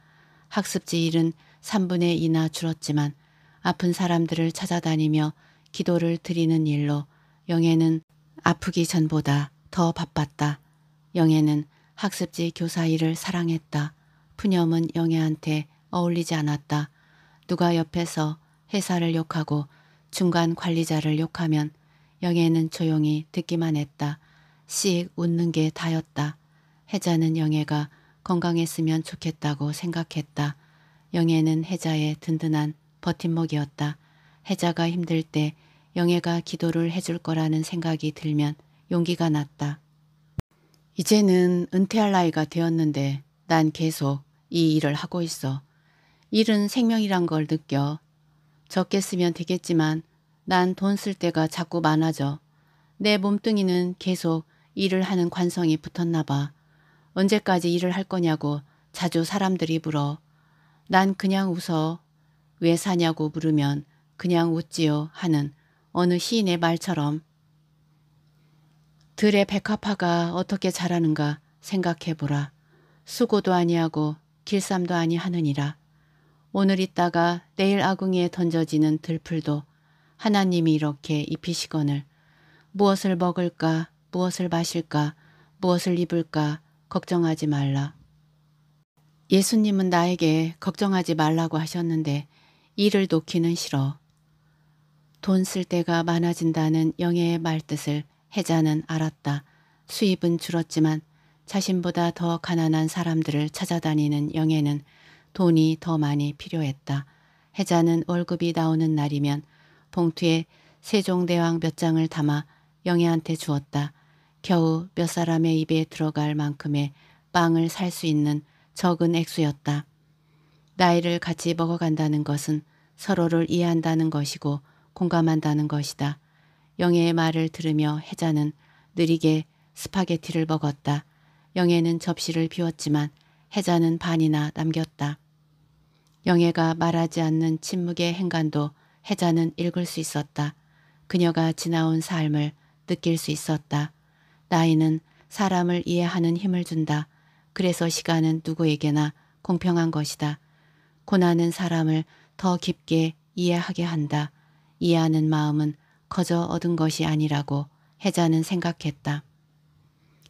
학습지 일은 3분의 2나 줄었지만 아픈 사람들을 찾아다니며 기도를 드리는 일로 영애는 아프기 전보다 더 바빴다. 영애는 학습지 교사 일을 사랑했다. 푸념은 영애한테 어울리지 않았다. 누가 옆에서 회사를 욕하고 중간 관리자를 욕하면 영애는 조용히 듣기만 했다. 씩 웃는 게 다였다. 혜자는 영애가 건강했으면 좋겠다고 생각했다. 영애는 혜자의 든든한 버팀목이었다. 혜자가 힘들 때 영애가 기도를 해줄 거라는 생각이 들면 용기가 났다. 이제는 은퇴할 나이가 되었는데 난 계속 이 일을 하고 있어. 일은 생명이란 걸 느껴. 적게 쓰면 되겠지만 난 돈 쓸 때가 자꾸 많아져. 내 몸뚱이는 계속 일을 하는 관성이 붙었나 봐. 언제까지 일을 할 거냐고 자주 사람들이 물어. 난 그냥 웃어. 왜 사냐고 물으면 그냥 웃지요 하는 어느 시인의 말처럼 들의 백합화가 어떻게 자라는가 생각해보라. 수고도 아니하고 길쌈도 아니하느니라. 오늘 있다가 내일 아궁이에 던져지는 들풀도 하나님이 이렇게 입히시거늘 무엇을 먹을까 무엇을 마실까 무엇을 입을까 걱정하지 말라. 예수님은 나에게 걱정하지 말라고 하셨는데 일을 놓기는 싫어. 돈 쓸 때가 많아진다는 영예의 말뜻을 해자는 알았다. 수입은 줄었지만 자신보다 더 가난한 사람들을 찾아다니는 영예는 돈이 더 많이 필요했다. 해자는 월급이 나오는 날이면 봉투에 세종대왕 몇 장을 담아 영예한테 주었다. 겨우 몇 사람의 입에 들어갈 만큼의 빵을 살 수 있는 적은 액수였다. 나이를 같이 먹어간다는 것은 서로를 이해한다는 것이고 공감한다는 것이다. 영애의 말을 들으며 혜자는 느리게 스파게티를 먹었다. 영애는 접시를 비웠지만 혜자는 반이나 남겼다. 영애가 말하지 않는 침묵의 행간도 혜자는 읽을 수 있었다. 그녀가 지나온 삶을 느낄 수 있었다. 나이는 사람을 이해하는 힘을 준다. 그래서 시간은 누구에게나 공평한 것이다. 고난은 사람을 더 깊게 이해하게 한다. 이해하는 마음은 거저 얻은 것이 아니라고 해자는 생각했다.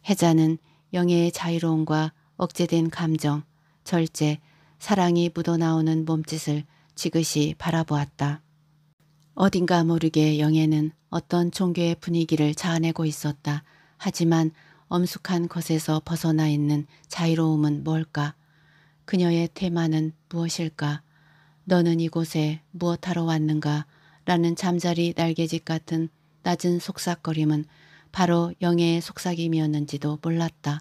해자는 영예의 자유로움과 억제된 감정, 절제, 사랑이 묻어나오는 몸짓을 지그시 바라보았다. 어딘가 모르게 영예는 어떤 종교의 분위기를 자아내고 있었다. 하지만 엄숙한 것에서 벗어나 있는 자유로움은 뭘까? 그녀의 테마는 무엇일까? 너는 이곳에 무엇하러 왔는가? 라는 잠자리 날개짓 같은 낮은 속삭거림은 바로 영애의 속삭임이었는지도 몰랐다.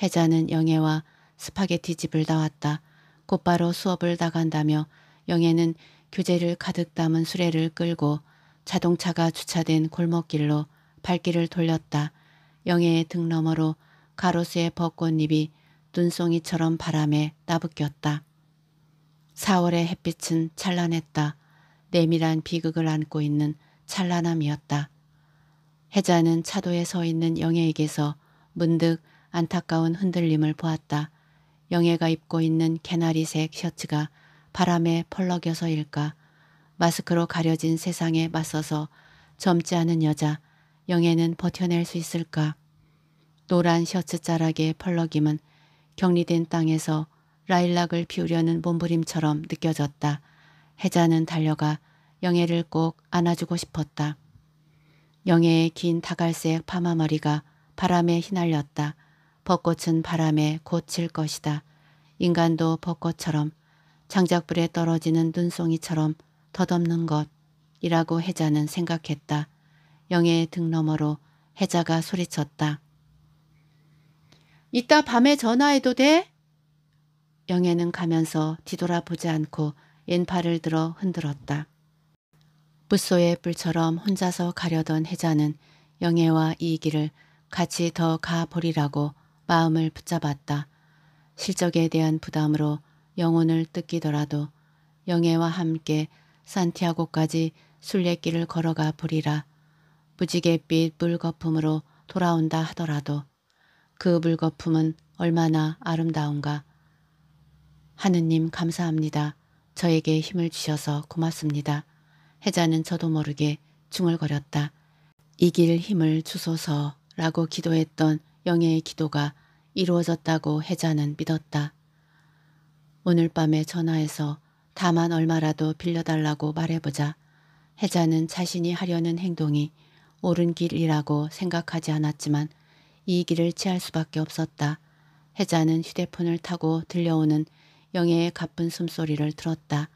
혜자는 영애와 스파게티집을 나왔다. 곧바로 수업을 나간다며 영애는 교재를 가득 담은 수레를 끌고 자동차가 주차된 골목길로 발길을 돌렸다. 영애의 등 너머로 가로수의 벚꽃잎이 눈송이처럼 바람에 따붙겼다. 4월의 햇빛은 찬란했다. 내밀한 비극을 안고 있는 찬란함이었다. 해자는 차도에 서 있는 영애에게서 문득 안타까운 흔들림을 보았다. 영애가 입고 있는 개나리색 셔츠가 바람에 펄럭여서일까 마스크로 가려진 세상에 맞서서 젊지 않은 여자 영애는 버텨낼 수 있을까? 노란 셔츠 자락의 펄럭임은 격리된 땅에서 라일락을 피우려는 몸부림처럼 느껴졌다. 해자는 달려가 영애를 꼭 안아주고 싶었다. 영애의 긴 다갈색 파마머리가 바람에 휘날렸다. 벚꽃은 바람에 고칠 것이다. 인간도 벚꽃처럼 장작불에 떨어지는 눈송이처럼 덧없는 것이라고 해자는 생각했다. 영의 등 너머로 해자가 소리쳤다. 이따 밤에 전화해도 돼? 영애는 가면서 뒤돌아보지 않고 왼팔을 들어 흔들었다. 붓소의 뿔처럼 혼자서 가려던 혜자는 영애와 이 길을 같이 더 가보리라고 마음을 붙잡았다. 실적에 대한 부담으로 영혼을 뜯기더라도 영애와 함께 산티아고까지 순례길을 걸어가 보리라 무지갯빛 물거품으로 돌아온다 하더라도 그 물거품은 얼마나 아름다운가. 하느님 감사합니다. 저에게 힘을 주셔서 고맙습니다. 해자는 저도 모르게 중얼거렸다. 이길 힘을 주소서 라고 기도했던 영예의 기도가 이루어졌다고 해자는 믿었다. 오늘 밤에 전화해서 다만 얼마라도 빌려달라고 말해보자. 해자는 자신이 하려는 행동이 옳은 길이라고 생각하지 않았지만 이 길을 취할 수밖에 없었다. 혜자는 휴대폰을 타고 들려오는 영예의 가쁜 숨소리를 들었다.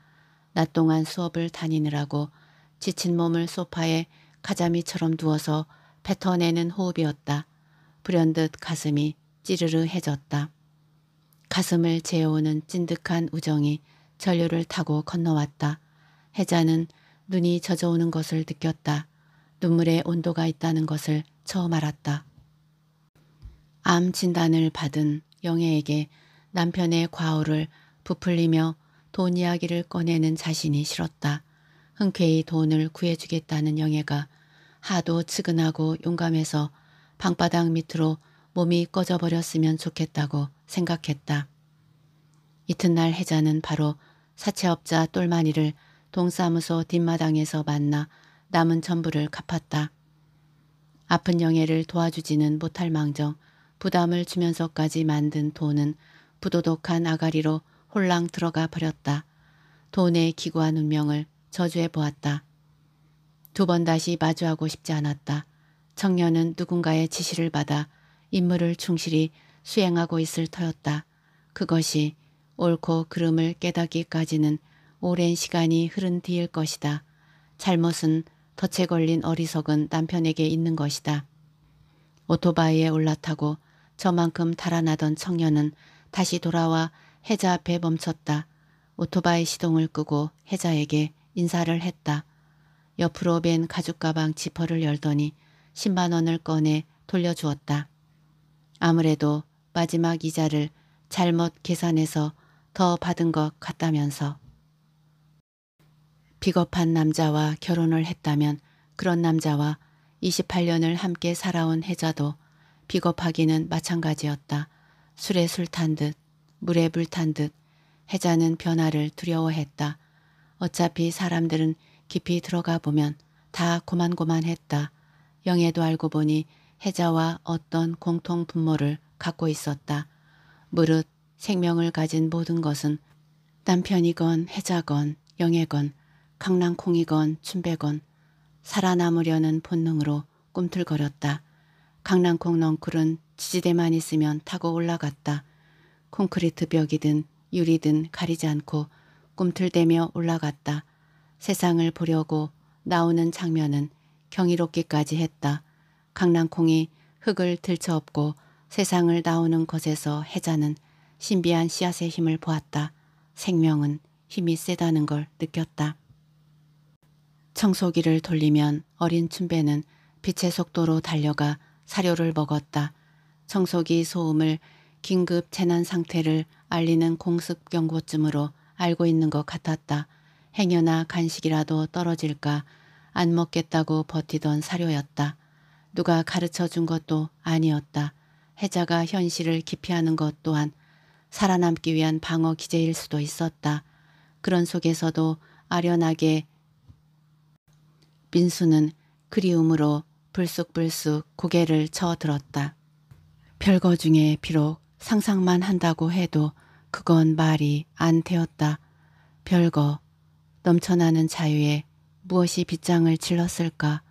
낮 동안 수업을 다니느라고 지친 몸을 소파에 가자미처럼 누워서 뱉어내는 호흡이었다. 불현듯 가슴이 찌르르 해졌다. 가슴을 재우는 찐득한 우정이 전류를 타고 건너왔다. 혜자는 눈이 젖어오는 것을 느꼈다. 눈물의 온도가 있다는 것을 처음 알았다. 암 진단을 받은 영애에게 남편의 과오를 부풀리며 돈 이야기를 꺼내는 자신이 싫었다. 흔쾌히 돈을 구해주겠다는 영애가 하도 측은하고 용감해서 방바닥 밑으로 몸이 꺼져버렸으면 좋겠다고 생각했다. 이튿날 혜자는 바로 사채업자 똘마니를 동사무소 뒷마당에서 만나 남은 전부를 갚았다. 아픈 영예를 도와주지는 못할 망정 부담을 주면서까지 만든 돈은 부도덕한 아가리로 홀랑 들어가 버렸다. 돈의 기구한 운명을 저주해 보았다. 두 번 다시 마주하고 싶지 않았다. 청년은 누군가의 지시를 받아 임무를 충실히 수행하고 있을 터였다. 그것이 옳고 그름을 깨닫기까지는 오랜 시간이 흐른 뒤일 것이다. 잘못은 덫에 걸린 어리석은 남편에게 있는 것이다. 오토바이에 올라타고 저만큼 달아나던 청년은 다시 돌아와 해자 앞에 멈췄다. 오토바이 시동을 끄고 해자에게 인사를 했다. 옆으로 맨 가죽가방 지퍼를 열더니 10만 원을 꺼내 돌려주었다. 아무래도 마지막 이자를 잘못 계산해서 더 받은 것 같다면서. 비겁한 남자와 결혼을 했다면 그런 남자와 28년을 함께 살아온 혜자도 비겁하기는 마찬가지였다. 술에 술탄 듯, 물에 불탄 듯, 혜자는 변화를 두려워했다. 어차피 사람들은 깊이 들어가 보면 다 고만고만했다. 영애도 알고 보니 혜자와 어떤 공통 분모를 갖고 있었다. 무릇 생명을 가진 모든 것은 남편이건 혜자건 영애건 강낭콩이건 춘백건 살아남으려는 본능으로 꿈틀거렸다. 강낭콩 넝쿨은 지지대만 있으면 타고 올라갔다. 콘크리트 벽이든 유리든 가리지 않고 꿈틀대며 올라갔다. 세상을 보려고 나오는 장면은 경이롭기까지 했다. 강낭콩이 흙을 들쳐업고 세상을 나오는 곳에서 해자는 신비한 씨앗의 힘을 보았다. 생명은 힘이 세다는 걸 느꼈다. 청소기를 돌리면 어린 춘배는 빛의 속도로 달려가 사료를 먹었다. 청소기 소음을 긴급 재난 상태를 알리는 공습경고쯤으로 알고 있는 것 같았다. 행여나 간식이라도 떨어질까 안 먹겠다고 버티던 사료였다. 누가 가르쳐준 것도 아니었다. 해자가 현실을 기피하는 것 또한 살아남기 위한 방어 기제일 수도 있었다. 그런 속에서도 아련하게 민수는 그리움으로 불쑥불쑥 고개를 쳐들었다. 별거 중에 비록 상상만 한다고 해도 그건 말이 안 되었다. 별거 넘쳐나는 자유에 무엇이 빗장을 질렀을까?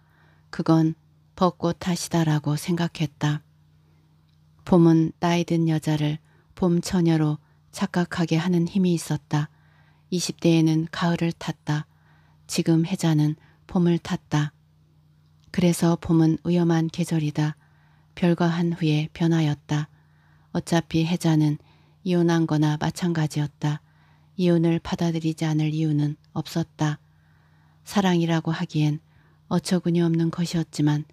그건 벚꽃 탓이다라고 생각했다. 봄은 나이 든 여자를 봄처녀로 착각하게 하는 힘이 있었다. 20대에는 가을을 탔다. 지금 해자는 봄을 탔다. 그래서 봄은 위험한 계절이다. 별거한 후에 변하였다. 어차피 해자는 이혼한 거나 마찬가지였다. 이혼을 받아들이지 않을 이유는 없었다. 사랑이라고 하기엔 어처구니 없는 것이었지만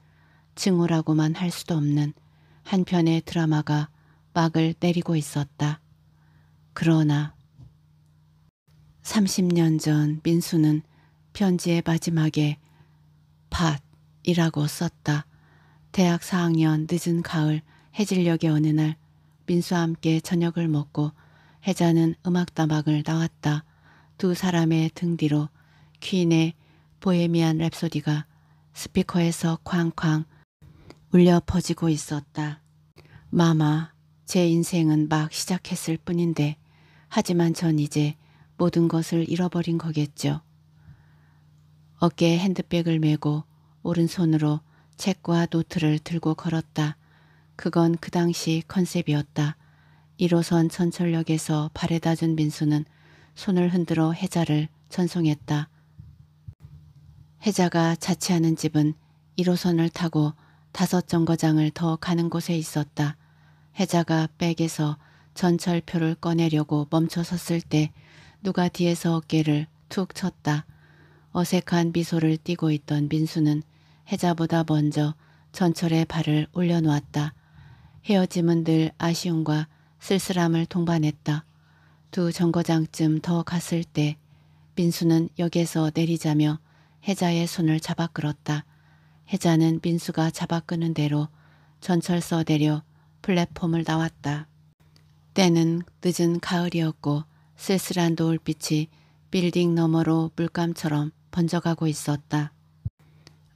증오라고만 할 수도 없는 한 편의 드라마가 막을 내리고 있었다. 그러나 30년 전 민수는 편지의 마지막에 밭이라고 썼다. 대학 4학년 늦은 가을 해질녘의 어느 날 민수와 함께 저녁을 먹고 혜자는 음악다방을 나왔다. 두 사람의 등 뒤로 퀸의 보헤미안 랩소디가 스피커에서 쾅쾅 울려 퍼지고 있었다. 마마, 제 인생은 막 시작했을 뿐인데 하지만 전 이제 모든 것을 잃어버린 거겠죠. 어깨에 핸드백을 메고 오른손으로 책과 노트를 들고 걸었다. 그건 그 당시 컨셉이었다. 1호선 전철역에서 발에다 준 민수는 손을 흔들어 혜자를 전송했다. 혜자가 자취하는 집은 1호선을 타고 다섯 정거장을 더 가는 곳에 있었다. 혜자가 백에서 전철표를 꺼내려고 멈춰섰을 때 누가 뒤에서 어깨를 툭 쳤다. 어색한 미소를 띠고 있던 민수는 해자보다 먼저 전철에 발을 올려놓았다. 헤어짐은 늘 아쉬움과 쓸쓸함을 동반했다. 두 정거장쯤 더 갔을 때 민수는 역에서 내리자며 혜자의 손을 잡아 끌었다. 혜자는 민수가 잡아 끄는 대로 전철서 내려 플랫폼을 나왔다. 때는 늦은 가을이었고 쓸쓸한 노을빛이 빌딩 너머로 물감처럼 번져가고 있었다.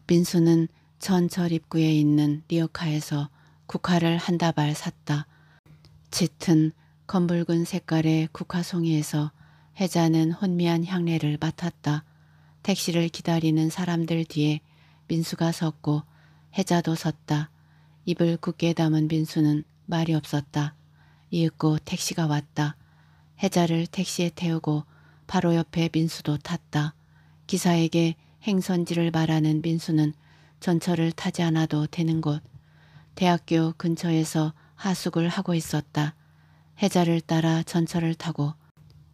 민수는 전철 입구에 있는 리어카에서 국화를 한 다발 샀다. 짙은 검붉은 색깔의 국화송이에서 해자는 혼미한 향례를 맡았다. 택시를 기다리는 사람들 뒤에 민수가 섰고 해자도 섰다. 입을 굳게 담은 민수는 말이 없었다. 이윽고 택시가 왔다. 해자를 택시에 태우고 바로 옆에 민수도 탔다. 기사에게 행선지를 말하는 민수는 전철을 타지 않아도 되는 곳 대학교 근처에서 하숙을 하고 있었다. 해자를 따라 전철을 타고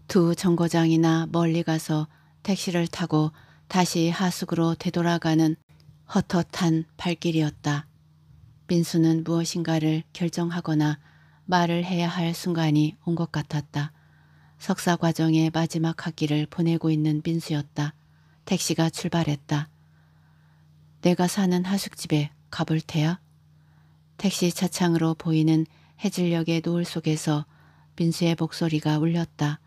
두 정거장이나 멀리 가서 택시를 타고 다시 하숙으로 되돌아가는 헛헛한 발길이었다. 민수는 무엇인가를 결정하거나 말을 해야 할 순간이 온 것 같았다. 석사 과정의 마지막 학기를 보내고 있는 민수였다. 택시가 출발했다. 내가 사는 하숙집에 가볼 테야. 택시 차창으로 보이는 해질녘의 노을 속에서 민수의 목소리가 울렸다.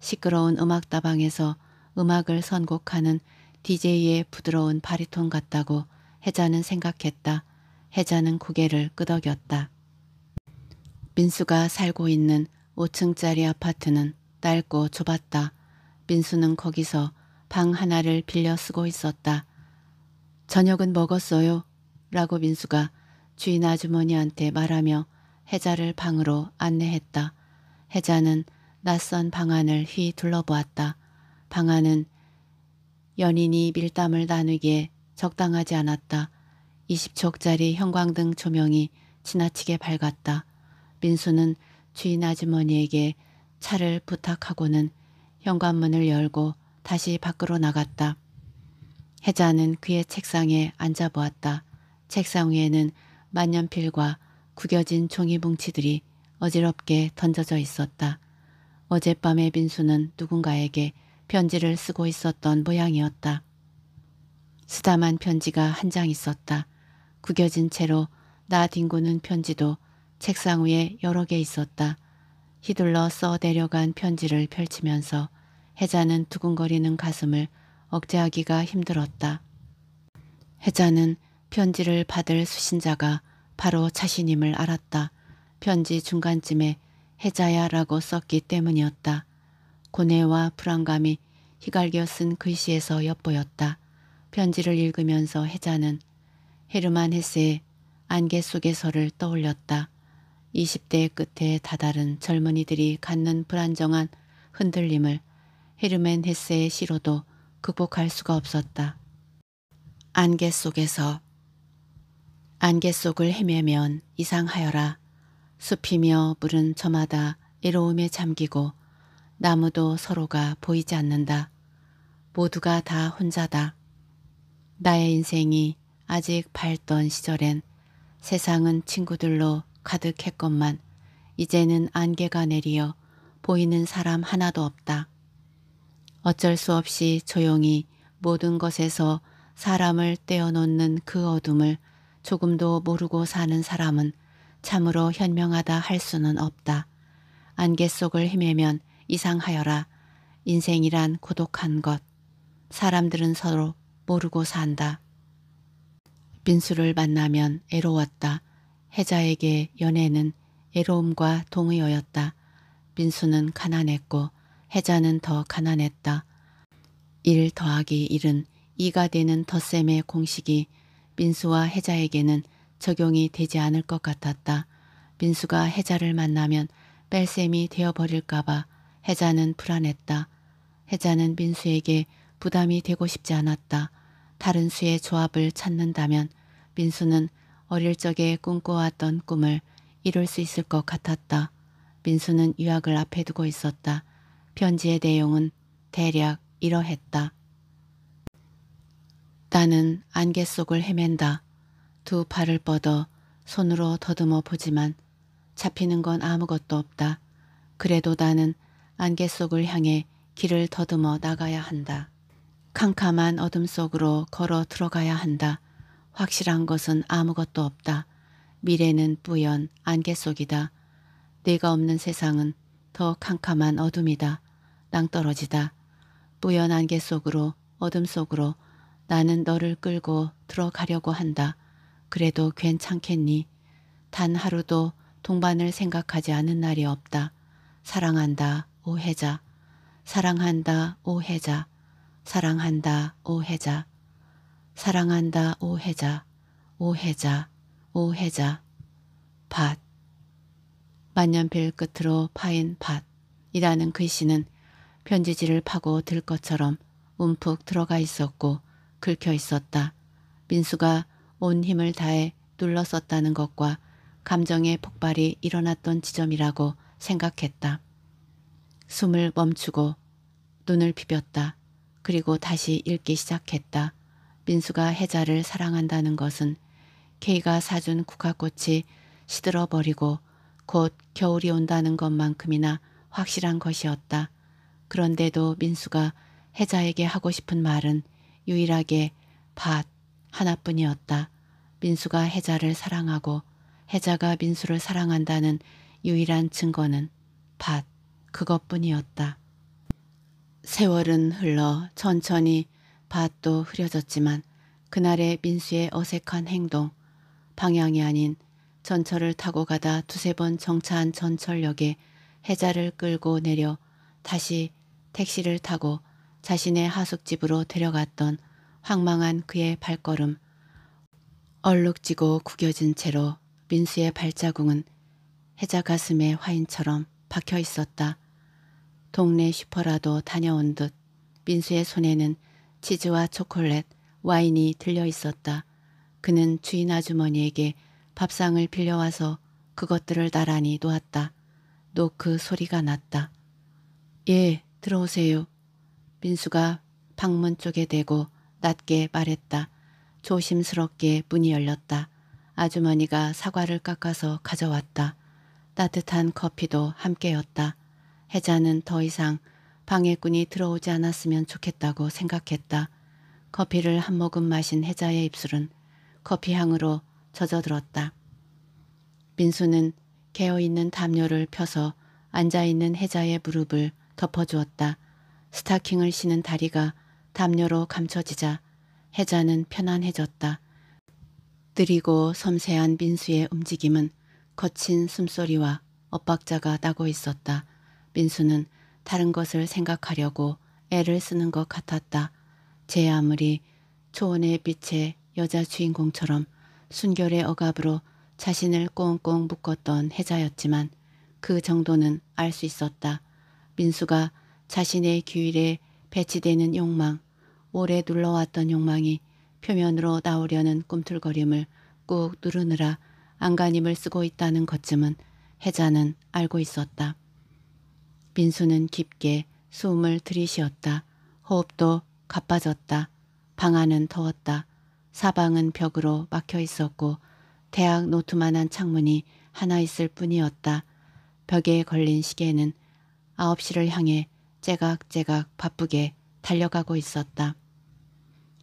시끄러운 음악다방에서 음악을 선곡하는 DJ의 부드러운 바리톤 같다고 혜자는 생각했다. 혜자는 고개를 끄덕였다. 민수가 살고 있는 5층짜리 아파트는 낡고 좁았다. 민수는 거기서 방 하나를 빌려 쓰고 있었다. 저녁은 먹었어요. 라고 민수가 주인 아주머니한테 말하며 혜자를 방으로 안내했다. 혜자는 낯선 방안을 휘 둘러보았다. 방안은 연인이 밀담을 나누기에 적당하지 않았다. 2 0척짜리 형광등 조명이 지나치게 밝았다. 민수는 주인 아주머니에게 차를 부탁하고는 현관문을 열고 다시 밖으로 나갔다. 혜자는 그의 책상에 앉아보았다. 책상 위에는 만년필과 구겨진 종이뭉치들이 어지럽게 던져져 있었다. 어젯밤에 민수는 누군가에게 편지를 쓰고 있었던 모양이었다. 쓰다만 편지가 한 장 있었다. 구겨진 채로 나뒹구는 편지도 책상 위에 여러 개 있었다. 휘둘러 써 내려간 편지를 펼치면서 혜자는 두근거리는 가슴을 억제하기가 힘들었다. 혜자는 편지를 받을 수신자가 바로 자신임을 알았다. 편지 중간쯤에 혜자야라고 썼기 때문이었다. 고뇌와 불안감이 희갈겨 쓴 글씨에서 엿보였다. 편지를 읽으면서 혜자는 헤르만 헤세의 안개 속에서를 떠올렸다. 20대 의 끝에 다다른 젊은이들이 갖는 불안정한 흔들림을 헤르멘 헤세의 시로도 극복할 수가 없었다. 안개 속에서 안개 속을 헤매면 이상하여라. 숲이며 물은 저마다 외로움에 잠기고 나무도 서로가 보이지 않는다. 모두가 다 혼자다. 나의 인생이 아직 밝던 시절엔 세상은 친구들로 가득했건만 이제는 안개가 내리어 보이는 사람 하나도 없다. 어쩔 수 없이 조용히 모든 것에서 사람을 떼어놓는 그 어둠을 조금도 모르고 사는 사람은 참으로 현명하다 할 수는 없다. 안개 속을 헤매면 이상하여라. 인생이란 고독한 것. 사람들은 서로 모르고 산다. 빈수를 만나면 애로웠다. 해자에게 연애는 애로움과 동의어였다. 빈수는 가난했고 해자는 더 가난했다. 1 더하기 1은 2가 되는 덧셈의 공식이 민수와 해자에게는 적용이 되지 않을 것 같았다. 민수가 해자를 만나면 뺄셈이 되어버릴까봐 해자는 불안했다. 해자는 민수에게 부담이 되고 싶지 않았다. 다른 수의 조합을 찾는다면 민수는 어릴 적에 꿈꿔왔던 꿈을 이룰 수 있을 것 같았다. 민수는 유학을 앞에 두고 있었다. 편지의 내용은 대략 이러했다. 나는 안개 속을 헤맨다. 두 팔을 뻗어 손으로 더듬어 보지만 잡히는 건 아무것도 없다. 그래도 나는 안개 속을 향해 길을 더듬어 나가야 한다. 캄캄한 어둠 속으로 걸어 들어가야 한다. 확실한 것은 아무것도 없다. 미래는 뿌연 안개 속이다. 네가 없는 세상은 더 캄캄한 어둠이다. 낭떨어지다 뿌연 안개 속으로 어둠 속으로 나는 너를 끌고 들어가려고 한다. 그래도 괜찮겠니? 단 하루도 동반을 생각하지 않은 날이 없다. 사랑한다 오해자 사랑한다 오해자 사랑한다 오해자 사랑한다 오해자 오해자 오해자 밭 만년필 끝으로 파인 밭이라는 글씨는 편지지를 파고 들 것처럼 움푹 들어가 있었고 긁혀 있었다. 민수가 온 힘을 다해 눌렀었다는 것과 감정의 폭발이 일어났던 지점이라고 생각했다. 숨을 멈추고 눈을 비볐다. 그리고 다시 읽기 시작했다. 민수가 혜자를 사랑한다는 것은 K가 사준 국화꽃이 시들어버리고 곧 겨울이 온다는 것만큼이나 확실한 것이었다. 그런데도 민수가 혜자에게 하고 싶은 말은 유일하게 밭 하나뿐이었다. 민수가 혜자를 사랑하고 혜자가 민수를 사랑한다는 유일한 증거는 밭 그것뿐이었다. 세월은 흘러 천천히 밭도 흐려졌지만 그날의 민수의 어색한 행동, 방향이 아닌 전철을 타고 가다 두세 번 정차한 전철역에 해자를 끌고 내려 다시 택시를 타고 자신의 하숙집으로 데려갔던 황망한 그의 발걸음. 얼룩지고 구겨진 채로 민수의 발자국은 해자 가슴에 화인처럼 박혀 있었다. 동네 슈퍼라도 다녀온 듯 민수의 손에는 치즈와 초콜릿, 와인이 들려 있었다. 그는 주인 아주머니에게 밥상을 빌려와서 그것들을 나란히 놓았다. 노크 그 소리가 났다. 예, 들어오세요. 민수가 방문 쪽에 대고 낮게 말했다. 조심스럽게 문이 열렸다. 아주머니가 사과를 깎아서 가져왔다. 따뜻한 커피도 함께였다. 혜자는 더 이상 방해꾼이 들어오지 않았으면 좋겠다고 생각했다. 커피를 한 모금 마신 혜자의 입술은 커피향으로 젖어들었다. 민수는 개어있는 담요를 펴서 앉아있는 혜자의 무릎을 덮어주었다. 스타킹을 신은 다리가 담요로 감춰지자 혜자는 편안해졌다. 느리고 섬세한 민수의 움직임은 거친 숨소리와 엇박자가 나고 있었다. 민수는 다른 것을 생각하려고 애를 쓰는 것 같았다. 제 아무리 초원의 빛의 여자 주인공처럼 순결의 억압으로 자신을 꽁꽁 묶었던 혜자였지만 그 정도는 알 수 있었다. 민수가 자신의 귀일에 배치되는 욕망, 오래 눌러왔던 욕망이 표면으로 나오려는 꿈틀거림을 꾹 누르느라 안간힘을 쓰고 있다는 것쯤은 혜자는 알고 있었다. 민수는 깊게 숨을 들이쉬었다. 호흡도 가빠졌다. 방 안은 더웠다. 사방은 벽으로 막혀 있었고 대학 노트만한 창문이 하나 있을 뿐이었다. 벽에 걸린 시계는 9시를 향해 째각째각 바쁘게 달려가고 있었다.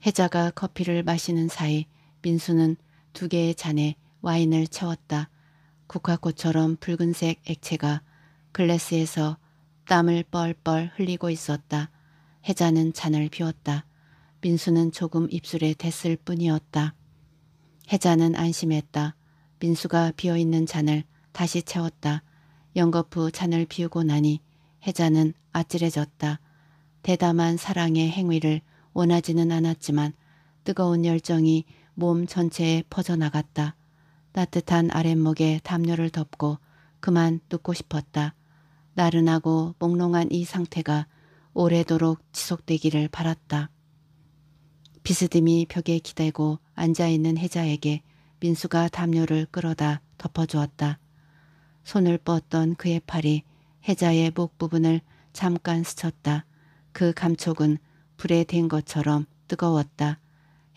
혜자가 커피를 마시는 사이 민수는 두 개의 잔에 와인을 채웠다. 국화꽃처럼 붉은색 액체가 글래스에서 땀을 뻘뻘 흘리고 있었다. 혜자는 잔을 비웠다. 민수는 조금 입술에 댔을 뿐이었다. 혜자는 안심했다. 민수가 비어있는 잔을 다시 채웠다. 연거푸 잔을 비우고 나니 혜자는 아찔해졌다. 대담한 사랑의 행위를 원하지는 않았지만 뜨거운 열정이 몸 전체에 퍼져나갔다. 따뜻한 아랫목에 담요를 덮고 그만 눕고 싶었다. 나른하고 몽롱한 이 상태가 오래도록 지속되기를 바랐다. 비스듬히 벽에 기대고 앉아있는 혜자에게 민수가 담요를 끌어다 덮어주었다. 손을 뻗던 그의 팔이 혜자의 목 부분을 잠깐 스쳤다. 그 감촉은 불에 댄 것처럼 뜨거웠다.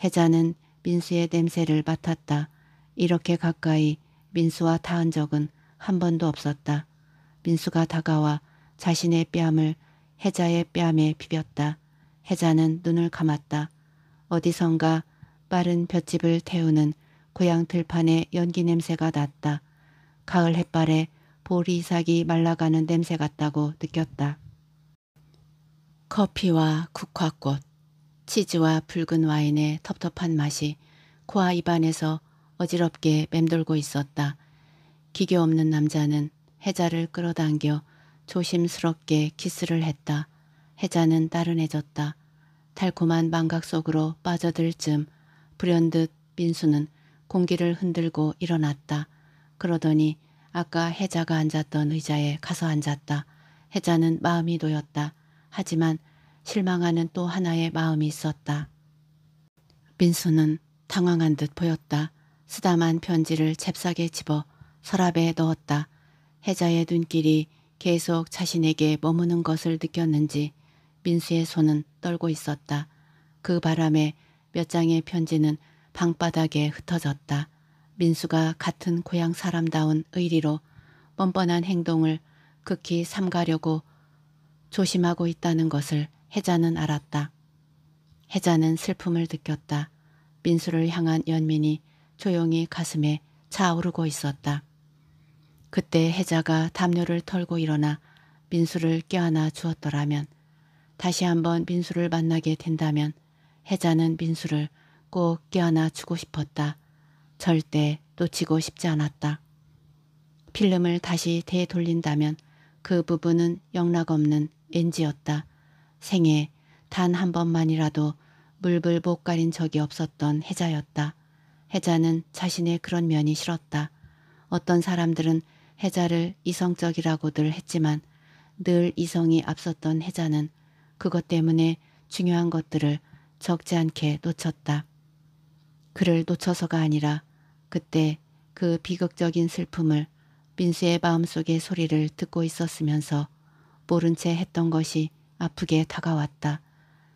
혜자는 민수의 냄새를 맡았다. 이렇게 가까이 민수와 닿은 적은 한 번도 없었다. 민수가 다가와 자신의 뺨을 혜자의 뺨에 비볐다. 혜자는 눈을 감았다. 어디선가 빠른 볏집을 태우는 고향 들판의 연기 냄새가 났다. 가을 햇발에 보리삭이 말라가는 냄새 같다고 느꼈다. 커피와 국화꽃, 치즈와 붉은 와인의 텁텁한 맛이 코와 입안에서 어지럽게 맴돌고 있었다. 기교 없는 남자는 해자를 끌어당겨 조심스럽게 키스를 했다. 해자는 따른해졌다. 달콤한 망각 속으로 빠져들 쯤 불현듯 민수는 공기를 흔들고 일어났다. 그러더니 아까 혜자가 앉았던 의자에 가서 앉았다. 혜자는 마음이 놓였다. 하지만 실망하는 또 하나의 마음이 있었다. 민수는 당황한 듯 보였다. 쓰담한 편지를 잽싸게 집어 서랍에 넣었다. 혜자의 눈길이 계속 자신에게 머무는 것을 느꼈는지 민수의 손은 떨고 있었다. 그 바람에 몇 장의 편지는 방바닥에 흩어졌다. 민수가 같은 고향 사람다운 의리로 뻔뻔한 행동을 극히 삼가려고 조심하고 있다는 것을 혜자는 알았다. 혜자는 슬픔을 느꼈다. 민수를 향한 연민이 조용히 가슴에 차오르고 있었다. 그때 혜자가 담요를 털고 일어나 민수를 껴안아 주었더라면 다시 한번 민수를 만나게 된다면 혜자는 민수를 꼭 껴안아 주고 싶었다. 절대 놓치고 싶지 않았다. 필름을 다시 되돌린다면 그 부분은 영락없는 엔지였다. 생애 단 한 번만이라도 물불 못 가린 적이 없었던 혜자였다. 혜자는 자신의 그런 면이 싫었다. 어떤 사람들은 혜자를 이성적이라고들 했지만 늘 이성이 앞섰던 혜자는 그것 때문에 중요한 것들을 적지 않게 놓쳤다. 그를 놓쳐서가 아니라 그때 그 비극적인 슬픔을 민수의 마음속의 소리를 듣고 있었으면서 모른 채 했던 것이 아프게 다가왔다.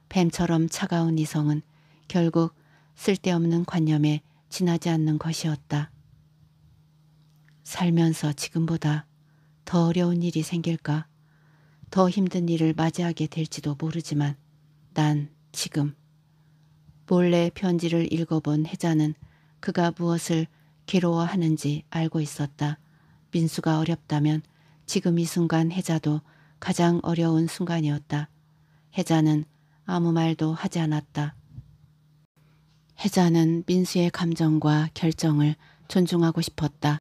뱀처럼 차가운 이성은 결국 쓸데없는 관념에 지나지 않는 것이었다. 살면서 지금보다 더 어려운 일이 생길까? 더 힘든 일을 맞이하게 될지도 모르지만 난 지금 몰래 편지를 읽어본 혜자는 그가 무엇을 괴로워하는지 알고 있었다. 민수가 어렵다면 지금 이 순간 혜자도 가장 어려운 순간이었다. 혜자는 아무 말도 하지 않았다. 혜자는 민수의 감정과 결정을 존중하고 싶었다.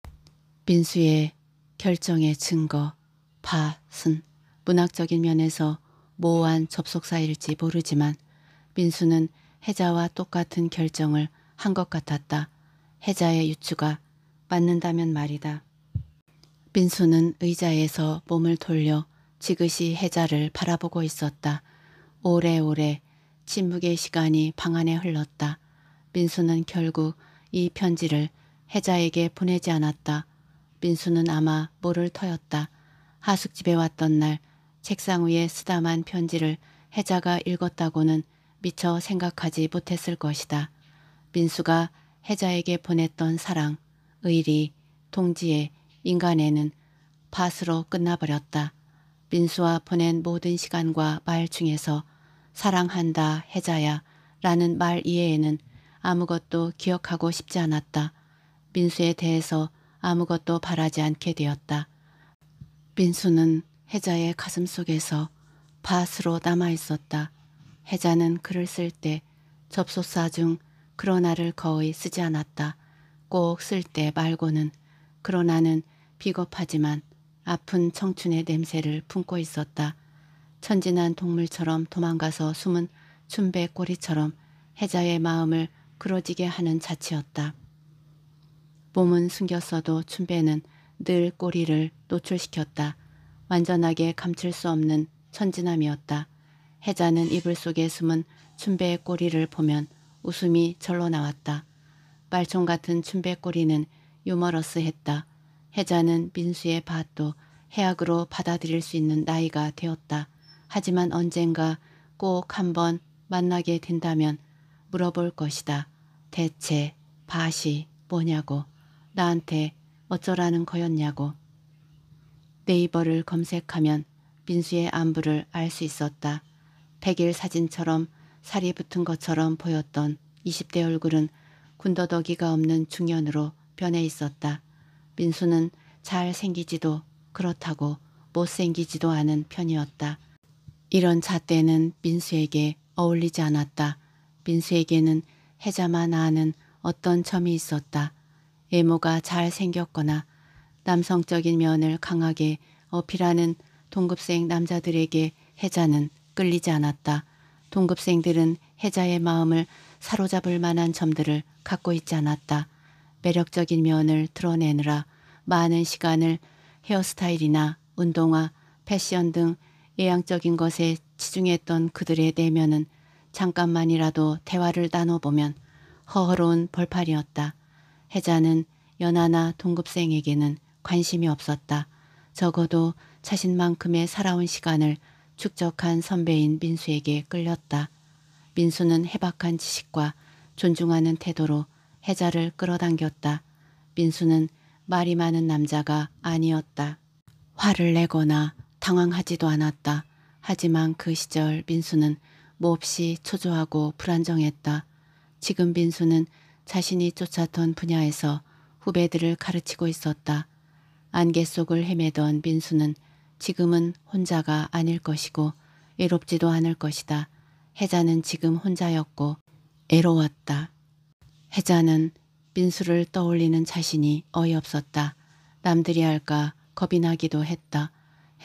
민수의 결정의 증거, 밭은 문학적인 면에서 모호한 접속사일지 모르지만 민수는 혜자와 똑같은 결정을 한 것 같았다. 혜자의 유추가 맞는다면 말이다. 민수는 의자에서 몸을 돌려 지그시 혜자를 바라보고 있었다. 오래오래 침묵의 시간이 방 안에 흘렀다. 민수는 결국 이 편지를 혜자에게 보내지 않았다. 민수는 아마 모를 터였다. 하숙집에 왔던 날 책상 위에 쓰다만 편지를 혜자가 읽었다고는 미처 생각하지 못했을 것이다. 민수가 혜자에게 보냈던 사랑, 의리, 동지의 인간애는 밭으로 끝나버렸다. 민수와 보낸 모든 시간과 말 중에서 사랑한다, 혜자야 라는 말 이외에는 아무것도 기억하고 싶지 않았다. 민수에 대해서 아무것도 바라지 않게 되었다. 민수는 혜자의 가슴 속에서 밭으로 남아 있었다. 혜자는 글을 쓸 때 접속사 중 그러나를 거의 쓰지 않았다. 꼭 쓸 때 말고는 그러나는 비겁하지만 아픈 청춘의 냄새를 품고 있었다. 천진한 동물처럼 도망가서 숨은 춘배 꼬리처럼 혜자의 마음을 그러지게 하는 자치였다. 몸은 숨겼어도 춘배는 늘 꼬리를 노출시켰다. 완전하게 감출 수 없는 천진함이었다. 해자는 이불 속에 숨은 춘배의 꼬리를 보면 웃음이 절로 나왔다. 빨총 같은 춘배 꼬리는 유머러스했다. 해자는 민수의 밭도 해악으로 받아들일 수 있는 나이가 되었다. 하지만 언젠가 꼭 한번 만나게 된다면 물어볼 것이다. 대체 밭이 뭐냐고 나한테 어쩌라는 거였냐고. 네이버를 검색하면 민수의 안부를 알 수 있었다. 백일 사진처럼 살이 붙은 것처럼 보였던 20대 얼굴은 군더더기가 없는 중년으로 변해 있었다. 민수는 잘 생기지도 그렇다고 못생기지도 않은 편이었다. 이런 잣대는 민수에게 어울리지 않았다. 민수에게는 해자만 아는 어떤 점이 있었다. 외모가 잘생겼거나 남성적인 면을 강하게 어필하는 동급생 남자들에게 해자는 끌리지 않았다. 동급생들은 해자의 마음을 사로잡을 만한 점들을 갖고 있지 않았다. 매력적인 면을 드러내느라 많은 시간을 헤어스타일이나 운동화, 패션 등 예양적인 것에 치중했던 그들의 내면은 잠깐만이라도 대화를 나눠보면 허허로운 벌판이었다. 해자는 연하나 동급생에게는 관심이 없었다. 적어도 자신만큼의 살아온 시간을 축적한 선배인 민수에게 끌렸다. 민수는 해박한 지식과 존중하는 태도로 해자를 끌어당겼다. 민수는 말이 많은 남자가 아니었다. 화를 내거나 당황하지도 않았다. 하지만 그 시절 민수는 몹시 초조하고 불안정했다. 지금 민수는 자신이 쫓았던 분야에서 후배들을 가르치고 있었다. 안개 속을 헤매던 빈수는 지금은 혼자가 아닐 것이고 외롭지도 않을 것이다. 혜자는 지금 혼자였고 애로웠다. 혜자는 빈수를 떠올리는 자신이 어이없었다. 남들이 할까 겁이 나기도 했다.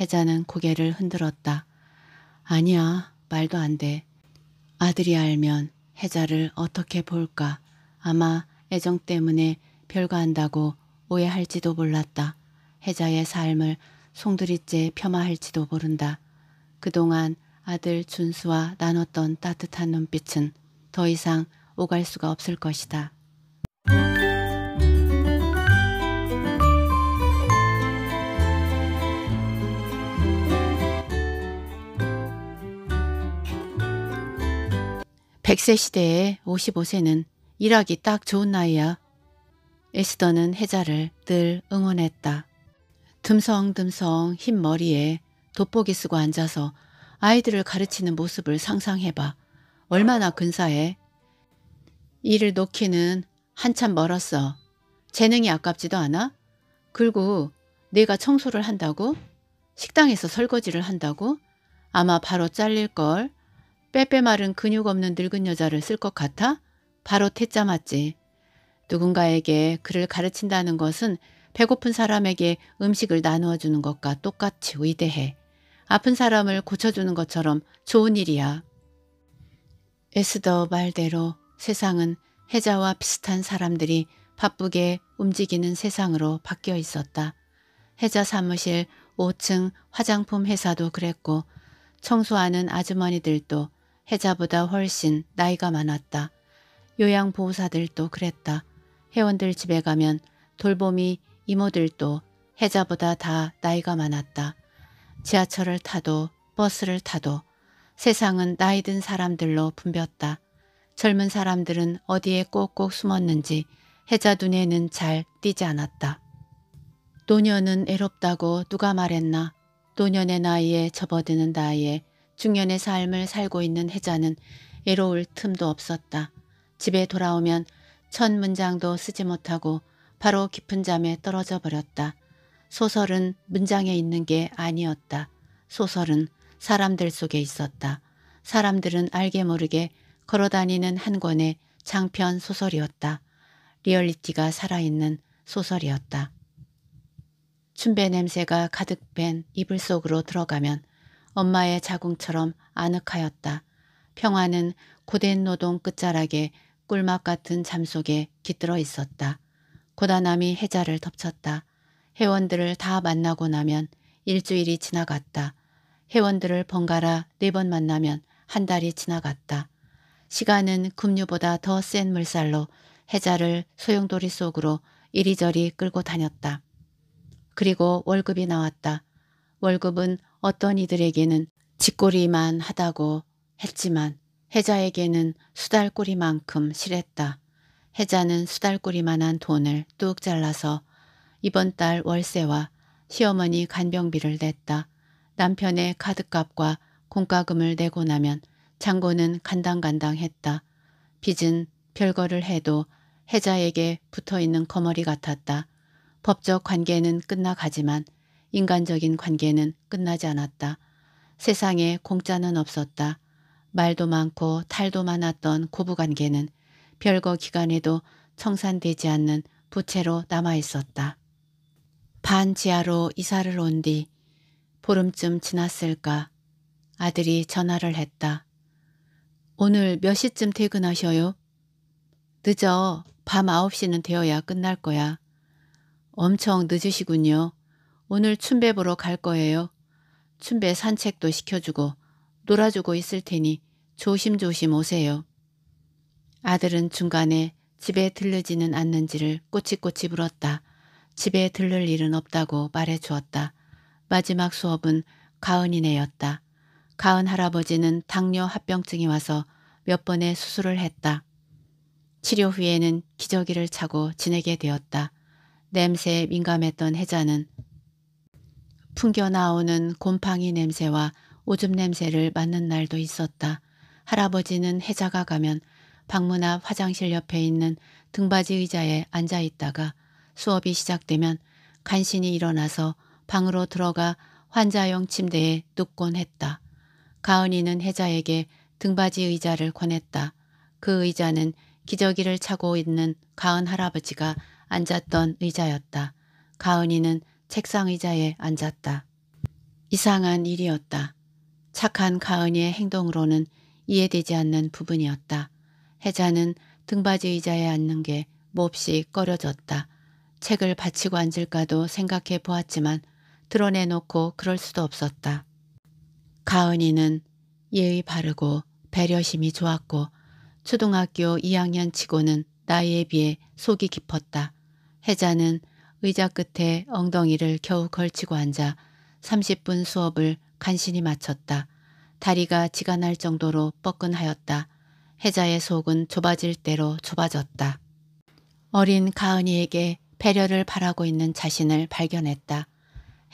혜자는 고개를 흔들었다. 아니야 말도 안 돼. 아들이 알면 혜자를 어떻게 볼까. 아마 애정 때문에 별거 한다고 오해할지도 몰랐다. 혜자의 삶을 송두리째 폄하할지도 모른다. 그동안 아들 준수와 나눴던 따뜻한 눈빛은 더 이상 오갈 수가 없을 것이다. 1 0 0세시대에 55세는 일하기 딱 좋은 나이야. 에스더는 혜자를 늘 응원했다. 듬성듬성 흰 머리에 돋보기 쓰고 앉아서 아이들을 가르치는 모습을 상상해봐. 얼마나 근사해. 이를 놓기는 한참 멀었어. 재능이 아깝지도 않아? 그리고 네가 청소를 한다고? 식당에서 설거지를 한다고? 아마 바로 잘릴걸. 빼빼 마른 근육 없는 늙은 여자를 쓸 것 같아? 바로 퇴짜 맞지. 누군가에게 그를 가르친다는 것은 배고픈 사람에게 음식을 나누어 주는 것과 똑같이 위대해. 아픈 사람을 고쳐주는 것처럼 좋은 일이야. 에스더 말대로 세상은 해자와 비슷한 사람들이 바쁘게 움직이는 세상으로 바뀌어 있었다. 해자 사무실 5층 화장품 회사도 그랬고 청소하는 아주머니들도 해자보다 훨씬 나이가 많았다. 요양보호사들도 그랬다. 회원들 집에 가면 돌봄이 이모들도 혜자보다 다 나이가 많았다. 지하철을 타도 버스를 타도 세상은 나이 든 사람들로 붐볐다. 젊은 사람들은 어디에 꼭꼭 숨었는지 혜자 눈에는 잘 띄지 않았다. 노년은 애롭다고 누가 말했나. 노년의 나이에 접어드는 나이에 중년의 삶을 살고 있는 혜자는 애로울 틈도 없었다. 집에 돌아오면 첫 문장도 쓰지 못하고 바로 깊은 잠에 떨어져 버렸다. 소설은 문장에 있는 게 아니었다. 소설은 사람들 속에 있었다. 사람들은 알게 모르게 걸어다니는 한 권의 장편 소설이었다. 리얼리티가 살아있는 소설이었다. 춘배 냄새가 가득 밴 이불 속으로 들어가면 엄마의 자궁처럼 아늑하였다. 평화는 고된 노동 끝자락에 꿀맛 같은 잠 속에 깃들어 있었다. 고단함이 해자를 덮쳤다. 회원들을 다 만나고 나면 일주일이 지나갔다. 회원들을 번갈아 네 번 만나면 한 달이 지나갔다. 시간은 급류보다 더 센 물살로 해자를 소용돌이 속으로 이리저리 끌고 다녔다. 그리고 월급이 나왔다. 월급은 어떤 이들에게는 짓꼬리만 하다고 했지만 해자에게는 수달꼬리만큼 실했다. 혜자는 수달꼬리만한 돈을 뚝 잘라서 이번 달 월세와 시어머니 간병비를 냈다. 남편의 카드값과 공과금을 내고 나면 창고는 간당간당했다. 빚은 별거를 해도 혜자에게 붙어있는 거머리 같았다. 법적 관계는 끝나가지만 인간적인 관계는 끝나지 않았다. 세상에 공짜는 없었다. 말도 많고 탈도 많았던 고부관계는 별거 기간에도 청산되지 않는 부채로 남아있었다. 반 지하로 이사를 온 뒤 보름쯤 지났을까 아들이 전화를 했다. 오늘 몇 시쯤 퇴근하셔요? 늦어. 밤 9시는 되어야 끝날 거야. 엄청 늦으시군요. 오늘 춘배 보러 갈 거예요. 춘배 산책도 시켜주고 놀아주고 있을 테니 조심조심 오세요. 아들은 중간에 집에 들르지는 않는지를 꼬치꼬치 물었다. 집에 들를 일은 없다고 말해 주었다. 마지막 수업은 가은이네였다. 가은 할아버지는 당뇨 합병증이 와서 몇 번의 수술을 했다. 치료 후에는 기저귀를 차고 지내게 되었다. 냄새에 민감했던 혜자는 풍겨 나오는 곰팡이 냄새와 오줌 냄새를 맡는 날도 있었다. 할아버지는 혜자가 가면 방문 앞 화장실 옆에 있는 등받이 의자에 앉아 있다가 수업이 시작되면 간신히 일어나서 방으로 들어가 환자용 침대에 눕곤 했다. 가은이는 혜자에게 등받이 의자를 권했다. 그 의자는 기저귀를 차고 있는 가은 할아버지가 앉았던 의자였다. 가은이는 책상 의자에 앉았다. 이상한 일이었다. 착한 가은이의 행동으로는 이해되지 않는 부분이었다. 혜자는 등받이 의자에 앉는 게 몹시 꺼려졌다. 책을 받치고 앉을까도 생각해 보았지만 드러내놓고 그럴 수도 없었다. 가은이는 예의 바르고 배려심이 좋았고 초등학교 2학년 치고는 나이에 비해 속이 깊었다. 혜자는 의자 끝에 엉덩이를 겨우 걸치고 앉아 30분 수업을 간신히 마쳤다. 다리가 지가 날 정도로 뻐근하였다. 혜자의 속은 좁아질 대로 좁아졌다. 어린 가은이에게 배려를 바라고 있는 자신을 발견했다.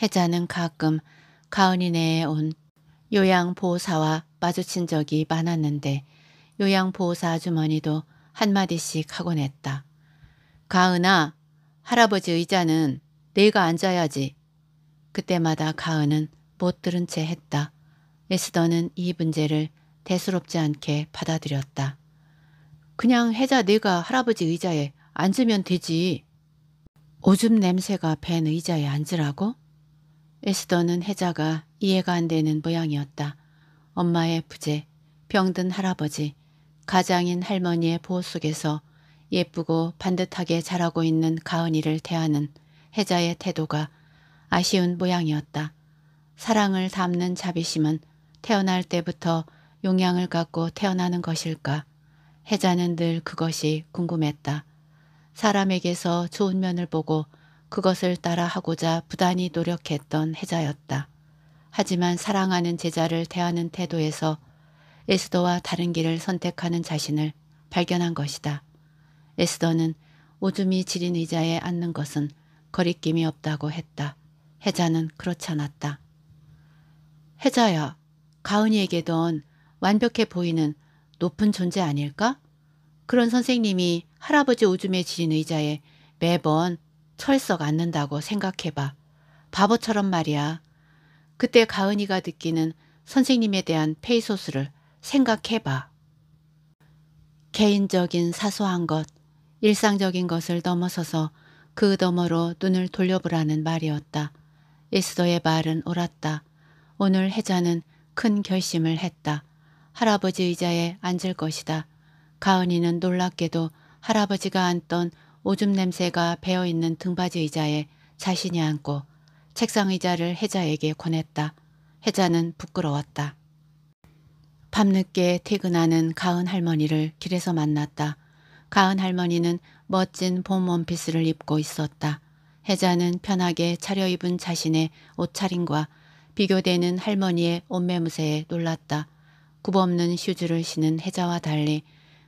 혜자는 가끔 가은이네에 온 요양보호사와 마주친 적이 많았는데 요양보호사 아주머니도 한마디씩 하곤 했다. 가은아, 할아버지 의자는 내가 앉아야지. 그때마다 가은은 못 들은 채 했다. 에스더는 이 문제를 대수롭지 않게 받아들였다. 그냥 해자 네가 할아버지 의자에 앉으면 되지. 오줌 냄새가 밴 의자에 앉으라고? 에스더는 해자가 이해가 안 되는 모양이었다. 엄마의 부재, 병든 할아버지, 가장인 할머니의 보호 속에서 예쁘고 반듯하게 자라고 있는 가은이를 대하는 해자의 태도가 아쉬운 모양이었다. 사랑을 담는 자비심은 태어날 때부터 용양을 갖고 태어나는 것일까? 해자는 늘 그것이 궁금했다. 사람에게서 좋은 면을 보고 그것을 따라 하고자 부단히 노력했던 해자였다. 하지만 사랑하는 제자를 대하는 태도에서 에스더와 다른 길을 선택하는 자신을 발견한 것이다. 에스더는 오줌이 지린 의자에 앉는 것은 거리낌이 없다고 했다. 해자는 그렇지 않았다. 해자야, 가은이에게 넌 완벽해 보이는 높은 존재 아닐까? 그런 선생님이 할아버지 오줌에 지인 의자에 매번 철썩 앉는다고 생각해봐. 바보처럼 말이야. 그때 가은이가 느끼는 선생님에 대한 페이소스를 생각해봐. 개인적인 사소한 것, 일상적인 것을 넘어서서 그 너머로 눈을 돌려보라는 말이었다. 에스더의 말은 옳았다. 오늘 혜자는 큰 결심을 했다. 할아버지 의자에 앉을 것이다. 가은이는 놀랍게도 할아버지가 앉던 오줌 냄새가 배어있는 등받이 의자에 자신이 앉고 책상 의자를 혜자에게 권했다. 혜자는 부끄러웠다. 밤늦게 퇴근하는 가은 할머니를 길에서 만났다. 가은 할머니는 멋진 봄 원피스를 입고 있었다. 혜자는 편하게 차려입은 자신의 옷차림과 비교되는 할머니의 옷매무새에 놀랐다. 굽없는 슈즈를 신은 혜자와 달리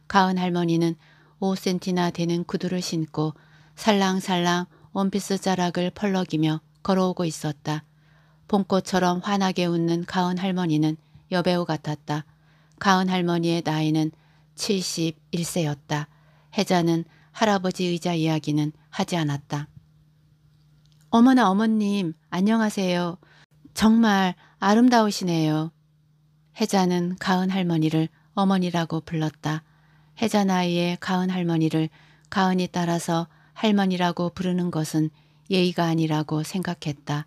가은 할머니는 5센티나 되는 구두를 신고 살랑살랑 원피스 자락을 펄럭이며 걸어오고 있었다. 봄꽃처럼 환하게 웃는 가은 할머니는 여배우 같았다. 가은 할머니의 나이는 71세였다. 혜자는 할아버지 의자 이야기는 하지 않았다. 어머나 어머님 안녕하세요. 정말 아름다우시네요. 혜자는 가은 할머니를 어머니라고 불렀다. 혜자 나이에 가은 할머니를 가은이 따라서 할머니라고 부르는 것은 예의가 아니라고 생각했다.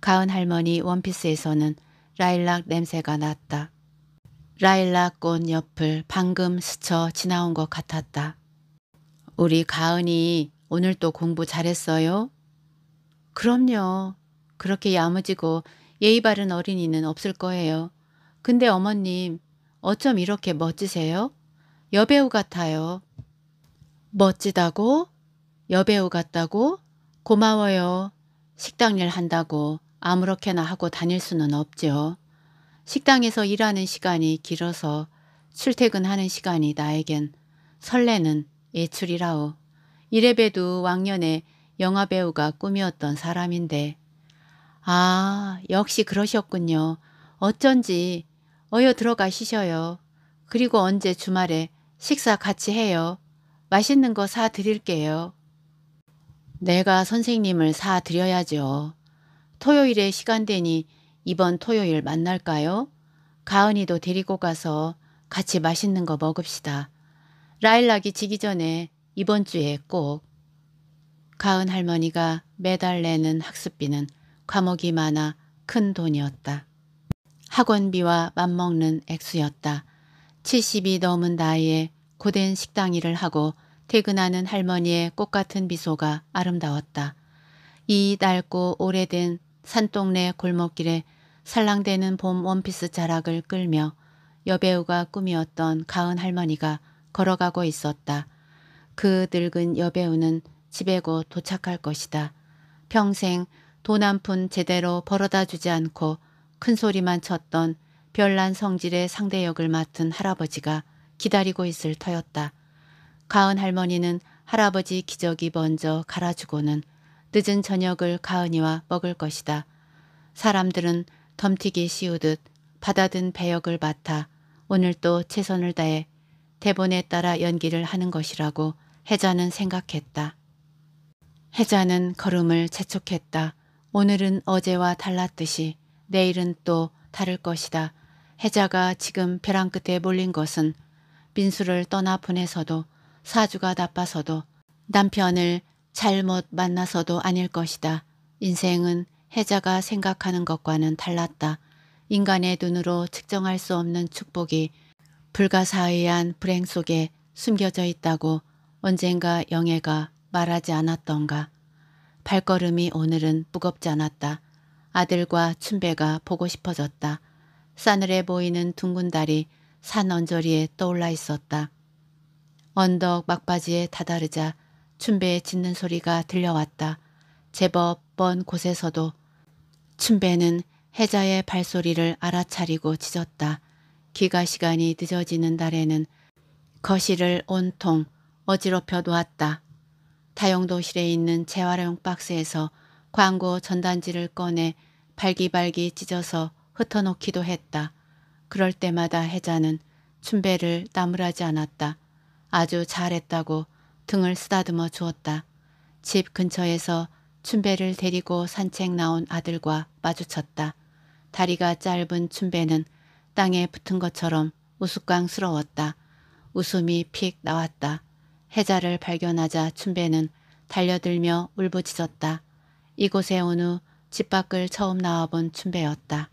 가은 할머니 원피스에서는 라일락 냄새가 났다. 라일락 꽃 옆을 방금 스쳐 지나온 것 같았다. 우리 가은이 오늘 또 공부 잘했어요? 그럼요. 그렇게 야무지고 예의 바른 어린이는 없을 거예요. 근데 어머님 어쩜 이렇게 멋지세요? 여배우 같아요. 멋지다고? 여배우 같다고? 고마워요. 식당 일 한다고 아무렇게나 하고 다닐 수는 없죠. 식당에서 일하는 시간이 길어서 출퇴근하는 시간이 나에겐 설레는 예출이라오. 이래봬도 왕년에 영화배우가 꿈이었던 사람인데 아 역시 그러셨군요. 어쩐지 어여 들어가시셔요. 그리고 언제 주말에 식사 같이 해요. 맛있는 거 사 드릴게요. 내가 선생님을 사 드려야죠. 토요일에 시간 되니 이번 토요일 만날까요? 가은이도 데리고 가서 같이 맛있는 거 먹읍시다. 라일락이 지기 전에 이번 주에 꼭 가은 할머니가 매달 내는 학습비는 과목이 많아 큰 돈이었다. 학원비와 맞먹는 액수였다. 70이 넘은 나이에 고된 식당 일을 하고 퇴근하는 할머니의 꽃같은 미소가 아름다웠다. 이 낡고 오래된 산동네 골목길에 살랑대는 봄 원피스 자락을 끌며 여배우가 꿈이었던 가은 할머니가 걸어가고 있었다. 그 늙은 여배우는 집에 곧 도착할 것이다. 평생 돈 한 푼 제대로 벌어다 주지 않고 큰 소리만 쳤던 별난 성질의 상대 역을 맡은 할아버지가 기다리고 있을 터였다. 가은 할머니는 할아버지 기저귀 먼저 갈아주고는 늦은 저녁을 가은이와 먹을 것이다. 사람들은 덤티기 씌우듯 받아든 배역을 맡아 오늘 도 최선을 다해 대본에 따라 연기를 하는 것이라고 혜자는 생각했다. 혜자는 걸음을 재촉했다. 오늘은 어제와 달랐듯이 내일은 또 다를 것이다. 해자가 지금 벼랑 끝에 몰린 것은 민수를 떠나 보내서도 사주가 나빠서도 남편을 잘못 만나서도 아닐 것이다. 인생은 해자가 생각하는 것과는 달랐다. 인간의 눈으로 측정할 수 없는 축복이 불가사의한 불행 속에 숨겨져 있다고 언젠가 영애가 말하지 않았던가. 발걸음이 오늘은 무겁지 않았다. 아들과 춘배가 보고 싶어졌다. 싸늘해 보이는 둥근 달이 산 언저리에 떠올라 있었다. 언덕 막바지에 다다르자 춘배의 짖는 소리가 들려왔다. 제법 먼 곳에서도 춘배는 해자의 발소리를 알아차리고 짖었다. 귀가 시간이 늦어지는 달에는 거실을 온통 어지럽혀 놓았다. 다용도실에 있는 재활용 박스에서 광고 전단지를 꺼내 발기발기 찢어서 흩어놓기도 했다. 그럴 때마다 혜자는 춘배를 나무라지 않았다. 아주 잘했다고 등을 쓰다듬어 주었다. 집 근처에서 춘배를 데리고 산책 나온 아들과 마주쳤다. 다리가 짧은 춘배는 땅에 붙은 것처럼 우스꽝스러웠다. 웃음이 픽 나왔다. 혜자를 발견하자 춘배는 달려들며 울부짖었다. 이곳에 온 후 집 밖을 처음 나와본 춘배였다.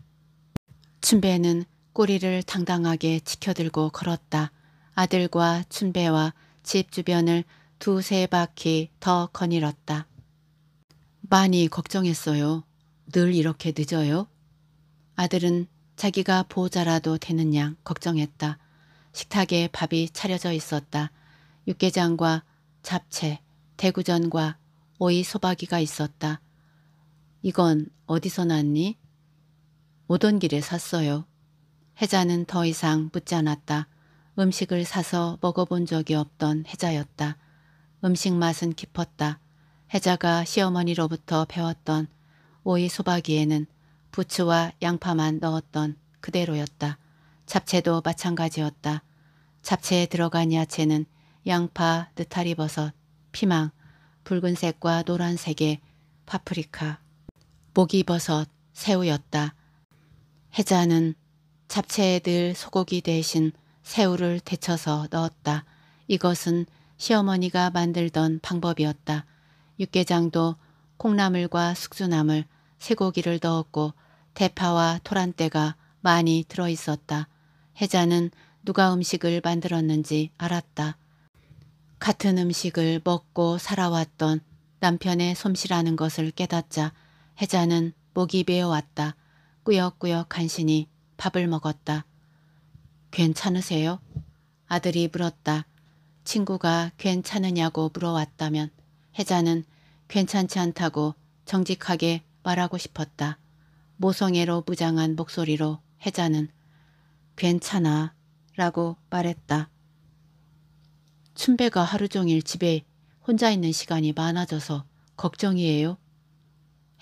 춘배는 꼬리를 당당하게 치켜들고 걸었다. 아들과 춘배와 집 주변을 두세 바퀴 더 거닐었다. 많이 걱정했어요. 늘 이렇게 늦어요? 아들은 자기가 보호자라도 되는 양 걱정했다. 식탁에 밥이 차려져 있었다. 육개장과 잡채, 대구전과 오이 소박이가 있었다. 이건 어디서 났니? 오던 길에 샀어요. 혜자는 더 이상 묻지 않았다. 음식을 사서 먹어본 적이 없던 혜자였다. 음식 맛은 깊었다. 혜자가 시어머니로부터 배웠던 오이 소박이에는 부추와 양파만 넣었던 그대로였다. 잡채도 마찬가지였다. 잡채에 들어간 야채는 양파, 느타리버섯, 피망, 붉은색과 노란색의 파프리카, 목이버섯, 새우였다. 해자는 잡채에 들 소고기 대신 새우를 데쳐서 넣었다. 이것은 시어머니가 만들던 방법이었다. 육개장도 콩나물과 숙주나물, 쇠고기를 넣었고 대파와 토란대가 많이 들어있었다. 해자는 누가 음식을 만들었는지 알았다. 같은 음식을 먹고 살아왔던 남편의 솜씨라는 것을 깨닫자 혜자는 목이 메어왔다. 꾸역꾸역 간신히 밥을 먹었다. 괜찮으세요? 아들이 물었다. 친구가 괜찮으냐고 물어왔다면 혜자는 괜찮지 않다고 정직하게 말하고 싶었다. 모성애로 무장한 목소리로 혜자는 괜찮아 라고 말했다. 춘배가 하루 종일 집에 혼자 있는 시간이 많아져서 걱정이에요.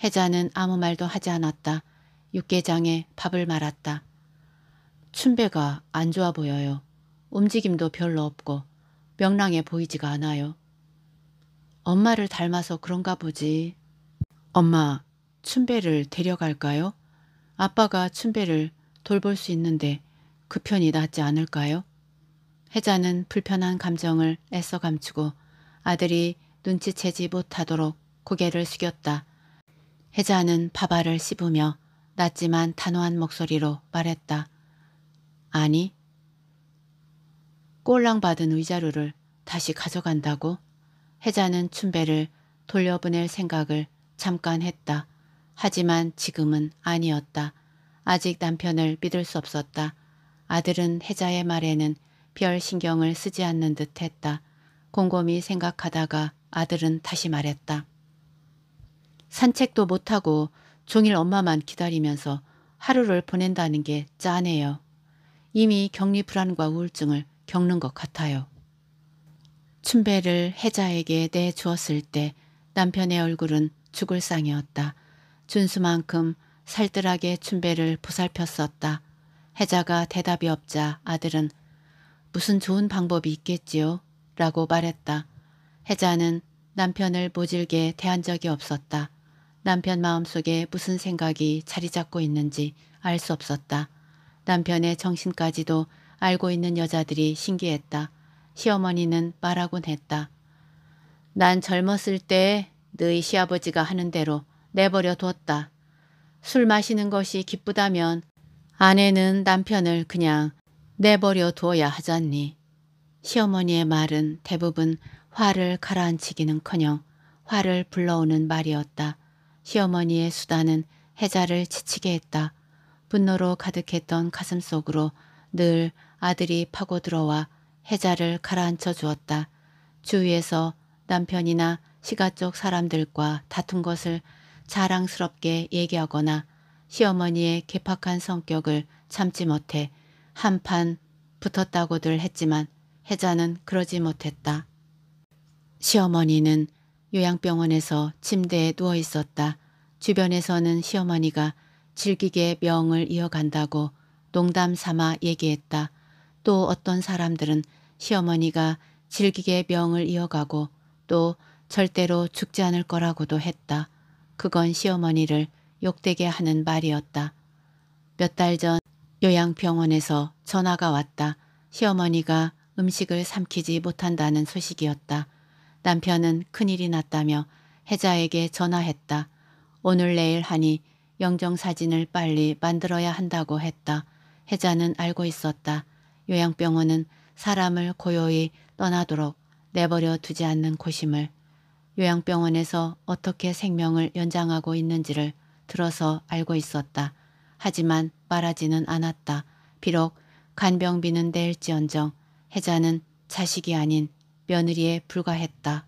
혜자는 아무 말도 하지 않았다. 육개장에 밥을 말았다. 춘배가 안 좋아 보여요. 움직임도 별로 없고 명랑해 보이지가 않아요. 엄마를 닮아서 그런가 보지. 엄마, 춘배를 데려갈까요? 아빠가 춘배를 돌볼 수 있는데 그 편이 낫지 않을까요? 혜자는 불편한 감정을 애써 감추고 아들이 눈치채지 못하도록 고개를 숙였다. 혜자는 파바를 씹으며 낮지만 단호한 목소리로 말했다. 아니, 꼴랑 받은 의자루를 다시 가져간다고? 혜자는 춘배를 돌려보낼 생각을 잠깐 했다. 하지만 지금은 아니었다. 아직 남편을 믿을 수 없었다. 아들은 혜자의 말에는 별 신경을 쓰지 않는 듯 했다. 곰곰이 생각하다가 아들은 다시 말했다. 산책도 못하고 종일 엄마만 기다리면서 하루를 보낸다는 게 짠해요. 이미 격리 불안과 우울증을 겪는 것 같아요. 춘배를 혜자에게 내주었을 때 남편의 얼굴은 죽을 상이었다. 준수만큼 살뜰하게 춘배를 보살폈었다. 혜자가 대답이 없자 아들은 무슨 좋은 방법이 있겠지요? 라고 말했다. 혜자는 남편을 모질게 대한 적이 없었다. 남편 마음속에 무슨 생각이 자리 잡고 있는지 알 수 없었다. 남편의 정신까지도 알고 있는 여자들이 신기했다. 시어머니는 말하곤 했다. 난 젊었을 때 너희 시아버지가 하는 대로 내버려 두었다. 술 마시는 것이 기쁘다면 아내는 남편을 그냥 내버려 두어야 하잖니. 시어머니의 말은 대부분 화를 가라앉히기는커녕 화를 불러오는 말이었다. 시어머니의 수단은 해자를 지치게 했다. 분노로 가득했던 가슴 속으로 늘 아들이 파고들어와 해자를 가라앉혀 주었다. 주위에서 남편이나 시가 쪽 사람들과 다툰 것을 자랑스럽게 얘기하거나 시어머니의 개팍한 성격을 참지 못해 한 판 붙었다고들 했지만 혜자는 그러지 못했다. 시어머니는 요양병원에서 침대에 누워 있었다. 주변에서는 시어머니가 질기게 명을 이어간다고 농담 삼아 얘기했다. 또 어떤 사람들은 시어머니가 질기게 명을 이어가고 또 절대로 죽지 않을 거라고도 했다. 그건 시어머니를 욕되게 하는 말이었다. 몇 달 전 요양병원에서 전화가 왔다. 시어머니가 음식을 삼키지 못한다는 소식이었다. 남편은 큰일이 났다며 혜자에게 전화했다. 오늘 내일 하니 영정사진을 빨리 만들어야 한다고 했다. 혜자는 알고 있었다. 요양병원은 사람을 고요히 떠나도록 내버려 두지 않는 고심을 요양병원에서 어떻게 생명을 연장하고 있는지를 들어서 알고 있었다. 하지만 말하지는 않았다. 비록 간병비는 내지언정 혜자는 자식이 아닌 며느리에 불과했다.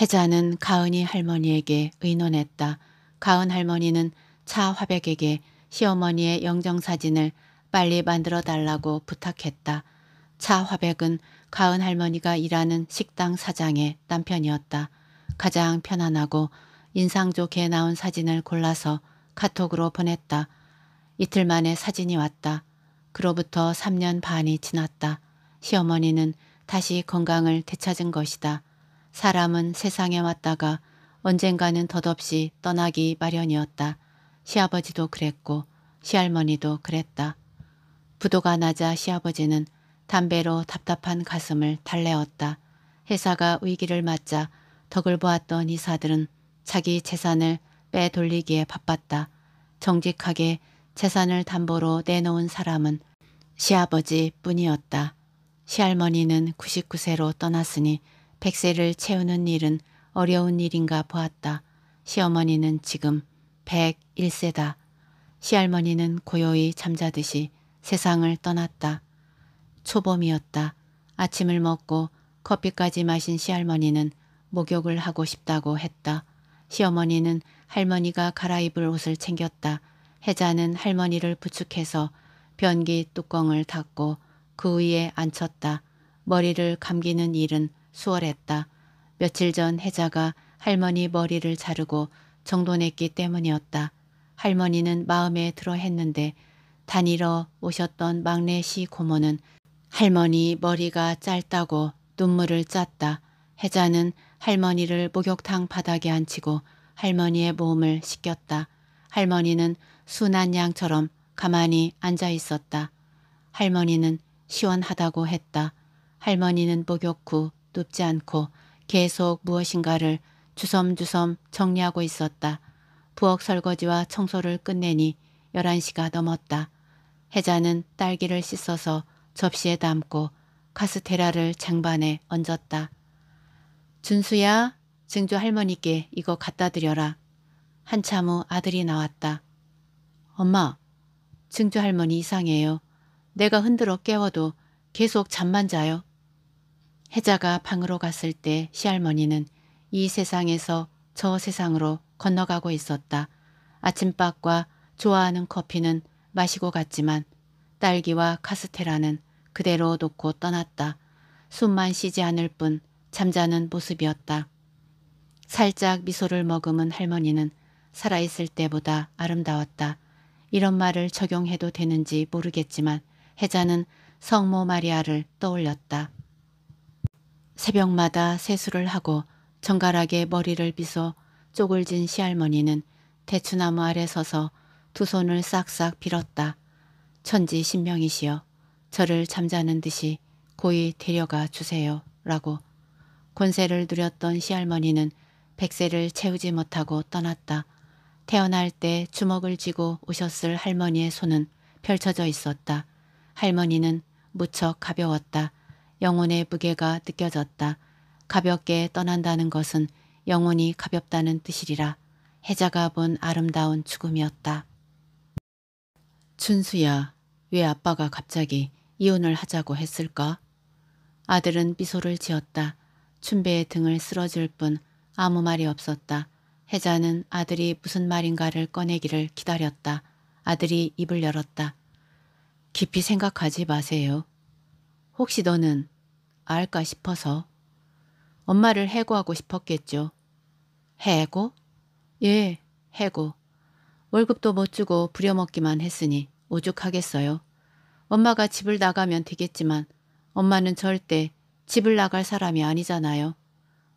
혜자는 가은이 할머니에게 의논했다. 가은 할머니는 차화백에게 시어머니의 영정사진을 빨리 만들어 달라고 부탁했다. 차화백은 가은 할머니가 일하는 식당 사장의 남편이었다. 가장 편안하고 인상 좋게 나온 사진을 골라서 카톡으로 보냈다. 이틀 만에 사진이 왔다. 그로부터 3년 반이 지났다. 시어머니는 다시 건강을 되찾은 것이다. 사람은 세상에 왔다가 언젠가는 덧없이 떠나기 마련이었다. 시아버지도 그랬고 시할머니도 그랬다. 부도가 나자 시아버지는 담배로 답답한 가슴을 달래었다. 회사가 위기를 맞자 덕을 보았던 이사들은 자기 재산을 빼돌리기에 바빴다. 정직하게 재산을 담보로 내놓은 사람은 시아버지뿐이었다. 시할머니는 99세로 떠났으니 100세를 채우는 일은 어려운 일인가 보았다. 시어머니는 지금 101세다. 시할머니는 고요히 잠자듯이 세상을 떠났다. 초봄이었다. 아침을 먹고 커피까지 마신 시할머니는 목욕을 하고 싶다고 했다. 시어머니는 할머니가 갈아입을 옷을 챙겼다. 혜자는 할머니를 부축해서 변기 뚜껑을 닫고 그 위에 앉혔다. 머리를 감기는 일은 수월했다. 며칠 전 혜자가 할머니 머리를 자르고 정돈했기 때문이었다. 할머니는 마음에 들어 했는데 다니러 오셨던 막내 시 고모는 할머니 머리가 짧다고 눈물을 짰다. 혜자는 할머니를 목욕탕 바닥에 앉히고 할머니의 몸을 씻겼다. 할머니는 순한 양처럼 가만히 앉아 있었다. 할머니는 시원하다고 했다. 할머니는 목욕 후 눕지 않고 계속 무엇인가를 주섬주섬 정리하고 있었다. 부엌 설거지와 청소를 끝내니 11시가 넘었다. 혜자는 딸기를 씻어서 접시에 담고 카스테라를 장반에 얹었다. 준수야, 증조 할머니께 이거 갖다 드려라. 한참 후 아들이 나왔다. 엄마, 증조 할머니 이상해요. 내가 흔들어 깨워도 계속 잠만 자요. 혜자가 방으로 갔을 때 시할머니는 이 세상에서 저 세상으로 건너가고 있었다. 아침밥과 좋아하는 커피는 마시고 갔지만 딸기와 카스테라는 그대로 놓고 떠났다. 숨만 쉬지 않을 뿐 잠자는 모습이었다. 살짝 미소를 머금은 할머니는 살아있을 때보다 아름다웠다. 이런 말을 적용해도 되는지 모르겠지만 혜자는 성모 마리아를 떠올렸다. 새벽마다 세수를 하고 정갈하게 머리를 빗어 쪽을 진 시할머니는 대추나무 아래 서서 두 손을 싹싹 빌었다. 천지 신명이시여 저를 잠자는 듯이 고이 데려가 주세요 라고 권세를 누렸던 시할머니는 백세를 채우지 못하고 떠났다. 태어날 때 주먹을 쥐고 오셨을 할머니의 손은 펼쳐져 있었다. 할머니는 무척 가벼웠다. 영혼의 무게가 느껴졌다. 가볍게 떠난다는 것은 영혼이 가볍다는 뜻이리라. 해자가본 아름다운 죽음이었다. 춘수야, 왜 아빠가 갑자기 이혼을 하자고 했을까? 아들은 미소를 지었다. 춘배의 등을 쓰러질 뿐 아무 말이 없었다. 혜자는 아들이 무슨 말인가를 꺼내기를 기다렸다. 아들이 입을 열었다. 깊이 생각하지 마세요. 혹시 너는 알까 싶어서 엄마를 해고하고 싶었겠죠. 해고? 예, 해고. 월급도 못 주고 부려먹기만 했으니 오죽하겠어요. 엄마가 집을 나가면 되겠지만 엄마는 절대 집을 나갈 사람이 아니잖아요.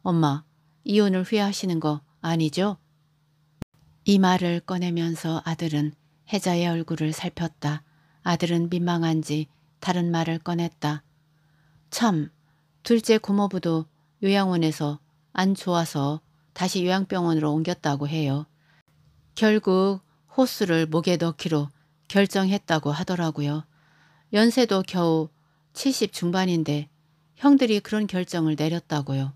엄마, 이혼을 후회하시는 거 아니죠? 이 말을 꺼내면서 아들은 혜자의 얼굴을 살폈다. 아들은 민망한지 다른 말을 꺼냈다. 참, 둘째 고모부도 요양원에서 안 좋아서 다시 요양병원으로 옮겼다고 해요. 결국 호수를 목에 넣기로 결정했다고 하더라고요. 연세도 겨우 70 중반인데 형들이 그런 결정을 내렸다고요.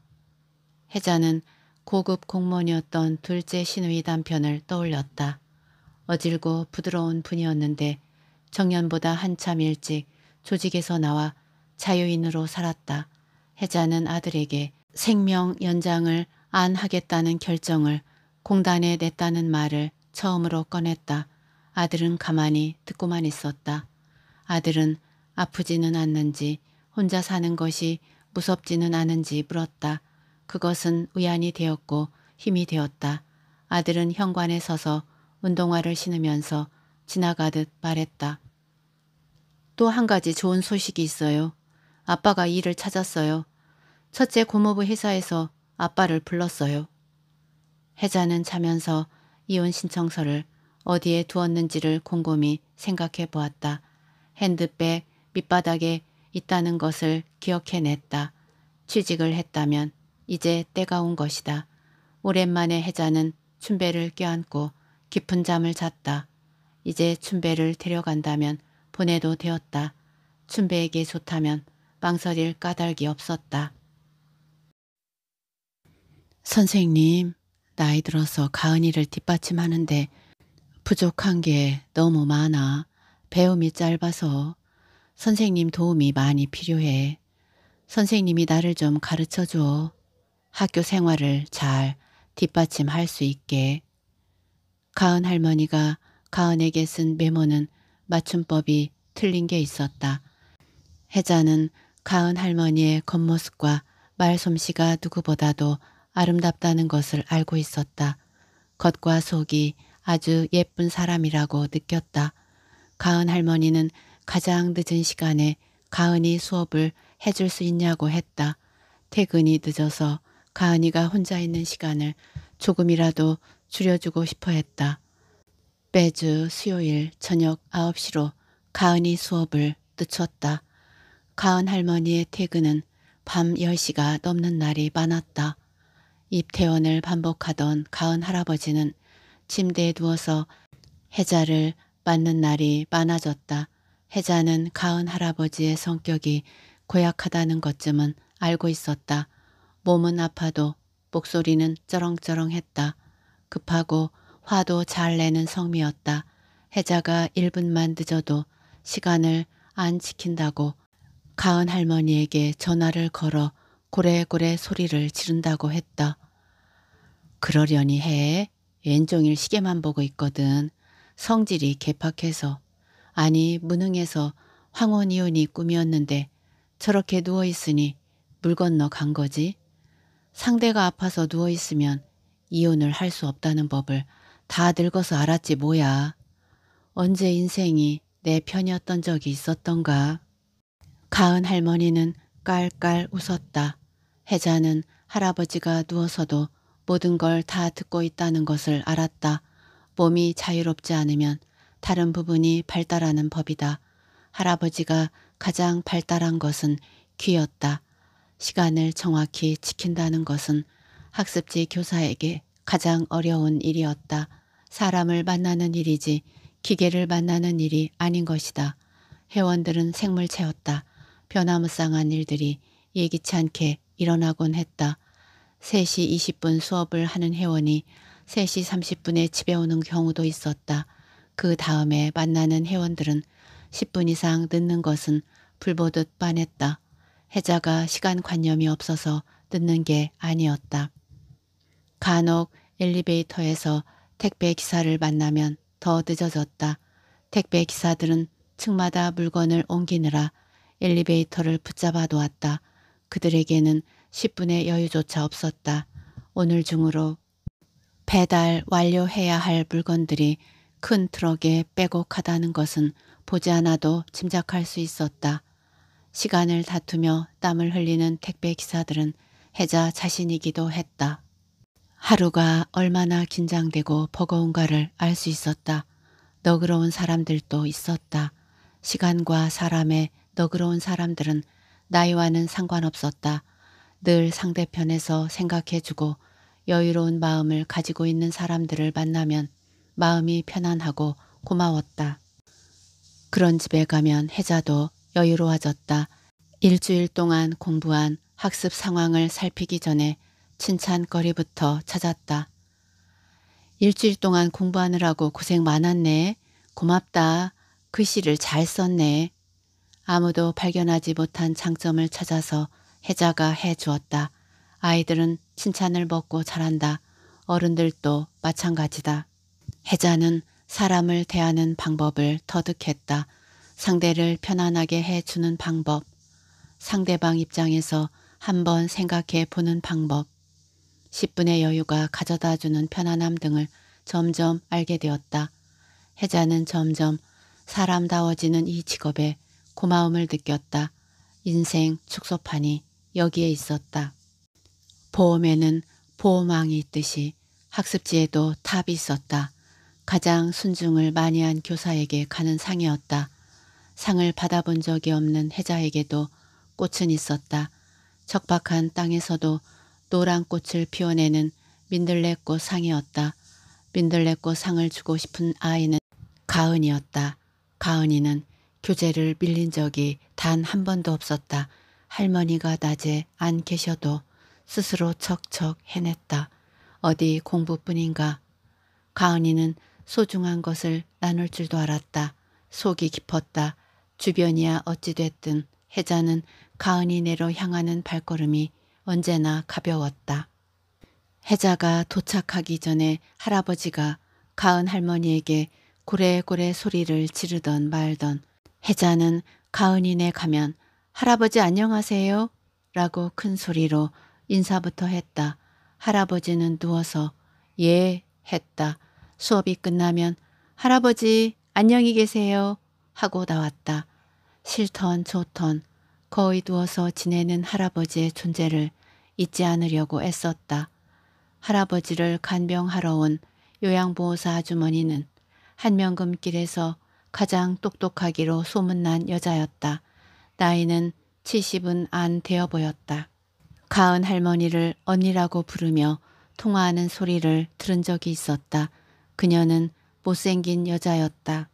혜자는 고급 공무원이었던 둘째 신우이 남편을 떠올렸다. 어질고 부드러운 분이었는데 청년보다 한참 일찍 조직에서 나와 자유인으로 살았다. 혜자는 아들에게 생명 연장을 안 하겠다는 결정을 공단에 냈다는 말을 처음으로 꺼냈다. 아들은 가만히 듣고만 있었다. 아들은 아프지는 않는지 혼자 사는 것이 무섭지는 않은지 물었다. 그것은 위안이 되었고 힘이 되었다. 아들은 현관에 서서 운동화를 신으면서 지나가듯 말했다. 또한 가지 좋은 소식이 있어요. 아빠가 일을 찾았어요. 첫째 고모부 회사에서 아빠를 불렀어요. 혜자는 자면서 이혼 신청서를 어디에 두었는지를 곰곰이 생각해 보았다. 핸드백 밑바닥에 있다는 것을 기억해냈다. 취직을 했다면 이제 때가 온 것이다. 오랜만에 혜자는 춘배를 껴안고 깊은 잠을 잤다. 이제 춘배를 데려간다면 보내도 되었다. 춘배에게 좋다면 망설일 까닭이 없었다. 선생님, 나이 들어서 가은이를 뒷받침하는데 부족한 게 너무 많아. 배움이 짧아서 선생님 도움이 많이 필요해. 선생님이 나를 좀 가르쳐줘. 학교 생활을 잘 뒷받침할 수 있게. 가은 할머니가 가은에게 쓴 메모는 맞춤법이 틀린 게 있었다. 혜자는 가은 할머니의 겉모습과 말솜씨가 누구보다도 아름답다는 것을 알고 있었다. 겉과 속이 아주 예쁜 사람이라고 느꼈다. 가은 할머니는 가장 늦은 시간에 가은이 수업을 해줄 수 있냐고 했다. 퇴근이 늦어서 가은이가 혼자 있는 시간을 조금이라도 줄여주고 싶어 했다. 매주 수요일 저녁 9시로 가은이 수업을 늦췄다. 가은 할머니의 퇴근은 밤 10시가 넘는 날이 많았다. 입퇴원을 반복하던 가은 할아버지는 침대에 누워서 해자를 맞는 날이 많아졌다. 해자는 가은 할아버지의 성격이 고약하다는 것쯤은 알고 있었다. 몸은 아파도 목소리는 쩌렁쩌렁했다. 급하고 화도 잘 내는 성미였다. 해자가 1분만 늦어도 시간을 안 지킨다고 가은 할머니에게 전화를 걸어 고래고래 소리를 지른다고 했다. 그러려니 해. 왼종일 시계만 보고 있거든. 성질이 개팍해서 아니 무능해서 황혼이혼이 꿈이었는데 저렇게 누워있으니 물 건너 간 거지. 상대가 아파서 누워있으면 이혼을 할 수 없다는 법을 다 늙어서 알았지 뭐야. 언제 인생이 내 편이었던 적이 있었던가. 가은 할머니는 깔깔 웃었다. 혜자는 할아버지가 누워서도 모든 걸 다 듣고 있다는 것을 알았다. 몸이 자유롭지 않으면 다른 부분이 발달하는 법이다. 할아버지가 가장 발달한 것은 귀였다. 시간을 정확히 지킨다는 것은 학습지 교사에게 가장 어려운 일이었다. 사람을 만나는 일이지 기계를 만나는 일이 아닌 것이다. 회원들은 생물체였다. 변화무쌍한 일들이 예기치 않게 일어나곤 했다. 3시 20분 수업을 하는 회원이 3시 30분에 집에 오는 경우도 있었다. 그 다음에 만나는 회원들은 10분 이상 늦는 것은 불보듯 빤했다. 해자가 시간 관념이 없어서 늦는 게 아니었다. 간혹 엘리베이터에서 택배 기사를 만나면 더 늦어졌다. 택배 기사들은 층마다 물건을 옮기느라 엘리베이터를 붙잡아 놓았다. 그들에게는 10분의 여유조차 없었다. 오늘 중으로 배달 완료해야 할 물건들이 큰 트럭에 빼곡하다는 것은 보지 않아도 짐작할 수 있었다. 시간을 다투며 땀을 흘리는 택배 기사들은 해자 자신이기도 했다. 하루가 얼마나 긴장되고 버거운가를 알 수 있었다. 너그러운 사람들도 있었다. 시간과 사람의 너그러운 사람들은 나이와는 상관없었다. 늘 상대편에서 생각해주고 여유로운 마음을 가지고 있는 사람들을 만나면 마음이 편안하고 고마웠다. 그런 집에 가면 혜자도 여유로워졌다. 일주일 동안 공부한 학습 상황을 살피기 전에 칭찬거리부터 찾았다. 일주일 동안 공부하느라고 고생 많았네. 고맙다. 글씨를 잘 썼네. 아무도 발견하지 못한 장점을 찾아서 혜자가 해주었다. 아이들은 칭찬을 먹고 자란다. 어른들도 마찬가지다. 혜자는 사람을 대하는 방법을 터득했다. 상대를 편안하게 해주는 방법, 상대방 입장에서 한번 생각해 보는 방법, 10분의 여유가 가져다주는 편안함 등을 점점 알게 되었다. 혜자는 점점 사람다워지는 이 직업에 고마움을 느꼈다. 인생 축소판이 여기에 있었다. 보험에는 보험왕이 있듯이 학습지에도 탑이 있었다. 가장 순중을 많이 한 교사에게 가는 상이었다. 상을 받아본 적이 없는 혜자에게도 꽃은 있었다. 척박한 땅에서도 노란 꽃을 피워내는 민들레꽃 상이었다. 민들레꽃 상을 주고 싶은 아이는 가은이었다. 가은이는 교재를 밀린 적이 단 한 번도 없었다. 할머니가 낮에 안 계셔도 스스로 척척 해냈다. 어디 공부뿐인가. 가은이는 소중한 것을 나눌 줄도 알았다. 속이 깊었다. 주변이야 어찌됐든 혜자는 가은이 네로 향하는 발걸음이 언제나 가벼웠다. 해자가 도착하기 전에 할아버지가 가은 할머니에게 고래고래 소리를 지르던 말던 해자는 가은이네 가면 할아버지 안녕하세요 라고 큰 소리로 인사부터 했다. 할아버지는 누워서 예 했다. 수업이 끝나면 할아버지 안녕히 계세요 하고 나왔다. 싫던 좋던 거의 두어서 지내는 할아버지의 존재를 잊지 않으려고 애썼다. 할아버지를 간병하러 온 요양보호사 아주머니는 한명금길에서 가장 똑똑하기로 소문난 여자였다. 나이는 70은 안 되어 보였다. 가은 할머니를 언니라고 부르며 통화하는 소리를 들은 적이 있었다. 그녀는 못생긴 여자였다.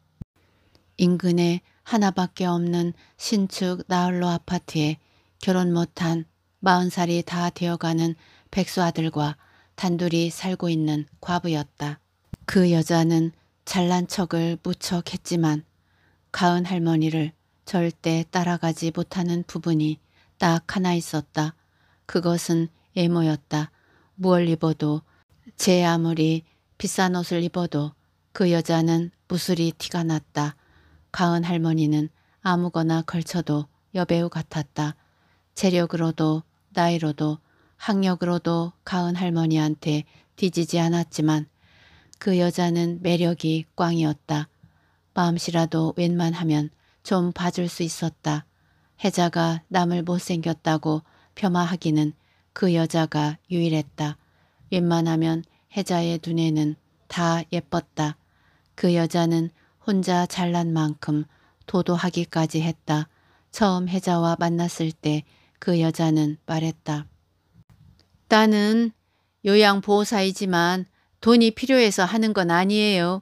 인근에 하나밖에 없는 신축 나홀로 아파트에 결혼 못한 40살이 다 되어가는 백수 아들과 단둘이 살고 있는 과부였다. 그 여자는 잘난 척을 무척 했지만 가은 할머니를 절대 따라가지 못하는 부분이 딱 하나 있었다. 그것은 애모였다. 무얼 입어도 제 아무리 비싼 옷을 입어도 그 여자는 무술이 티가 났다. 가은 할머니는 아무거나 걸쳐도 여배우 같았다. 체력으로도 나이로도 학력으로도 가은 할머니한테 뒤지지 않았지만 그 여자는 매력이 꽝이었다. 마음씨라도 웬만하면 좀 봐줄 수 있었다. 혜자가 남을 못생겼다고 폄하하기는 그 여자가 유일했다. 웬만하면 혜자의 눈에는 다 예뻤다. 그 여자는 혼자 잘난 만큼 도도하기까지 했다. 처음 혜자와 만났을 때 그 여자는 말했다. 나는 요양보호사이지만 돈이 필요해서 하는 건 아니에요.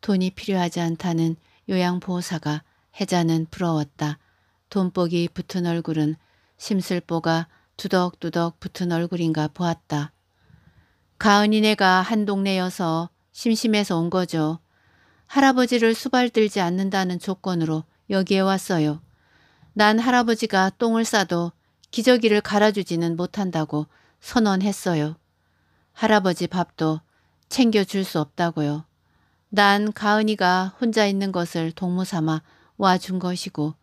돈이 필요하지 않다는 요양보호사가 혜자는 부러웠다. 돈복이 붙은 얼굴은 심술보가 두덕두덕 붙은 얼굴인가 보았다. 가은이네가 한 동네여서 심심해서 온 거죠. 할아버지를 수발들지 않는다는 조건으로 여기에 왔어요. 난 할아버지가 똥을 싸도 기저귀를 갈아주지는 못한다고 선언했어요. 할아버지 밥도 챙겨줄 수 없다고요. 난 가은이가 혼자 있는 것을 동무삼아 와준 것이고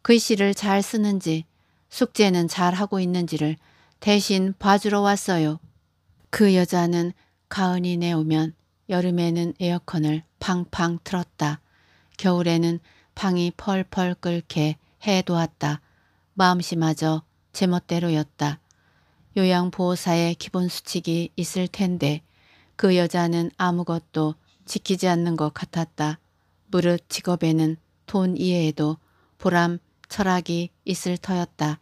글씨를 그 잘 쓰는지 숙제는 잘 하고 있는지를 대신 봐주러 왔어요. 그 여자는 가은이 내오면 여름에는 에어컨을 팡팡 틀었다. 겨울에는 방이 펄펄 끓게 해두었다. 마음씨마저 제멋대로였다. 요양보호사의 기본수칙이 있을 텐데 그 여자는 아무것도 지키지 않는 것 같았다. 무릇 직업에는 돈이해에도 보람, 철학이 있을 터였다.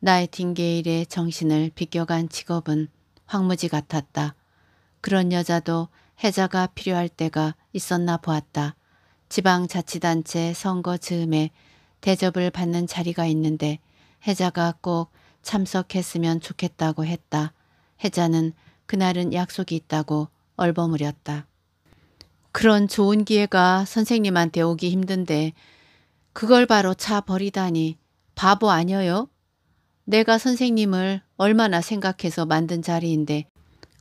나이팅게일의 정신을 비껴간 직업은 황무지 같았다. 그런 여자도 해자가 필요할 때가 있었나 보았다. 지방자치단체 선거 즈음에 대접을 받는 자리가 있는데 혜자가 꼭 참석했으면 좋겠다고 했다. 혜자는 그날은 약속이 있다고 얼버무렸다. 그런 좋은 기회가 선생님한테 오기 힘든데 그걸 바로 차 버리다니 바보 아니여요 내가 선생님을 얼마나 생각해서 만든 자리인데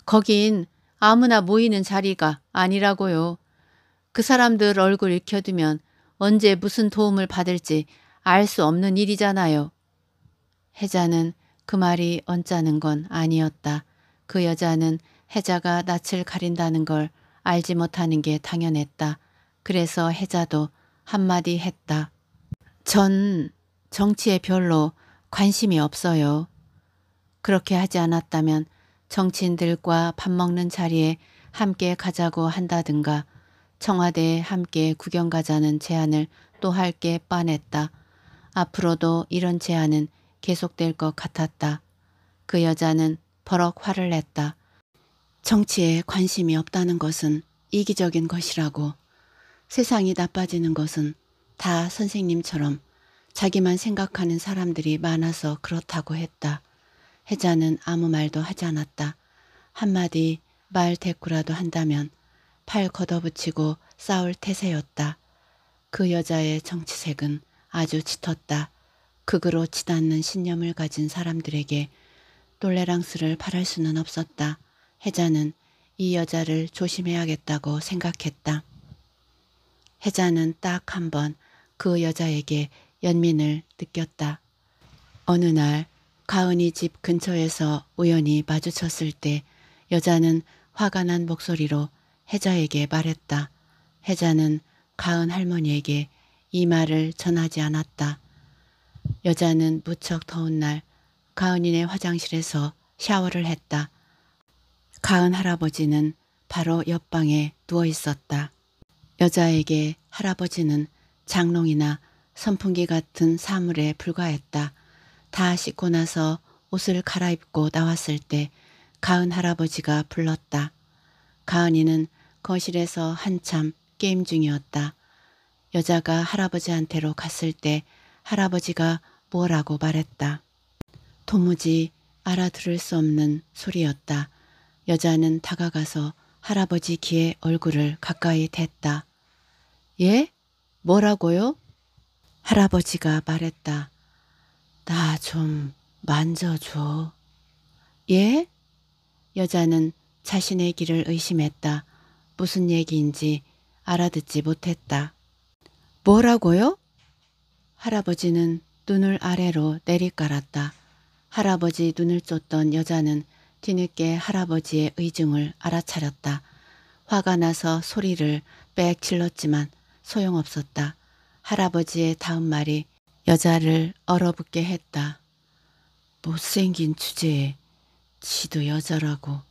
거긴 아무나 모이는 자리가 아니라고요. 그 사람들 얼굴 익혀두면 언제 무슨 도움을 받을지 알 수 없는 일이잖아요. 혜자는 그 말이 언짢은 건 아니었다. 그 여자는 혜자가 낯을 가린다는 걸 알지 못하는 게 당연했다. 그래서 혜자도 한마디 했다. 전 정치에 별로 관심이 없어요. 그렇게 하지 않았다면 정치인들과 밥 먹는 자리에 함께 가자고 한다든가 청와대에 함께 구경 가자는 제안을 또 할게 뻔했다. 앞으로도 이런 제안은 계속될 것 같았다. 그 여자는 버럭 화를 냈다. 정치에 관심이 없다는 것은 이기적인 것이라고 세상이 나빠지는 것은 다 선생님처럼 자기만 생각하는 사람들이 많아서 그렇다고 했다. 혜자는 아무 말도 하지 않았다. 한마디 말 대꾸라도 한다면 팔 걷어붙이고 싸울 태세였다. 그 여자의 정치색은 아주 짙었다. 극으로 치닫는 신념을 가진 사람들에게 똘레랑스를 바랄 수는 없었다. 혜자는이 여자를 조심해야겠다고 생각했다. 혜자는딱 한 번 그 여자에게 연민을 느꼈다. 어느 날 가은이 집 근처에서 우연히 마주쳤을 때 여자는 화가 난 목소리로 혜자에게 말했다. 혜자는 가은 할머니에게 이 말을 전하지 않았다. 여자는 무척 더운 날 가은이네 화장실에서 샤워를 했다. 가은 할아버지는 바로 옆방에 누워 있었다. 여자에게 할아버지는 장롱이나 선풍기 같은 사물에 불과했다. 다 씻고 나서 옷을 갈아입고 나왔을 때 가은 할아버지가 불렀다. 가은이는 거실에서 한참 게임 중이었다. 여자가 할아버지한테로 갔을 때 할아버지가 뭐라고 말했다. 도무지 알아들을 수 없는 소리였다. 여자는 다가가서 할아버지 귀에 얼굴을 가까이 댔다. 예? 뭐라고요? 할아버지가 말했다. 나 좀 만져줘. 예? 여자는 자신의 길을 의심했다. 무슨 얘기인지 알아듣지 못했다. 뭐라고요? 할아버지는 눈을 아래로 내리깔았다. 할아버지 눈을 쫓던 여자는 뒤늦게 할아버지의 의중을 알아차렸다. 화가 나서 소리를 빽 질렀지만 소용없었다. 할아버지의 다음 말이 여자를 얼어붙게 했다. 못생긴 주제에 지도 여자라고.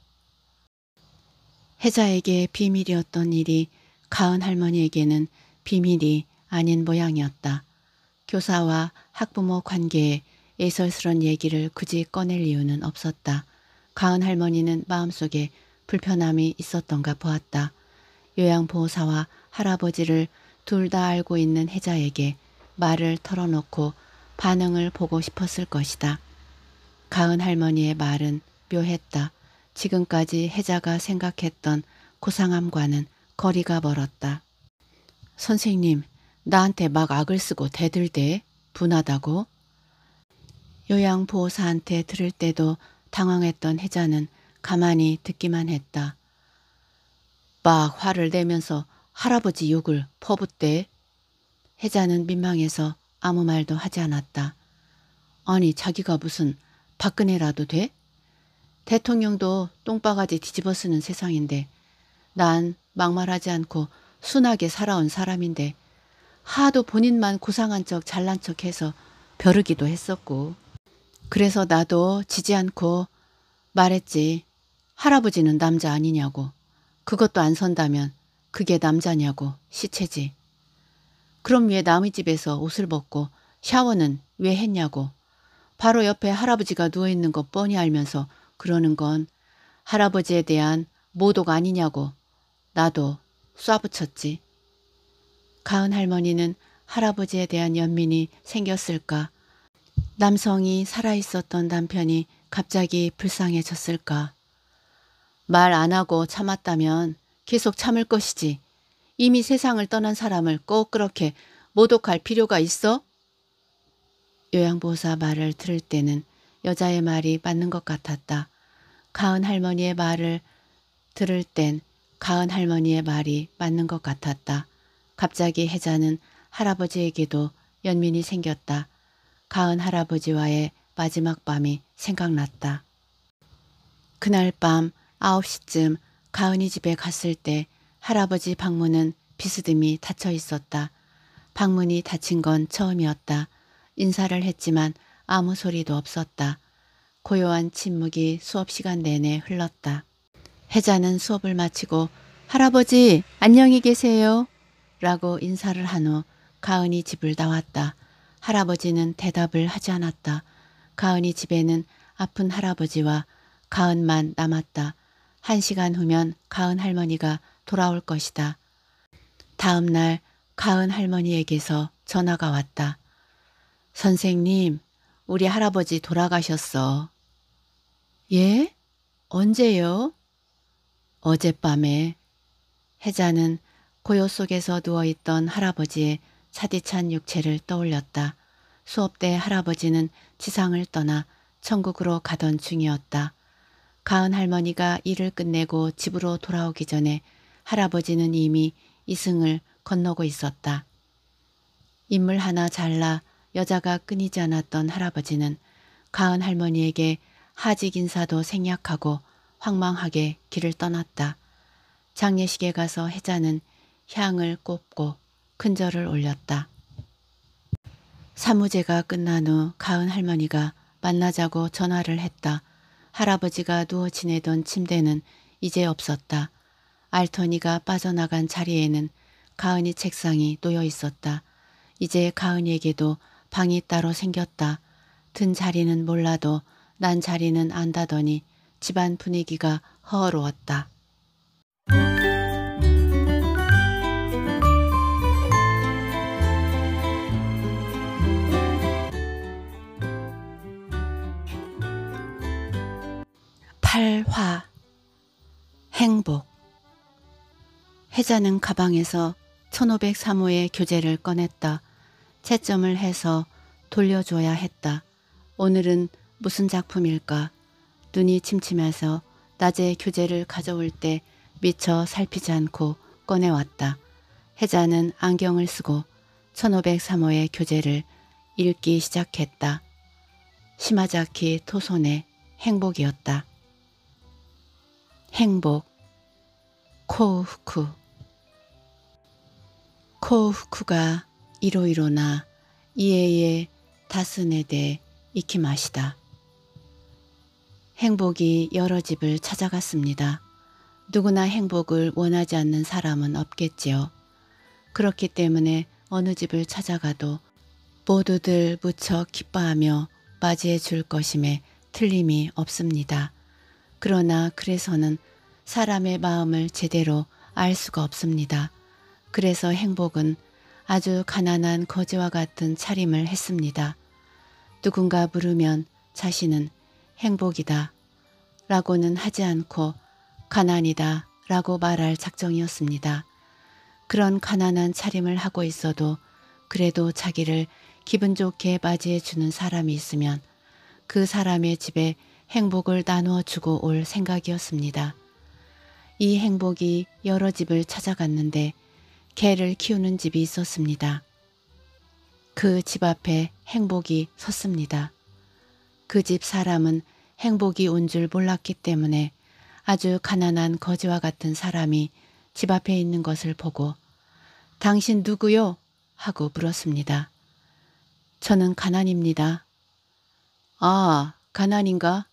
혜자에게 비밀이었던 일이 가은 할머니에게는 비밀이 아닌 모양이었다. 교사와 학부모 관계에 애설스런 얘기를 굳이 꺼낼 이유는 없었다. 가은 할머니는 마음속에 불편함이 있었던가 보았다. 요양보호사와 할아버지를 둘 다 알고 있는 혜자에게 말을 털어놓고 반응을 보고 싶었을 것이다. 가은 할머니의 말은 묘했다. 지금까지 혜자가 생각했던 고상함과는 거리가 멀었다. 선생님, 나한테 막 악을 쓰고 대들대. 분하다고. 요양보호사한테 들을 때도 당황했던 혜자는 가만히 듣기만 했다. 막 화를 내면서 할아버지 욕을 퍼붓대. 혜자는 민망해서 아무 말도 하지 않았다. 아니 자기가 무슨 박근혜라도 돼? 대통령도 똥바가지 뒤집어 쓰는 세상인데 난 막말하지 않고 순하게 살아온 사람인데 하도 본인만 고상한 척 잘난 척해서 벼르기도 했었고 그래서 나도 지지 않고 말했지 할아버지는 남자 아니냐고 그것도 안 선다면 그게 남자냐고 시체지 그럼 왜 남의 집에서 옷을 벗고 샤워는 왜 했냐고 바로 옆에 할아버지가 누워있는 거 뻔히 알면서 그러는 건 할아버지에 대한 모독 아니냐고 나도 쏴붙였지. 가은 할머니는 할아버지에 대한 연민이 생겼을까 남성이 살아있었던 남편이 갑자기 불쌍해졌을까 말 안하고 참았다면 계속 참을 것이지 이미 세상을 떠난 사람을 꼭 그렇게 모독할 필요가 있어? 요양보호사 말을 들을 때는 여자의 말이 맞는 것 같았다. 가은 할머니의 말을 들을 땐 가은 할머니의 말이 맞는 것 같았다. 갑자기 혜자는 할아버지에게도 연민이 생겼다. 가은 할아버지와의 마지막 밤이 생각났다. 그날 밤 9시쯤 가은이 집에 갔을 때 할아버지 방문은 비스듬히 닫혀 있었다. 방문이 닫힌 건 처음이었다. 인사를 했지만 아무 소리도 없었다. 고요한 침묵이 수업 시간 내내 흘렀다. 혜자는 수업을 마치고 할아버지 안녕히 계세요 라고 인사를 한 후 가은이 집을 나왔다. 할아버지는 대답을 하지 않았다. 가은이 집에는 아픈 할아버지와 가은만 남았다. 한 시간 후면 가은 할머니가 돌아올 것이다. 다음 날 가은 할머니에게서 전화가 왔다. 선생님, 우리 할아버지 돌아가셨어. 예? 언제요? 어젯밤에 혜자는 고요 속에서 누워있던 할아버지의 차디찬 육체를 떠올렸다. 수업 때 할아버지는 지상을 떠나 천국으로 가던 중이었다. 가은 할머니가 일을 끝내고 집으로 돌아오기 전에 할아버지는 이미 이승을 건너고 있었다. 인물 하나 잘라 여자가 끊이지 않았던 할아버지는 가은 할머니에게 하직 인사도 생략하고 황망하게 길을 떠났다. 장례식에 가서 혜자는 향을 꼽고 큰절을 올렸다. 사무제가 끝난 후 가은 할머니가 만나자고 전화를 했다. 할아버지가 누워 지내던 침대는 이제 없었다. 알토니가 빠져나간 자리에는 가은이 책상이 놓여 있었다. 이제 가은이에게도 방이 따로 생겼다. 든 자리는 몰라도 난 자리는 안다더니 집안 분위기가 허어로웠다. 팔화 행복 혜자는 가방에서 1503호의 교재를 꺼냈다. 채점을 해서 돌려줘야 했다. 오늘은 무슨 작품일까? 눈이 침침해서 낮에 교재를 가져올 때 미처 살피지 않고 꺼내왔다. 혜자는 안경을 쓰고 1503호의 교재를 읽기 시작했다. 시마자키 토손의 행복이었다. 행복 코우쿠 후 코우쿠가 후 이로이로나 이에에 다스네대 이키마시다. 행복이 여러 집을 찾아갔습니다. 누구나 행복을 원하지 않는 사람은 없겠지요. 그렇기 때문에 어느 집을 찾아가도 모두들 무척 기뻐하며 맞이해 줄 것임에 틀림이 없습니다. 그러나 그래서는 사람의 마음을 제대로 알 수가 없습니다. 그래서 행복은 아주 가난한 거지와 같은 차림을 했습니다. 누군가 물으면 자신은 행복이다 라고는 하지 않고 가난이다 라고 말할 작정이었습니다. 그런 가난한 차림을 하고 있어도 그래도 자기를 기분 좋게 맞이해 주는 사람이 있으면 그 사람의 집에 행복을 나누어 주고 올 생각이었습니다. 이 행복이 여러 집을 찾아갔는데 개를 키우는 집이 있었습니다. 그 집 앞에 행복이 섰습니다. 그 집 사람은 행복이 온 줄 몰랐기 때문에 아주 가난한 거지와 같은 사람이 집 앞에 있는 것을 보고 당신 누구요? 하고 물었습니다. 저는 가난입니다. 아, 가난인가?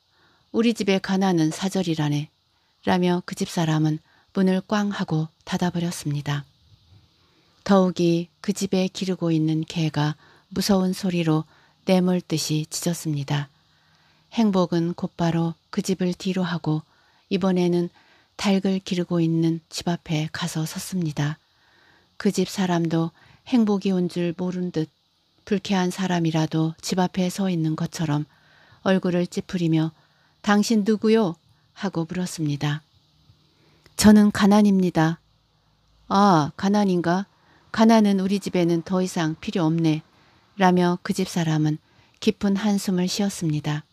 우리 집의 가난은 사절이라네. 라며 그 집 사람은 문을 꽝 하고 닫아버렸습니다. 더욱이 그 집에 기르고 있는 개가 무서운 소리로 내몰듯이 짖었습니다. 행복은 곧바로 그 집을 뒤로 하고 이번에는 닭을 기르고 있는 집 앞에 가서 섰습니다. 그 집 사람도 행복이 온 줄 모른 듯 불쾌한 사람이라도 집 앞에 서 있는 것처럼 얼굴을 찌푸리며 당신 누구요? 하고 물었습니다. 저는 가난입니다. 아, 가난인가? 가난은 우리 집에는 더 이상 필요 없네. 라며 그 집 사람은 깊은 한숨을 쉬었습니다.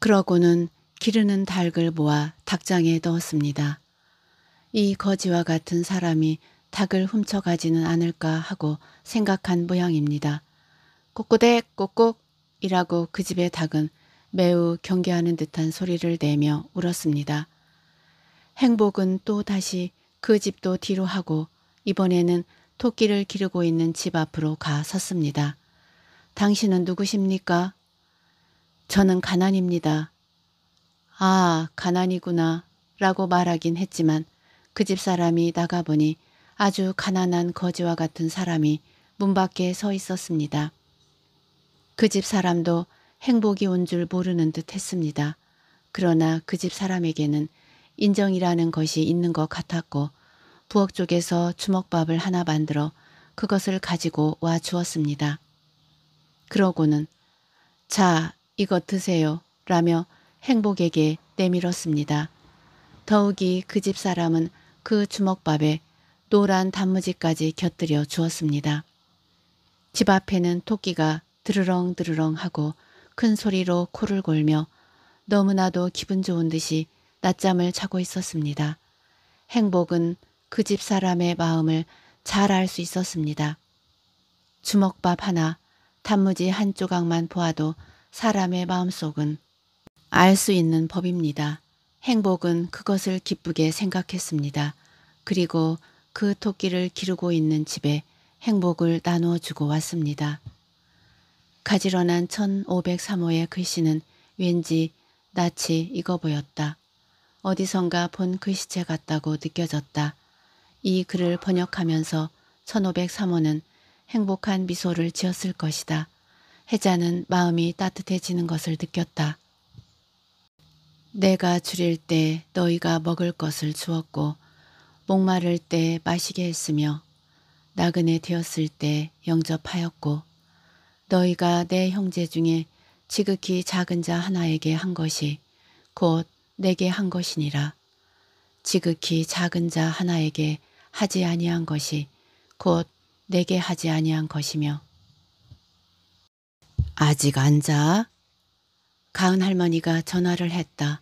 그러고는 기르는 닭을 모아 닭장에 넣었습니다. 이 거지와 같은 사람이 닭을 훔쳐가지는 않을까 하고 생각한 모양입니다. 꼬꼬댁 꼬꼭이라고그 집의 닭은 매우 경계하는 듯한 소리를 내며 울었습니다. 행복은 또 다시 그 집도 뒤로 하고 이번에는 토끼를 기르고 있는 집 앞으로 가 섰습니다. 당신은 누구십니까? 저는 가난입니다. 아, 가난이구나 라고 말하긴 했지만 그 집 사람이 나가보니 아주 가난한 거지와 같은 사람이 문 밖에 서 있었습니다. 그 집 사람도 행복이 온 줄 모르는 듯 했습니다. 그러나 그 집 사람에게는 인정이라는 것이 있는 것 같았고 부엌 쪽에서 주먹밥을 하나 만들어 그것을 가지고 와 주었습니다. 그러고는 자 이것 드세요 라며 행복에게 내밀었습니다. 더욱이 그 집 사람은 그 주먹밥에 노란 단무지까지 곁들여 주었습니다. 집 앞에는 토끼가 드르렁드르렁 하고 큰 소리로 코를 골며 너무나도 기분 좋은 듯이 낮잠을 자고 있었습니다. 행복은 그집 사람의 마음을 잘 알 수 있었습니다. 주먹밥 하나, 단무지 한 조각만 보아도 사람의 마음속은 알 수 있는 법입니다. 행복은 그것을 기쁘게 생각했습니다. 그리고 그 토끼를 기르고 있는 집에 행복을 나누어 주고 왔습니다. 가지런한 1503호의 글씨는 왠지 낯이 익어 보였다. 어디선가 본 글씨체 같다고 느껴졌다. 이 글을 번역하면서 1503호는 행복한 미소를 지었을 것이다. 혜자는 마음이 따뜻해지는 것을 느꼈다. 내가 줄일 때 너희가 먹을 것을 주었고 목마를 때 마시게 했으며 나그네 되었을 때 영접하였고 너희가 내 형제 중에 지극히 작은 자 하나에게 한 것이 곧 내게 한 것이니라. 지극히 작은 자 하나에게 하지 아니한 것이 곧 내게 하지 아니한 것이며 아직 안 자? 가은 할머니가 전화를 했다.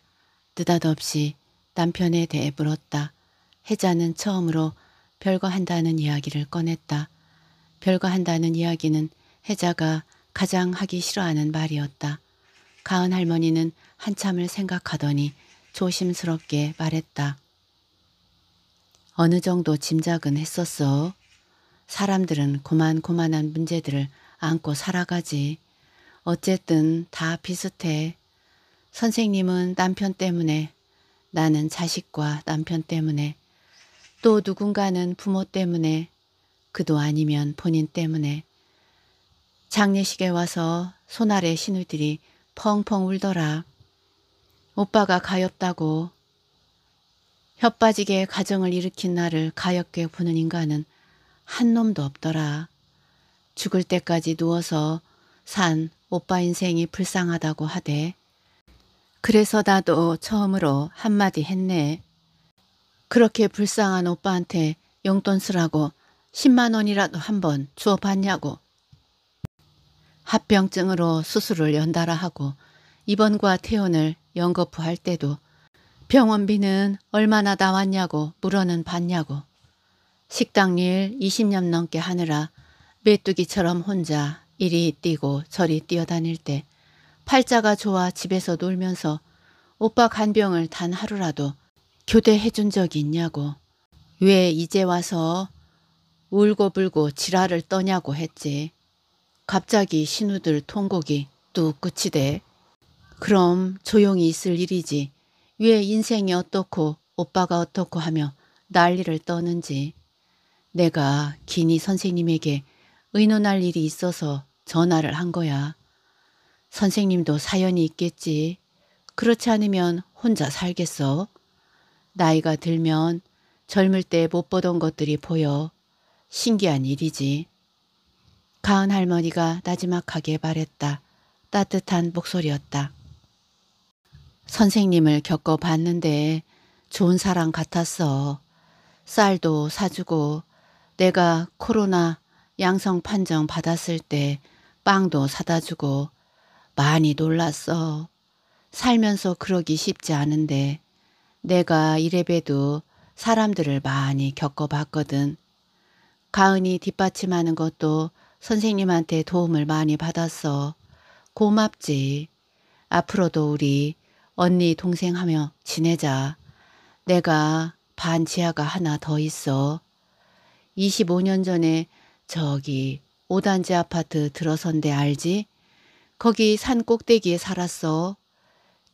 느닷없이 남편에 대해 물었다. 혜자는 처음으로 별거 한다는 이야기를 꺼냈다. 별거 한다는 이야기는 혜자가 가장 하기 싫어하는 말이었다. 가은 할머니는 한참을 생각하더니 조심스럽게 말했다. 어느 정도 짐작은 했었어. 사람들은 고만고만한 문제들을 안고 살아가지. 어쨌든 다 비슷해. 선생님은 남편 때문에, 나는 자식과 남편 때문에, 또 누군가는 부모 때문에, 그도 아니면 본인 때문에. 장례식에 와서 손아래 신우들이 펑펑 울더라. 오빠가 가엾다고 혀빠지게 가정을 일으킨 나를 가엾게 보는 인간은 한 놈도 없더라. 죽을 때까지 누워서 산 오빠 인생이 불쌍하다고 하대. 그래서 나도 처음으로 한마디 했네. 그렇게 불쌍한 오빠한테 용돈 쓰라고 10만 원이라도 한번 주어봤냐고. 합병증으로 수술을 연달아 하고 입원과 퇴원을 연거푸 할 때도 병원비는 얼마나 나왔냐고 물어는 봤냐고. 식당 일 20년 넘게 하느라 메뚜기처럼 혼자 이리 뛰고 저리 뛰어다닐 때 팔자가 좋아 집에서 놀면서 오빠 간병을 단 하루라도 교대해 준적 있냐고. 왜 이제 와서 울고불고 지랄을 떠냐고 했지. 갑자기 신우들 통곡이 뚝끝이 돼. 그럼 조용히 있을 일이지. 왜 인생이 어떻고 오빠가 어떻고 하며 난리를 떠는지 내가 기니 선생님에게 의논할 일이 있어서 전화를 한 거야. 선생님도 사연이 있겠지. 그렇지 않으면 혼자 살겠어. 나이가 들면 젊을 때 못 보던 것들이 보여. 신기한 일이지. 가은 할머니가 나지막하게 말했다. 따뜻한 목소리였다. 선생님을 겪어봤는데 좋은 사람 같았어. 쌀도 사주고 내가 코로나 양성 판정 받았을 때 빵도 사다 주고 많이 놀랐어. 살면서 그러기 쉽지 않은데 내가 이래봬도 사람들을 많이 겪어봤거든. 가은이 뒷받침하는 것도 선생님한테 도움을 많이 받았어. 고맙지. 앞으로도 우리 언니 동생 하며 지내자. 내가 반 지하가 하나 더 있어. 25년 전에 저기 5단지 아파트 들어선데 알지? 거기 산 꼭대기에 살았어.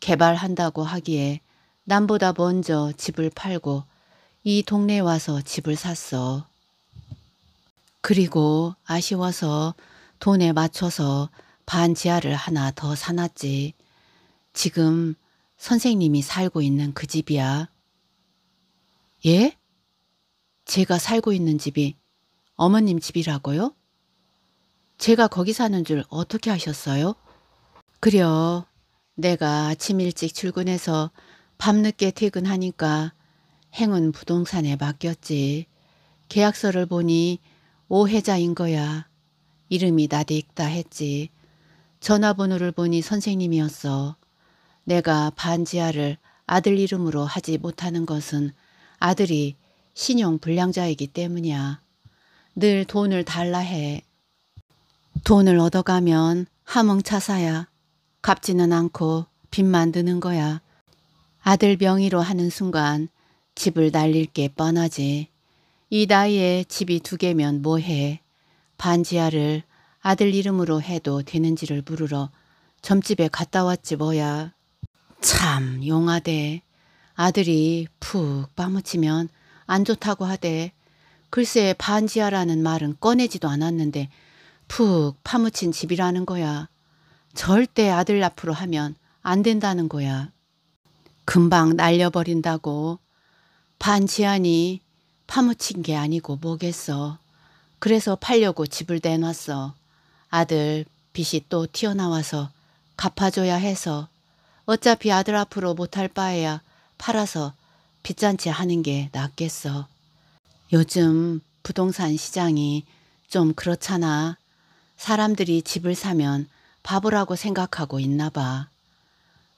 개발한다고 하기에 남보다 먼저 집을 팔고 이 동네에 와서 집을 샀어. 그리고 아쉬워서 돈에 맞춰서 반 지하를 하나 더 사놨지. 지금 선생님이 살고 있는 그 집이야. 예? 제가 살고 있는 집이 어머님 집이라고요? 제가 거기 사는 줄 어떻게 아셨어요? 그려, 내가 아침 일찍 출근해서 밤늦게 퇴근하니까 행운 부동산에 맡겼지. 계약서를 보니 오해자인 거야. 이름이 나디익다 했지. 전화번호를 보니 선생님이었어. 내가 반지하를 아들 이름으로 하지 못하는 것은 아들이 신용 불량자이기 때문이야. 늘 돈을 달라 해. 돈을 얻어가면 하몽차사야. 갚지는 않고 빚만 드는 거야. 아들 명의로 하는 순간 집을 날릴 게 뻔하지. 이 나이에 집이 두 개면 뭐해. 반지하를 아들 이름으로 해도 되는지를 물으러 점집에 갔다 왔지 뭐야. 참 용하대. 아들이 푹 빠무치면 안 좋다고 하대. 글쎄 반지하라는 말은 꺼내지도 않았는데 푹 파묻힌 집이라는 거야. 절대 아들 앞으로 하면 안 된다는 거야. 금방 날려버린다고. 반지하니 파묻힌 게 아니고 뭐겠어. 그래서 팔려고 집을 내놨어. 아들 빚이 또 튀어나와서 갚아줘야 해서 어차피 아들 앞으로 못할 바에야 팔아서 빚잔치 하는 게 낫겠어. 요즘 부동산 시장이 좀 그렇잖아. 사람들이 집을 사면 바보라고 생각하고 있나 봐.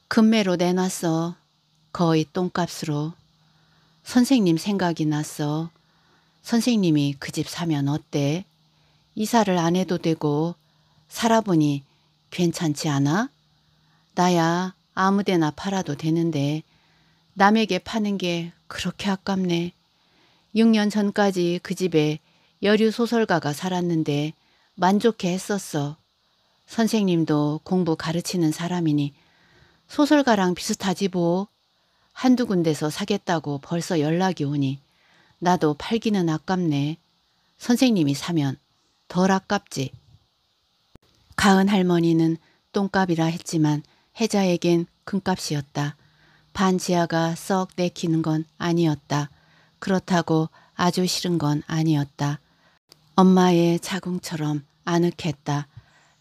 금매로 내놨어. 거의 똥값으로. 선생님 생각이 났어. 선생님이 그 집 사면 어때? 이사를 안 해도 되고 살아보니 괜찮지 않아? 나야 아무 데나 팔아도 되는데 남에게 파는 게 그렇게 아깝네. 6년 전까지 그 집에 여류 소설가가 살았는데 만족해 했었어. 선생님도 공부 가르치는 사람이니 소설가랑 비슷하지 뭐. 한두 군데서 사겠다고 벌써 연락이 오니 나도 팔기는 아깝네. 선생님이 사면 덜 아깝지. 가은 할머니는 똥값이라 했지만 혜자에겐 금값이었다. 반지하가 썩 내키는 건 아니었다. 그렇다고 아주 싫은 건 아니었다. 엄마의 자궁처럼 아늑했다.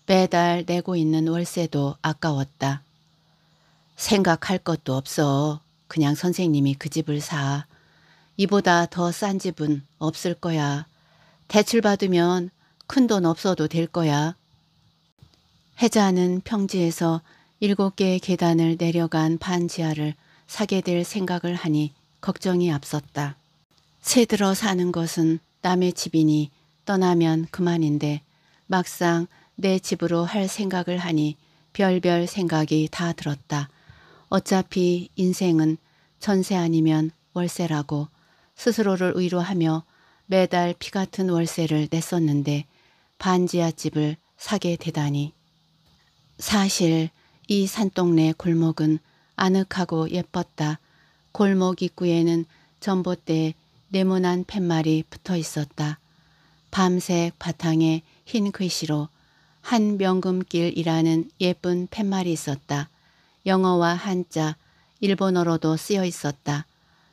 매달 내고 있는 월세도 아까웠다. 생각할 것도 없어. 그냥 선생님이 그 집을 사. 이보다 더 싼 집은 없을 거야. 대출 받으면 큰 돈 없어도 될 거야. 혜자는 평지에서 일곱 개의 계단을 내려간 반지하를 사게 될 생각을 하니 걱정이 앞섰다. 새 들어 사는 것은 남의 집이니 떠나면 그만인데 막상 내 집으로 할 생각을 하니 별별 생각이 다 들었다. 어차피 인생은 전세 아니면 월세라고 스스로를 위로하며 매달 피 같은 월세를 냈었는데 반지하 집을 사게 되다니. 사실 이 산동네 골목은 아늑하고 예뻤다. 골목 입구에는 전봇대에 네모난 팻말이 붙어 있었다. 밤색 바탕에 흰 글씨로 한 명금길이라는 예쁜 팻말이 있었다. 영어와 한자, 일본어로도 쓰여 있었다.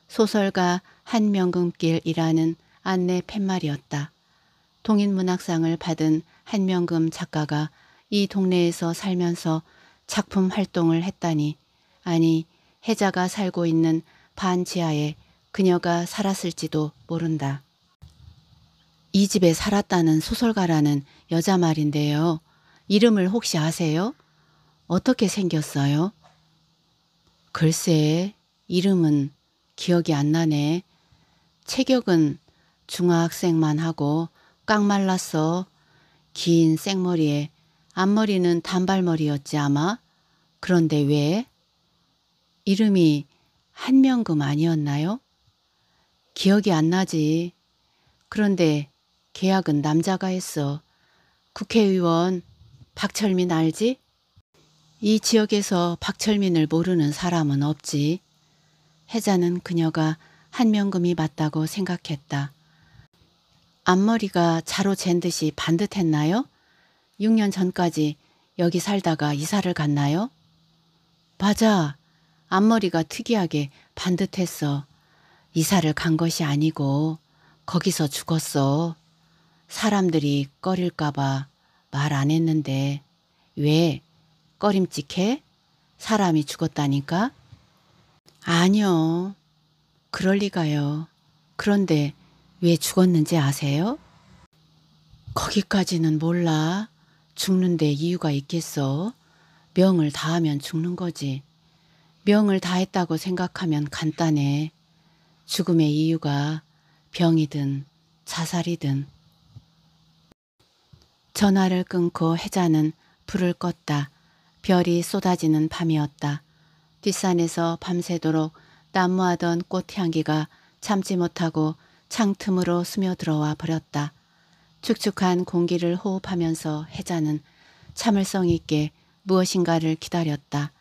소설가 한명금길이라는 안내 팻말이었다. 동인문학상을 받은 한명금 작가가 이 동네에서 살면서 작품 활동을 했다니 아니 혜자가 살고 있는 반지하에 그녀가 살았을지도 모른다. 이 집에 살았다는 소설가라는 여자 말인데요. 이름을 혹시 아세요? 어떻게 생겼어요? 글쎄 이름은 기억이 안 나네. 체격은 중학생만 하고 깡말랐어. 긴 생머리에 앞머리는 단발머리였지 아마. 그런데 왜? 이름이 한명금 아니었나요? 기억이 안 나지. 그런데 계약은 남자가 했어. 국회의원 박철민 알지? 이 지역에서 박철민을 모르는 사람은 없지. 혜자는 그녀가 한명금이 맞다고 생각했다. 앞머리가 자로 잰 듯이 반듯했나요? 6년 전까지 여기 살다가 이사를 갔나요? 맞아. 앞머리가 특이하게 반듯했어. 이사를 간 것이 아니고 거기서 죽었어. 사람들이 꺼릴까봐 말 안 했는데 왜 꺼림직해? 사람이 죽었다니까? 아니요. 그럴 리가요. 그런데 왜 죽었는지 아세요? 거기까지는 몰라. 죽는데 이유가 있겠어? 명을 다하면 죽는 거지. 명을 다했다고 생각하면 간단해. 죽음의 이유가 병이든 자살이든. 전화를 끊고 혜자는 불을 껐다. 별이 쏟아지는 밤이었다. 뒷산에서 밤새도록 난무하던 꽃향기가 참지 못하고 창틈으로 스며들어와 버렸다. 축축한 공기를 호흡하면서 해자는 참을성 있게 무엇인가를 기다렸다.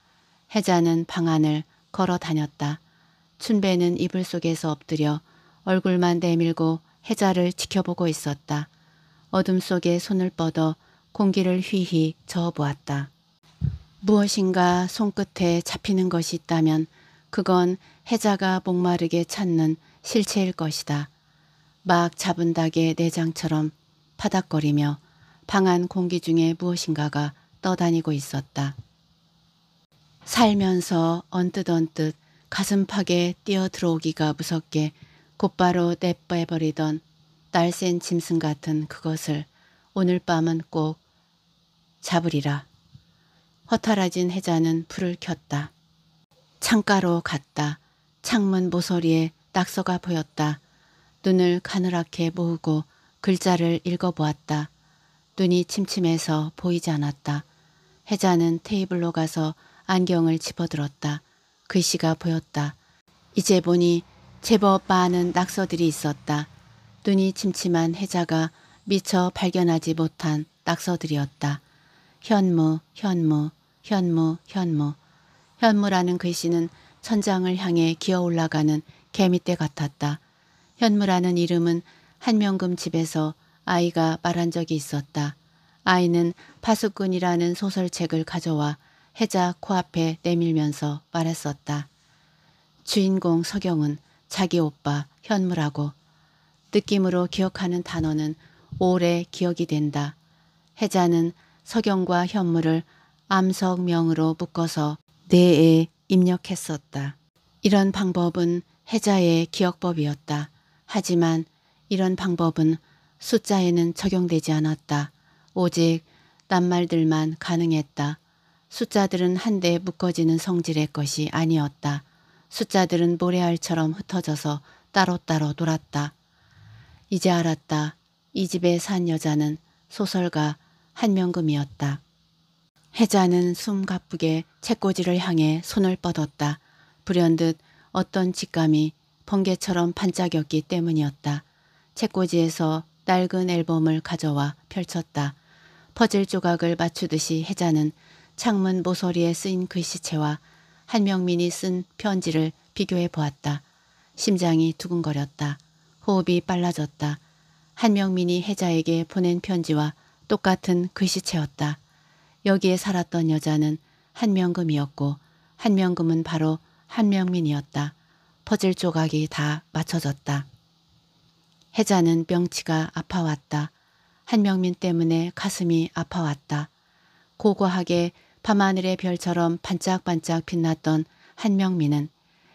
해자는 방 안을 걸어 다녔다. 춘배는 이불 속에서 엎드려 얼굴만 내밀고 해자를 지켜보고 있었다. 어둠 속에 손을 뻗어 공기를 휘휘 저어보았다. 무엇인가 손끝에 잡히는 것이 있다면 그건 해자가 목마르게 찾는 실체일 것이다. 막 잡은 닭의 내장처럼 파닥거리며 방안 공기 중에 무엇인가가 떠다니고 있었다. 살면서 언뜻 언뜻 가슴팍에 뛰어들어오기가 무섭게 곧바로 내빼버리던 날쌘 짐승 같은 그것을 오늘 밤은 꼭 잡으리라. 허탈해진 해자는 불을 켰다. 창가로 갔다. 창문 모서리에 낙서가 보였다. 눈을 가늘하게 모으고 글자를 읽어보았다. 눈이 침침해서 보이지 않았다. 혜자는 테이블로 가서 안경을 집어들었다. 글씨가 보였다. 이제 보니 제법 많은 낙서들이 있었다. 눈이 침침한 혜자가 미처 발견하지 못한 낙서들이었다. 현무, 현무, 현무, 현무. 현무라는 글씨는 천장을 향해 기어 올라가는 개미떼 같았다. 현무라는 이름은 한명금 집에서 아이가 말한 적이 있었다. 아이는 파수꾼이라는 소설책을 가져와 해자 코앞에 내밀면서 말했었다. 주인공 서경은 자기 오빠 현무라고 느낌으로 기억하는 단어는 오래 기억이 된다. 해자는 서경과 현무를 암석명으로 묶어서 뇌에 입력했었다. 이런 방법은 해자의 기억법이었다. 하지만 이런 방법은 숫자에는 적용되지 않았다. 오직 낱말들만 가능했다. 숫자들은 한데 묶어지는 성질의 것이 아니었다. 숫자들은 모래알처럼 흩어져서 따로따로 놀았다. 이제 알았다. 이 집에 산 여자는 소설가 한명금이었다. 혜자는 숨 가쁘게 책꽂이를 향해 손을 뻗었다. 불현듯 어떤 직감이 번개처럼 반짝였기 때문이었다. 책꽂이에서 낡은 앨범을 가져와 펼쳤다. 퍼즐 조각을 맞추듯이 혜자는 창문 모서리에 쓰인 글씨체와 한명민이 쓴 편지를 비교해 보았다. 심장이 두근거렸다. 호흡이 빨라졌다. 한명민이 혜자에게 보낸 편지와 똑같은 글씨체였다. 여기에 살았던 여자는 한명금이었고 한명금은 바로 한명민이었다. 퍼즐 조각이 다 맞춰졌다. 혜자는 병치가 아파왔다. 한명민 때문에 가슴이 아파왔다. 고고하게 밤하늘의 별처럼 반짝반짝 빛났던 한명민은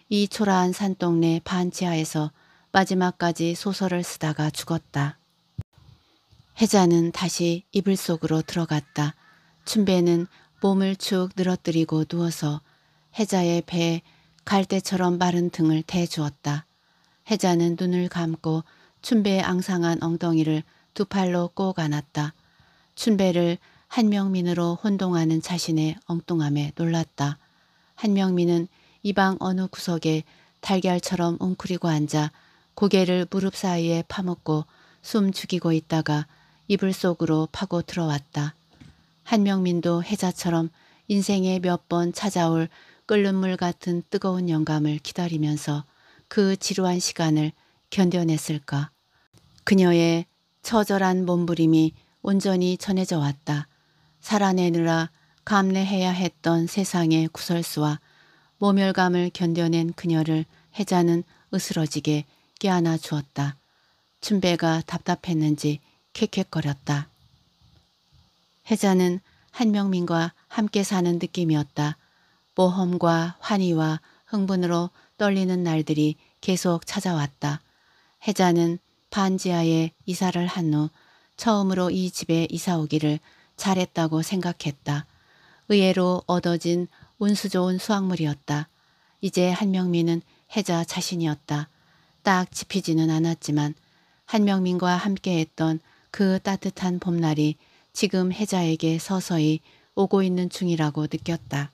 이 초라한 산동네 반지하에서 마지막까지 소설을 쓰다가 죽었다. 혜자는 다시 이불 속으로 들어갔다. 춘배는 몸을 축 늘어뜨리고 누워서 혜자의 배에 갈대처럼 마른 등을 대주었다. 혜자는 눈을 감고 춘배의 앙상한 엉덩이를 두 팔로 꼭 안았다. 춘배를 한명민으로 혼동하는 자신의 엉뚱함에 놀랐다. 한명민은 이 방 어느 구석에 달걀처럼 웅크리고 앉아 고개를 무릎 사이에 파묻고 숨 죽이고 있다가 이불 속으로 파고 들어왔다. 한명민도 혜자처럼 인생에 몇 번 찾아올 끓는 물 같은 뜨거운 영감을 기다리면서 그 지루한 시간을 견뎌냈을까. 그녀의 처절한 몸부림이 온전히 전해져 왔다. 살아내느라 감내해야 했던 세상의 구설수와 모멸감을 견뎌낸 그녀를 해자는 으스러지게 깨안아 주었다. 춘배가 답답했는지 캑캑거렸다. 해자는 한명민과 함께 사는 느낌이었다. 모험과 환희와 흥분으로 떨리는 날들이 계속 찾아왔다. 해자는 반지하에 이사를 한 후 처음으로 이 집에 이사 오기를 잘했다고 생각했다. 의외로 얻어진 운수 좋은 수확물이었다. 이제 한명민은 해자 자신이었다. 딱 지피지는 않았지만 한명민과 함께했던 그 따뜻한 봄날이 지금 해자에게 서서히 오고 있는 중이라고 느꼈다.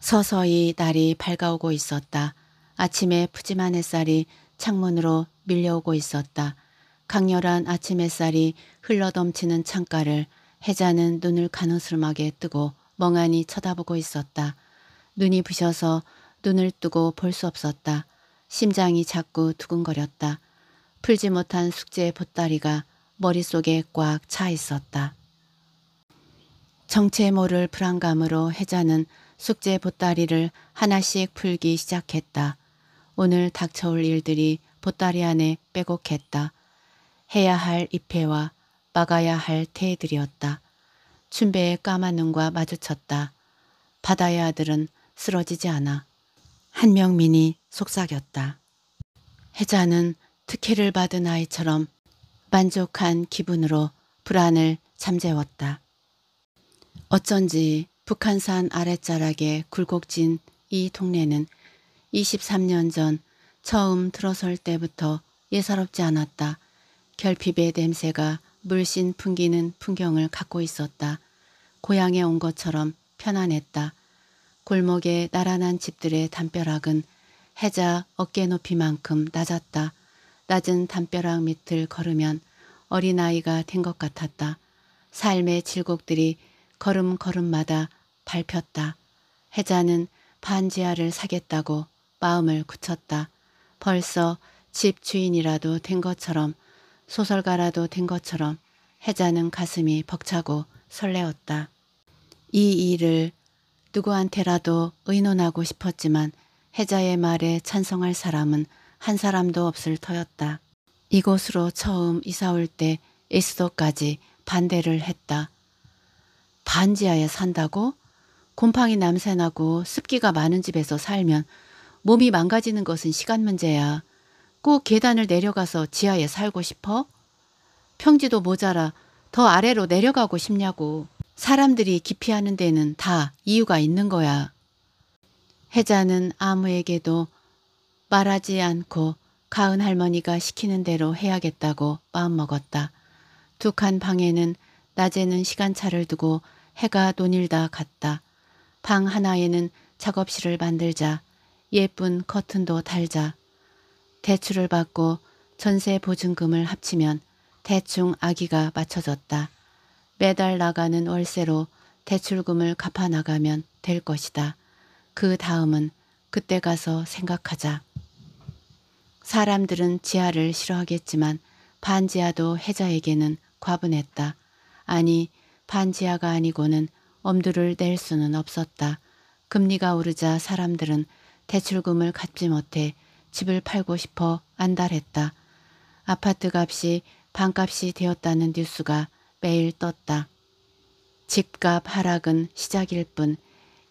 서서히 날이 밝아오고 있었다. 아침에 푸짐한 햇살이 창문으로 밀려오고 있었다. 강렬한 아침 햇살이 흘러넘치는 창가를 해자는 눈을 가느스름하게 뜨고 멍하니 쳐다보고 있었다. 눈이 부셔서 눈을 뜨고 볼 수 없었다. 심장이 자꾸 두근거렸다. 풀지 못한 숙제의 보따리가 머릿속에 꽉 차 있었다. 정체 모를 불안감으로 해자는 숙제 보따리를 하나씩 풀기 시작했다. 오늘 닥쳐올 일들이 보따리 안에 빼곡했다. 해야 할 입회와 막아야 할태들이었다 춘배의 까만 눈과 마주쳤다. 바다의 아들은 쓰러지지 않아. 한 명민이 속삭였다. 해자는 특혜를 받은 아이처럼 만족한 기분으로 불안을 잠재웠다. 어쩐지 북한산 아랫자락에 굴곡진 이 동네는 23년 전 처음 들어설 때부터 예사롭지 않았다. 결핍의 냄새가 물씬 풍기는 풍경을 갖고 있었다. 고향에 온 것처럼 편안했다. 골목에 날아난 집들의 담벼락은 해자 어깨 높이만큼 낮았다. 낮은 담벼락 밑을 걸으면 어린아이가 된 것 같았다. 삶의 질곡들이 걸음걸음마다 밟혔다. 해자는 반지하를 사겠다고 마음을 굳혔다. 벌써 집 주인이라도 된 것처럼 소설가라도 된 것처럼 혜자는 가슴이 벅차고 설레었다. 이 일을 누구한테라도 의논하고 싶었지만 혜자의 말에 찬성할 사람은 한 사람도 없을 터였다. 이곳으로 처음 이사 올 때에스도까지 반대를 했다. 반지하에 산다고? 곰팡이 남새나고 습기가 많은 집에서 살면 몸이 망가지는 것은 시간 문제야. 꼭 계단을 내려가서 지하에 살고 싶어? 평지도 모자라 더 아래로 내려가고 싶냐고. 사람들이 기피하는 데는 다 이유가 있는 거야. 혜자는 아무에게도 말하지 않고 가은 할머니가 시키는 대로 해야겠다고 마음먹었다. 두 칸 방에는 낮에는 시간차를 두고 해가 논일다 갔다. 방 하나에는 작업실을 만들자 예쁜 커튼도 달자. 대출을 받고 전세 보증금을 합치면 대충 아기가 맞춰졌다. 매달 나가는 월세로 대출금을 갚아 나가면 될 것이다. 그 다음은 그때 가서 생각하자. 사람들은 지하를 싫어하겠지만 반지하도 혜자에게는 과분했다. 아니 반지하가 아니고는 엄두를 낼 수는 없었다. 금리가 오르자 사람들은 대출금을 갚지 못해 집을 팔고 싶어 안달했다. 아파트 값이 반값이 되었다는 뉴스가 매일 떴다. 집값 하락은 시작일 뿐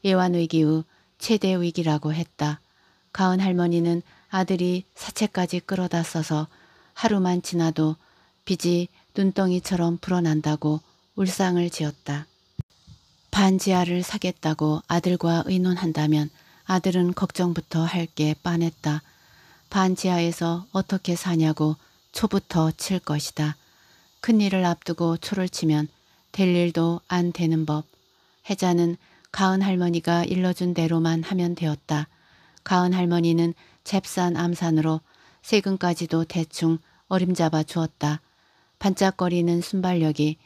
예완위기 후 최대 위기라고 했다. 가은 할머니는 아들이 사채까지 끌어다 써서 하루만 지나도 빚이 눈덩이처럼 불어난다고 울상을 지었다. 반지하를 사겠다고 아들과 의논한다면 아들은 걱정부터 할 게 빤했다. 반지하에서 어떻게 사냐고 초부터 칠 것이다. 큰일을 앞두고 초를 치면 될 일도 안 되는 법. 혜자는 가은 할머니가 일러준 대로만 하면 되었다. 가은 할머니는 잽싼 암산으로 세금까지도 대충 어림잡아 주었다. 반짝거리는 순발력이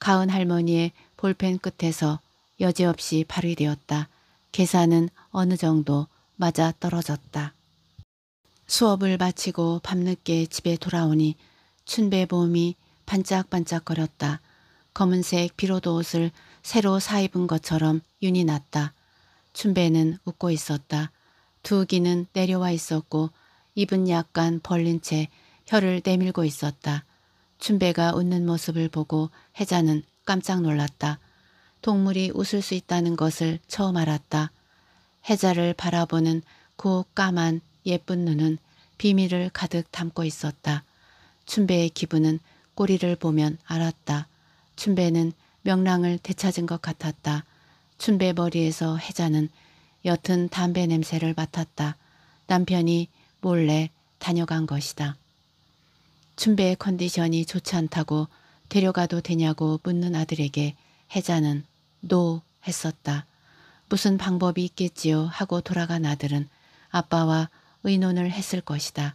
가은 할머니의 볼펜 끝에서 여지없이 발휘되었다. 계산은 어느 정도 맞아 떨어졌다. 수업을 마치고 밤늦게 집에 돌아오니 춘배봄이 반짝반짝거렸다. 검은색 비로도 옷을 새로 사입은 것처럼 윤이 났다. 춘배는 웃고 있었다. 두 귀는 내려와 있었고 입은 약간 벌린 채 혀를 내밀고 있었다. 춘배가 웃는 모습을 보고 혜자는 깜짝 놀랐다. 동물이 웃을 수 있다는 것을 처음 알았다. 해자를 바라보는 그 까만 예쁜 눈은 비밀을 가득 담고 있었다. 춘배의 기분은 꼬리를 보면 알았다. 춘배는 명랑을 되찾은 것 같았다. 춘배 머리에서 해자는 옅은 담배 냄새를 맡았다. 남편이 몰래 다녀간 것이다. 춘배의 컨디션이 좋지 않다고 데려가도 되냐고 묻는 아들에게 해자는 노 했었다. 무슨 방법이 있겠지요 하고 돌아간 아들은 아빠와 의논을 했을 것이다.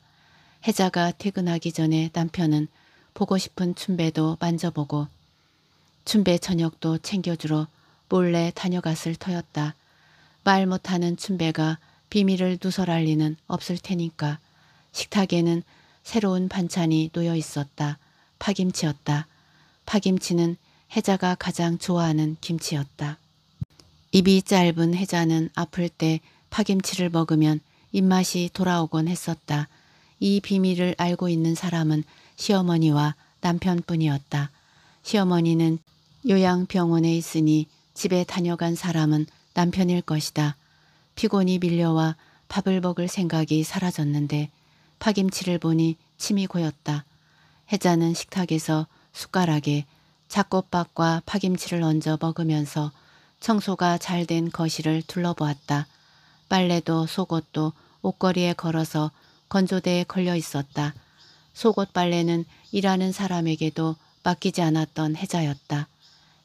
혜자가 퇴근하기 전에 남편은 보고 싶은 춘배도 만져보고 춘배 저녁도 챙겨주러 몰래 다녀갔을 터였다. 말 못하는 춘배가 비밀을 누설할 리는 없을 테니까 식탁에는 새로운 반찬이 놓여 있었다. 파김치였다. 파김치는 혜자가 가장 좋아하는 김치였다. 입이 짧은 혜자는 아플 때 파김치를 먹으면 입맛이 돌아오곤 했었다. 이 비밀을 알고 있는 사람은 시어머니와 남편뿐이었다. 시어머니는 요양병원에 있으니 집에 다녀간 사람은 남편일 것이다. 피곤이 밀려와 밥을 먹을 생각이 사라졌는데 파김치를 보니 침이 고였다. 혜자는 식탁에서 숟가락에 잡곡밥과 파김치를 얹어 먹으면서 청소가 잘 된 거실을 둘러보았다. 빨래도 속옷도 옷걸이에 걸어서 건조대에 걸려 있었다. 속옷 빨래는 일하는 사람에게도 맡기지 않았던 해자였다.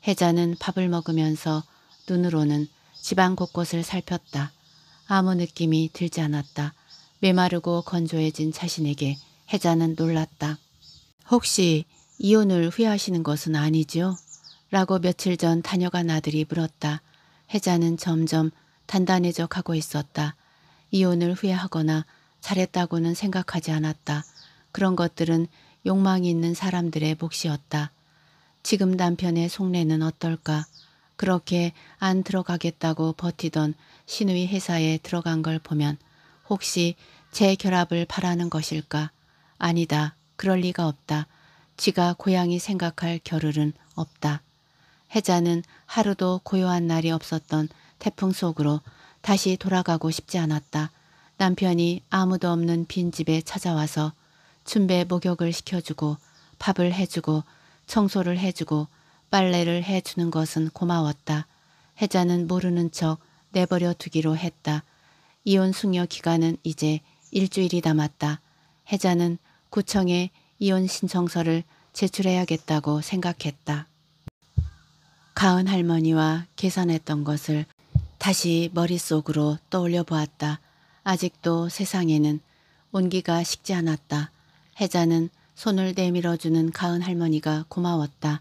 해자는 밥을 먹으면서 눈으로는 집안 곳곳을 살폈다. 아무 느낌이 들지 않았다. 메마르고 건조해진 자신에게 해자는 놀랐다. 혹시 이혼을 후회하시는 것은 아니지요? 라고 며칠 전 다녀간 아들이 물었다. 혜자는 점점 단단해져 가고 있었다. 이혼을 후회하거나 잘했다고는 생각하지 않았다. 그런 것들은 욕망이 있는 사람들의 몫이었다. 지금 남편의 속내는 어떨까? 그렇게 안 들어가겠다고 버티던 신우이 회사에 들어간 걸 보면 혹시 제 결합을 바라는 것일까? 아니다. 그럴 리가 없다. 지가 고향이 생각할 겨를은 없다. 해자는 하루도 고요한 날이 없었던 태풍 속으로 다시 돌아가고 싶지 않았다. 남편이 아무도 없는 빈집에 찾아와서 춘배 목욕을 시켜주고 밥을 해주고 청소를 해주고 빨래를 해주는 것은 고마웠다. 혜자는 모르는 척 내버려 두기로 했다. 이혼 숙려 기간은 이제 일주일이 남았다. 혜자는 구청에 이혼 신청서를 제출해야겠다고 생각했다. 가은 할머니와 계산했던 것을 다시 머릿속으로 떠올려 보았다. 아직도 세상에는 온기가 식지 않았다. 혜자는 손을 내밀어주는 가은 할머니가 고마웠다.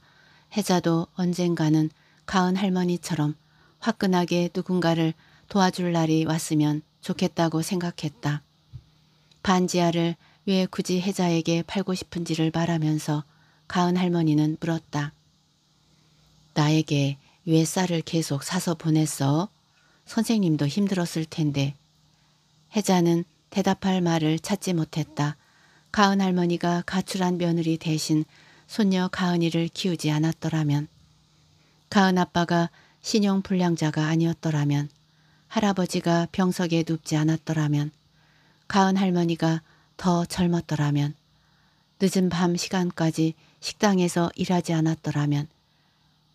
혜자도 언젠가는 가은 할머니처럼 화끈하게 누군가를 도와줄 날이 왔으면 좋겠다고 생각했다. 반지하를 왜 굳이 혜자에게 팔고 싶은지를 말하면서 가은 할머니는 물었다. 나에게 왜 쌀을 계속 사서 보냈어? 선생님도 힘들었을 텐데. 혜자는 대답할 말을 찾지 못했다. 가은 할머니가 가출한 며느리 대신 손녀 가은이를 키우지 않았더라면 가은 아빠가 신용불량자가 아니었더라면 할아버지가 병석에 눕지 않았더라면 가은 할머니가 더 젊었더라면 늦은 밤 시간까지 식당에서 일하지 않았더라면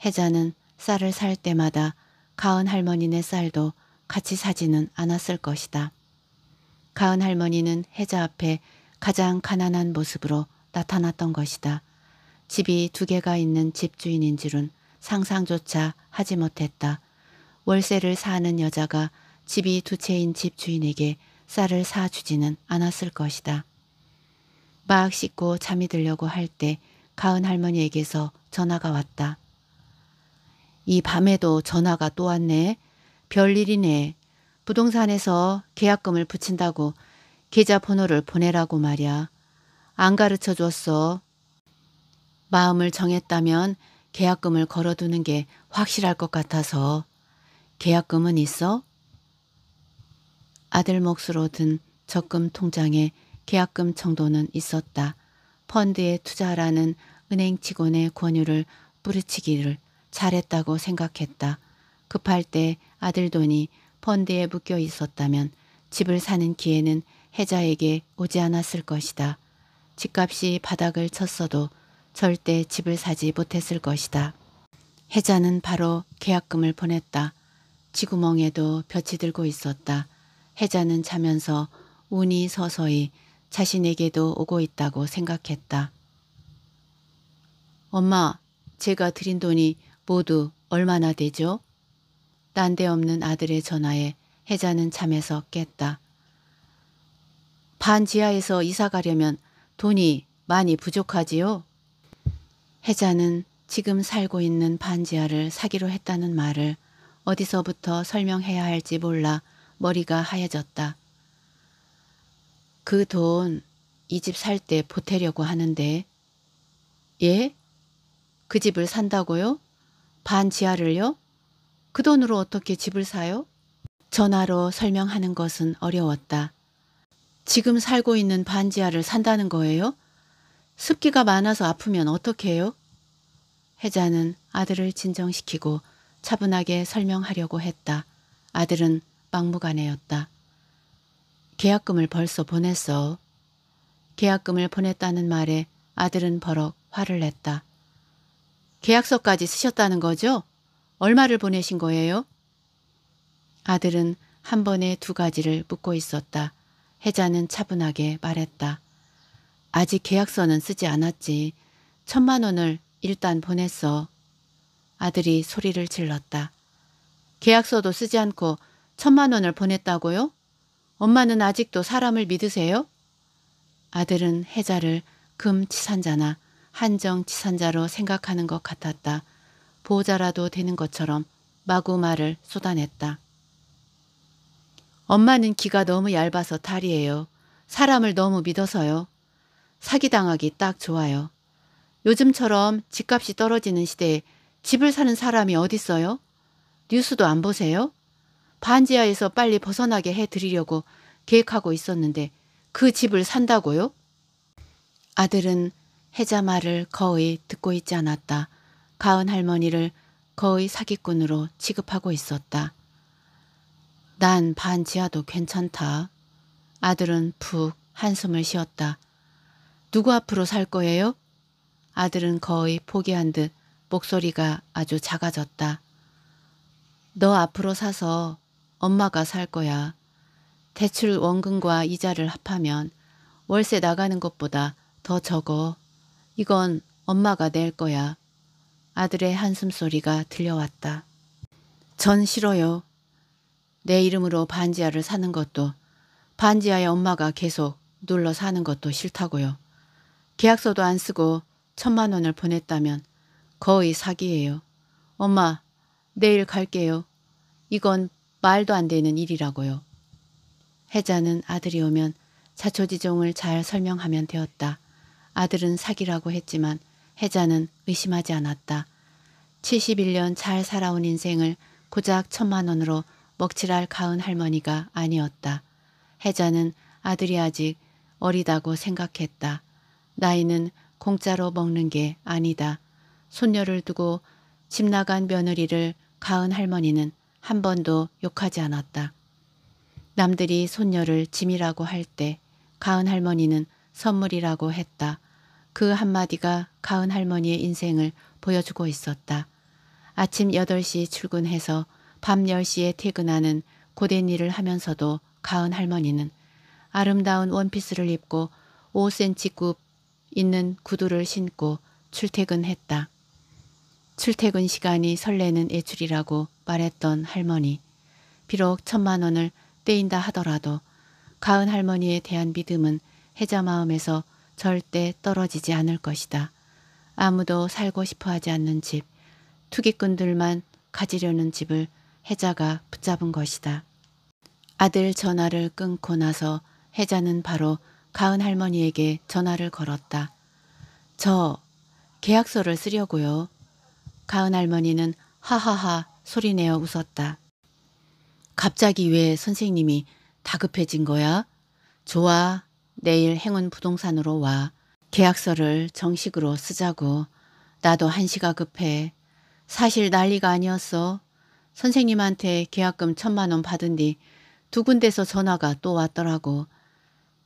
혜자는 쌀을 살 때마다 가은 할머니네 쌀도 같이 사지는 않았을 것이다. 가은 할머니는 혜자 앞에 가장 가난한 모습으로 나타났던 것이다. 집이 두 개가 있는 집주인인 줄은 상상조차 하지 못했다. 월세를 사는 여자가 집이 두 채인 집주인에게 쌀을 사주지는 않았을 것이다. 막 씻고 잠이 들려고 할 때 가은 할머니에게서 전화가 왔다. 이 밤에도 전화가 또 왔네. 별일이네. 부동산에서 계약금을 붙인다고 계좌번호를 보내라고 말이야. 안 가르쳐 줬어. 마음을 정했다면 계약금을 걸어두는 게 확실할 것 같아서. 계약금은 있어? 아들 몫으로 든 적금 통장에 계약금 정도는 있었다. 펀드에 투자하라는 은행 직원의 권유를 뿌리치기를 잘했다고 생각했다. 급할 때 아들 돈이 펀드에 묶여 있었다면 집을 사는 기회는 혜자에게 오지 않았을 것이다. 집값이 바닥을 쳤어도 절대 집을 사지 못했을 것이다. 혜자는 바로 계약금을 보냈다. 지구멍에도 볕이 들고 있었다. 혜자는 자면서 운이 서서히 자신에게도 오고 있다고 생각했다. 엄마, 제가 드린 돈이 모두 얼마나 되죠? 딴 데없는 아들의 전화에 혜자는 잠에서 깼다. 반 지하에서 이사 가려면 돈이 많이 부족하지요? 혜자는 지금 살고 있는 반 지하를 사기로 했다는 말을 어디서부터 설명해야 할지 몰라 머리가 하얘졌다. 그 돈 이 집 살 때 보태려고 하는데 예? 그 집을 산다고요? 반 지하를요? 그 돈으로 어떻게 집을 사요? 전화로 설명하는 것은 어려웠다. 지금 살고 있는 반 지하를 산다는 거예요? 습기가 많아서 아프면 어떡 해요? 혜자는 아들을 진정시키고 차분하게 설명하려고 했다. 아들은 막무가내였다. 계약금을 벌써 보냈어. 계약금을 보냈다는 말에 아들은 버럭 화를 냈다. 계약서까지 쓰셨다는 거죠? 얼마를 보내신 거예요? 아들은 한 번에 두 가지를 묻고 있었다. 혜자는 차분하게 말했다. 아직 계약서는 쓰지 않았지. 천만 원을 일단 보냈어. 아들이 소리를 질렀다. 계약서도 쓰지 않고 천만 원을 보냈다고요? 엄마는 아직도 사람을 믿으세요? 아들은 혜자를 금치산자나 한정치산자로 생각하는 것 같았다. 보호자라도 되는 것처럼 마구 말을 쏟아냈다. 엄마는 귀가 너무 얇아서 탈이에요. 사람을 너무 믿어서요. 사기당하기 딱 좋아요. 요즘처럼 집값이 떨어지는 시대에 집을 사는 사람이 어딨어요? 뉴스도 안 보세요? 반지하에서 빨리 벗어나게 해드리려고 계획하고 있었는데 그 집을 산다고요? 아들은 해자 말을 거의 듣고 있지 않았다. 가은 할머니를 거의 사기꾼으로 취급하고 있었다. 난 반지하도 괜찮다. 아들은 푹 한숨을 쉬었다. 누구 앞으로 살 거예요? 아들은 거의 포기한 듯 목소리가 아주 작아졌다. 너 앞으로 사서 엄마가 살 거야. 대출 원금과 이자를 합하면 월세 나가는 것보다 더 적어. 이건 엄마가 낼 거야. 아들의 한숨소리가 들려왔다. 전 싫어요. 내 이름으로 반지하를 사는 것도 반지하의 엄마가 계속 눌러 사는 것도 싫다고요. 계약서도 안 쓰고 천만 원을 보냈다면 거의 사기예요. 엄마, 내일 갈게요. 이건 말도 안 되는 일이라고요. 혜자는 아들이 오면 자초지종을 잘 설명하면 되었다. 아들은 사기라고 했지만 혜자는 의심하지 않았다. 71년 잘 살아온 인생을 고작 천만 원으로 먹칠할 가은 할머니가 아니었다. 혜자는 아들이 아직 어리다고 생각했다. 나이는 공짜로 먹는 게 아니다. 손녀를 두고 집 나간 며느리를 가은 할머니는 한 번도 욕하지 않았다. 남들이 손녀를 짐이라고 할 때 가은 할머니는 선물이라고 했다. 그 한마디가 가은 할머니의 인생을 보여주고 있었다. 아침 8시 출근해서 밤 10시에 퇴근하는 고된 일을 하면서도 가은 할머니는 아름다운 원피스를 입고 5cm급 있는 구두를 신고 출퇴근했다. 출퇴근 시간이 설레는 애출이라고 말했던 할머니. 비록 천만 원을 떼인다 하더라도 가은 할머니에 대한 믿음은 해자 마음에서 절대 떨어지지 않을 것이다. 아무도 살고 싶어 하지 않는 집, 투기꾼들만 가지려는 집을 해자가 붙잡은 것이다. 아들 전화를 끊고 나서 해자는 바로 가은 할머니에게 전화를 걸었다. 저 계약서를 쓰려고요. 가은 할머니는 하하하 소리내어 웃었다. 갑자기 왜 선생님이 다급해진 거야? 좋아, 내일 행운 부동산으로 와 계약서를 정식으로 쓰자고 나도 한시가 급해 사실 난리가 아니었어. 선생님한테 계약금 천만 원 받은 뒤 두 군데서 전화가 또 왔더라고.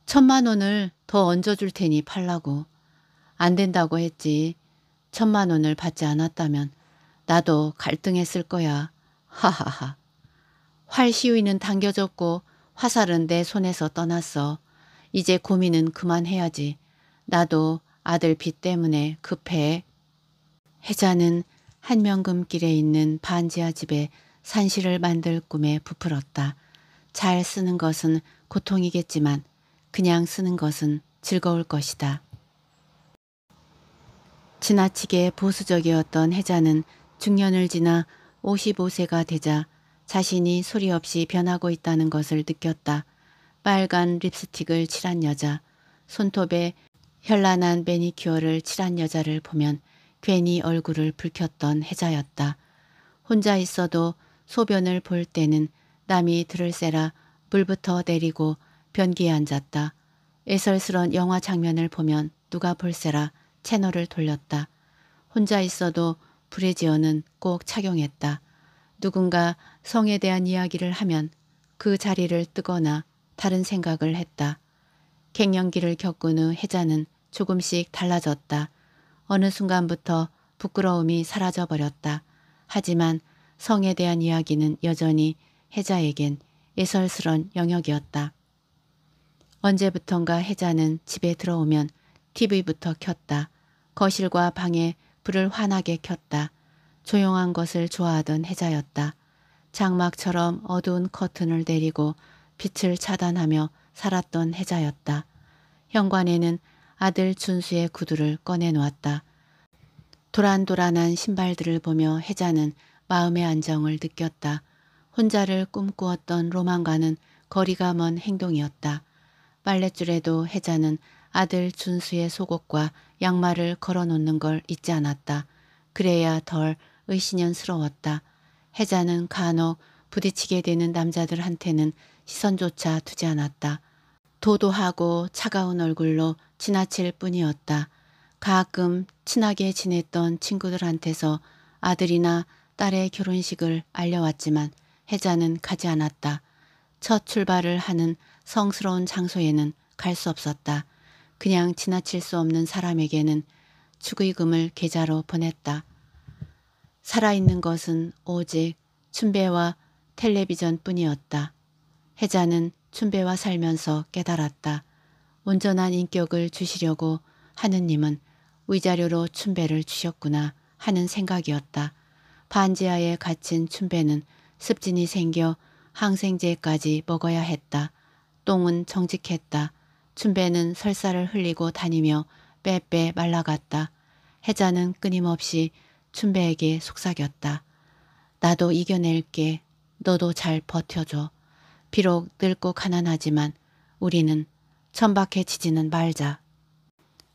천만 원을 더 얹어줄 테니 팔라고. 안 된다고 했지. 천만 원을 받지 않았다면 나도 갈등했을 거야. 하하하. 활 시위는 당겨졌고 화살은 내 손에서 떠났어. 이제 고민은 그만해야지. 나도 아들 빚 때문에 급해. 혜자는 한명금길에 있는 반지하 집에 산실을 만들 꿈에 부풀었다. 잘 쓰는 것은 고통이겠지만 그냥 쓰는 것은 즐거울 것이다. 지나치게 보수적이었던 혜자는 중년을 지나 55세가 되자 자신이 소리 없이 변하고 있다는 것을 느꼈다. 빨간 립스틱을 칠한 여자, 손톱에 현란한 매니큐어를 칠한 여자를 보면 괜히 얼굴을 붉혔던 혜자였다. 혼자 있어도 소변을 볼 때는 남이 들을 새라 물부터 내리고 변기에 앉았다. 애설스런 영화 장면을 보면 누가 볼세라 채널을 돌렸다. 혼자 있어도 브레지어는 꼭 착용했다. 누군가 성에 대한 이야기를 하면 그 자리를 뜨거나 다른 생각을 했다. 갱년기를 겪은 후 혜자는 조금씩 달라졌다. 어느 순간부터 부끄러움이 사라져버렸다. 하지만 성에 대한 이야기는 여전히 혜자에겐 예설스런 영역이었다. 언제부턴가 혜자는 집에 들어오면 TV부터 켰다. 거실과 방에 불을 환하게 켰다. 조용한 것을 좋아하던 혜자였다. 장막처럼 어두운 커튼을 내리고 빛을 차단하며 살았던 해자였다. 현관에는 아들 준수의 구두를 꺼내놓았다. 도란도란한 신발들을 보며 해자는 마음의 안정을 느꼈다. 혼자를 꿈꾸었던 로망과는 거리가 먼 행동이었다. 빨랫줄에도 해자는 아들 준수의 속옷과 양말을 걸어놓는 걸 잊지 않았다. 그래야 덜 의신연스러웠다. 해자는 간혹 부딪히게 되는 남자들한테는 시선조차 두지 않았다. 도도하고 차가운 얼굴로 지나칠 뿐이었다. 가끔 친하게 지냈던 친구들한테서 아들이나 딸의 결혼식을 알려왔지만 혜자는 가지 않았다. 첫 출발을 하는 성스러운 장소에는 갈 수 없었다. 그냥 지나칠 수 없는 사람에게는 축의금을 계좌로 보냈다. 살아있는 것은 오직 춘배와 텔레비전 뿐이었다. 혜자는 춘배와 살면서 깨달았다. 온전한 인격을 주시려고 하느님은 위자료로 춘배를 주셨구나 하는 생각이었다. 반지하에 갇힌 춘배는 습진이 생겨 항생제까지 먹어야 했다. 똥은 정직했다. 춘배는 설사를 흘리고 다니며 빼빼 말라갔다. 혜자는 끊임없이 춘배에게 속삭였다. 나도 이겨낼게. 너도 잘 버텨줘. 비록 늙고 가난하지만 우리는 천박해지지는 말자.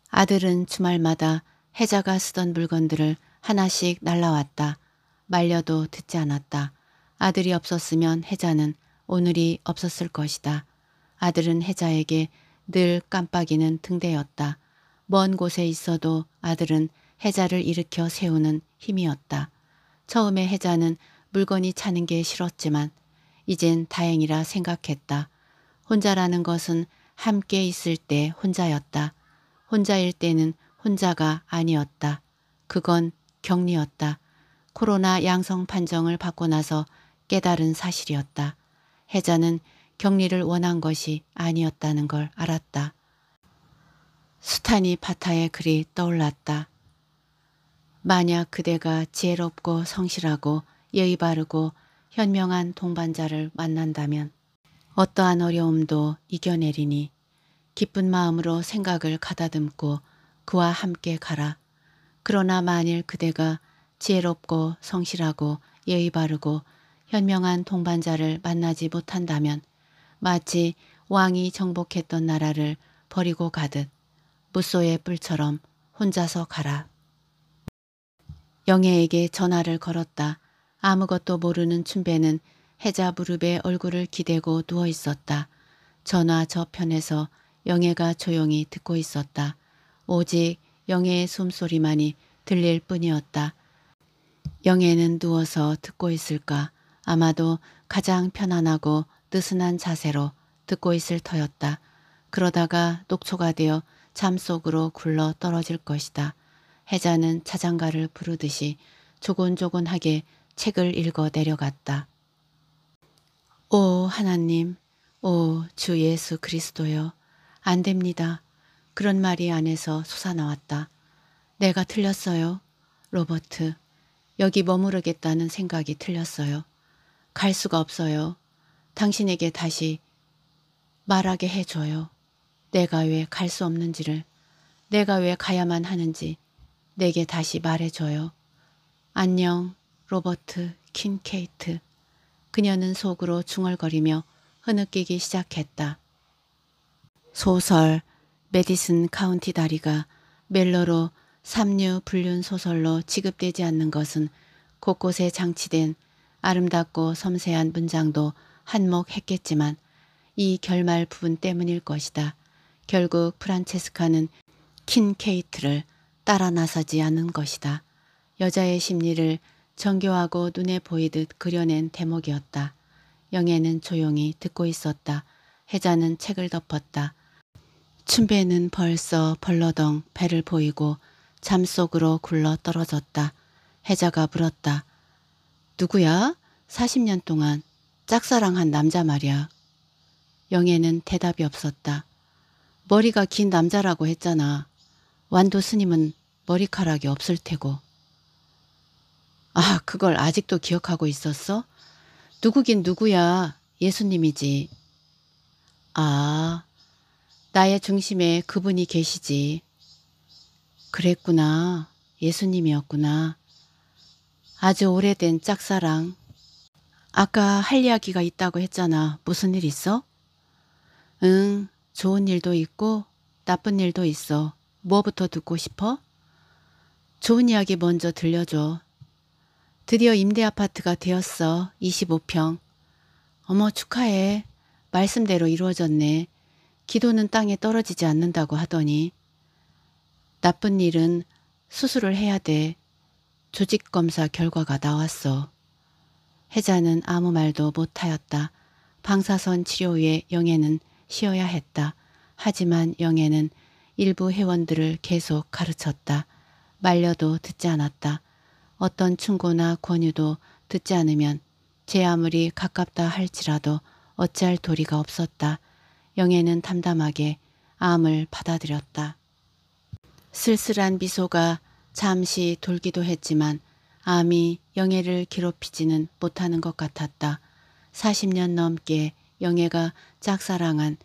아들은 주말마다 해자가 쓰던 물건들을 하나씩 날라왔다. 말려도 듣지 않았다. 아들이 없었으면 해자는 오늘이 없었을 것이다. 아들은 해자에게 늘 깜빡이는 등대였다. 먼 곳에 있어도 아들은 해자를 일으켜 세우는 힘이었다. 처음에 해자는 물건이 차는 게 싫었지만 이젠 다행이라 생각했다. 혼자라는 것은 함께 있을 때 혼자였다. 혼자일 때는 혼자가 아니었다. 그건 격리였다. 코로나 양성 판정을 받고 나서 깨달은 사실이었다. 해자는 격리를 원한 것이 아니었다는 걸 알았다. 수탄이 파타의 글이 떠올랐다. 만약 그대가 지혜롭고 성실하고 예의 바르고 현명한 동반자를 만난다면 어떠한 어려움도 이겨내리니 기쁜 마음으로 생각을 가다듬고 그와 함께 가라. 그러나 만일 그대가 지혜롭고 성실하고 예의 바르고 현명한 동반자를 만나지 못한다면 마치 왕이 정복했던 나라를 버리고 가듯 무소의 뿔처럼 혼자서 가라. 영예에게 전화를 걸었다. 아무것도 모르는 춘배는 해자 무릎에 얼굴을 기대고 누워 있었다. 전화 저편에서 영애가 조용히 듣고 있었다. 오직 영애의 숨소리만이 들릴 뿐이었다. 영애는 누워서 듣고 있을까 아마도 가장 편안하고 느슨한 자세로 듣고 있을 터였다. 그러다가 녹초가 되어 잠 속으로 굴러 떨어질 것이다. 해자는 자장가를 부르듯이 조곤조곤하게 책을 읽어 내려갔다. 오 하나님, 오 주 예수 그리스도여, 안 됩니다. 그런 말이 안에서 솟아나왔다. 내가 틀렸어요. 로버트, 여기 머무르겠다는 생각이 틀렸어요. 갈 수가 없어요. 당신에게 다시 말하게 해줘요. 내가 왜 갈 수 없는지를, 내가 왜 가야만 하는지 내게 다시 말해줘요. 안녕. 로버트 킨케이트. 그녀는 속으로 중얼거리며 흐느끼기 시작했다. 소설 메디슨 카운티 다리가 멜로로 삼류 불륜 소설로 지급되지 않는 것은 곳곳에 장치된 아름답고 섬세한 문장도 한몫했겠지만 이 결말 부분 때문일 것이다. 결국 프란체스카는 킨케이트를 따라 나서지 않은 것이다. 여자의 심리를 정교하고 눈에 보이듯 그려낸 대목이었다. 영애는 조용히 듣고 있었다. 혜자는 책을 덮었다. 춘배는 벌써 벌러덩 배를 보이고 잠 속으로 굴러 떨어졌다. 혜자가 불었다 누구야? 40년 동안 짝사랑한 남자 말이야. 영애는 대답이 없었다. 머리가 긴 남자라고 했잖아. 완도 스님은 머리카락이 없을 테고. 아, 그걸 아직도 기억하고 있었어? 누구긴 누구야. 예수님이지. 아, 나의 중심에 그분이 계시지. 그랬구나. 예수님이었구나. 아주 오래된 짝사랑. 아까 할 이야기가 있다고 했잖아. 무슨 일 있어? 응, 좋은 일도 있고 나쁜 일도 있어. 뭐부터 듣고 싶어? 좋은 이야기 먼저 들려줘. 드디어 임대 아파트가 되었어. 25평. 어머 축하해. 말씀대로 이루어졌네. 기도는 땅에 떨어지지 않는다고 하더니 나쁜 일은 수술을 해야 돼. 조직검사 결과가 나왔어. 혜자는 아무 말도 못하였다. 방사선 치료 후에 영애는 쉬어야 했다. 하지만 영애는 일부 회원들을 계속 가르쳤다. 말려도 듣지 않았다. 어떤 충고나 권유도 듣지 않으면 제 아무리 가깝다 할지라도 어찌할 도리가 없었다. 영애는 담담하게 암을 받아들였다. 쓸쓸한 미소가 잠시 돌기도 했지만 암이 영애를 괴롭히지는 못하는 것 같았다. 40년 넘게 영애가 짝사랑한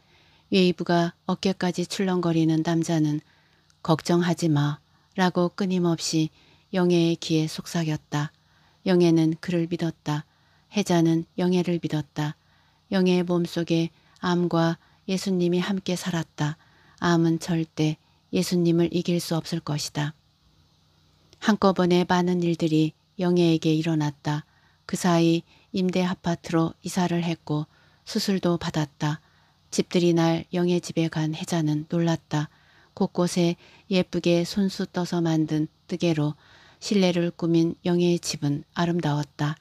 웨이브가 어깨까지 출렁거리는 남자는 걱정하지 마 라고 끊임없이 영애의 귀에 속삭였다. 영애는 그를 믿었다. 혜자는 영애를 믿었다. 영애의 몸속에 암과 예수님이 함께 살았다. 암은 절대 예수님을 이길 수 없을 것이다. 한꺼번에 많은 일들이 영애에게 일어났다. 그 사이 임대 아파트로 이사를 했고 수술도 받았다. 집들이 날 영애 집에 간 혜자는 놀랐다. 곳곳에 예쁘게 손수 떠서 만든 뜨개로 신뢰를 꾸민 영애의 집은 아름다웠다.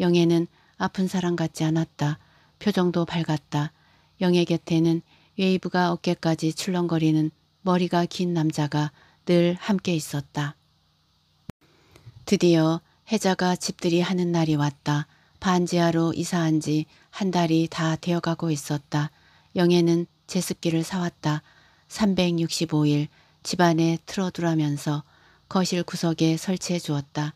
영애는 아픈 사람 같지 않았다. 표정도 밝았다. 영애 곁에는 웨이브가 어깨까지 출렁거리는 머리가 긴 남자가 늘 함께 있었다. 드디어 혜자가 집들이 하는 날이 왔다. 반지하로 이사한 지 한 달이 다 되어가고 있었다. 영애는 제습기를 사왔다. 365일 집안에 틀어두라면서 거실 구석에 설치해 주었다.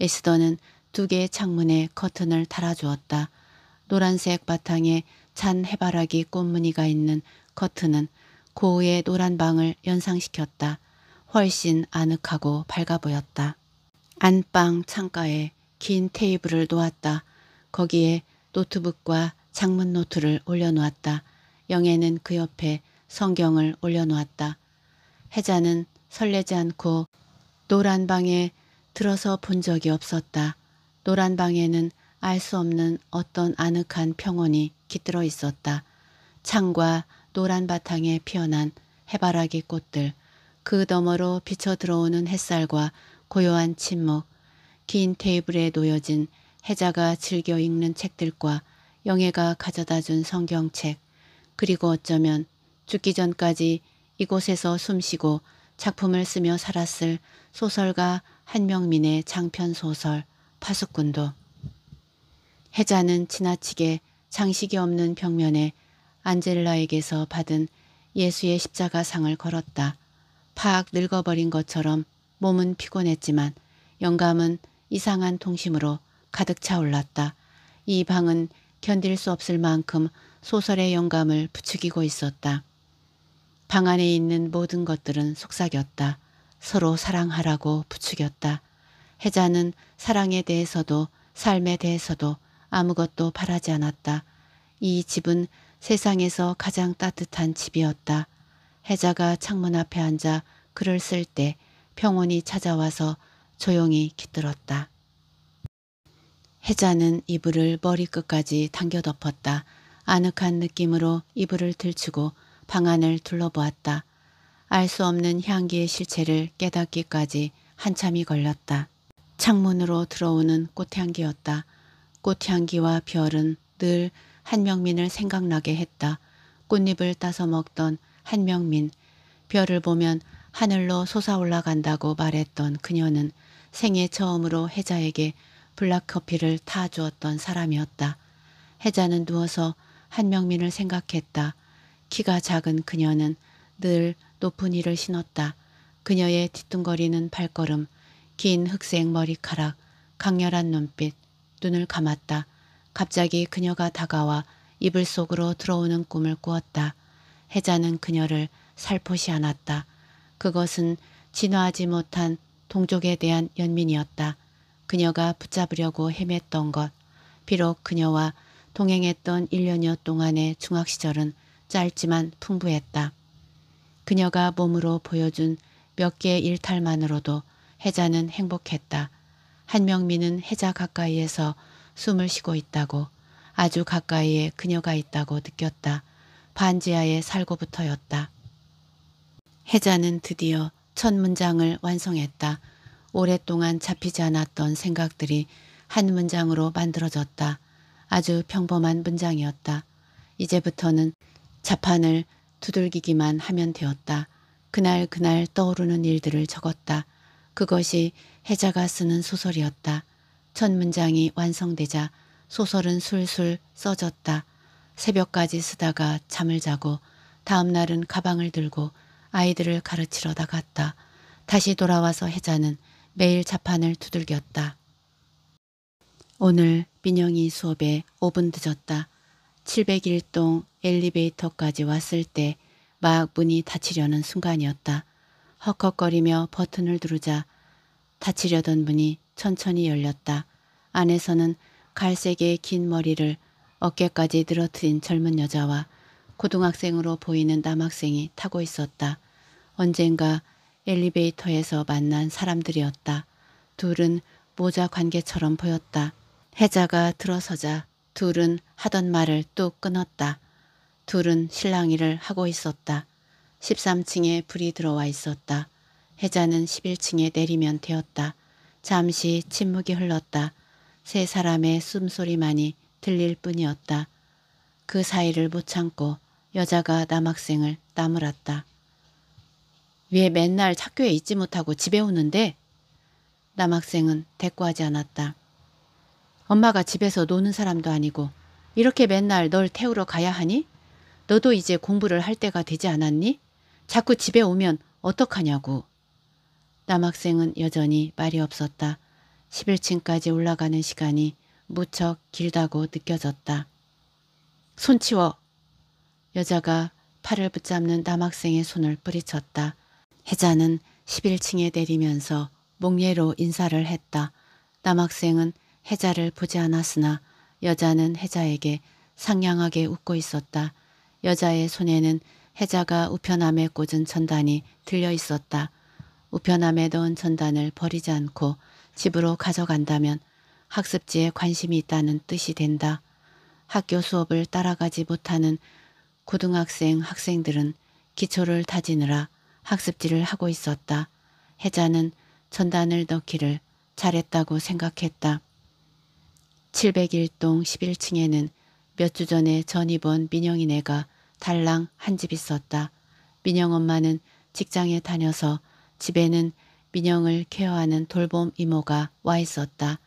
에스더는 두 개의 창문에 커튼을 달아주었다. 노란색 바탕에 잔 해바라기 꽃무늬가 있는 커튼은 고우의 노란 방을 연상시켰다. 훨씬 아늑하고 밝아 보였다. 안방 창가에 긴 테이블을 놓았다. 거기에 노트북과 장문 노트를 올려놓았다. 영애는 그 옆에 성경을 올려놓았다. 해자는 설레지 않고 노란 방에 들어서 본 적이 없었다. 노란 방에는 알 수 없는 어떤 아늑한 평온이 깃들어 있었다. 창과 노란 바탕에 피어난 해바라기 꽃들, 그 너머로 비쳐 들어오는 햇살과 고요한 침묵, 긴 테이블에 놓여진 해자가 즐겨 읽는 책들과 영애가 가져다 준 성경책, 그리고 어쩌면 죽기 전까지 이곳에서 숨쉬고 작품을 쓰며 살았을 소설가 한명민의 장편소설 파수꾼도 해자는 지나치게 장식이 없는 벽면에 안젤라에게서 받은 예수의 십자가상을 걸었다. 팍 늙어버린 것처럼 몸은 피곤했지만 영감은 이상한 동심으로 가득 차올랐다. 이 방은 견딜 수 없을 만큼 소설의 영감을 부추기고 있었다. 방 안에 있는 모든 것들은 속삭였다. 서로 사랑하라고 부추겼다. 혜자는 사랑에 대해서도 삶에 대해서도 아무것도 바라지 않았다. 이 집은 세상에서 가장 따뜻한 집이었다. 혜자가 창문 앞에 앉아 글을 쓸때 평온이 찾아와서 조용히 깃들었다. 혜자는 이불을 머리끝까지 당겨 덮었다. 아늑한 느낌으로 이불을 들추고 방 안을 둘러보았다. 알수 없는 향기의 실체를 깨닫기까지 한참이 걸렸다. 창문으로 들어오는 꽃향기였다. 꽃향기와 별은 늘 한명민을 생각나게 했다. 꽃잎을 따서 먹던 한명민. 별을 보면 하늘로 솟아올라간다고 말했던 그녀는 생애 처음으로 혜자에게 블락커피를 타주었던 사람이었다. 혜자는 누워서 한명민을 생각했다. 키가 작은 그녀는 늘 높은 이를 신었다. 그녀의 뒤뚱거리는 발걸음, 긴 흑색 머리카락, 강렬한 눈빛, 눈을 감았다. 갑자기 그녀가 다가와 이불 속으로 들어오는 꿈을 꾸었다. 혜자는 그녀를 살포시 안았다. 그것은 진화하지 못한 동족에 대한 연민이었다. 그녀가 붙잡으려고 헤맸던 것. 비록 그녀와 동행했던 1년여 동안의 중학시절은 짧지만 풍부했다. 그녀가 몸으로 보여준 몇 개의 일탈만으로도 혜자는 행복했다. 한명민은 혜자 가까이에서 숨을 쉬고 있다고 아주 가까이에 그녀가 있다고 느꼈다. 반지하에 살고부터였다. 혜자는 드디어 첫 문장을 완성했다. 오랫동안 잡히지 않았던 생각들이 한 문장으로 만들어졌다. 아주 평범한 문장이었다. 이제부터는 자판을 두들기기만 하면 되었다. 그날 그날 떠오르는 일들을 적었다. 그것이 해자가 쓰는 소설이었다. 첫 문장이 완성되자 소설은 술술 써졌다. 새벽까지 쓰다가 잠을 자고 다음 날은 가방을 들고 아이들을 가르치러 나갔다. 다시 돌아와서 혜자는 매일 자판을 두들겼다. 오늘 민영이 수업에 5분 늦었다. 701동 엘리베이터까지 왔을 때 막 문이 닫히려는 순간이었다. 헉헉거리며 버튼을 누르자 닫히려던 문이 천천히 열렸다. 안에서는 갈색의 긴 머리를 어깨까지 늘어뜨린 젊은 여자와 고등학생으로 보이는 남학생이 타고 있었다. 언젠가 엘리베이터에서 만난 사람들이었다. 둘은 모자 관계처럼 보였다. 해자가 들어서자 둘은 하던 말을 또 끊었다. 둘은 실랑이를 하고 있었다. 13층에 불이 들어와 있었다. 해자는 11층에 내리면 되었다. 잠시 침묵이 흘렀다. 세 사람의 숨소리만이 들릴 뿐이었다. 그 사이를 못 참고 여자가 남학생을 나무랐다왜 맨날 학교에 있지 못하고 집에 오는데? 남학생은 대꾸하지 않았다. 엄마가 집에서 노는 사람도 아니고 이렇게 맨날 널 태우러 가야 하니? 너도 이제 공부를 할 때가 되지 않았니? 자꾸 집에 오면 어떡하냐고. 남학생은 여전히 말이 없었다. 11층까지 올라가는 시간이 무척 길다고 느껴졌다. 손 치워. 여자가 팔을 붙잡는 남학생의 손을 뿌리쳤다. 혜자는 11층에 내리면서 목례로 인사를 했다. 남학생은 해자를 보지 않았으나 여자는 해자에게 상냥하게 웃고 있었다. 여자의 손에는 해자가 우편함에 꽂은 전단이 들려 있었다. 우편함에 넣은 전단을 버리지 않고 집으로 가져간다면 학습지에 관심이 있다는 뜻이 된다. 학교 수업을 따라가지 못하는 고등학생 학생들은 기초를 다지느라 학습지를 하고 있었다. 해자는 전단을 넣기를 잘했다고 생각했다. 701동 11층에는 몇 주 전에 전입원 민영이네가 달랑 한 집 있었다. 민영 엄마는 직장에 다녀서 집에는 민영을 케어하는 돌봄 이모가 와 있었다.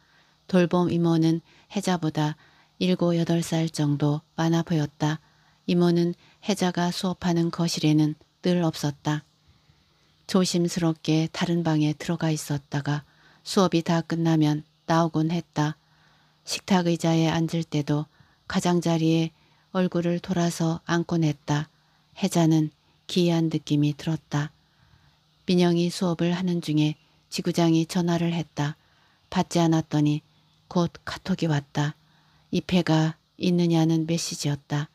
돌봄 이모는 혜자보다 7, 8살 정도 많아 보였다. 이모는 혜자가 수업하는 거실에는 늘 없었다. 조심스럽게 다른 방에 들어가 있었다가 수업이 다 끝나면 나오곤 했다. 식탁 의자에 앉을 때도 가장자리에 얼굴을 돌아서 앉곤 했다. 해자는 기이한 느낌이 들었다. 민영이 수업을 하는 중에 지구장이 전화를 했다. 받지 않았더니 곧 카톡이 왔다. 이패가 있느냐는 메시지였다.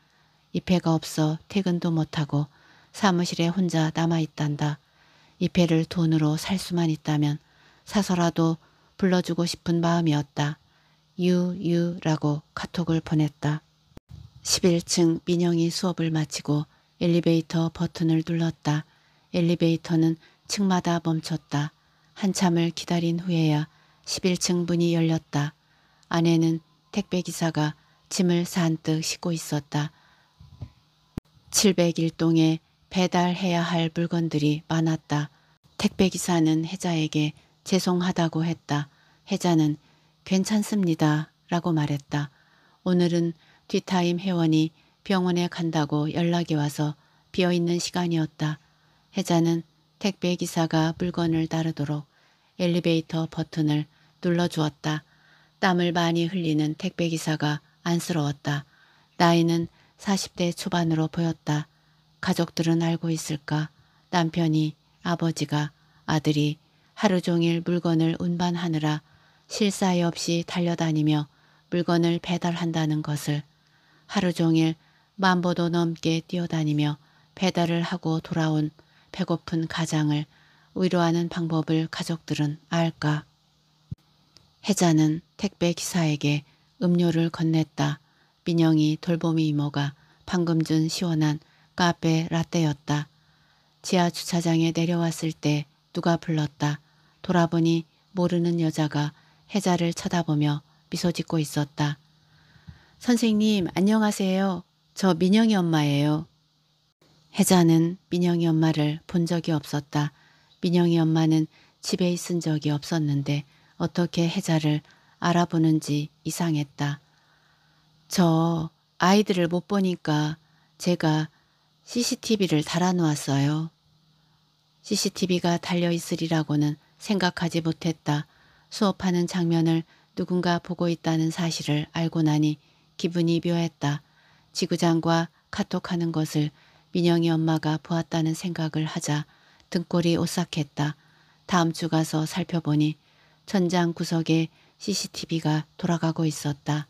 이패가 없어 퇴근도 못하고 사무실에 혼자 남아있단다. 이패를 돈으로 살 수만 있다면 사서라도 불러주고 싶은 마음이었다. 유유라고 카톡을 보냈다. 11층 민영이 수업을 마치고 엘리베이터 버튼을 눌렀다. 엘리베이터는 층마다 멈췄다. 한참을 기다린 후에야 11층 문이 열렸다. 안에는 택배기사가 짐을 산뜩 싣고 있었다. 701동에 배달해야 할 물건들이 많았다. 택배기사는 혜자에게 죄송하다고 했다. 혜자는 괜찮습니다. 라고 말했다. 오늘은 뒤타임 회원이 병원에 간다고 연락이 와서 비어있는 시간이었다. 혜자는 택배기사가 물건을 따르도록 엘리베이터 버튼을 눌러주었다. 땀을 많이 흘리는 택배기사가 안쓰러웠다. 나이는 40대 초반으로 보였다. 가족들은 알고 있을까? 남편이, 아버지가, 아들이 하루 종일 물건을 운반하느라 실사에 없이 달려다니며 물건을 배달한다는 것을 하루 종일 만보도 넘게 뛰어다니며 배달을 하고 돌아온 배고픈 가장을 위로하는 방법을 가족들은 알까. 혜자는 택배기사에게 음료를 건넸다. 민영이 돌보미 이모가 방금 준 시원한 카페 라떼였다. 지하 주차장에 내려왔을 때 누가 불렀다. 돌아보니 모르는 여자가 혜자를 쳐다보며 미소 짓고 있었다. 선생님 안녕하세요. 저 민영이 엄마예요. 혜자는 민영이 엄마를 본 적이 없었다. 민영이 엄마는 집에 있은 적이 없었는데 어떻게 혜자를 알아보는지 이상했다. 저 아이들을 못 보니까 제가 CCTV를 달아놓았어요. CCTV가 달려있으리라고는 생각하지 못했다. 수업하는 장면을 누군가 보고 있다는 사실을 알고 나니 기분이 묘했다. 지구장과 카톡하는 것을 민영이 엄마가 보았다는 생각을 하자 등골이 오싹했다. 다음 주 가서 살펴보니 천장 구석에 CCTV가 돌아가고 있었다.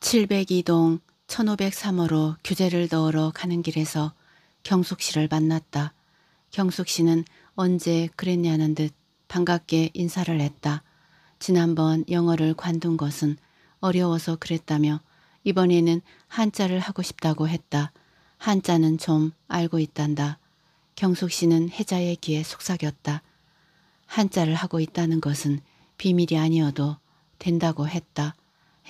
702동 1503호로 규제를 넣으러 가는 길에서 경숙 씨를 만났다. 경숙 씨는 언제 그랬냐는 듯 반갑게 인사를 했다. 지난번 영어를 관둔 것은 어려워서 그랬다며 이번에는 한자를 하고 싶다고 했다. 한자는 좀 알고 있단다. 경숙 씨는 혜자의 귀에 속삭였다. 한자를 하고 있다는 것은 비밀이 아니어도 된다고 했다.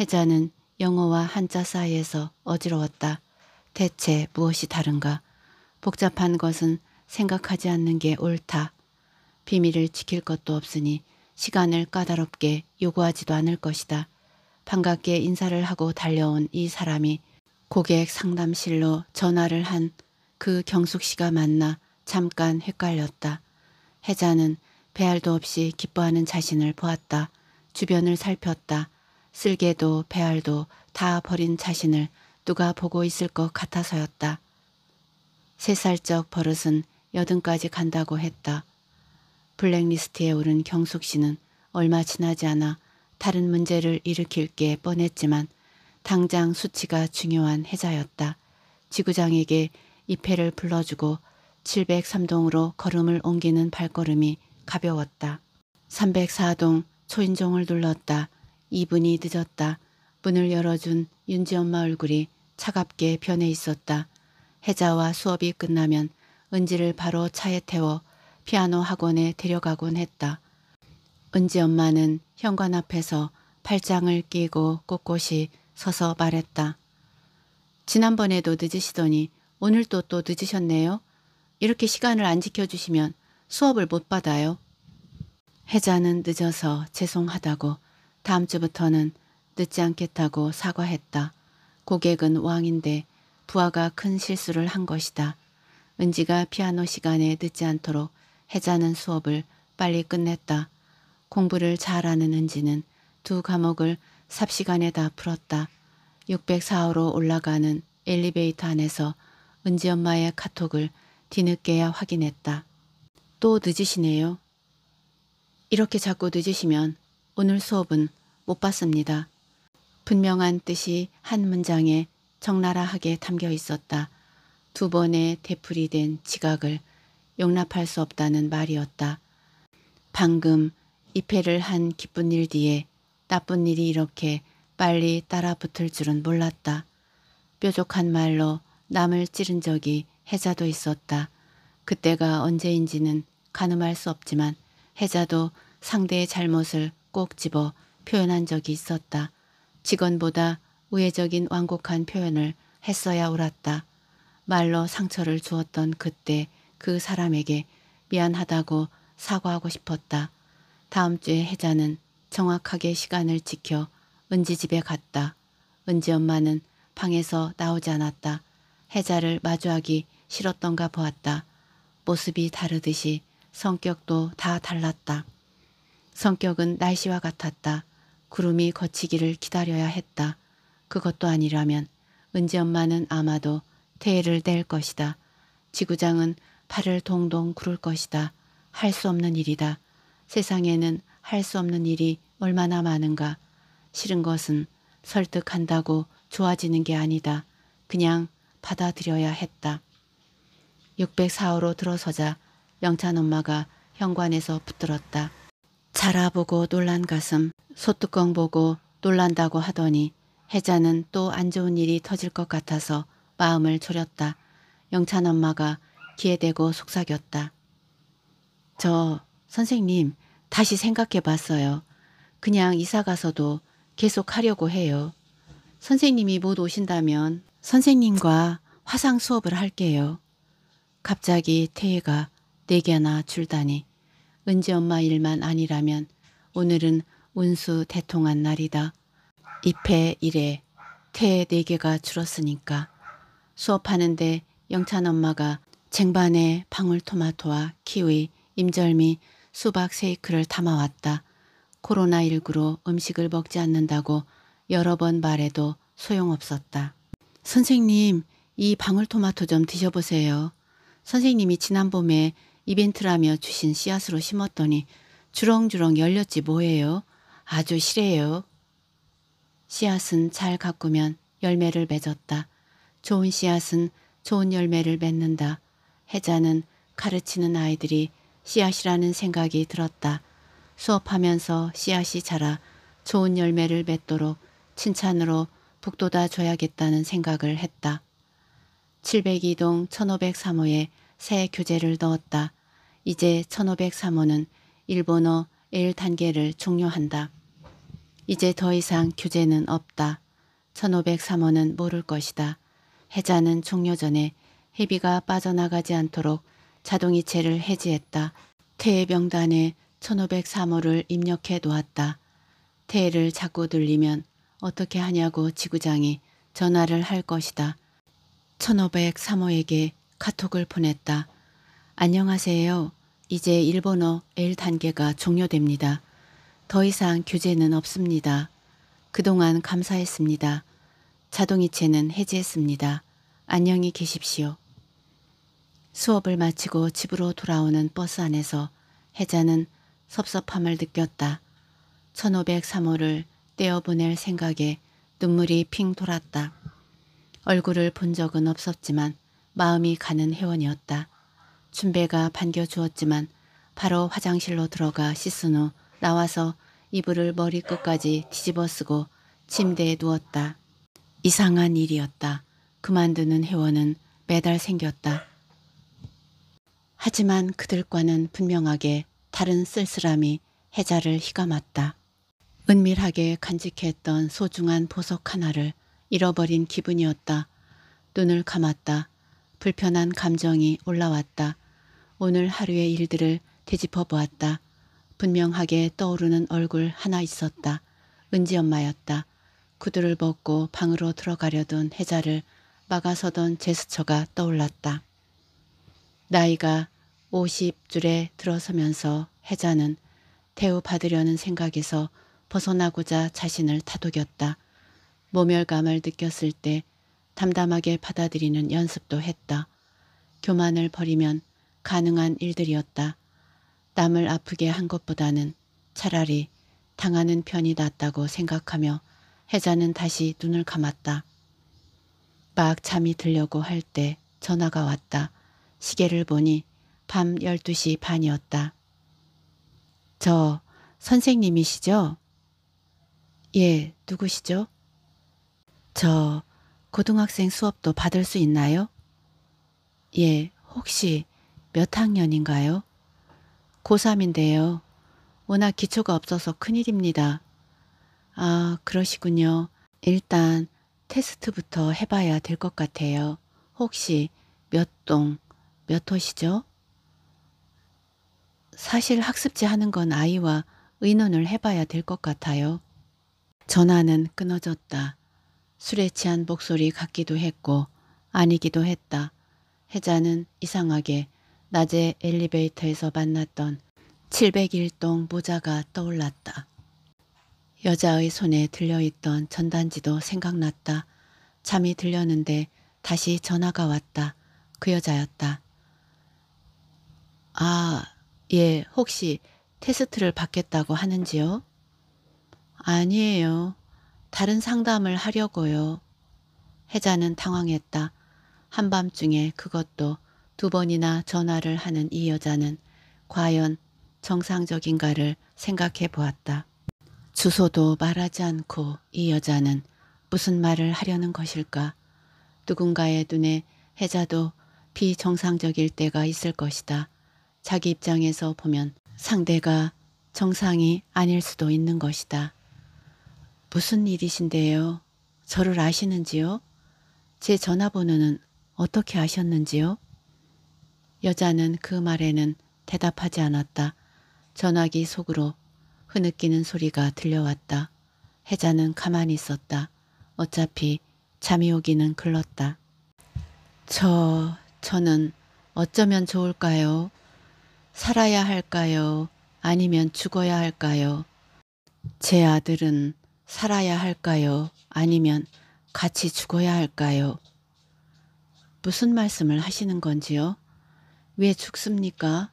혜자는 영어와 한자 사이에서 어지러웠다. 대체 무엇이 다른가? 복잡한 것은 생각하지 않는 게 옳다. 비밀을 지킬 것도 없으니 시간을 까다롭게 요구하지도 않을 것이다. 반갑게 인사를 하고 달려온 이 사람이 고객 상담실로 전화를 한 그 경숙 씨가 만나 잠깐 헷갈렸다. 혜자는 배알도 없이 기뻐하는 자신을 보았다. 주변을 살폈다. 쓸개도 배알도 다 버린 자신을 누가 보고 있을 것 같아서였다. 세 살적 버릇은 여든까지 간다고 했다. 블랙리스트에 오른 경숙 씨는 얼마 지나지 않아 다른 문제를 일으킬게 뻔했지만 당장 수치가 중요한 해자였다. 지구장에게 이패를 불러주고 703동으로 걸음을 옮기는 발걸음이 가벼웠다. 304동 초인종을 눌렀다. 2분이 늦었다. 문을 열어준 윤지 엄마 얼굴이 차갑게 변해 있었다. 해자와 수업이 끝나면 은지를 바로 차에 태워 피아노 학원에 데려가곤 했다. 은지 엄마는 현관 앞에서 팔짱을 끼고 꼿꼿이 서서 말했다. 지난번에도 늦으시더니 오늘도 또 늦으셨네요. 이렇게 시간을 안 지켜주시면 수업을 못 받아요. 혜자는 늦어서 죄송하다고 다음 주부터는 늦지 않겠다고 사과했다. 고객은 왕인데 부하가 큰 실수를 한 것이다. 은지가 피아노 시간에 늦지 않도록 해자는 수업을 빨리 끝냈다. 공부를 잘하는 은지는 두 과목을 삽시간에 다 풀었다. 604호로 올라가는 엘리베이터 안에서 은지 엄마의 카톡을 뒤늦게야 확인했다. 또 늦으시네요. 이렇게 자꾸 늦으시면 오늘 수업은 못 봤습니다. 분명한 뜻이 한 문장에 적나라하게 담겨 있었다. 두 번의 대풀이 된 지각을 용납할 수 없다는 말이었다. 방금 입회를 한 기쁜 일 뒤에 나쁜 일이 이렇게 빨리 따라 붙을 줄은 몰랐다. 뾰족한 말로 남을 찌른 적이 해자도 있었다. 그때가 언제인지는 가늠할 수 없지만 해자도 상대의 잘못을 꼭 집어 표현한 적이 있었다. 직원보다 우회적인 완곡한 표현을 했어야 옳았다. 말로 상처를 주었던 그때 그 사람에게 미안하다고 사과하고 싶었다. 다음 주에 혜자는 정확하게 시간을 지켜 은지 집에 갔다. 은지 엄마는 방에서 나오지 않았다. 혜자를 마주하기 싫었던가 보았다. 모습이 다르듯이 성격도 다 달랐다. 성격은 날씨와 같았다. 구름이 거치기를 기다려야 했다. 그것도 아니라면 은지 엄마는 아마도 태해를 낼 것이다. 지구장은 팔을 동동 구를 것이다. 할 수 없는 일이다. 세상에는 할 수 없는 일이 얼마나 많은가. 싫은 것은 설득한다고 좋아지는 게 아니다. 그냥 받아들여야 했다. 604호로 들어서자 영찬 엄마가 현관에서 붙들었다. 자라보고 놀란 가슴, 소뚜껑 보고 놀란다고 하더니 혜자는 또 안 좋은 일이 터질 것 같아서 마음을 졸였다. 영찬 엄마가 귀에 대고 속삭였다. 저 선생님 다시 생각해 봤어요. 그냥 이사 가서도 계속 하려고 해요. 선생님이 못 오신다면 선생님과 화상 수업을 할게요. 갑자기 태희가 네 개나 줄다니 은지 엄마 일만 아니라면 오늘은 운수 대통한 날이다. 2패 1회 태네 개가 줄었으니까 수업하는데 영찬 엄마가 쟁반에 방울토마토와 키위, 임절미, 수박 세이크를 담아왔다. 코로나19로 음식을 먹지 않는다고 여러 번 말해도 소용없었다. 선생님, 이 방울토마토 좀 드셔보세요. 선생님이 지난 봄에 이벤트라며 주신 씨앗으로 심었더니 주렁주렁 열렸지 뭐예요. 아주 실해요. 씨앗은 잘 가꾸면 열매를 맺었다. 좋은 씨앗은 좋은 열매를 맺는다. 혜자는 가르치는 아이들이 씨앗이라는 생각이 들었다. 수업하면서 씨앗이 자라 좋은 열매를 맺도록 칭찬으로 북돋아 줘야겠다는 생각을 했다. 702동 1503호에 새 교재를 넣었다. 이제 1503호는 일본어 1단계를 종료한다. 이제 더 이상 교재는 없다. 1503호는 모를 것이다. 해자는 종료 전에 헤비가 빠져나가지 않도록 자동이체를 해지했다. 태해병단에 1503호를 입력해 놓았다. 태해를 자꾸 들리면 어떻게 하냐고 지구장이 전화를 할 것이다. 1503호에게 카톡을 보냈다. 안녕하세요. 이제 일본어 L단계가 종료됩니다. 더 이상 규제는 없습니다. 그동안 감사했습니다. 자동이체는 해지했습니다. 안녕히 계십시오. 수업을 마치고 집으로 돌아오는 버스 안에서 혜자는 섭섭함을 느꼈다. 1503호를 떼어보낼 생각에 눈물이 핑 돌았다. 얼굴을 본 적은 없었지만 마음이 가는 회원이었다. 춘배가 반겨주었지만 바로 화장실로 들어가 씻은 후 나와서 이불을 머리끝까지 뒤집어 쓰고 침대에 누웠다. 이상한 일이었다. 그만두는 회원은 매달 생겼다. 하지만 그들과는 분명하게 다른 쓸쓸함이 해자를 휘감았다. 은밀하게 간직했던 소중한 보석 하나를 잃어버린 기분이었다. 눈을 감았다. 불편한 감정이 올라왔다. 오늘 하루의 일들을 뒤집어 보았다. 분명하게 떠오르는 얼굴 하나 있었다. 은지 엄마였다. 구두를 벗고 방으로 들어가려던 해자를 막아서던 제스처가 떠올랐다. 나이가 50줄에 들어서면서 해자는 태우받으려는 생각에서 벗어나고자 자신을 타독였다. 모멸감을 느꼈을 때 담담하게 받아들이는 연습도 했다. 교만을 버리면 가능한 일들이었다. 남을 아프게 한 것보다는 차라리 당하는 편이 낫다고 생각하며 해자는 다시 눈을 감았다. 막 잠이 들려고 할 때 전화가 왔다. 시계를 보니 밤 12시 반이었다. 저 선생님이시죠? 예, 누구시죠? 저 고등학생 수업도 받을 수 있나요? 예, 혹시 몇 학년인가요? 고3인데요. 워낙 기초가 없어서 큰일입니다. 아, 그러시군요. 일단 테스트부터 해봐야 될 것 같아요. 혹시 몇 동, 몇 호시죠? 사실 학습지 하는 건 아이와 의논을 해봐야 될 것 같아요. 전화는 끊어졌다. 술에 취한 목소리 같기도 했고 아니기도 했다. 혜자는 이상하게 낮에 엘리베이터에서 만났던 701동 모자가 떠올랐다. 여자의 손에 들려있던 전단지도 생각났다. 잠이 들렸는데 다시 전화가 왔다. 그 여자였다. 아, 예, 혹시 테스트를 받겠다고 하는지요? 아니에요. 다른 상담을 하려고요. 혜자는 당황했다. 한밤중에 그것도 두 번이나 전화를 하는 이 여자는 과연 정상적인가를 생각해 보았다. 주소도 말하지 않고 이 여자는 무슨 말을 하려는 것일까? 누군가의 눈에 혜자도 비정상적일 때가 있을 것이다. 자기 입장에서 보면 상대가 정상이 아닐 수도 있는 것이다. 무슨 일이신데요? 저를 아시는지요? 제 전화번호는 어떻게 아셨는지요? 여자는 그 말에는 대답하지 않았다. 전화기 속으로 흐느끼는 소리가 들려왔다. 혜자는 가만히 있었다. 어차피 잠이 오기는 글렀다. 저, 저는 어쩌면 좋을까요? 살아야 할까요? 아니면 죽어야 할까요? 제 아들은 살아야 할까요? 아니면 같이 죽어야 할까요? 무슨 말씀을 하시는 건지요? 왜 죽습니까?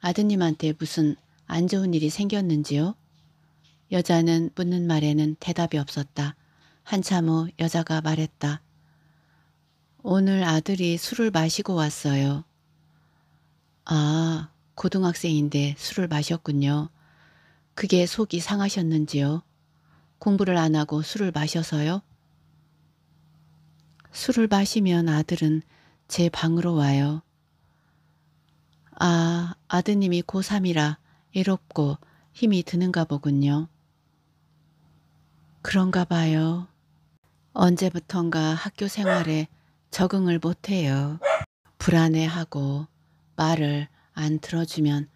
아드님한테 무슨 안 좋은 일이 생겼는지요? 여자는 묻는 말에는 대답이 없었다. 한참 후 여자가 말했다. 오늘 아들이 술을 마시고 왔어요. 아, 고등학생인데 술을 마셨군요. 그게 속이 상하셨는지요? 공부를 안 하고 술을 마셔서요? 술을 마시면 아들은 제 방으로 와요. 아, 아드님이 고3이라 애롭고 힘이 드는가 보군요. 그런가 봐요. 언제부턴가 학교 생활에 적응을 못해요. 불안해하고 말을 안 들어주면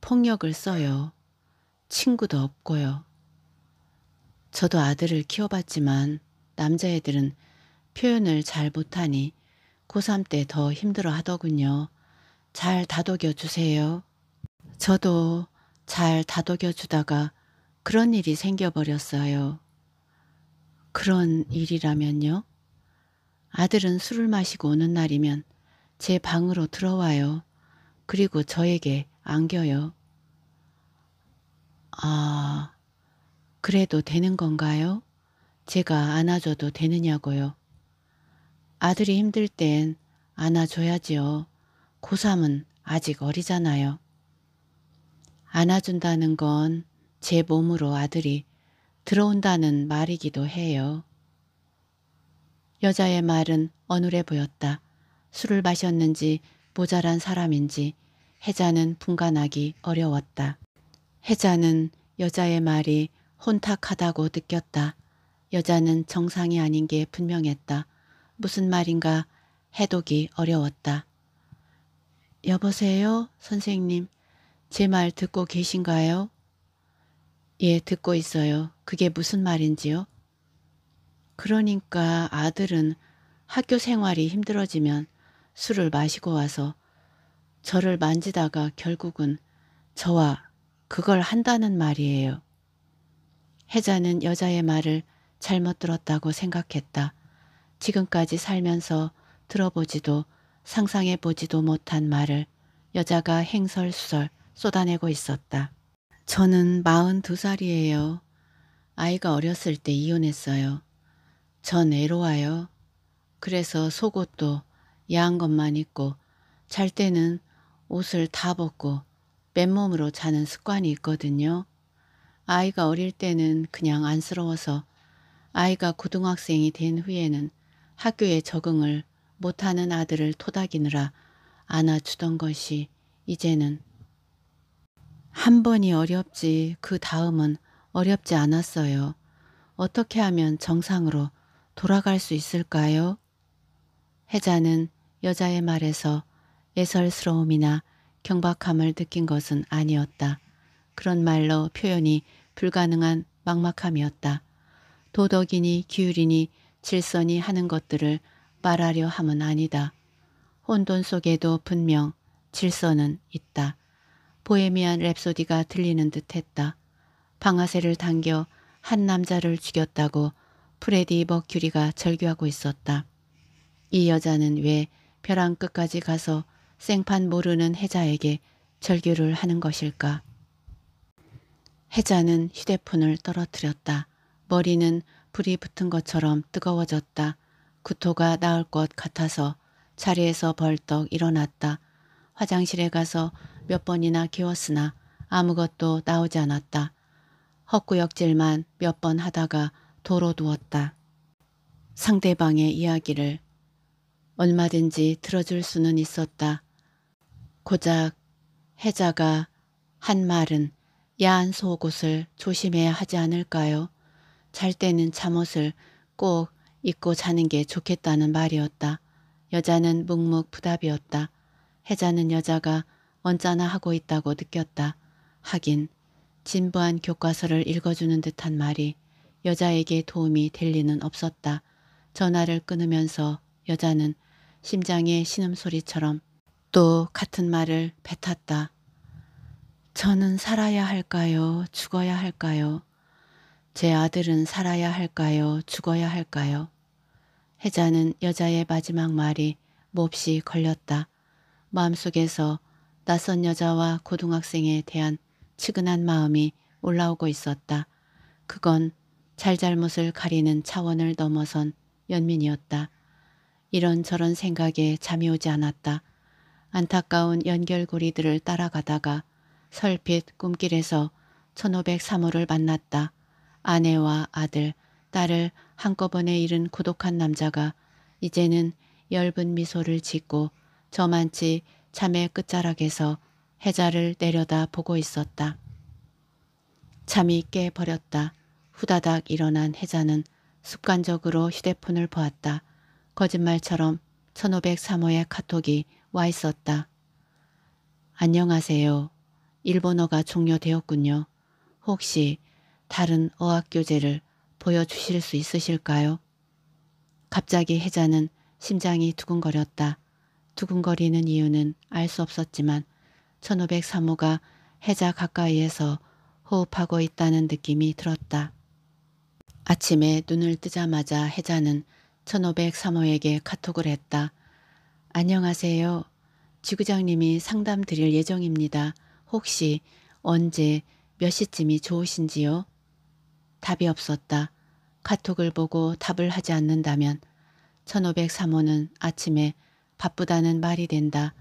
폭력을 써요. 친구도 없고요. 저도 아들을 키워봤지만 남자애들은 표현을 잘 못하니 고3 때 더 힘들어 하더군요. 잘 다독여 주세요. 저도 잘 다독여 주다가 그런 일이 생겨버렸어요. 그런 일이라면요? 아들은 술을 마시고 오는 날이면 제 방으로 들어와요. 그리고 저에게 안겨요. 아, 그래도 되는 건가요? 제가 안아줘도 되느냐고요. 아들이 힘들 땐 안아줘야지요. 고3은 아직 어리잖아요. 안아준다는 건 제 몸으로 아들이 들어온다는 말이기도 해요. 여자의 말은 어눌해 보였다. 술을 마셨는지 모자란 사람인지 혜자는 분간하기 어려웠다. 혜자는 여자의 말이 혼탁하다고 느꼈다. 여자는 정상이 아닌 게 분명했다. 무슨 말인가 해독이 어려웠다. 여보세요? 선생님. 제 말 듣고 계신가요? 예, 듣고 있어요. 그게 무슨 말인지요? 그러니까 아들은 학교 생활이 힘들어지면 술을 마시고 와서 저를 만지다가 결국은 저와 그걸 한다는 말이에요. 혜자는 여자의 말을 잘못 들었다고 생각했다. 지금까지 살면서 들어보지도 상상해보지도 못한 말을 여자가 행설수설 쏟아내고 있었다. 저는 42살이에요. 아이가 어렸을 때 이혼했어요. 전 애로와요. 그래서 속옷도 야한 것만 입고 잘 때는 옷을 다 벗고 맨몸으로 자는 습관이 있거든요. 아이가 어릴 때는 그냥 안쓰러워서 아이가 고등학생이 된 후에는 학교에 적응을 못하는 아들을 토닥이느라 안아주던 것이 이제는 한 번이 어렵지 그 다음은 어렵지 않았어요. 어떻게 하면 정상으로 돌아갈 수 있을까요? 혜자는 여자의 말에서 예설스러움이나 경박함을 느낀 것은 아니었다. 그런 말로 표현이 불가능한 막막함이었다. 도덕이니 기율이니 질서니 하는 것들을 말하려 함은 아니다. 혼돈 속에도 분명 질서는 있다. 보헤미안 랩소디가 들리는 듯했다. 방아쇠를 당겨 한 남자를 죽였다고 프레디 버큐리가 절규하고 있었다. 이 여자는 왜 벼랑 끝까지 가서 생판 모르는 혜자에게 절규를 하는 것일까. 혜자는 휴대폰을 떨어뜨렸다. 머리는 불이 붙은 것처럼 뜨거워졌다. 구토가 나올 것 같아서 자리에서 벌떡 일어났다. 화장실에 가서 몇 번이나 기웠으나 아무것도 나오지 않았다. 헛구역질만 몇 번 하다가 도로 누웠다. 상대방의 이야기를 얼마든지 들어줄 수는 있었다. 고작 해자가 한 말은 야한 속옷을 조심해야 하지 않을까요? 잘 때는 잠옷을 꼭 입고 자는 게 좋겠다는 말이었다. 여자는 묵묵부답이었다. 해자는 여자가 언짢아 하고 있다고 느꼈다. 하긴 진부한 교과서를 읽어주는 듯한 말이 여자에게 도움이 될 리는 없었다. 전화를 끊으면서 여자는 심장의 신음소리처럼 또 같은 말을 뱉었다. 저는 살아야 할까요? 죽어야 할까요? 제 아들은 살아야 할까요? 죽어야 할까요? 혜자는 여자의 마지막 말이 몹시 걸렸다. 마음속에서 낯선 여자와 고등학생에 대한 측은한 마음이 올라오고 있었다. 그건 잘잘못을 가리는 차원을 넘어선 연민이었다. 이런저런 생각에 잠이 오지 않았다. 안타까운 연결고리들을 따라가다가 설핏 꿈길에서 1503호를 만났다. 아내와 아들, 딸을 한꺼번에 잃은 고독한 남자가 이제는 엷은 미소를 짓고 저만치 잠의 끝자락에서 해자를 내려다 보고 있었다. 잠이 깨버렸다. 후다닥 일어난 해자는 습관적으로 휴대폰을 보았다. 거짓말처럼 1503호의 카톡이 와 있었다. 안녕하세요. 일본어가 종료되었군요. 혹시 다른 어학교재를 보여주실 수 있으실까요? 갑자기 혜자는 심장이 두근거렸다. 두근거리는 이유는 알 수 없었지만 1503호가 혜자 가까이에서 호흡하고 있다는 느낌이 들었다. 아침에 눈을 뜨자마자 혜자는 1503호에게 카톡을 했다. 안녕하세요. 지구장님이 상담 드릴 예정입니다. 혹시 언제 몇 시쯤이 좋으신지요? 답이 없었다. 카톡을 보고 답을 하지 않는다면 1503호는 아침에 바쁘다는 말이 된다.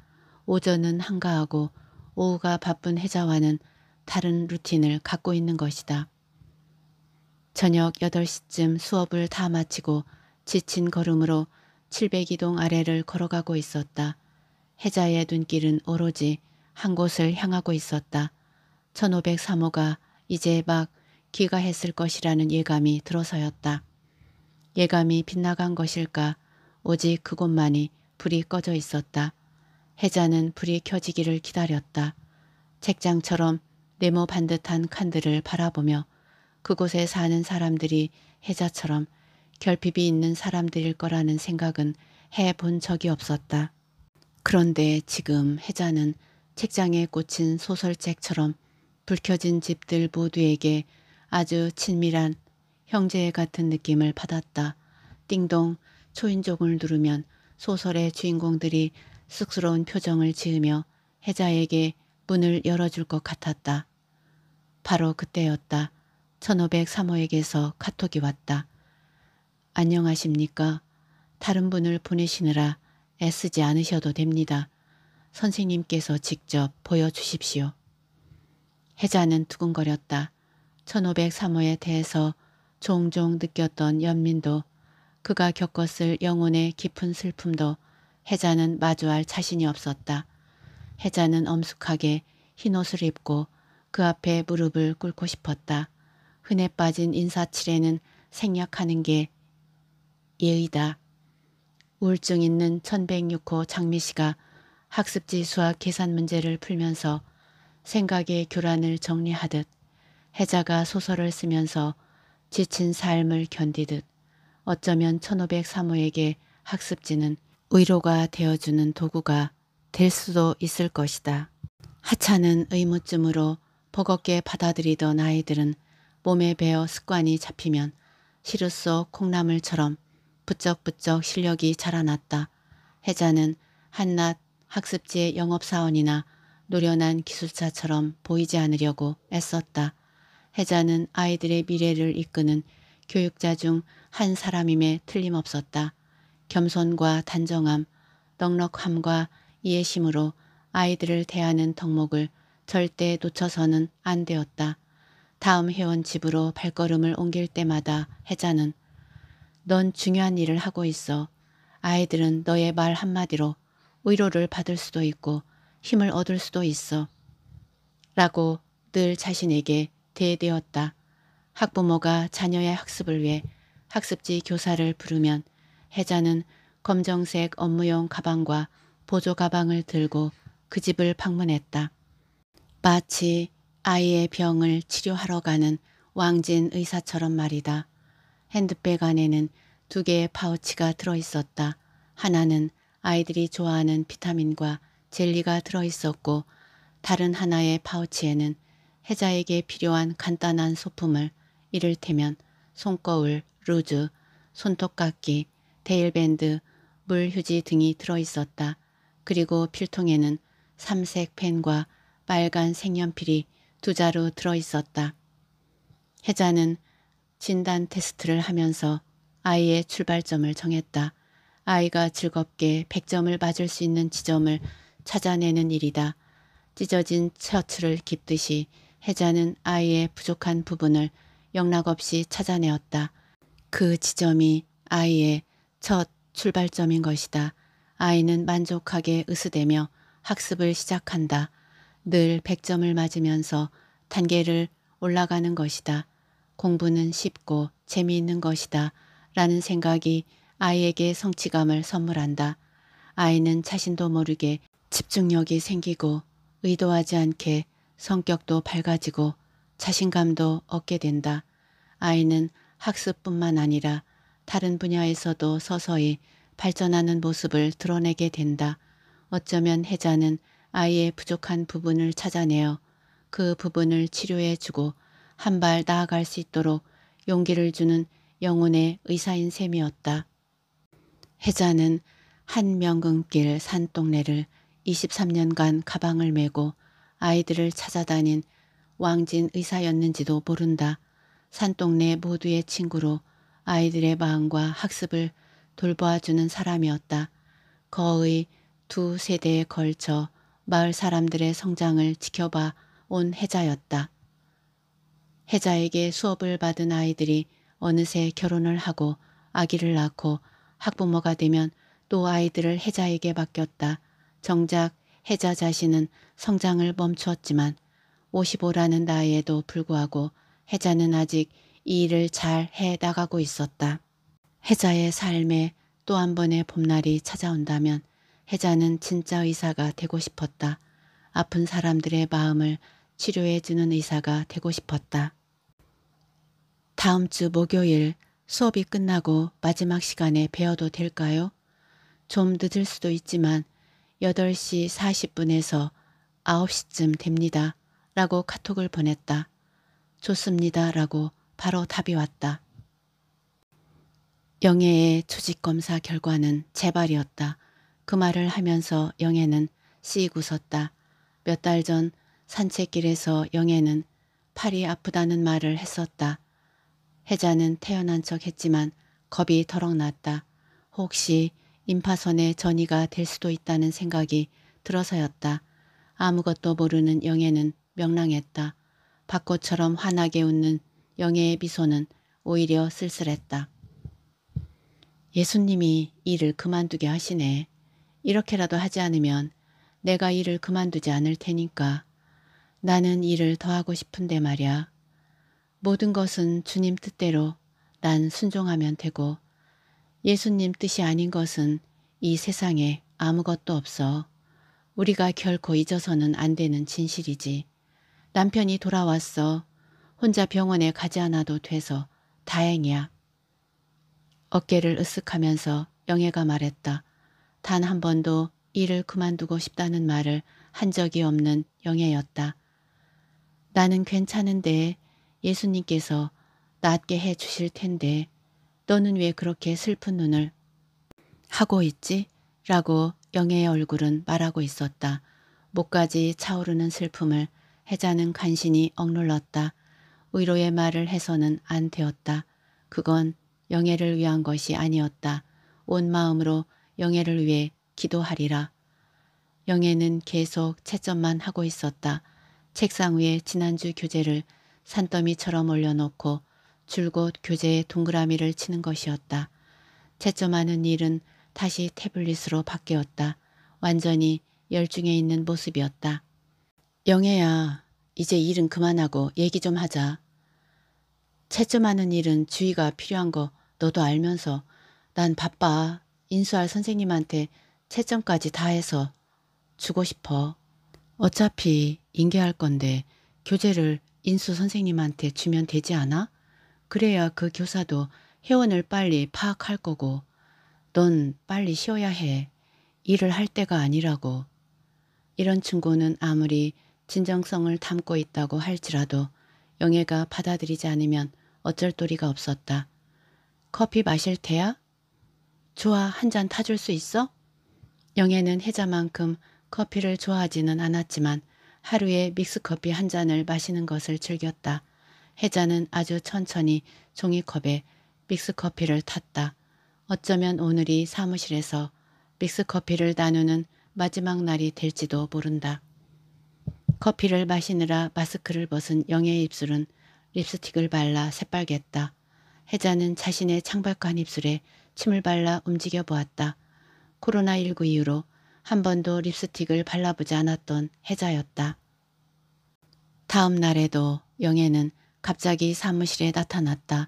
오전은 한가하고 오후가 바쁜 해자와는 다른 루틴을 갖고 있는 것이다. 저녁 8시쯤 수업을 다 마치고 지친 걸음으로 702동 아래를 걸어가고 있었다. 해자의 눈길은 오로지 한 곳을 향하고 있었다. 1503호가 이제 막 귀가했을 것이라는 예감이 들어서였다. 예감이 빗나간 것일까 오직 그곳만이 불이 꺼져 있었다. 해자는 불이 켜지기를 기다렸다. 책장처럼 네모 반듯한 칸들을 바라보며 그곳에 사는 사람들이 해자처럼 결핍이 있는 사람들일 거라는 생각은 해 본 적이 없었다. 그런데 지금 혜자는 책장에 꽂힌 소설책처럼 불켜진 집들 모두에게 아주 친밀한 형제 같은 느낌을 받았다. 띵동 초인종을 누르면 소설의 주인공들이 쑥스러운 표정을 지으며 혜자에게 문을 열어줄 것 같았다. 바로 그때였다. 1503호에게서 카톡이 왔다. 안녕하십니까. 다른 분을 보내시느라 애쓰지 않으셔도 됩니다. 선생님께서 직접 보여주십시오. 혜자는 두근거렸다. 1503호에 대해서 종종 느꼈던 연민도 그가 겪었을 영혼의 깊은 슬픔도 혜자는 마주할 자신이 없었다. 혜자는 엄숙하게 흰옷을 입고 그 앞에 무릎을 꿇고 싶었다. 흔해 빠진 인사칠에는 생략하는 게 예의다. 우울증 있는 1106호 장미씨가 학습지 수학 계산 문제를 풀면서 생각의 교란을 정리하듯 해자가 소설을 쓰면서 지친 삶을 견디듯 어쩌면 1503호에게 학습지는 위로가 되어주는 도구가 될 수도 있을 것이다. 하찮은 의무쯤으로 버겁게 받아들이던 아이들은 몸에 배어 습관이 잡히면 시루소 콩나물처럼 부쩍부쩍 실력이 자라났다. 혜자는 한낱 학습지의 영업사원이나 노련한 기술자처럼 보이지 않으려고 애썼다. 혜자는 아이들의 미래를 이끄는 교육자 중 한 사람임에 틀림없었다. 겸손과 단정함, 넉넉함과 이해심으로 아이들을 대하는 덕목을 절대 놓쳐서는 안 되었다. 다음 회원 집으로 발걸음을 옮길 때마다 혜자는 넌 중요한 일을 하고 있어. 아이들은 너의 말 한마디로 위로를 받을 수도 있고 힘을 얻을 수도 있어. 라고 늘 자신에게 대대었다 학부모가 자녀의 학습을 위해 학습지 교사를 부르면 혜자는 검정색 업무용 가방과 보조 가방을 들고 그 집을 방문했다. 마치 아이의 병을 치료하러 가는 왕진 의사처럼 말이다. 핸드백 안에는 두 개의 파우치가 들어있었다. 하나는 아이들이 좋아하는 비타민과 젤리가 들어있었고 다른 하나의 파우치에는 해자에게 필요한 간단한 소품을 이를테면 손거울, 루즈, 손톱깎이, 데일밴드, 물휴지 등이 들어있었다. 그리고 필통에는 삼색 펜과 빨간 색연필이 두 자루 들어있었다. 혜자는 진단 테스트를 하면서 아이의 출발점을 정했다. 아이가 즐겁게 100점을 맞을 수 있는 지점을 찾아내는 일이다. 찢어진 셔츠를 깊듯이 해자는 아이의 부족한 부분을 영락없이 찾아내었다. 그 지점이 아이의 첫 출발점인 것이다. 아이는 만족하게 으스대며 학습을 시작한다. 늘 100점을 맞으면서 단계를 올라가는 것이다. 공부는 쉽고 재미있는 것이다 라는 생각이 아이에게 성취감을 선물한다. 아이는 자신도 모르게 집중력이 생기고 의도하지 않게 성격도 밝아지고 자신감도 얻게 된다. 아이는 학습뿐만 아니라 다른 분야에서도 서서히 발전하는 모습을 드러내게 된다. 어쩌면 혜자는 아이의 부족한 부분을 찾아내어 그 부분을 치료해주고 한발 나아갈 수 있도록 용기를 주는 영혼의 의사인 셈이었다. 혜자는 한명근길 산동네를 23년간 가방을 메고 아이들을 찾아다닌 왕진 의사였는지도 모른다. 산동네 모두의 친구로 아이들의 마음과 학습을 돌보아주는 사람이었다. 거의 두 세대에 걸쳐 마을 사람들의 성장을 지켜봐 온 혜자였다. 혜자에게 수업을 받은 아이들이 어느새 결혼을 하고 아기를 낳고 학부모가 되면 또 아이들을 혜자에게 맡겼다. 정작 혜자 자신은 성장을 멈추었지만 55라는 나이에도 불구하고 혜자는 아직 이 일을 잘 해나가고 있었다. 혜자의 삶에 또 한 번의 봄날이 찾아온다면 혜자는 진짜 의사가 되고 싶었다. 아픈 사람들의 마음을 치료해주는 의사가 되고 싶었다. 다음 주 목요일 수업이 끝나고 마지막 시간에 배워도 될까요? 좀 늦을 수도 있지만 8시 40분에서 9시쯤 됩니다. 라고 카톡을 보냈다. 좋습니다. 라고 바로 답이 왔다. 영애의 조직검사 결과는 재발이었다. 그 말을 하면서 영애는 씩 웃었다. 몇 달 전 산책길에서 영애는 팔이 아프다는 말을 했었다. 혜자는 태어난 척 했지만 겁이 더럭 났다. 혹시 임파선의 전이가 될 수도 있다는 생각이 들어서였다. 아무것도 모르는 영애는 명랑했다. 박꽃처럼 환하게 웃는 영애의 미소는 오히려 쓸쓸했다. 예수님이 일을 그만두게 하시네. 이렇게라도 하지 않으면 내가 일을 그만두지 않을 테니까. 나는 일을 더 하고 싶은데 말야. 이 모든 것은 주님 뜻대로 난 순종하면 되고 예수님 뜻이 아닌 것은 이 세상에 아무것도 없어 우리가 결코 잊어서는 안 되는 진실이지. 남편이 돌아왔어. 혼자 병원에 가지 않아도 돼서 다행이야. 어깨를 으쓱하면서 영애가 말했다. 단 한 번도 일을 그만두고 싶다는 말을 한 적이 없는 영애였다. 나는 괜찮은데 예수님께서 낫게 해 주실 텐데 너는 왜 그렇게 슬픈 눈을 하고 있지? 라고 영애의 얼굴은 말하고 있었다. 목까지 차오르는 슬픔을 해자는 간신히 억눌렀다. 의로의 말을 해서는 안 되었다. 그건 영애를 위한 것이 아니었다. 온 마음으로 영애를 위해 기도하리라. 영애는 계속 채점만 하고 있었다. 책상 위에 지난주 교재를 산더미처럼 올려놓고 줄곧 교재에 동그라미를 치는 것이었다. 채점하는 일은 다시 태블릿으로 바뀌었다. 완전히 열중에 있는 모습이었다. 영애야, 이제 일은 그만하고 얘기 좀 하자. 채점하는 일은 주의가 필요한 거 너도 알면서 난 바빠. 인수할 선생님한테 채점까지 다 해서 주고 싶어. 어차피 인계할 건데 교재를 인수 선생님한테 주면 되지 않아? 그래야 그 교사도 회원을 빨리 파악할 거고 넌 빨리 쉬어야 해. 일을 할 때가 아니라고. 이런 충고는 아무리 진정성을 담고 있다고 할지라도 영애가 받아들이지 않으면 어쩔 도리가 없었다. 커피 마실 테야? 좋아 한 잔 타줄 수 있어? 영애는 혜자만큼 커피를 좋아하지는 않았지만 하루에 믹스커피 한 잔을 마시는 것을 즐겼다. 혜자는 아주 천천히 종이컵에 믹스커피를 탔다. 어쩌면 오늘이 사무실에서 믹스커피를 나누는 마지막 날이 될지도 모른다. 커피를 마시느라 마스크를 벗은 영의 입술은 립스틱을 발라 새빨갰다. 혜자는 자신의 창밖한 입술에 침을 발라 움직여 보았다. 코로나19 이후로 한 번도 립스틱을 발라보지 않았던 혜자였다. 다음 날에도 영애는 갑자기 사무실에 나타났다.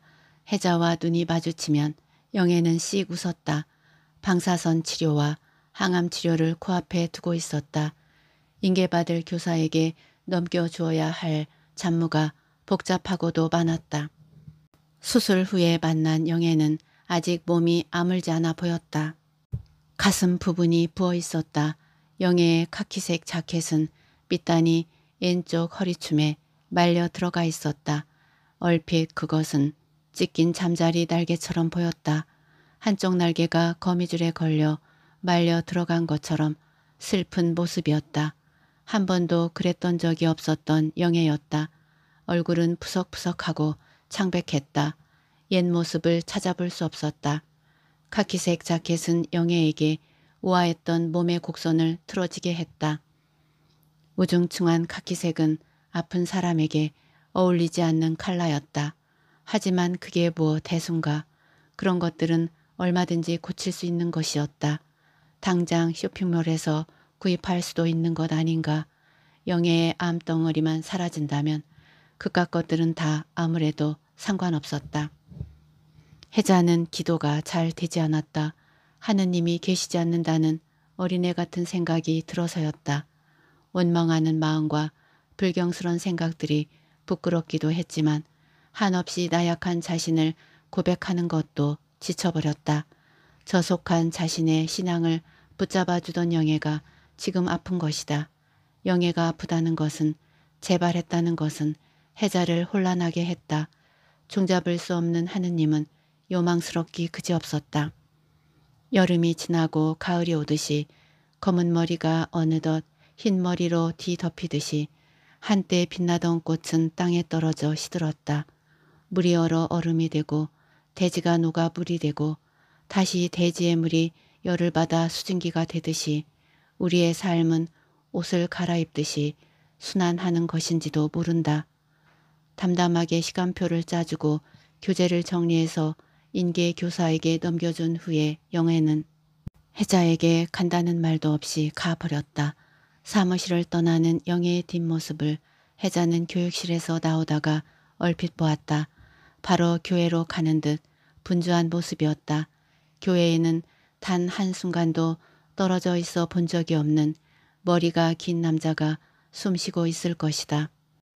혜자와 눈이 마주치면 영애는 씩 웃었다. 방사선 치료와 항암 치료를 코앞에 두고 있었다. 인계받을 교사에게 넘겨주어야 할 잔무가 복잡하고도 많았다. 수술 후에 만난 영애는 아직 몸이 아물지 않아 보였다. 가슴 부분이 부어 있었다. 영애의 카키색 자켓은 삐단이 왼쪽 허리춤에 말려 들어가 있었다. 얼핏 그것은 찢긴 잠자리 날개처럼 보였다. 한쪽 날개가 거미줄에 걸려 말려 들어간 것처럼 슬픈 모습이었다. 한 번도 그랬던 적이 없었던 영애였다. 얼굴은 푸석푸석하고 창백했다. 옛 모습을 찾아볼 수 없었다. 카키색 자켓은 영애에게 우아했던 몸의 곡선을 틀어지게 했다. 우중충한 카키색은 아픈 사람에게 어울리지 않는 칼라였다. 하지만 그게 뭐 대순가 그런 것들은 얼마든지 고칠 수 있는 것이었다. 당장 쇼핑몰에서 구입할 수도 있는 것 아닌가. 영애의 암덩어리만 사라진다면 그깟 것들은 다 아무래도 상관없었다. 혜자는 기도가 잘 되지 않았다. 하느님이 계시지 않는다는 어린애 같은 생각이 들어서였다. 원망하는 마음과 불경스런 생각들이 부끄럽기도 했지만 한없이 나약한 자신을 고백하는 것도 지쳐버렸다. 저속한 자신의 신앙을 붙잡아주던 영예가 지금 아픈 것이다. 영예가 아프다는 것은 재발했다는 것은 해자를 혼란하게 했다. 종잡을 수 없는 하느님은 요망스럽기 그지없었다. 여름이 지나고 가을이 오듯이 검은 머리가 어느덧 흰 머리로 뒤덮이듯이 한때 빛나던 꽃은 땅에 떨어져 시들었다. 물이 얼어 얼음이 되고 대지가 녹아 물이 되고 다시 대지의 물이 열을 받아 수증기가 되듯이 우리의 삶은 옷을 갈아입듯이 순환하는 것인지도 모른다. 담담하게 시간표를 짜주고 교재를 정리해서 인계 교사에게 넘겨준 후에 영애는 혜자에게 간다는 말도 없이 가버렸다. 사무실을 떠나는 영애의 뒷모습을 혜자는 교육실에서 나오다가 얼핏 보았다. 바로 교회로 가는 듯 분주한 모습이었다. 교회에는 단 한순간도 떨어져 있어 본 적이 없는 머리가 긴 남자가 숨쉬고 있을 것이다.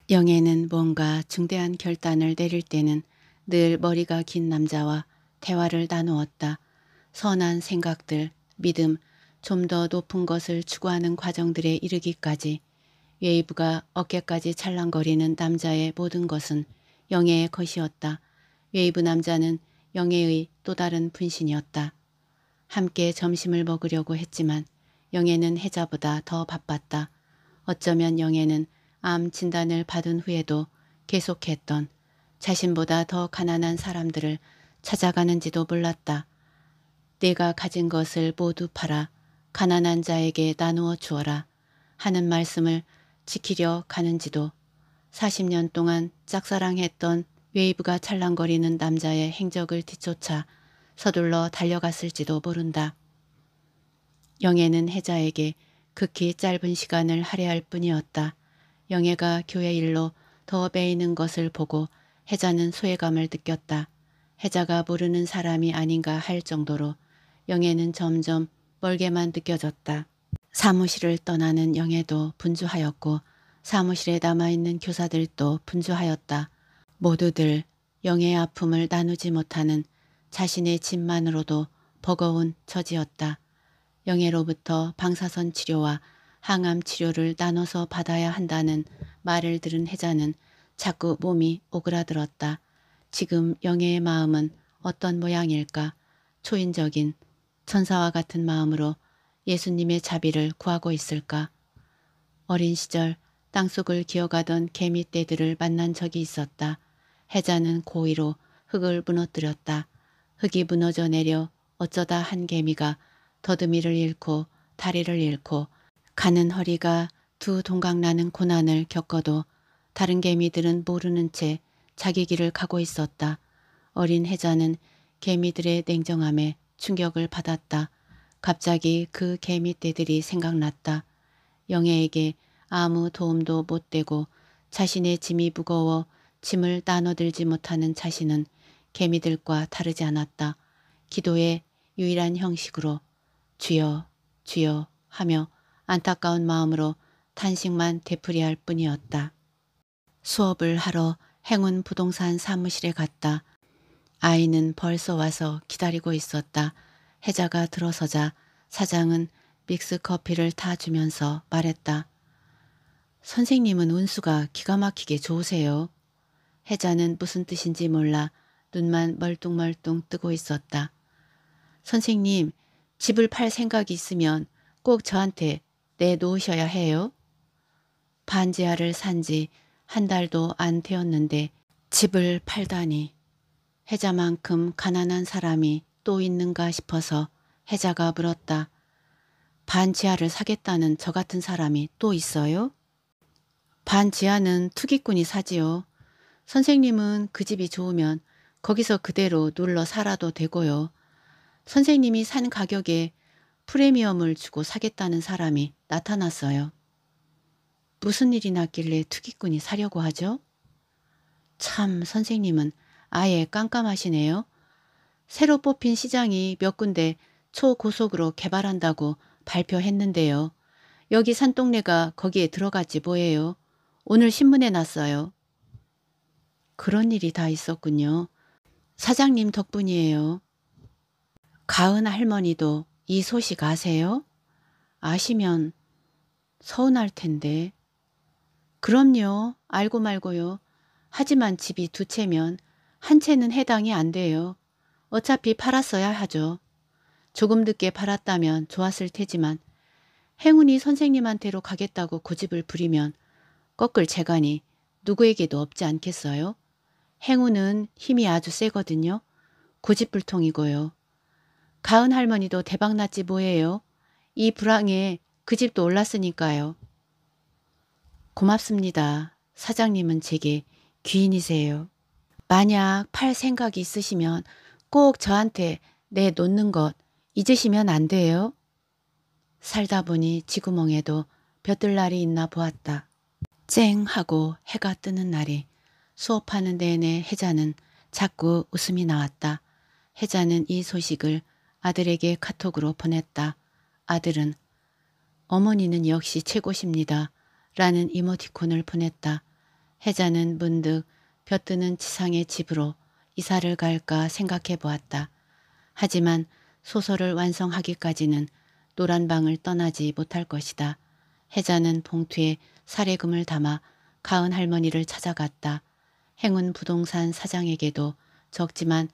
영애는 뭔가 중대한 결단을 내릴 때는 늘 머리가 긴 남자와 대화를 나누었다. 선한 생각들, 믿음, 좀 더 높은 것을 추구하는 과정들에 이르기까지 웨이브가 어깨까지 찰랑거리는 남자의 모든 것은 영예의 것이었다. 웨이브 남자는 영예의 또 다른 분신이었다. 함께 점심을 먹으려고 했지만 영예는 해자보다 더 바빴다. 어쩌면 영예는 암 진단을 받은 후에도 계속했던 자신보다 더 가난한 사람들을 찾아가는지도 몰랐다. 네가 가진 것을 모두 팔아 가난한 자에게 나누어 주어라 하는 말씀을 지키려 가는지도 40년 동안 짝사랑했던 웨이브가 찰랑거리는 남자의 행적을 뒤쫓아 서둘러 달려갔을지도 모른다. 영애는 혜자에게 극히 짧은 시간을 할애할 뿐이었다. 영애가 교회 일로 더 매이는 것을 보고 해자는 소외감을 느꼈다. 해자가 모르는 사람이 아닌가 할 정도로 영애는 점점 멀게만 느껴졌다. 사무실을 떠나는 영애도 분주하였고 사무실에 남아있는 교사들도 분주하였다. 모두들 영애의 아픔을 나누지 못하는 자신의 집만으로도 버거운 처지였다. 영애로부터 방사선 치료와 항암 치료를 나눠서 받아야 한다는 말을 들은 혜자는 자꾸 몸이 오그라들었다. 지금 영애의 마음은 어떤 모양일까? 초인적인 천사와 같은 마음으로 예수님의 자비를 구하고 있을까? 어린 시절 땅속을 기어가던 개미떼들을 만난 적이 있었다. 해자는 고의로 흙을 무너뜨렸다. 흙이 무너져 내려 어쩌다 한 개미가 더듬이를 잃고 다리를 잃고 가는 허리가 두 동강나는 고난을 겪어도 다른 개미들은 모르는 채 자기 길을 가고 있었다. 어린 해자는 개미들의 냉정함에 충격을 받았다. 갑자기 그 개미떼들이 생각났다. 영애에게 아무 도움도 못 되고 자신의 짐이 무거워 짐을 나눠들지 못하는 자신은 개미들과 다르지 않았다. 기도의 유일한 형식으로 주여 주여 하며 안타까운 마음으로 탄식만 되풀이할 뿐이었다. 수업을 하러 행운 부동산 사무실에 갔다. 아이는 벌써 와서 기다리고 있었다. 혜자가 들어서자 사장은 믹스 커피를 타주면서 말했다. 선생님은 운수가 기가 막히게 좋으세요. 혜자는 무슨 뜻인지 몰라 눈만 멀뚱멀뚱 뜨고 있었다. 선생님, 집을 팔 생각이 있으면 꼭 저한테 내놓으셔야 해요. 반지하를 산지 한 달도 안 되었는데 집을 팔다니 해자만큼 가난한 사람이 또 있는가 싶어서 해자가 물었다. 반지하를 사겠다는 저 같은 사람이 또 있어요? 반지하는 투기꾼이 사지요. 선생님은 그 집이 좋으면 거기서 그대로 눌러 살아도 되고요. 선생님이 산 가격에 프리미엄을 주고 사겠다는 사람이 나타났어요. 무슨 일이 났길래 투기꾼이 사려고 하죠? 참 선생님은 아예 깜깜하시네요. 새로 뽑힌 시장이 몇 군데 초고속으로 개발한다고 발표했는데요. 여기 산동네가 거기에 들어갔지 뭐예요. 오늘 신문에 났어요. 그런 일이 다 있었군요. 사장님 덕분이에요. 가은 할머니도 이 소식 아세요? 아시면 서운할 텐데 그럼요. 알고 말고요. 하지만 집이 두 채면 한 채는 해당이 안 돼요. 어차피 팔았어야 하죠. 조금 늦게 팔았다면 좋았을 테지만 행운이 선생님한테로 가겠다고 고집을 부리면 꺾을 재간이 누구에게도 없지 않겠어요? 행운은 힘이 아주 세거든요. 고집불통이고요. 가은 할머니도 대박났지 뭐예요. 이 불황에 그 집도 올랐으니까요. 고맙습니다. 사장님은 제게 귀인이세요. 만약 팔 생각이 있으시면 꼭 저한테 내놓는 네 것 잊으시면 안 돼요. 살다 보니 지구멍에도 볕들 날이 있나 보았다. 쨍 하고 해가 뜨는 날이 수업하는 내내 혜자는 자꾸 웃음이 나왔다. 혜자는 이 소식을 아들에게 카톡으로 보냈다. 아들은 어머니는 역시 최고십니다. 라는 이모티콘을 보냈다. 혜자는 문득 벼뜨는 지상의 집으로 이사를 갈까 생각해 보았다. 하지만 소설을 완성하기까지는 노란 방을 떠나지 못할 것이다. 혜자는 봉투에 사례금을 담아 가은 할머니를 찾아갔다. 행운 부동산 사장에게도 적지만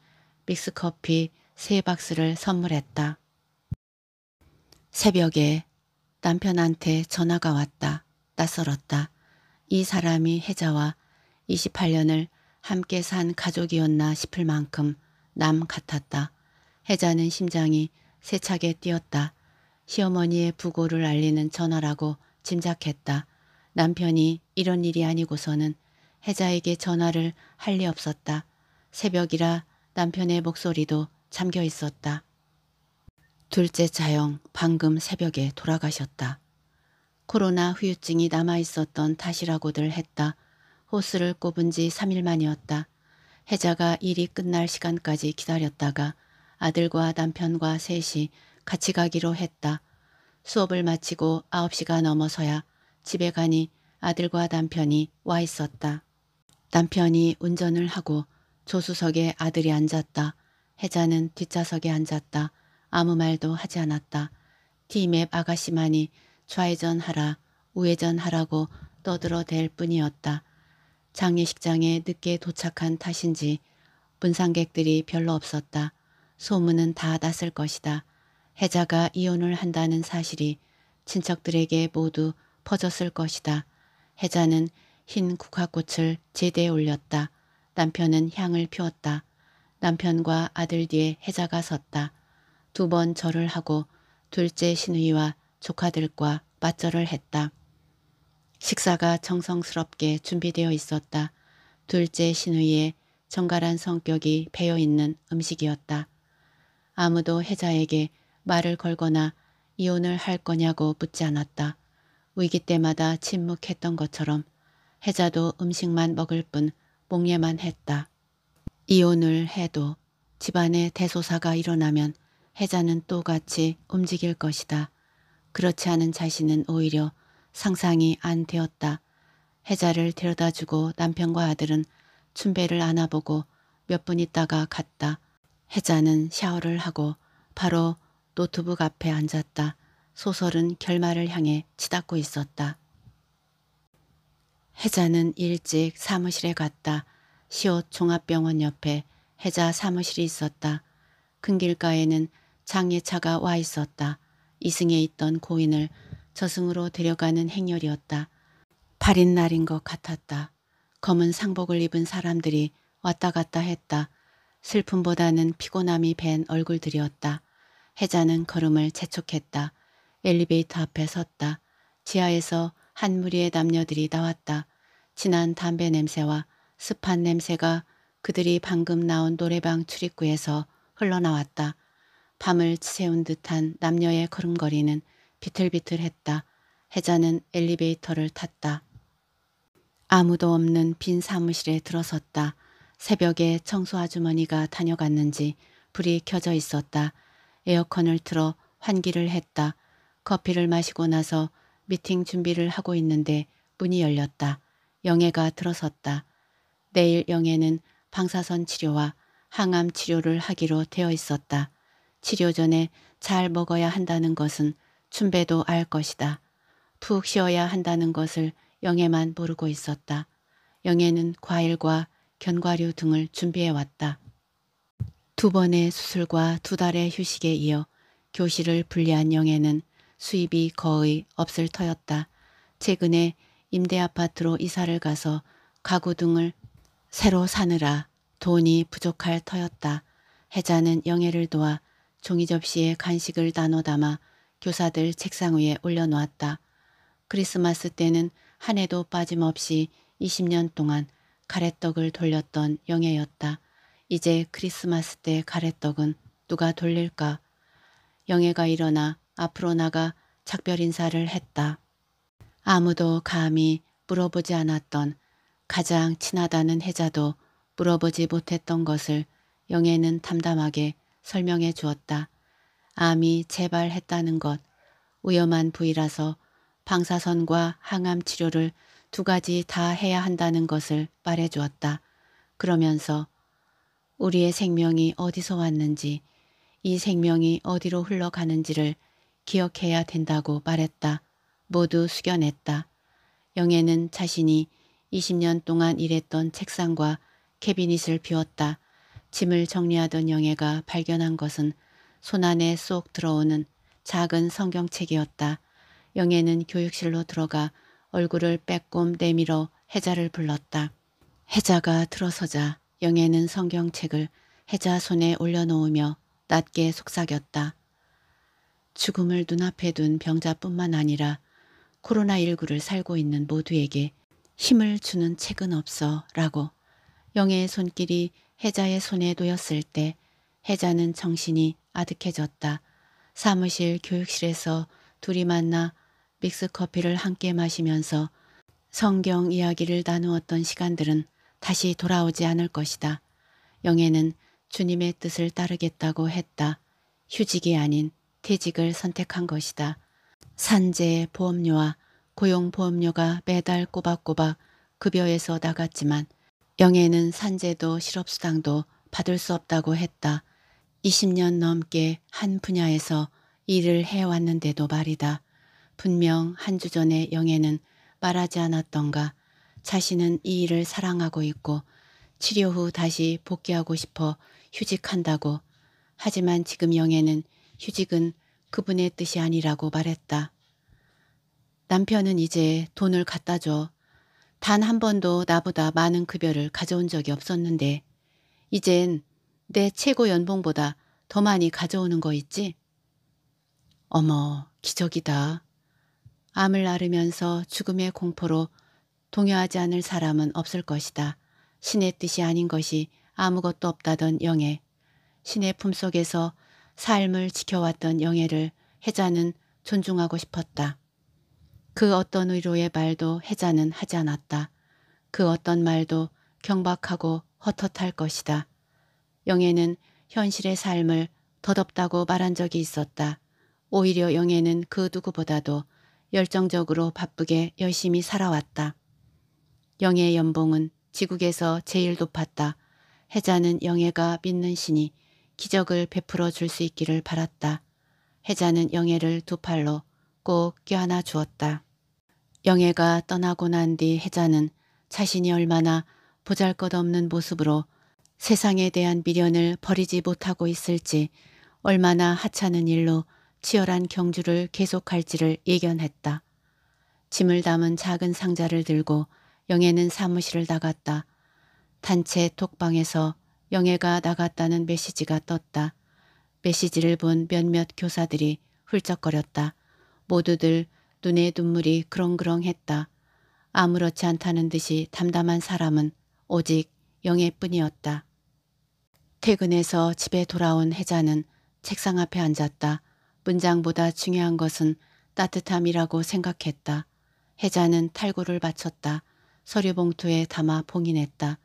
믹스커피 세 박스를 선물했다. 새벽에 남편한테 전화가 왔다. 낯설었다. 이 사람이 혜자와 28년을 함께 산 가족이었나 싶을 만큼 남 같았다. 혜자는 심장이 세차게 뛰었다. 시어머니의 부고를 알리는 전화라고 짐작했다. 남편이 이런 일이 아니고서는 혜자에게 전화를 할 리 없었다. 새벽이라 남편의 목소리도 잠겨 있었다. 둘째 자영 방금 새벽에 돌아가셨다. 코로나 후유증이 남아있었던 탓이라고들 했다. 호스를 꼽은 지 3일 만이었다. 혜자가 일이 끝날 시간까지 기다렸다가 아들과 남편과 셋이 같이 가기로 했다. 수업을 마치고 9시가 넘어서야 집에 가니 아들과 남편이 와 있었다. 남편이 운전을 하고 조수석에 아들이 앉았다. 혜자는 뒷좌석에 앉았다. 아무 말도 하지 않았다. 팀맵 아가씨만이 좌회전하라 우회전하라고 떠들어댈 뿐이었다. 장례식장에 늦게 도착한 탓인지 분상객들이 별로 없었다. 소문은 다 났을 것이다. 혜자가 이혼을 한다는 사실이 친척들에게 모두 퍼졌을 것이다. 혜자는 흰 국화꽃을 제대에 올렸다. 남편은 향을 피웠다. 남편과 아들 뒤에 혜자가 섰다. 두 번 절을 하고 둘째 신의와 조카들과 맞절을 했다. 식사가 정성스럽게 준비되어 있었다. 둘째 신우이의 정갈한 성격이 배어있는 음식이었다. 아무도 혜자에게 말을 걸거나 이혼을 할 거냐고 묻지 않았다. 위기 때마다 침묵했던 것처럼 혜자도 음식만 먹을 뿐 몽예만 했다. 이혼을 해도 집안에 대소사가 일어나면 혜자는 또같이 움직일 것이다. 그렇지 않은 자신은 오히려 상상이 안 되었다. 해자를 데려다주고 남편과 아들은 춘배를 안아보고 몇 분 있다가 갔다. 해자는 샤워를 하고 바로 노트북 앞에 앉았다. 소설은 결말을 향해 치닫고 있었다. 해자는 일찍 사무실에 갔다. 시옷 종합병원 옆에 해자 사무실이 있었다. 큰 길가에는 장애차가 와 있었다. 이승에 있던 고인을 저승으로 데려가는 행렬이었다. 8인 날인 것 같았다. 검은 상복을 입은 사람들이 왔다 갔다 했다. 슬픔보다는 피곤함이 밴 얼굴들이었다. 해자는 걸음을 재촉했다. 엘리베이터 앞에 섰다. 지하에서 한 무리의 남녀들이 나왔다. 진한 담배 냄새와 습한 냄새가 그들이 방금 나온 노래방 출입구에서 흘러나왔다. 밤을 지새운 듯한 남녀의 걸음걸이는 비틀비틀했다. 혜자는 엘리베이터를 탔다. 아무도 없는 빈 사무실에 들어섰다. 새벽에 청소 아주머니가 다녀갔는지 불이 켜져 있었다. 에어컨을 틀어 환기를 했다. 커피를 마시고 나서 미팅 준비를 하고 있는데 문이 열렸다. 영애가 들어섰다. 내일 영애는 방사선 치료와 항암 치료를 하기로 되어 있었다. 치료 전에 잘 먹어야 한다는 것은 춘배도 알 것이다. 푹 쉬어야 한다는 것을 영애만 모르고 있었다. 영애는 과일과 견과류 등을 준비해왔다. 두 번의 수술과 두 달의 휴식에 이어 교실을 분리한 영애는 수입이 거의 없을 터였다. 최근에 임대 아파트로 이사를 가서 가구 등을 새로 사느라 돈이 부족할 터였다. 해자는 영애를 도와 종이 접시에 간식을 나눠 담아 교사들 책상 위에 올려놓았다. 크리스마스 때는 한 해도 빠짐없이 20년 동안 가래떡을 돌렸던 영예였다 이제 크리스마스 때 가래떡은 누가 돌릴까? 영예가 일어나 앞으로 나가 작별 인사를 했다. 아무도 감히 물어보지 않았던 가장 친하다는 해자도 물어보지 못했던 것을 영예는 담담하게 설명해 주었다. 암이 재발했다는 것, 위험한 부위라서 방사선과 항암 치료를 두 가지 다 해야 한다는 것을 말해 주었다. 그러면서 우리의 생명이 어디서 왔는지 이 생명이 어디로 흘러가는지를 기억해야 된다고 말했다. 모두 숙연했다. 영애는 자신이 20년 동안 일했던 책상과 캐비닛을 비웠다. 짐을 정리하던 영애가 발견한 것은 손안에 쏙 들어오는 작은 성경책이었다. 영애는 교육실로 들어가 얼굴을 빼꼼 내밀어 혜자를 불렀다. 혜자가 들어서자 영애는 성경책을 혜자 손에 올려놓으며 낮게 속삭였다. 죽음을 눈앞에 둔 병자뿐만 아니라 코로나19를 살고 있는 모두에게 힘을 주는 책은 없어 라고 영애의 손길이 혜자의 손에 놓였을 때 혜자는 정신이 아득해졌다. 사무실 교육실에서 둘이 만나 믹스커피를 함께 마시면서 성경 이야기를 나누었던 시간들은 다시 돌아오지 않을 것이다. 영애는 주님의 뜻을 따르겠다고 했다. 휴직이 아닌 퇴직을 선택한 것이다. 산재 의 보험료와 고용보험료가 매달 꼬박꼬박 급여에서 나갔지만 영애는 산재도 실업수당도 받을 수 없다고 했다. 20년 넘게 한 분야에서 일을 해왔는데도 말이다. 분명 한 주 전에 영애는 말하지 않았던가. 자신은 이 일을 사랑하고 있고 치료 후 다시 복귀하고 싶어 휴직한다고. 하지만 지금 영애는 휴직은 그분의 뜻이 아니라고 말했다. 남편은 이제 돈을 갖다 줘. 단한 번도 나보다 많은 급여를 가져온 적이 없었는데 이젠 내 최고 연봉보다 더 많이 가져오는 거 있지? 어머 기적이다. 암을 앓으면서 죽음의 공포로 동요하지 않을 사람은 없을 것이다. 신의 뜻이 아닌 것이 아무것도 없다던 영예. 신의 품속에서 삶을 지켜왔던 영예를 해자는 존중하고 싶었다. 그 어떤 의로의 말도 해자는 하지 않았다. 그 어떤 말도 경박하고 헛헛할 것이다. 영애는 현실의 삶을 덧없다고 말한 적이 있었다. 오히려 영애는 그 누구보다도 열정적으로 바쁘게 열심히 살아왔다. 영애의 연봉은 지국에서 제일 높았다. 해자는 영애가 믿는 신이 기적을 베풀어 줄 수 있기를 바랐다. 해자는 영애를 두 팔로 꼭 껴안아 주었다. 영애가 떠나고 난 뒤 혜자는 자신이 얼마나 보잘것없는 모습으로 세상에 대한 미련을 버리지 못하고 있을지 얼마나 하찮은 일로 치열한 경주를 계속할지를 예견했다. 짐을 담은 작은 상자를 들고 영애는 사무실을 나갔다. 단체 톡방에서 영애가 나갔다는 메시지가 떴다. 메시지를 본 몇몇 교사들이 훌쩍거렸다. 모두들 눈에 눈물이 그렁그렁했다. 아무렇지 않다는 듯이 담담한 사람은 오직 영예뿐이었다. 퇴근해서 집에 돌아온 혜자는 책상 앞에 앉았다. 문장보다 중요한 것은 따뜻함이라고 생각했다. 혜자는 탈구를 바쳤다 서류 봉투에 담아 봉인했다.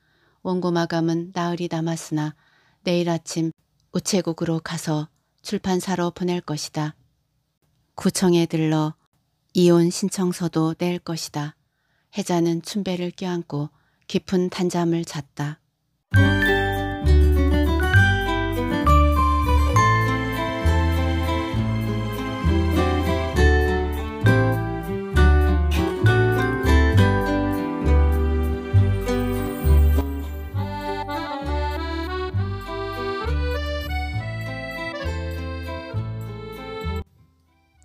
원고 마감은 나흘이 남았으나 내일 아침 우체국으로 가서 출판사로 보낼 것이다. 구청에 들러 이혼 신청서도 낼 것이다. 혜자는 춘배를 껴안고 깊은 단잠을 잤다.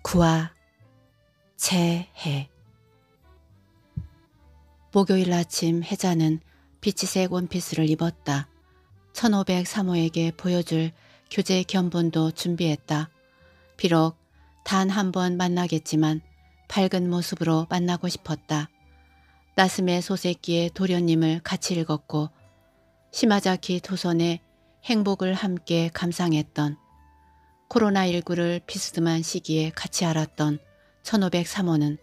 구아 새해 목요일 아침 혜자는 비치색 원피스를 입었다. 1503호에게 보여줄 교재 견본도 준비했다. 비록 단 한 번 만나겠지만 밝은 모습으로 만나고 싶었다. 나스메 소세끼의 도련님을 같이 읽었고 시마자키 도선의 행복을 함께 감상했던 코로나19를 비스듬한 시기에 같이 알았던 1503호는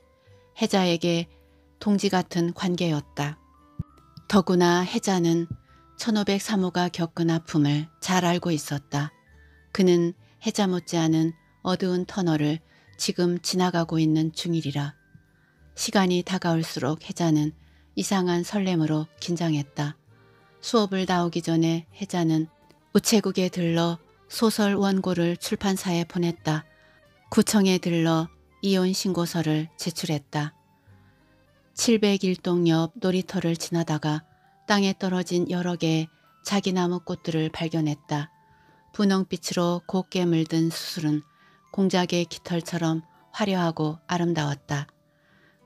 해자에게 동지 같은 관계였다. 더구나 해자는 1503호가 겪은 아픔을 잘 알고 있었다. 그는 해자 못지않은 어두운 터널을 지금 지나가고 있는 중이리라. 시간이 다가올수록 해자는 이상한 설렘으로 긴장했다. 수업을 나오기 전에 해자는 우체국에 들러 소설 원고를 출판사에 보냈다. 구청에 들러 이혼 신고서를 제출했다. 701동 옆 놀이터를 지나다가 땅에 떨어진 여러 개의 자기나무 꽃들을 발견했다. 분홍빛으로 곱게 물든 수술은 공작의 깃털처럼 화려하고 아름다웠다.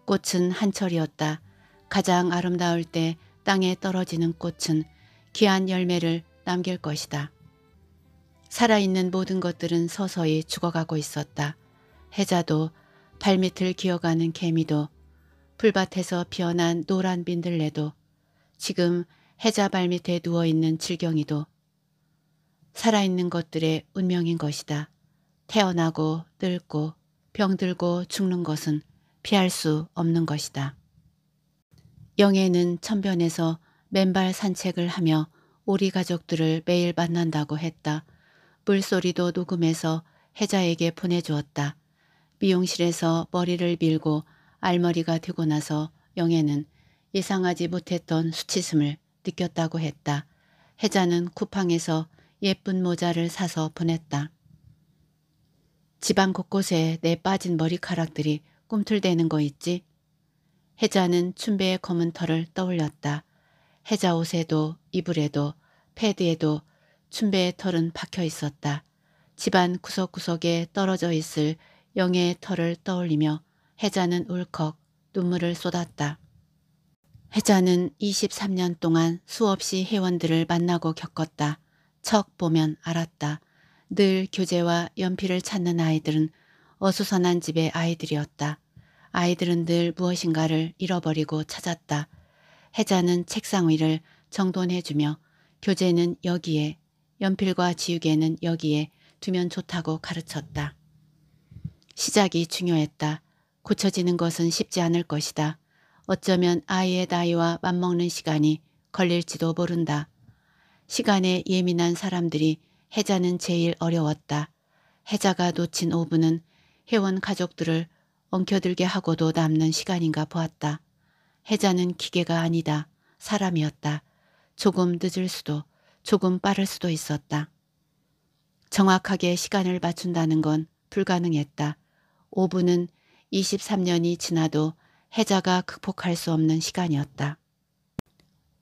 꽃은 한철이었다. 가장 아름다울 때 땅에 떨어지는 꽃은 귀한 열매를 남길 것이다. 살아있는 모든 것들은 서서히 죽어가고 있었다. 해자도 발밑을 기어가는 개미도 풀밭에서 피어난 노란 빈들레도 지금 해자 발밑에 누워있는 질경이도 살아있는 것들의 운명인 것이다. 태어나고 늙고 병들고 죽는 것은 피할 수 없는 것이다. 영애는 천변에서 맨발 산책을 하며 우리 가족들을 매일 만난다고 했다. 물소리도 녹음해서 해자에게 보내주었다. 미용실에서 머리를 밀고 알머리가 되고 나서 영애는 예상하지 못했던 수치심을 느꼈다고 했다. 혜자는 쿠팡에서 예쁜 모자를 사서 보냈다. 집안 곳곳에 내 빠진 머리카락들이 꿈틀대는 거 있지? 혜자는 춘배의 검은 털을 떠올렸다. 혜자 옷에도 이불에도 패드에도 춘배의 털은 박혀 있었다. 집안 구석구석에 떨어져 있을 영의 털을 떠올리며 혜자는 울컥 눈물을 쏟았다. 혜자는 23년 동안 수없이 회원들을 만나고 겪었다. 척 보면 알았다. 늘 교재와 연필을 찾는 아이들은 어수선한 집의 아이들이었다. 아이들은 늘 무엇인가를 잃어버리고 찾았다. 혜자는 책상 위를 정돈해주며 교재는 여기에, 연필과 지우개는 여기에 두면 좋다고 가르쳤다. 시작이 중요했다. 고쳐지는 것은 쉽지 않을 것이다. 어쩌면 아이의 나이와 맞먹는 시간이 걸릴지도 모른다. 시간에 예민한 사람들이 해자는 제일 어려웠다. 해자가 놓친 오분은 회원 가족들을 엉켜들게 하고도 남는 시간인가 보았다. 해자는 기계가 아니다. 사람이었다. 조금 늦을 수도 조금 빠를 수도 있었다. 정확하게 시간을 맞춘다는 건 불가능했다. 5분은 23년이 지나도 해자가 극복할 수 없는 시간이었다.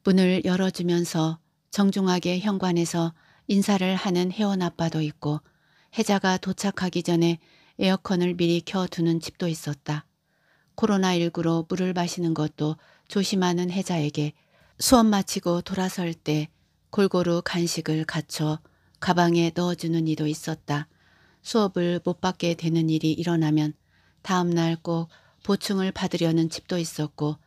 문을 열어주면서 정중하게 현관에서 인사를 하는 혜원 아빠도 있고 해자가 도착하기 전에 에어컨을 미리 켜두는 집도 있었다. 코로나19로 물을 마시는 것도 조심하는 해자에게 수업 마치고 돌아설 때 골고루 간식을 갖춰 가방에 넣어주는 이도 있었다. 수업을 못 받게 되는 일이 일어나면 다음날 꼭 보충을 받으려는 집도 있었고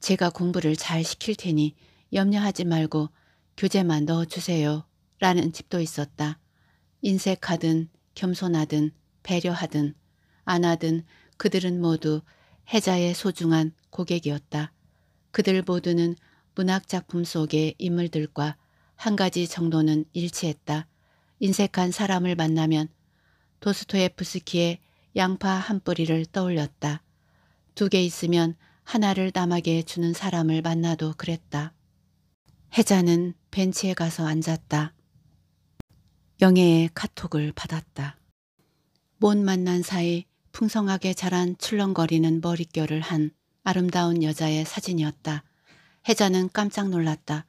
제가 공부를 잘 시킬 테니 염려하지 말고 교재만 넣어주세요 라는 집도 있었다. 인색하든 겸손하든 배려하든 안 하든 그들은 모두 해자의 소중한 고객이었다. 그들 모두는 문학작품 속의 인물들과 한 가지 정도는 일치했다. 인색한 사람을 만나면 도스토예프스키의 양파 한 뿌리를 떠올렸다. 두 개 있으면 하나를 남에게 주는 사람을 만나도 그랬다. 혜자는 벤치에 가서 앉았다. 영애의 카톡을 받았다. 못 만난 사이 풍성하게 자란 출렁거리는 머릿결을 한 아름다운 여자의 사진이었다. 혜자는 깜짝 놀랐다.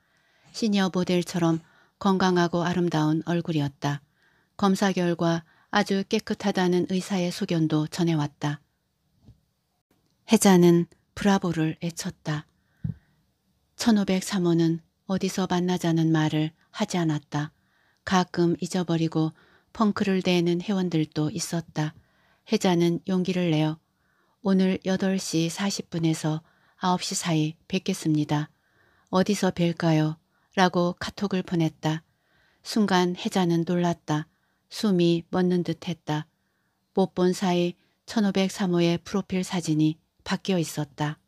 시니어 모델처럼 건강하고 아름다운 얼굴이었다. 검사 결과 아주 깨끗하다는 의사의 소견도 전해왔다. 해자는 브라보를 애쳤다. 1503호는 어디서 만나자는 말을 하지 않았다. 가끔 잊어버리고 펑크를 대는 회원들도 있었다. 해자는 용기를 내어 오늘 8시 40분에서 9시 사이 뵙겠습니다. 어디서 뵐까요? 라고 카톡을 보냈다. 순간 해자는 놀랐다. 숨이 멎는 듯했다. 못 본 사이 1503호의 프로필 사진이 바뀌어 있었다.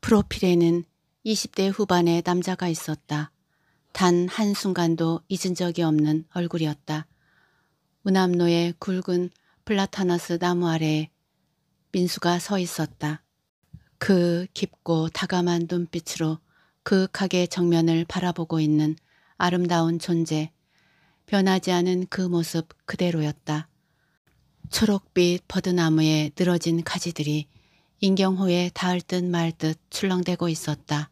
프로필에는 20대 후반의 남자가 있었다. 단 한순간도 잊은 적이 없는 얼굴이었다. 우남로의 굵은 플라타나스 나무 아래에 민수가 서 있었다. 그 깊고 다감한 눈빛으로 그윽하게 정면을 바라보고 있는 아름다운 존재 변하지 않은 그 모습 그대로였다. 초록빛 버드나무에 늘어진 가지들이 인경호에 닿을 듯 말 듯 출렁대고 있었다.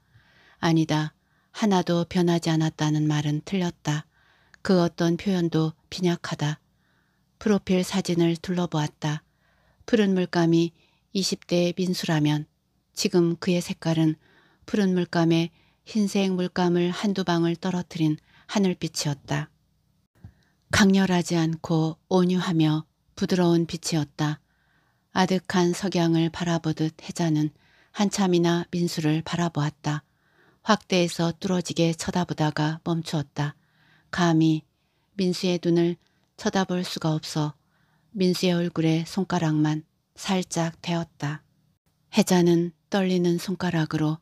아니다. 하나도 변하지 않았다는 말은 틀렸다. 그 어떤 표현도 빈약하다. 프로필 사진을 둘러보았다. 푸른 물감이 20대의 민수라면 지금 그의 색깔은 푸른 물감에 흰색 물감을 한두 방울 떨어뜨린 하늘빛이었다. 강렬하지 않고 온유하며 부드러운 빛이었다. 아득한 석양을 바라보듯 혜자는 한참이나 민수를 바라보았다. 확대해서 뚫어지게 쳐다보다가 멈추었다. 감히 민수의 눈을 쳐다볼 수가 없어 민수의 얼굴에 손가락만 살짝 대었다. 혜자는 떨리는 손가락으로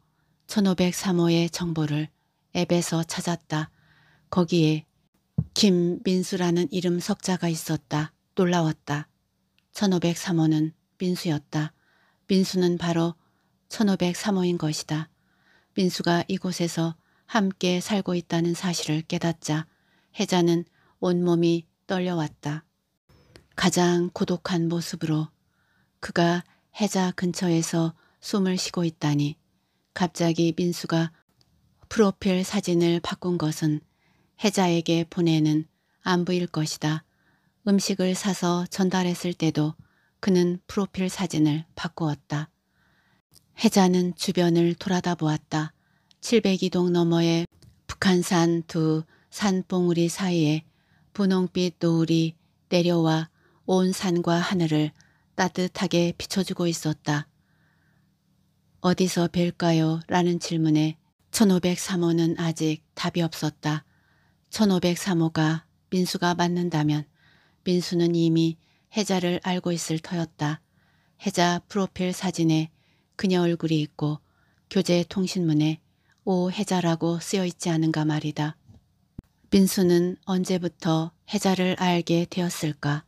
1503호의 정보를 앱에서 찾았다. 거기에 김민수라는 이름 석자가 있었다. 놀라웠다. 1503호는 민수였다. 민수는 바로 1503호인 것이다. 민수가 이곳에서 함께 살고 있다는 사실을 깨닫자 혜자는 온몸이 떨려왔다. 가장 고독한 모습으로 그가 혜자 근처에서 숨을 쉬고 있다니 갑자기 민수가 프로필 사진을 바꾼 것은 해자에게 보내는 안부일 것이다. 음식을 사서 전달했을 때도 그는 프로필 사진을 바꾸었다. 해자는 주변을 돌아다 보았다. 702동 너머의 북한산 두 산봉우리 사이에 분홍빛 노을이 내려와 온 산과 하늘을 따뜻하게 비춰주고 있었다. 어디서 뵐까요? 라는 질문에 1503호는 아직 답이 없었다. 1503호가 민수가 맞는다면 민수는 이미 해자를 알고 있을 터였다. 해자 프로필 사진에 그녀 얼굴이 있고 교재 통신문에 오 해자라고 쓰여 있지 않은가 말이다. 민수는 언제부터 해자를 알게 되었을까?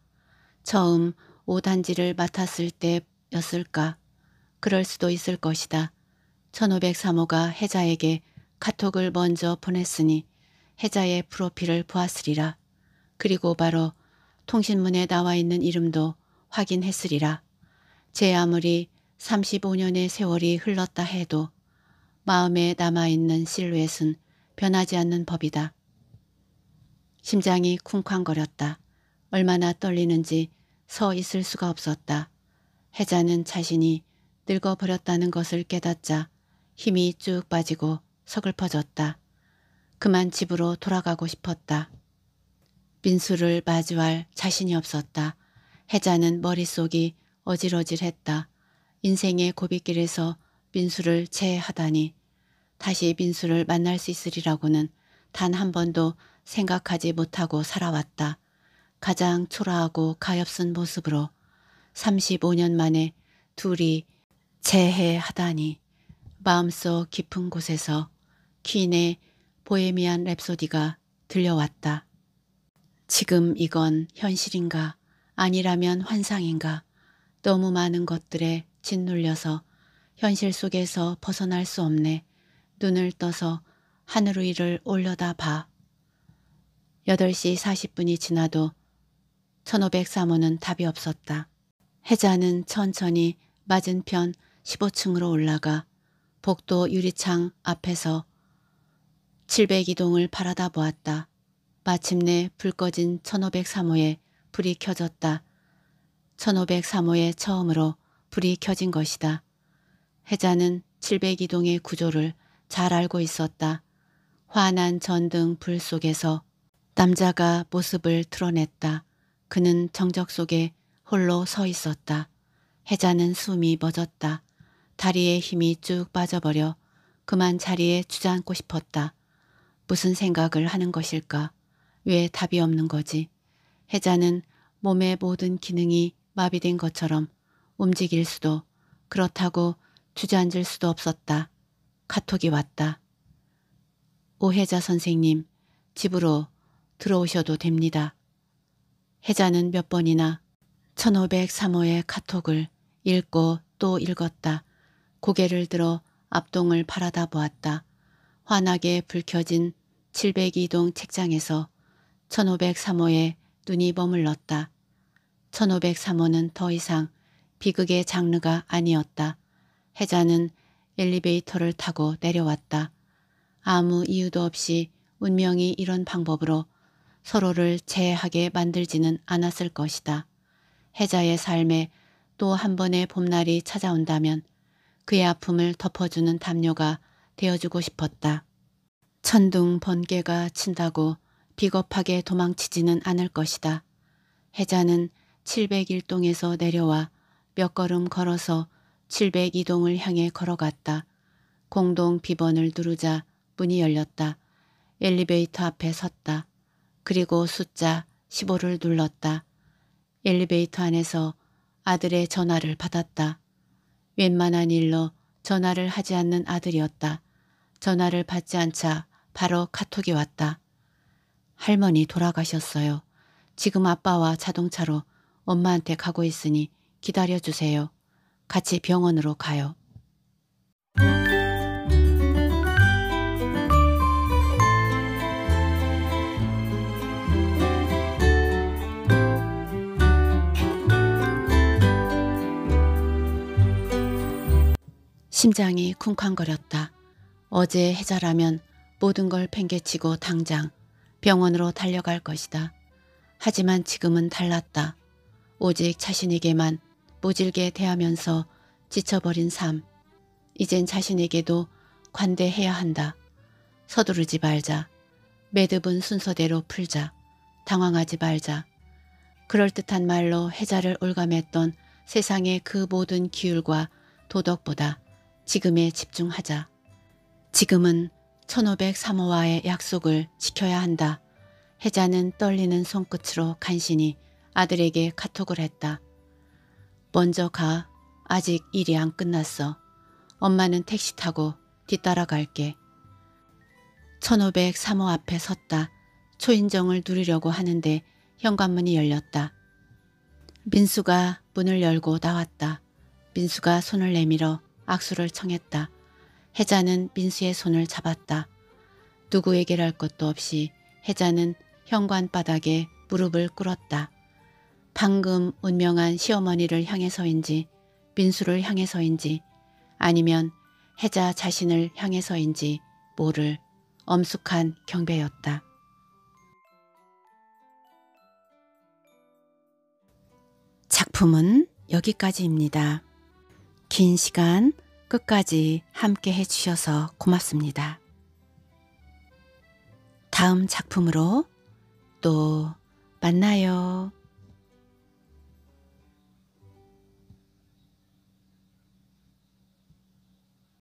처음 오단지를 맡았을 때였을까? 그럴 수도 있을 것이다. 1503호가 해자에게 카톡을 먼저 보냈으니 해자의 프로필을 보았으리라. 그리고 바로 통신문에 나와 있는 이름도 확인했으리라. 제 아무리 35년의 세월이 흘렀다 해도 마음에 남아있는 실루엣은 변하지 않는 법이다. 심장이 쿵쾅거렸다. 얼마나 떨리는지 서 있을 수가 없었다. 해자는 자신이 늙어버렸다는 것을 깨닫자 힘이 쭉 빠지고 서글퍼졌다. 그만 집으로 돌아가고 싶었다. 민수를 마주할 자신이 없었다. 혜자는 머릿속이 어질어질했다. 인생의 고비길에서 민수를 제하다니 외 다시 민수를 만날 수 있으리라고는 단 한 번도 생각하지 못하고 살아왔다. 가장 초라하고 가엾은 모습으로 35년 만에 둘이 재해하다니 마음속 깊은 곳에서 퀸의 보헤미안 랩소디가 들려왔다. 지금 이건 현실인가 아니라면 환상인가 너무 많은 것들에 짓눌려서 현실 속에서 벗어날 수 없네. 눈을 떠서 하늘 위를 올려다 봐. 8시 40분이 지나도 1503호는 답이 없었다. 해자는 천천히 맞은편 15층으로 올라가 복도 유리창 앞에서 702동을 바라다 보았다. 마침내 불 꺼진 1503호에 불이 켜졌다. 1503호에 처음으로 불이 켜진 것이다. 해자는 702동의 구조를 잘 알고 있었다. 환한 전등 불 속에서 남자가 모습을 드러냈다. 그는 정적 속에 홀로 서 있었다. 해자는 숨이 멎었다. 다리에 힘이 쭉 빠져버려 그만 자리에 주저앉고 싶었다. 무슨 생각을 하는 것일까? 왜 답이 없는 거지? 혜자는 몸의 모든 기능이 마비된 것처럼 움직일 수도 그렇다고 주저앉을 수도 없었다. 카톡이 왔다. 오혜자 선생님 집으로 들어오셔도 됩니다. 혜자는 몇 번이나 1503호의 카톡을 읽고 또 읽었다. 고개를 들어 앞동을 바라다 보았다. 환하게 불켜진 702동 책장에서 1503호에 눈이 머물렀다. 1503호는 더 이상 비극의 장르가 아니었다. 해자는 엘리베이터를 타고 내려왔다. 아무 이유도 없이 운명이 이런 방법으로 서로를 재해하게 만들지는 않았을 것이다. 해자의 삶에 또 한 번의 봄날이 찾아온다면 그의 아픔을 덮어주는 담요가 되어주고 싶었다. 천둥 번개가 친다고 비겁하게 도망치지는 않을 것이다. 해자는 701동에서 내려와 몇 걸음 걸어서 702동을 향해 걸어갔다. 공동 비번을 누르자 문이 열렸다. 엘리베이터 앞에 섰다. 그리고 숫자 15를 눌렀다. 엘리베이터 안에서 아들의 전화를 받았다. 웬만한 일로 전화를 하지 않는 아들이었다. 전화를 받지 않자 바로 카톡이 왔다. 할머니 돌아가셨어요. 지금 아빠와 자동차로 엄마한테 가고 있으니 기다려주세요. 같이 병원으로 가요. 심장이 쿵쾅거렸다. 어제의 해자라면 모든 걸 팽개치고 당장 병원으로 달려갈 것이다. 하지만 지금은 달랐다. 오직 자신에게만 모질게 대하면서 지쳐버린 삶. 이젠 자신에게도 관대해야 한다. 서두르지 말자. 매듭은 순서대로 풀자. 당황하지 말자. 그럴듯한 말로 해자를 올감했던 세상의 그 모든 기율과 도덕보다 지금에 집중하자. 지금은 1503호와의 약속을 지켜야 한다. 혜자는 떨리는 손끝으로 간신히 아들에게 카톡을 했다. 먼저 가. 아직 일이 안 끝났어. 엄마는 택시 타고 뒤따라갈게. 1503호 앞에 섰다. 초인정을 누리려고 하는데 현관문이 열렸다. 민수가 문을 열고 나왔다. 민수가 손을 내밀어 악수를 청했다. 혜자는 민수의 손을 잡았다. 누구에게랄 것도 없이 혜자는 현관 바닥에 무릎을 꿇었다. 방금 운명한 시어머니를 향해서인지 민수를 향해서인지 아니면 혜자 자신을 향해서인지 모를 엄숙한 경배였다. 작품은 여기까지입니다. 긴 시간 끝까지 함께 해주셔서 고맙습니다. 다음 작품으로 또 만나요.